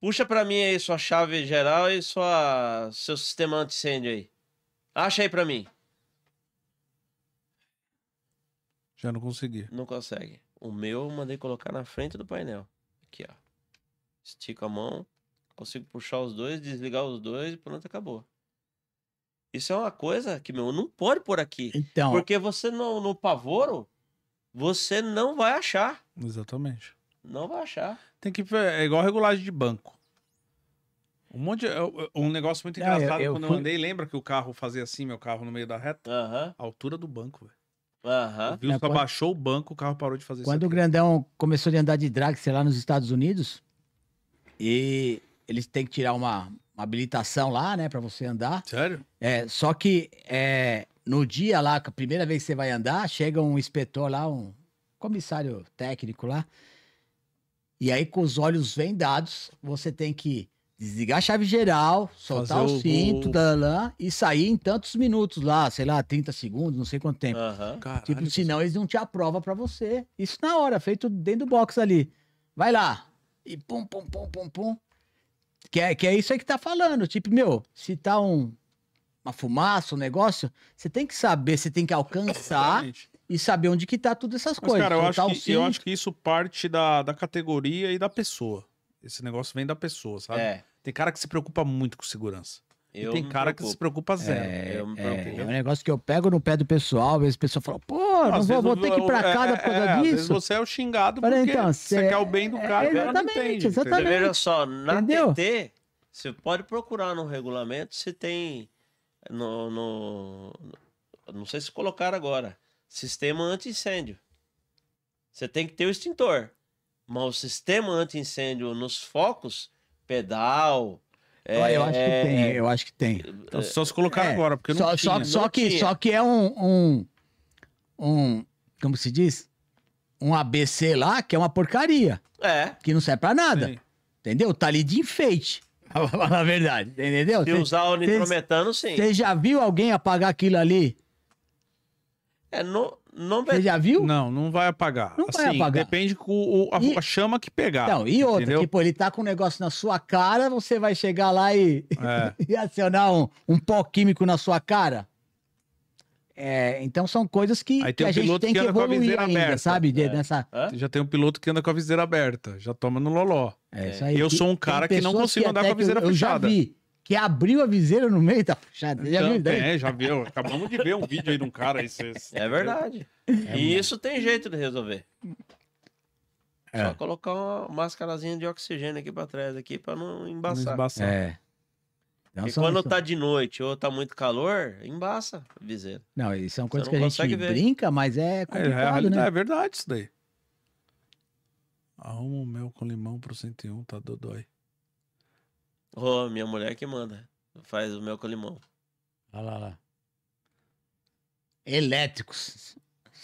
puxa para mim aí sua chave geral e sua seu sistema anti-incêndio aí. Acha aí para mim. Já não consegui. Não consegue. O meu eu mandei colocar na frente do painel. Aqui, ó. Estico a mão, consigo puxar os dois, desligar os dois e pronto, acabou. Isso é uma coisa que, meu, não pode por aqui. Então. Porque você no, no pavoro, você não vai achar. Exatamente. Não vai achar. Tem que. É igual regulagem de banco. Um monte de, é, é, Um negócio muito ah, engraçado. Ah, eu, eu quando fui... eu andei, lembra que o carro fazia assim, meu carro no meio da reta? A altura do banco, velho. Aham. Uhum. Abaixou o banco, o carro parou de fazer Quando o grandão começou a andar de drag, sei lá, nos Estados Unidos, e eles têm que tirar uma, uma habilitação lá, né, para você andar. Sério? É, só que é, no dia lá, a primeira vez que você vai andar, chega um inspetor lá, um comissário técnico lá. E aí, com os olhos vendados, você tem que desligar a chave geral, soltar Fazer o cinto, o... Dalã, e sair em tantos minutos lá, sei lá, 30 segundos, não sei quanto tempo. Uhum. Caralho, tipo, senão você... eles não te aprovam para você. Isso na hora, feito dentro do box ali. Vai lá, e pum, pum, pum, pum, pum. Que é, que é isso aí que tá falando. Tipo, meu, se tá um, uma fumaça, um negócio, você tem que saber, você tem que alcançar Exatamente. e saber onde que tá todas essas Mas, coisas. Cara, eu então, acho, tá que, eu acho que isso parte da, da categoria e da pessoa. Esse negócio vem da pessoa, sabe? É. Tem cara que se preocupa muito com segurança. Eu tem cara que se preocupa é, zero. É, é, é, um negócio que eu pego no pé do pessoal, às vezes o pessoal fala, pô, não vou, vou ter que ir pra cá é, é por causa é, disso. você é o xingado porque então, você quer o bem do cara, é, cara não entende. Exatamente. Veja é só, na Entendeu? TT, você pode procurar no regulamento se tem no, no não sei se colocaram agora, sistema anti-incêndio. Você tem que ter o extintor. Mas o sistema anti-incêndio nos focos, pedal, é, eu acho que é, tem, é. eu acho que tem. Então, só se colocar é, agora, porque só, não só, tinha. Só, que, só que é um, um, um. Como se diz? Um ABC lá que é uma porcaria. É. Que não serve pra nada. Sim. Entendeu? Tá ali de enfeite. Pra falar a verdade. Entendeu? Se usar o nitrometano, sim. Você já viu alguém apagar aquilo ali? É, no não vai... Você já viu? Não, não vai apagar. Não assim, vai apagar. Depende com a, e... chama que pegar. Não, e outra, entendeu? que tipo, ele tá com um negócio na sua cara, você vai chegar lá e, é. e acionar um, um pó químico na sua cara. É, então são coisas que, que um a gente tem que, que evoluir ainda, aberta. sabe? É. Nessa... Já tem um piloto que anda com a viseira aberta, já toma no loló. É isso aí. Eu sou um cara que não consigo que andar com a viseira eu, fechada. Eu já vi que abriu a viseira no meio tá puxado. Já então, viu É, já viu. Acabamos de ver um vídeo aí de um cara. Esse, esse... É verdade. É, e isso tem jeito de resolver. É. Só colocar uma mascarazinha de oxigênio aqui pra trás, aqui, pra não embaçar. Não embaçar. É. Não, e quando isso. tá de noite ou tá muito calor, embaça a viseira. Não, isso são é coisas que a gente ver. brinca, mas é, é, é complicado, é, né? É verdade isso daí. Arruma o mel com limão pro 101, tá dodói oh, minha mulher que manda. Faz o mel com limão. Olha lá, lá. Elétricos.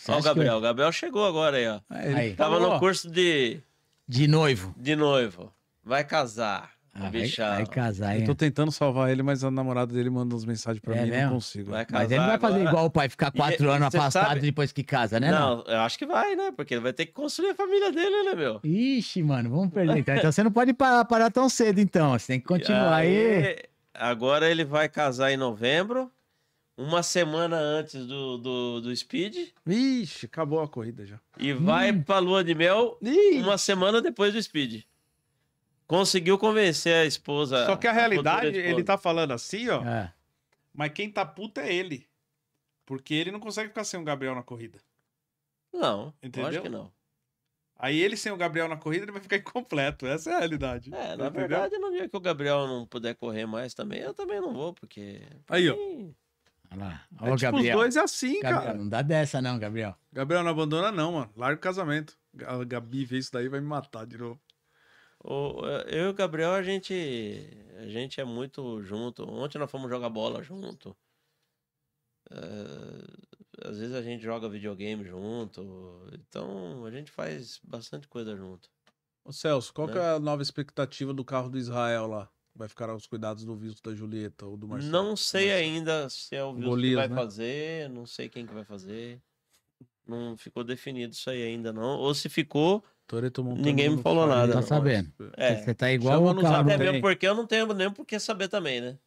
Olha o Gabriel. Eu... O Gabriel chegou agora aí, ó. Aí. Tava no curso de. De noivo. De noivo. Vai casar. Ah, vai, vai, casar, hein? Eu tô tentando salvar ele, mas a namorada dele manda umas mensagens pra é mim e não consigo. Vai casar mas ele não vai fazer agora. igual o pai, ficar quatro e, anos e afastado sabe... depois que casa, né? Não, não, eu acho que vai, né? Porque ele vai ter que construir a família dele, né, meu? Ixi, mano, vamos perder. Então, então você não pode parar, parar, tão cedo, então. Você tem que continuar aí, Agora ele vai casar em novembro. Uma semana antes do, do, do Speed. Ixi, acabou a corrida já. E vai hum. pra lua de mel Ixi. uma semana depois do Speed. Conseguiu convencer a esposa. Só que a, a realidade, ele tá falando assim, ó. É. Mas quem tá puto é ele. Porque ele não consegue ficar sem o Gabriel na corrida. Não, entendeu? acho que não. Aí ele sem o Gabriel na corrida, ele vai ficar incompleto. Essa é a realidade. É, na entendeu? verdade, no dia que o Gabriel não puder correr mais também, eu também não vou, porque. Aí, ó. Olha lá. Olha é, o tipo, Gabriel. Os dois é assim, Gabriel, cara. Não dá dessa, não, Gabriel. Gabriel não abandona, não, mano. Larga o casamento. A Gabi vê isso daí vai me matar de novo. O, é, eu e o Gabriel, a gente, a gente é muito junto. Ontem nós fomos jogar bola junto. É, às vezes a gente joga videogame junto. Então a gente faz bastante coisa junto. Ô Celso, qual né? que é a nova expectativa do carro do Israel lá? Vai ficar aos cuidados do Vilso da Julieta ou do Marcelo? Não sei Marcelo. ainda se é o Vilso que vai né? fazer, não sei quem que vai fazer. Não ficou definido isso aí ainda não. Ou se ficou, Toreto montou. Ninguém me falou nada. Né? Tá sabendo. É. Você tá igual ao carro. Até mesmo porque eu não tenho nem por que saber também, né?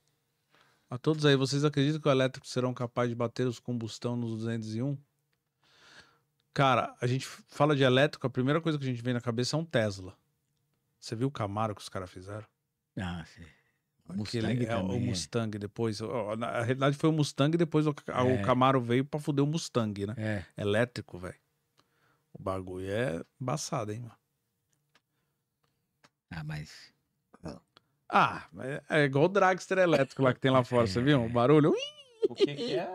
A todos aí, vocês acreditam que o elétrico serão capazes de bater os combustão nos 201? Cara, a gente fala de elétrico, a primeira coisa que a gente vem na cabeça é um Tesla. Você viu o Camaro que os caras fizeram? Ah, sim. O Mustang, é, o é. Mustang depois. Na realidade foi o Mustang depois o, é. o Camaro veio pra fuder o Mustang, né? É. Elétrico, velho. O bagulho é embaçado, hein, mano. Ah, mas. Ah, é, é igual o dragster elétrico lá que tem lá fora, você viu? O barulho. O que, que é?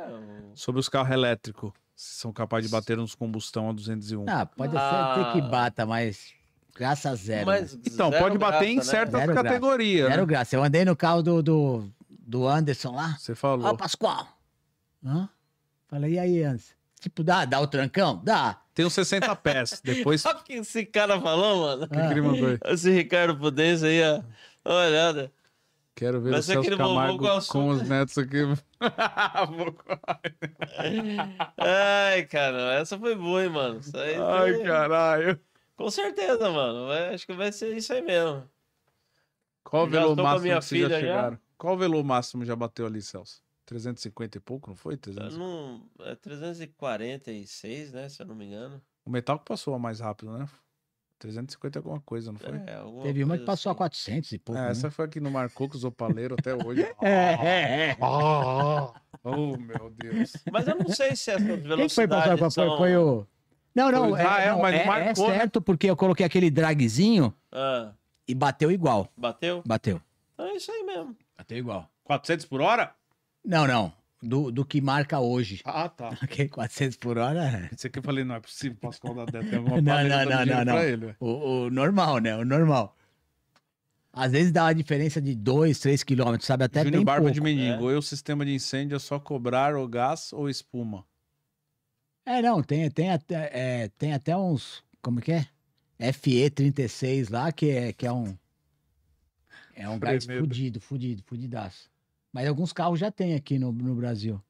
Sobre os carros elétricos. São capazes de bater nos combustão a 201. Ah, pode ah. ser que bata, mas graça zero. Mas né? então, zero pode bater graça, em né? certas né? categorias. Graça. Né? Zero graça. Eu andei no carro do, do, do Anderson lá. Você falou. Ó, ah, Pascoal. Hã? Falei, e aí, Anderson? Tipo, dá, dá o trancão? Dá. Tem uns 60 pés. Depois. Sabe o que esse cara falou, mano? O que, ele mandou aí? Esse Ricardo Pudência aí, ó. Olha, Quero ver Mas o Celso Camargo com os netos aqui. Ai, cara, essa foi boa, hein, mano. Aí, Ai, foi... caralho. Com certeza, mano. Vai, acho que vai ser isso aí mesmo. Qual o velo máximo que vocês já chegaram? Já? Qual o velo máximo já bateu ali, Celso? 350 e pouco, não foi? 300... Tá não, é 346, né? Se eu não me engano. O metal que passou mais rápido, né? 350 alguma coisa, não foi? É, Teve uma que passou assim. a 400 e pouco. É, né? Essa foi a que não marcou com os opaleiros até hoje. é, é, oh, oh, meu Deus. Mas eu não sei se essas velocidades Quem foi passar com são... foi o... Não, não, é, ah, é, não, é, é, marcou, é certo, porque eu coloquei aquele dragzinho ah. e bateu igual. Bateu? Bateu. Então é isso aí mesmo. Bateu igual. 400 por hora? Não, não. Do, do que marca hoje. Ah, tá. Ok, 400 por hora. É. Isso aqui eu falei, não é possível, Pascoal dá até uma Não, não, não, não. não. o, o normal, né? O normal. Às vezes dá uma diferença de 2, 3 quilômetros, sabe? Até Júnior bem Barba pouco, de Mendigo. né? o sistema de incêndio é só cobrar o gás ou espuma? É, não, tem, tem, até, é, tem até uns, como que é? FE36 lá, que é, que é um... É um gás fudido, fudido, fudidaço. Mas alguns carros já tem aqui no, no Brasil.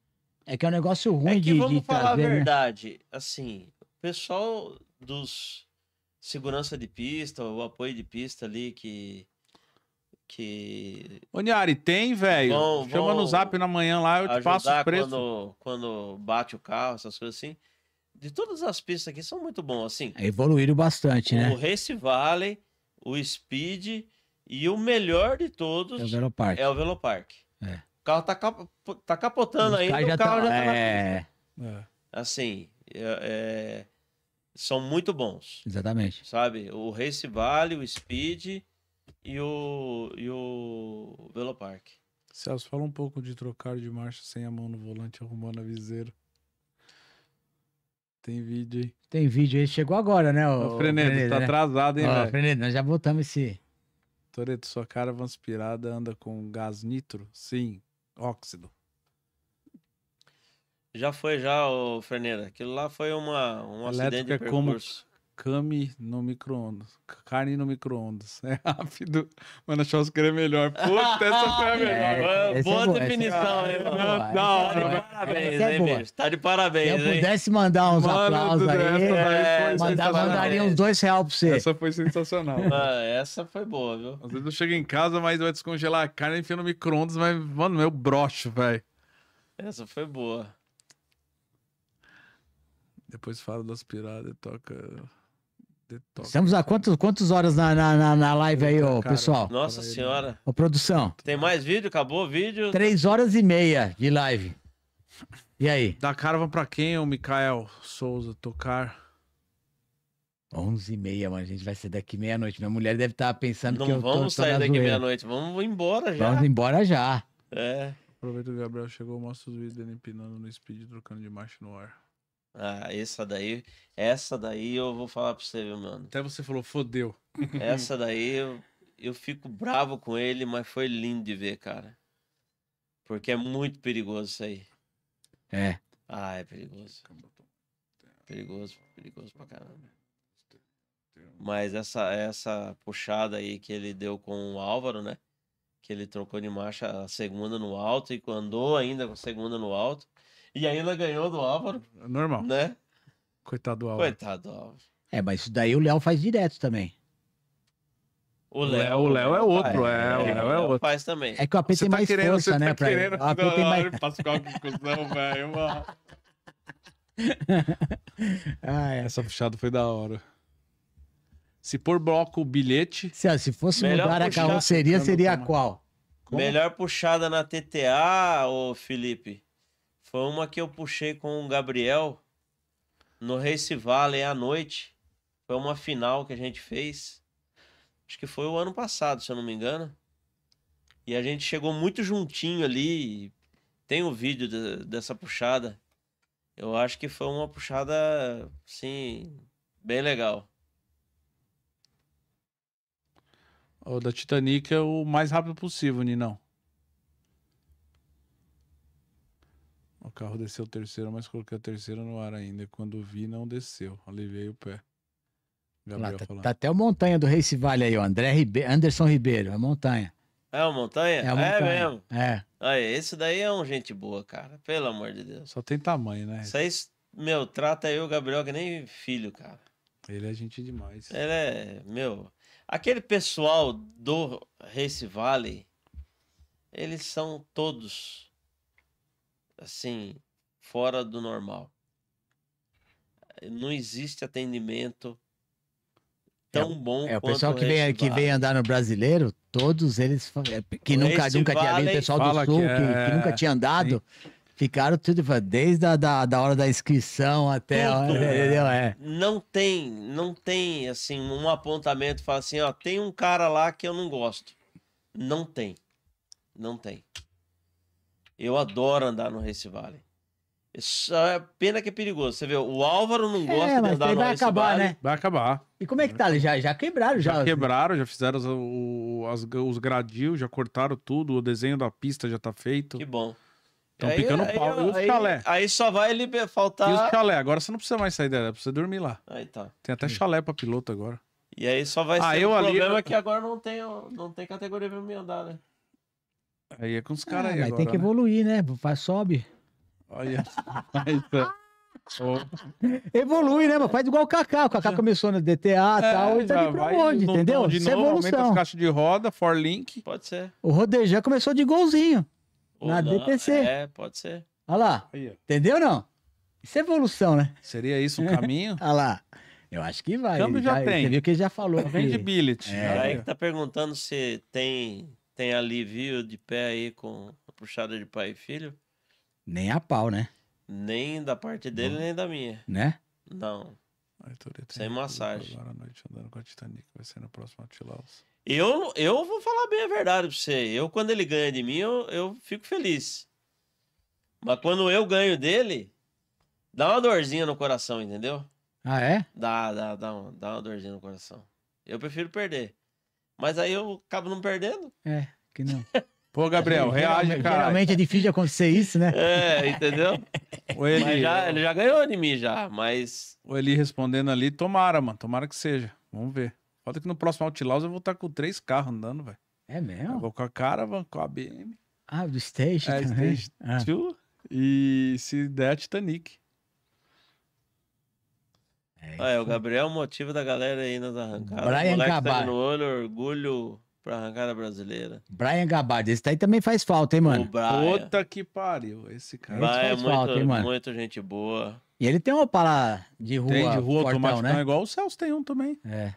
É que é um negócio é ruim é que, de, vamos de falar trazer, a né? verdade, né? assim, o pessoal dos segurança de pista, o apoio de pista ali que que Ô, Niari, tem, velho. Chama no Zap na manhã lá, eu te passo o preço. Quando, quando bate o carro, essas coisas assim. De todas as pistas aqui são muito bons, assim. É evoluíram bastante, o né? O Race Valley, o Speed e o melhor de todos é o Velopark. É o Velopark. É. O carro tá, cap... tá capotando aí, o carro tá já tá é... É. Assim, é, é... são muito bons. Exatamente. Sabe? O Race Vale, o Speed e o, e o Velopark. Celso, fala um pouco de trocar de marcha sem a mão no volante arrumando a viseira. Tem vídeo aí. Tem vídeo aí, chegou agora, né? O, o Frenedo, tá né? atrasado, hein, Ó, velho? Frenedo, nós já botamos esse, Toreto, sua cara vanspirada anda com gás nitro? Sim, óxido. Já foi já, o Ferneira. Aquilo lá foi uma, um Elétrica acidente de percurso. Cami no micro-ondas. Carne no micro-ondas. É rápido. Mano, a churrasqueira é melhor. Puta, essa foi a é, melhor. É, boa é definição, hein, mano? Não, é é parabéns, é bicho? Tá de parabéns, Se eu pudesse hein? mandar uns mano, aplausos aí, é, mandar, mandaria uns dois reais pra você. Essa foi sensacional. ah, essa foi boa, viu? Às vezes eu chego em casa, mas vai descongelar a carne, enfia no micro-ondas, mas, mano, meu broxo, velho. Essa foi boa. Depois fala das piradas e toca... Detox. Estamos há quantos, quantas horas na, na, na live aí, ô, Cara, pessoal? Nossa senhora. Ô, produção. Tem mais vídeo? Acabou o vídeo? Três horas e meia de live. E aí? da carva pra quem, o Mikael Souza, tocar? Onze e meia, mano. A gente vai sair daqui meia-noite. Minha mulher deve estar tá pensando Não que eu tô Não vamos sair daqui meia-noite. Vamos embora já. Vamos embora já. É. Aproveita o Gabriel chegou, mostra os vídeos dele empinando no speed, trocando de marcha no ar. Ah, essa daí, essa daí eu vou falar pra você, viu, mano. Até você falou, fodeu. Essa daí eu, eu fico bravo com ele, mas foi lindo de ver, cara. Porque é muito perigoso isso aí. É. Ah, é perigoso. Perigoso, perigoso pra caramba. Mas essa, essa puxada aí que ele deu com o Álvaro, né? Que ele trocou de marcha a segunda no alto e andou ainda com a segunda no alto. E ainda ganhou do Álvaro, Normal. né? Coitado do Álvaro. Coitado do Álvaro. É, mas isso daí o Léo faz direto também. O Léo, o Léo é outro, é, o é, Léo é outro. Faz também. É que o AP tem tá mais força, né? Tá pra ele. O AP tem mais... Pascoal, que cuzão, velho, mano. ah, Essa puxada foi da hora. Se por bloco o bilhete. Se, se fosse Melhor mudar puxar- a carroceria, seria qual? Melhor puxada na TTA, ô Felipe. Foi uma que eu puxei com o Gabriel no Race Valley à noite. Foi uma final que a gente fez. Acho que foi o ano passado, se eu não me engano. E a gente chegou muito juntinho ali. Tem o um vídeo de, dessa puxada. Eu acho que foi uma puxada, sim, bem legal. O da Titanic é o mais rápido possível, Ninão. O carro desceu terceiro, mas coloquei a terceira no ar ainda. Quando vi, não desceu. Aliviei o pé. Gabriel Lá, tá, tá até o montanha do Race Vale aí, ó. André Ribe... Anderson Ribeiro, montanha. É montanha? É, uma montanha. é, é mesmo. É. esse daí é um gente boa, cara. Pelo amor de Deus. Só tem tamanho, né? Isso aí, meu, trata eu, Gabriel, que nem filho, cara. Ele é gente demais. Ele é, meu. Aquele pessoal do Race Valley, eles são todos assim, fora do normal. Eh, não existe atendimento é tão é, bom é, o pessoal que vem, que vem andar no brasileiro, todos eles eh, que nunca, nunca tinha vindo, o pessoal do sul que, é... que, nunca tinha andado, Sim. ficaram tudo desde a da, da hora da inscrição até tudo, é. Não tem, não tem assim um apontamento fala assim, ó, tem um cara lá que eu não gosto. Não tem. Não tem. Eu adoro andar no Race Valley. é pena que é perigoso. Você vê, o Álvaro não é, gosta é, de andar no vai acabar, Valley. Né? Vai acabar. E como é que tá? Já, já quebraram, já. Já quebraram, já fizeram os, os, os gradios, já cortaram tudo, o desenho da pista já tá feito. Que bom. Estão tá picando aí, pau. Aí, e os aí, chalé. Aí só vai ele faltar. E os chalé. Agora você não precisa mais sair dela, é precisa dormir lá. Aí tá. Tem até chalé pra piloto agora. E aí só vai ah, ser eu ali, problema é que agora não tem, não tem categoria pra me andar, né? Aí é com os caras ah, aí agora. Tem que né? evoluir, né? Faz, sobe. Olha. Oh. Evolui, né, mano? Faz igual o Kaká. O Kaká começou no DTA e é, tal. Ele tá pra onde, entendeu? De é novo, é evolução. aumenta as caixas de roda, for link. Pode ser. O Rodejan começou de golzinho. Ou na não, É, pode ser. Olha lá. Aí. Entendeu não? Isso é evolução, né? Seria isso um caminho? Olha lá. Eu acho que vai. Câmbio já, já tem. Você viu que ele já falou. Vende billet. É. Aí que tá perguntando se tem tem alívio de pé aí com a puxada de pai e filho? Nem a pau, né? Nem da parte dele, Não. nem da minha. Né? Não. Sem massagem. Agora à noite andando com a Titanic, vai ser no próximo Outlaws. Eu, eu vou falar bem a verdade pra você. Eu, quando ele ganha de mim, eu, eu fico feliz. Mas quando eu ganho dele, dá uma dorzinha no coração, entendeu? Ah, é? Dá, dá, dá, dá uma dorzinha no coração. Eu prefiro perder. Mas aí eu acabo não perdendo. É, que não. Pô, Gabriel, reage, cara. Geralmente é difícil de acontecer isso, né? É, entendeu? Eli, mas já, ele já ganhou de mim, já, mas... O Eli respondendo ali, tomara, mano, tomara que seja. Vamos ver. Falta que no próximo Outlaws eu vou estar tá com três carros andando, velho. É mesmo? Eu vou com a Caravan, com a BM. Ah, do Stage é, também. Stage 2. Ah. E se der, a Titanic. É, é o Gabriel motivo da galera aí nas arrancadas. Brian Gabar. Tá no olho, orgulho pra arrancada brasileira. Brian Gabardi, esse daí também faz falta, hein, mano? Puta que pariu, esse cara. Brian faz é muito, falta, hein, mano? Muito gente boa. E ele tem uma parada de rua, tem de rua portão, né? igual o Celso tem um também. É.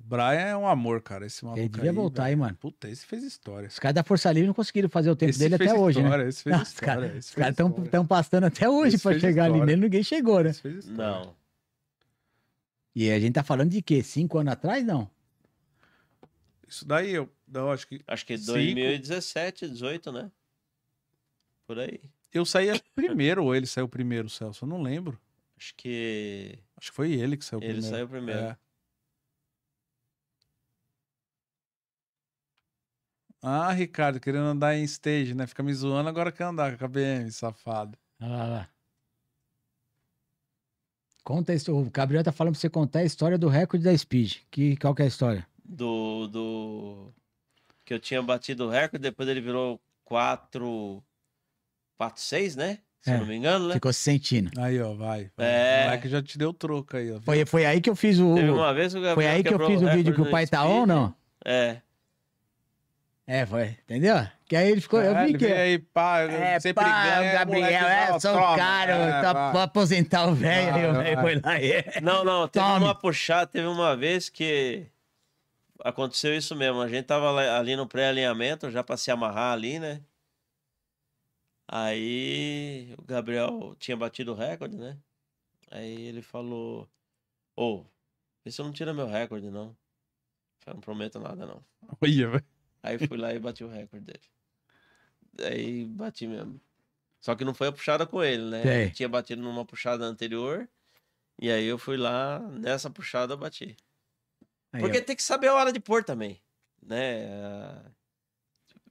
Brian é um amor, cara. Esse maluco. Ele devia aí, voltar, velho. hein, mano. Puta, esse fez história. Os caras da Força Livre não conseguiram fazer o tempo esse dele até história, hoje, né? Esse fez história, esse fez os caras estão passando até hoje esse pra chegar história. ali nele, ninguém chegou, né? Esse fez história. Não. E a gente tá falando de quê? Cinco anos atrás, não? Isso daí eu não, acho que. Acho que é 2017, 18, né? Por aí. Eu saí primeiro, ou ele saiu primeiro, Celso? Eu não lembro. Acho que. Acho que foi ele que saiu ele primeiro. Ele saiu primeiro. É. Ah, Ricardo, querendo andar em stage, né? Fica me zoando agora que andar com a KBM, safado. Olha lá, lá. Conta a história. O Gabriel tá falando pra você contar a história do recorde da Speed. Que, qual que é a história? Do. do... Que eu tinha batido o recorde, depois ele virou 4. 4, 6, né? Se é, não me engano, né? Ficou se sentindo. Aí, ó, vai. vai. É. O moleque já te deu troco aí, ó. Foi, foi aí que eu fiz o. Teve uma vez o Gabriel Foi aí que eu fiz o vídeo que o pai tá on, não? É. É, foi. Entendeu? Que aí ele ficou. É, eu vi que. Aí, pá, é, sempre pá, ganha, Gabriel, é, sou um cara, é, tá, pra aposentar o velho. Aí o velho foi lá e. É. Não, não, teve Tome. uma puxada, teve uma vez que aconteceu isso mesmo. A gente tava ali no pré-alinhamento, já pra se amarrar ali, né? Aí o Gabriel tinha batido o recorde, né? Aí ele falou: Ô, oh, vê se eu não tira meu recorde, não. Eu não prometo nada, não. Olha, velho. Aí fui lá e bati o recorde dele. Aí bati mesmo. Só que não foi a puxada com ele, né? Ele tinha batido numa puxada anterior. E aí eu fui lá, nessa puxada eu bati. Aí, Porque ó. tem que saber a hora de pôr também, né? Ah,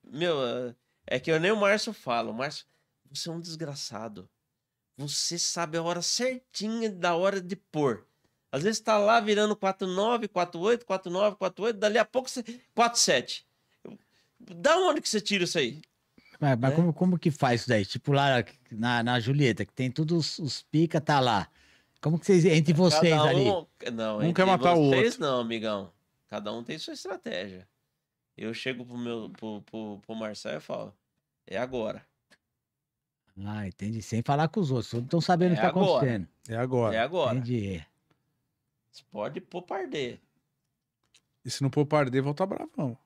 meu, ah, é que eu nem o Márcio falo. Márcio, você é um desgraçado. Você sabe a hora certinha da hora de pôr. Às vezes tá lá virando 4-9, 4-8, 4-9, 4-8, dali a pouco você... 4-7. Da onde que você tira isso aí? Mas, mas é? como, como que faz isso daí? Tipo lá na, na Julieta, que tem todos os, os pica, tá lá. Como que vocês. É, entre vocês um, ali. Não, quer matar vocês, o outro. não, amigão. Cada um tem sua estratégia. Eu chego pro meu pro, pro, pro Marcel e falo: é agora. Ah, entendi. Sem falar com os outros. Todos estão sabendo o é que tá agora. acontecendo. É agora. É agora. Entendi. É. Você pode pôr parder. E se não pôr parder, volta bravão.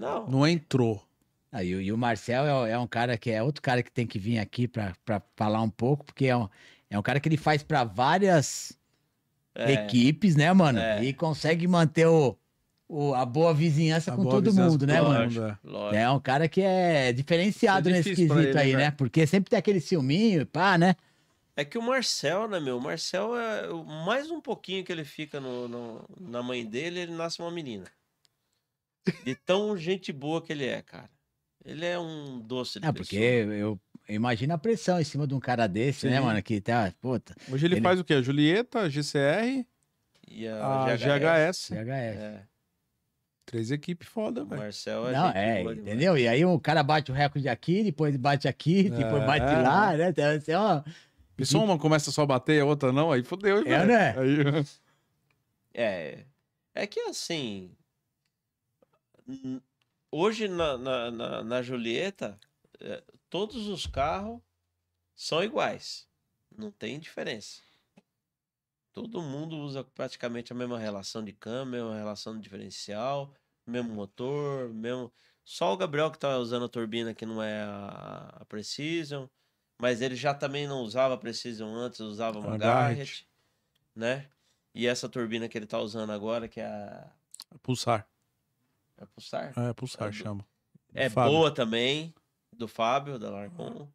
Não. Não entrou. Aí ah, e, o Marcel é, é, um cara que é outro cara que tem que vir aqui para falar um pouco, porque é um, é um cara que ele faz para várias é. equipes, né, mano? É. E consegue manter o, o, a boa vizinhança a com boa todo vizinhança mundo, né, lógico, mano? É. Lógico. É um cara que é diferenciado é nesse quesito ele, aí, né? né? Porque sempre tem aquele ciúminho, pá, né? É que o Marcel, né, meu? O Marcel é mais um pouquinho que ele fica no, no na mãe dele, ele nasce uma menina. De tão gente boa que ele é, cara. Ele é um doce de É, porque eu imagino a pressão em cima de um cara desse, né, Sim. né, mano? Que tá, puta. Hoje ele, ele... faz o quê? A Julieta, a GCR e a, a GHS. GHS. GHS. É. Três equipes foda, velho. Marcel é. Não, é, entendeu? E aí o um cara bate o recorde aqui, depois bate aqui, é. depois bate lá, né? Então, assim, ó. E só uma começa só a bater e a outra não, aí fodeu, é, né? Aí... Né? É. É que assim, hoje na, na, na, na Julieta, é, todos os carros são iguais. Não tem diferença. Todo mundo usa praticamente a mesma relação de câmbio, a mesma relação de diferencial, mesmo motor, mesmo. Só o Gabriel que tá usando a turbina que não é a, a Precision, mas ele já também não usava a Precision antes, usava uma Garrett, né? E essa turbina que ele tá usando agora, que é a. Pulsar. É Pulsar? É, Pulsar, é, chama. É Fábio. boa também, do Fábio, da Larcon.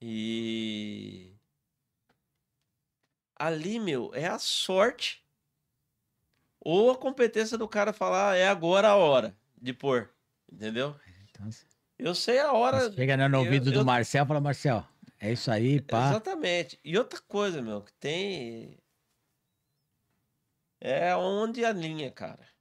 E. Ali, meu, é a sorte ou a competência do cara falar ah, é agora a hora de pôr, entendeu? Então, eu sei a hora. Chega no ouvido eu, do eu... Marcel e fala, Marcel, é isso aí, pá. Exatamente. E outra coisa, meu, que tem. É onde a linha, cara.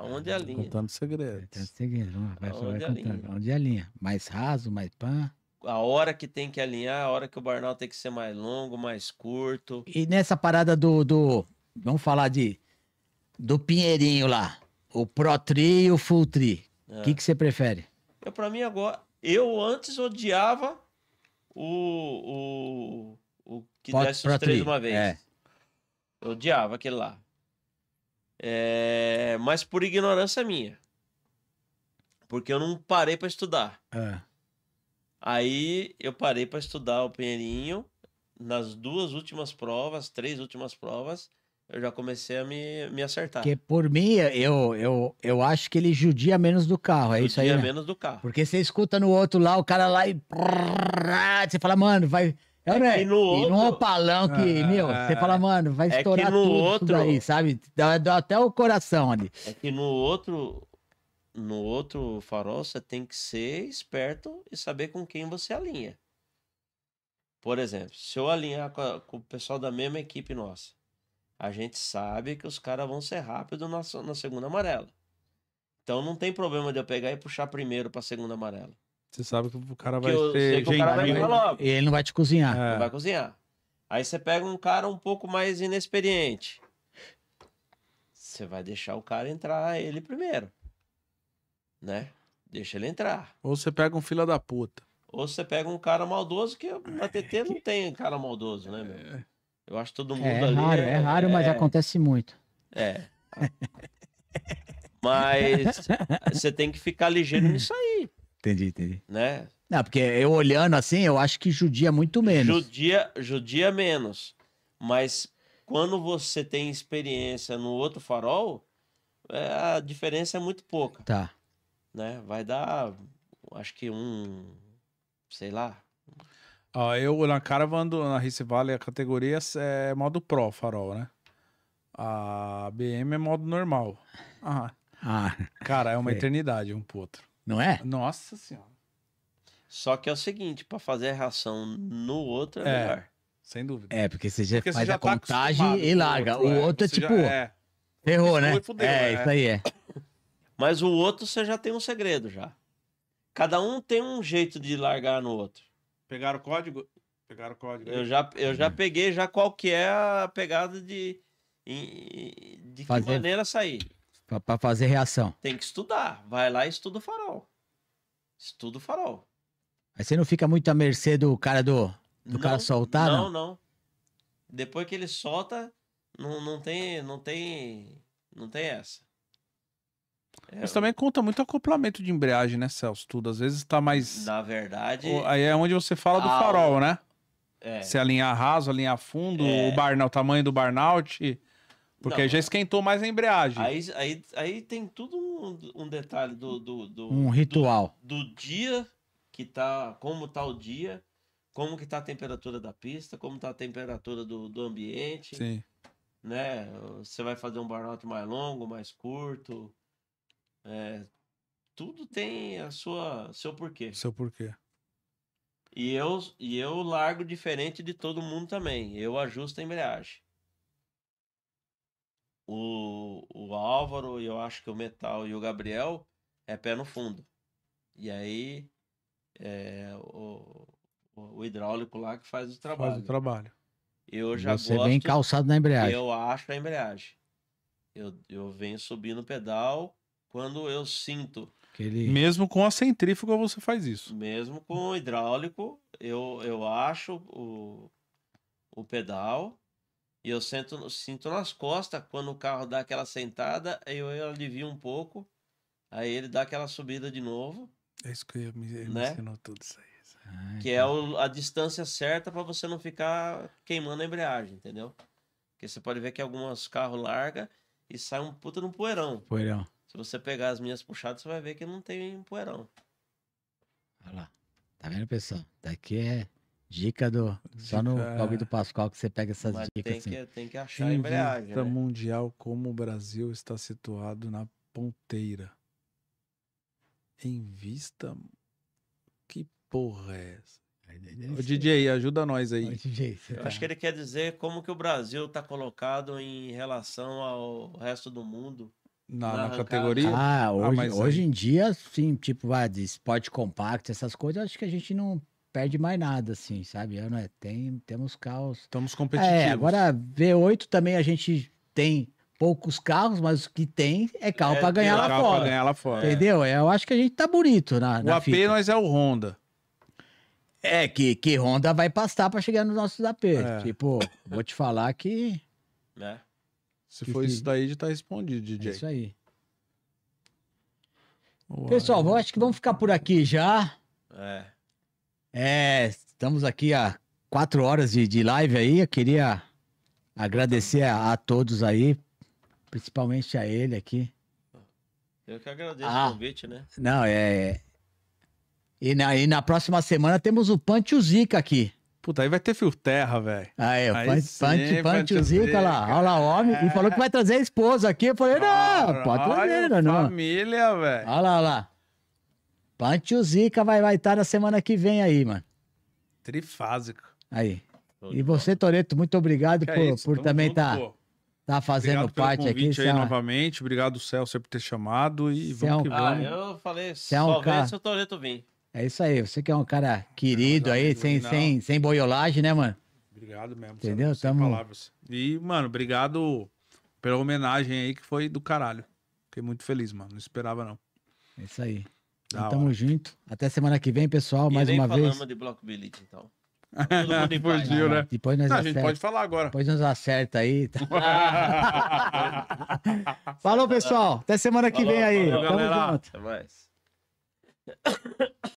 Aonde é a linha? Contando segredos. Contando segredos. Vai, Aonde vai é contando. Onde Aonde é a linha? Mais raso, mais pan? A hora que tem que alinhar, a hora que o Barnal tem que ser mais longo, mais curto. E nessa parada do. do vamos falar de. Do Pinheirinho lá. O Pro Tri e o Full Tri. O é. que, que você prefere? Eu, pra mim, agora. Eu antes odiava o. O, o que Pot, desse os três de uma vez. É. Eu odiava aquele lá. É, mas por ignorância minha. Porque eu não parei para estudar. É. Aí eu parei para estudar o Pinheirinho. Nas duas últimas provas, três últimas provas, eu já comecei a me, me acertar. Porque por mim, eu, eu, eu acho que ele judia menos do carro, é judia isso aí? Judia né? menos do carro. Porque você escuta no outro lá, o cara lá e. Você fala, mano, vai é, né? E no outro... E opalão que, ah, meu, você fala, é. mano, vai é estourar é no tudo outro... aí, sabe? Dá, dá, até o coração ali. É que no outro, no outro farol, você tem que ser esperto e saber com quem você alinha. Por exemplo, se eu alinhar com, a, com o pessoal da mesma equipe nossa, a gente sabe que os caras vão ser rápido na, na segunda amarela. Então não tem problema de eu pegar e puxar primeiro para segunda amarela. Você sabe que o cara vai ser Gente, E ele não vai te cozinhar. É. Não vai cozinhar. Aí você pega um cara um pouco mais inexperiente. Você vai deixar o cara entrar ele primeiro. Né? Deixa ele entrar. Ou você pega um fila da puta. Ou você pega um cara maldoso, que na TT é. não tem cara maldoso, né, meu? É. Eu acho todo é, mundo é, ali. Raro, é, é raro, mas é... acontece muito. É. Mas você tem que ficar ligeiro nisso aí. Entendi, entendi. Né? Não, porque eu olhando assim, eu acho que judia muito menos. Judia, judia menos. Mas quando você tem experiência no outro farol, é, a diferença é muito pouca. Tá. Né? Vai dar, acho que um, sei lá. Ah, eu na Caravan, do, na Rice Valley, a categoria é modo Pro farol, né? A BM é modo normal. Ah. ah. Cara, é uma é. eternidade um pro outro. Não é? Nossa Senhora. Só que é o seguinte, para fazer a reação no outro é, é, melhor. Sem dúvida. É, porque você já porque faz você já a tá contagem e larga. o é, outro é, tipo. Já, é. Errou, né? Fudeu, é, né? isso aí é. Mas o outro você já tem um segredo já. Cada um tem um jeito de largar no outro. Pegaram o código? Pegaram o código. Eu já, eu já peguei já qual que é a pegada de. de que maneira sair. Para fazer reação. Tem que estudar. Vai lá e estuda o farol. Estuda o farol. Aí você não fica muito à mercê do cara do, do não, cara soltar, não? Não, não. Depois que ele solta, não, não tem, não tem, não tem essa. É, Mas também conta muito acoplamento de embreagem, né, Celso? Tudo às vezes tá mais. Na verdade. Aí é onde você fala do farol, né? É. Se alinhar raso, alinhar fundo, é. o, bar... o tamanho do burnout. Porque não, já esquentou mais a embreagem. Aí, aí, aí tem tudo um, um detalhe do, do, do, Um ritual. Do, do, dia que tá. Como tá o dia, como que tá a temperatura da pista, como tá a temperatura do, do ambiente. Sim. Né? Você vai fazer um burnout mais longo, mais curto. É, tudo tem a sua seu porquê. Seu porquê. E eu, e eu largo diferente de todo mundo também. Eu ajusto a embreagem o, o Álvaro e eu acho que o Metal e o Gabriel é pé no fundo. E aí é, o, o hidráulico lá que faz o trabalho. Faz o trabalho. Eu já Você gosto, vem calçado na embreagem. Eu acho a embreagem. Eu, eu venho subindo o pedal quando eu sinto. Aquele... Mesmo com a centrífuga você faz isso. Mesmo com o hidráulico, eu, eu acho o, o pedal e eu sento, sinto nas costas quando o carro dá aquela sentada, eu, eu alivio um pouco, aí ele dá aquela subida de novo. É isso que eu me, né? ensinou tudo isso aí. que é o, a distância certa para você não ficar queimando a embreagem, entendeu? Porque você pode ver que alguns carros larga e sai um puta no poeirão. Poeirão. Se você pegar as minhas puxadas, você vai ver que não tem poeirão. Olha lá. Tá vendo, pessoal? Daqui é Dica do. Só no blog do Pascoal que você pega essas Mas dicas. Tem, assim. que, tem que achar em a embreagem. Né? mundial como o Brasil está situado na ponteira. Em vista. Que porra é essa? O DJ, ajuda nós aí. DJ, tá... Eu acho que ele quer dizer como que o Brasil está colocado em relação ao resto do mundo. Na, na, categoria? Ah, ah hoje, ah, hoje em dia, sim, tipo, ah, de esporte compacto, essas coisas, acho que a gente não perde mais nada, assim, sabe? Eu, é, tem, temos carros. Estamos é, competitivos. É, agora, V8 também a gente tem poucos carros, mas o que tem é carro é, para ganhar, lá carro fora, ganhar lá fora. Entendeu? É. Eu acho que a gente tá bonito na. O na AP fita. nós é o Honda. É, que, que Honda vai pastar para chegar nos nossos AP. É. Tipo, vou te falar que. Né? Se que, for isso daí, já tá respondido, DJ. É isso aí. Pessoal, eu acho que vamos ficar por aqui já. É. É, estamos aqui há quatro horas de, de live aí. Eu queria agradecer a, a, todos aí, principalmente a ele aqui. Eu que agradeço ah, o convite, né? Não, é, é. E na, e na próxima semana temos o Pancho Zica aqui. Puta, aí vai ter fio terra, velho. Aí, é Pante sim, Zica lá. Olha lá, homem. É. E falou que vai trazer a esposa aqui. Eu falei, não, pode trazer, não. Família, velho. Olha lá, olha lá. Pante o Zica, vai estar tá na semana que vem aí, mano. Trifásico. Aí. Tô e você, Toreto, muito obrigado por, é por também estar tá, tá, fazendo obrigado parte aqui. Aí, é novamente. Obrigado, Celso, por ter chamado. E vamos é um... que vamos. Ah, eu falei, você é um só cara... se o Toreto vir. É isso aí. Você que é um cara querido não, aí, sem, sem, sem boiolagem, né, mano? Obrigado mesmo. Entendeu? Sem Tamo... palavras. E, mano, obrigado pela homenagem aí que foi do caralho. Fiquei muito feliz, mano. Não esperava, não. É isso aí. Da tamo hora. junto. Até semana que vem, pessoal. E mais uma vez. de Block então. Tá Fugiu, né? Depois nós Não, acerta. A gente pode falar agora. Depois nós acerta aí. Tá? Falou, pessoal. Até semana que falou, vem aí. Falou, Tamo galera. junto. Até mais.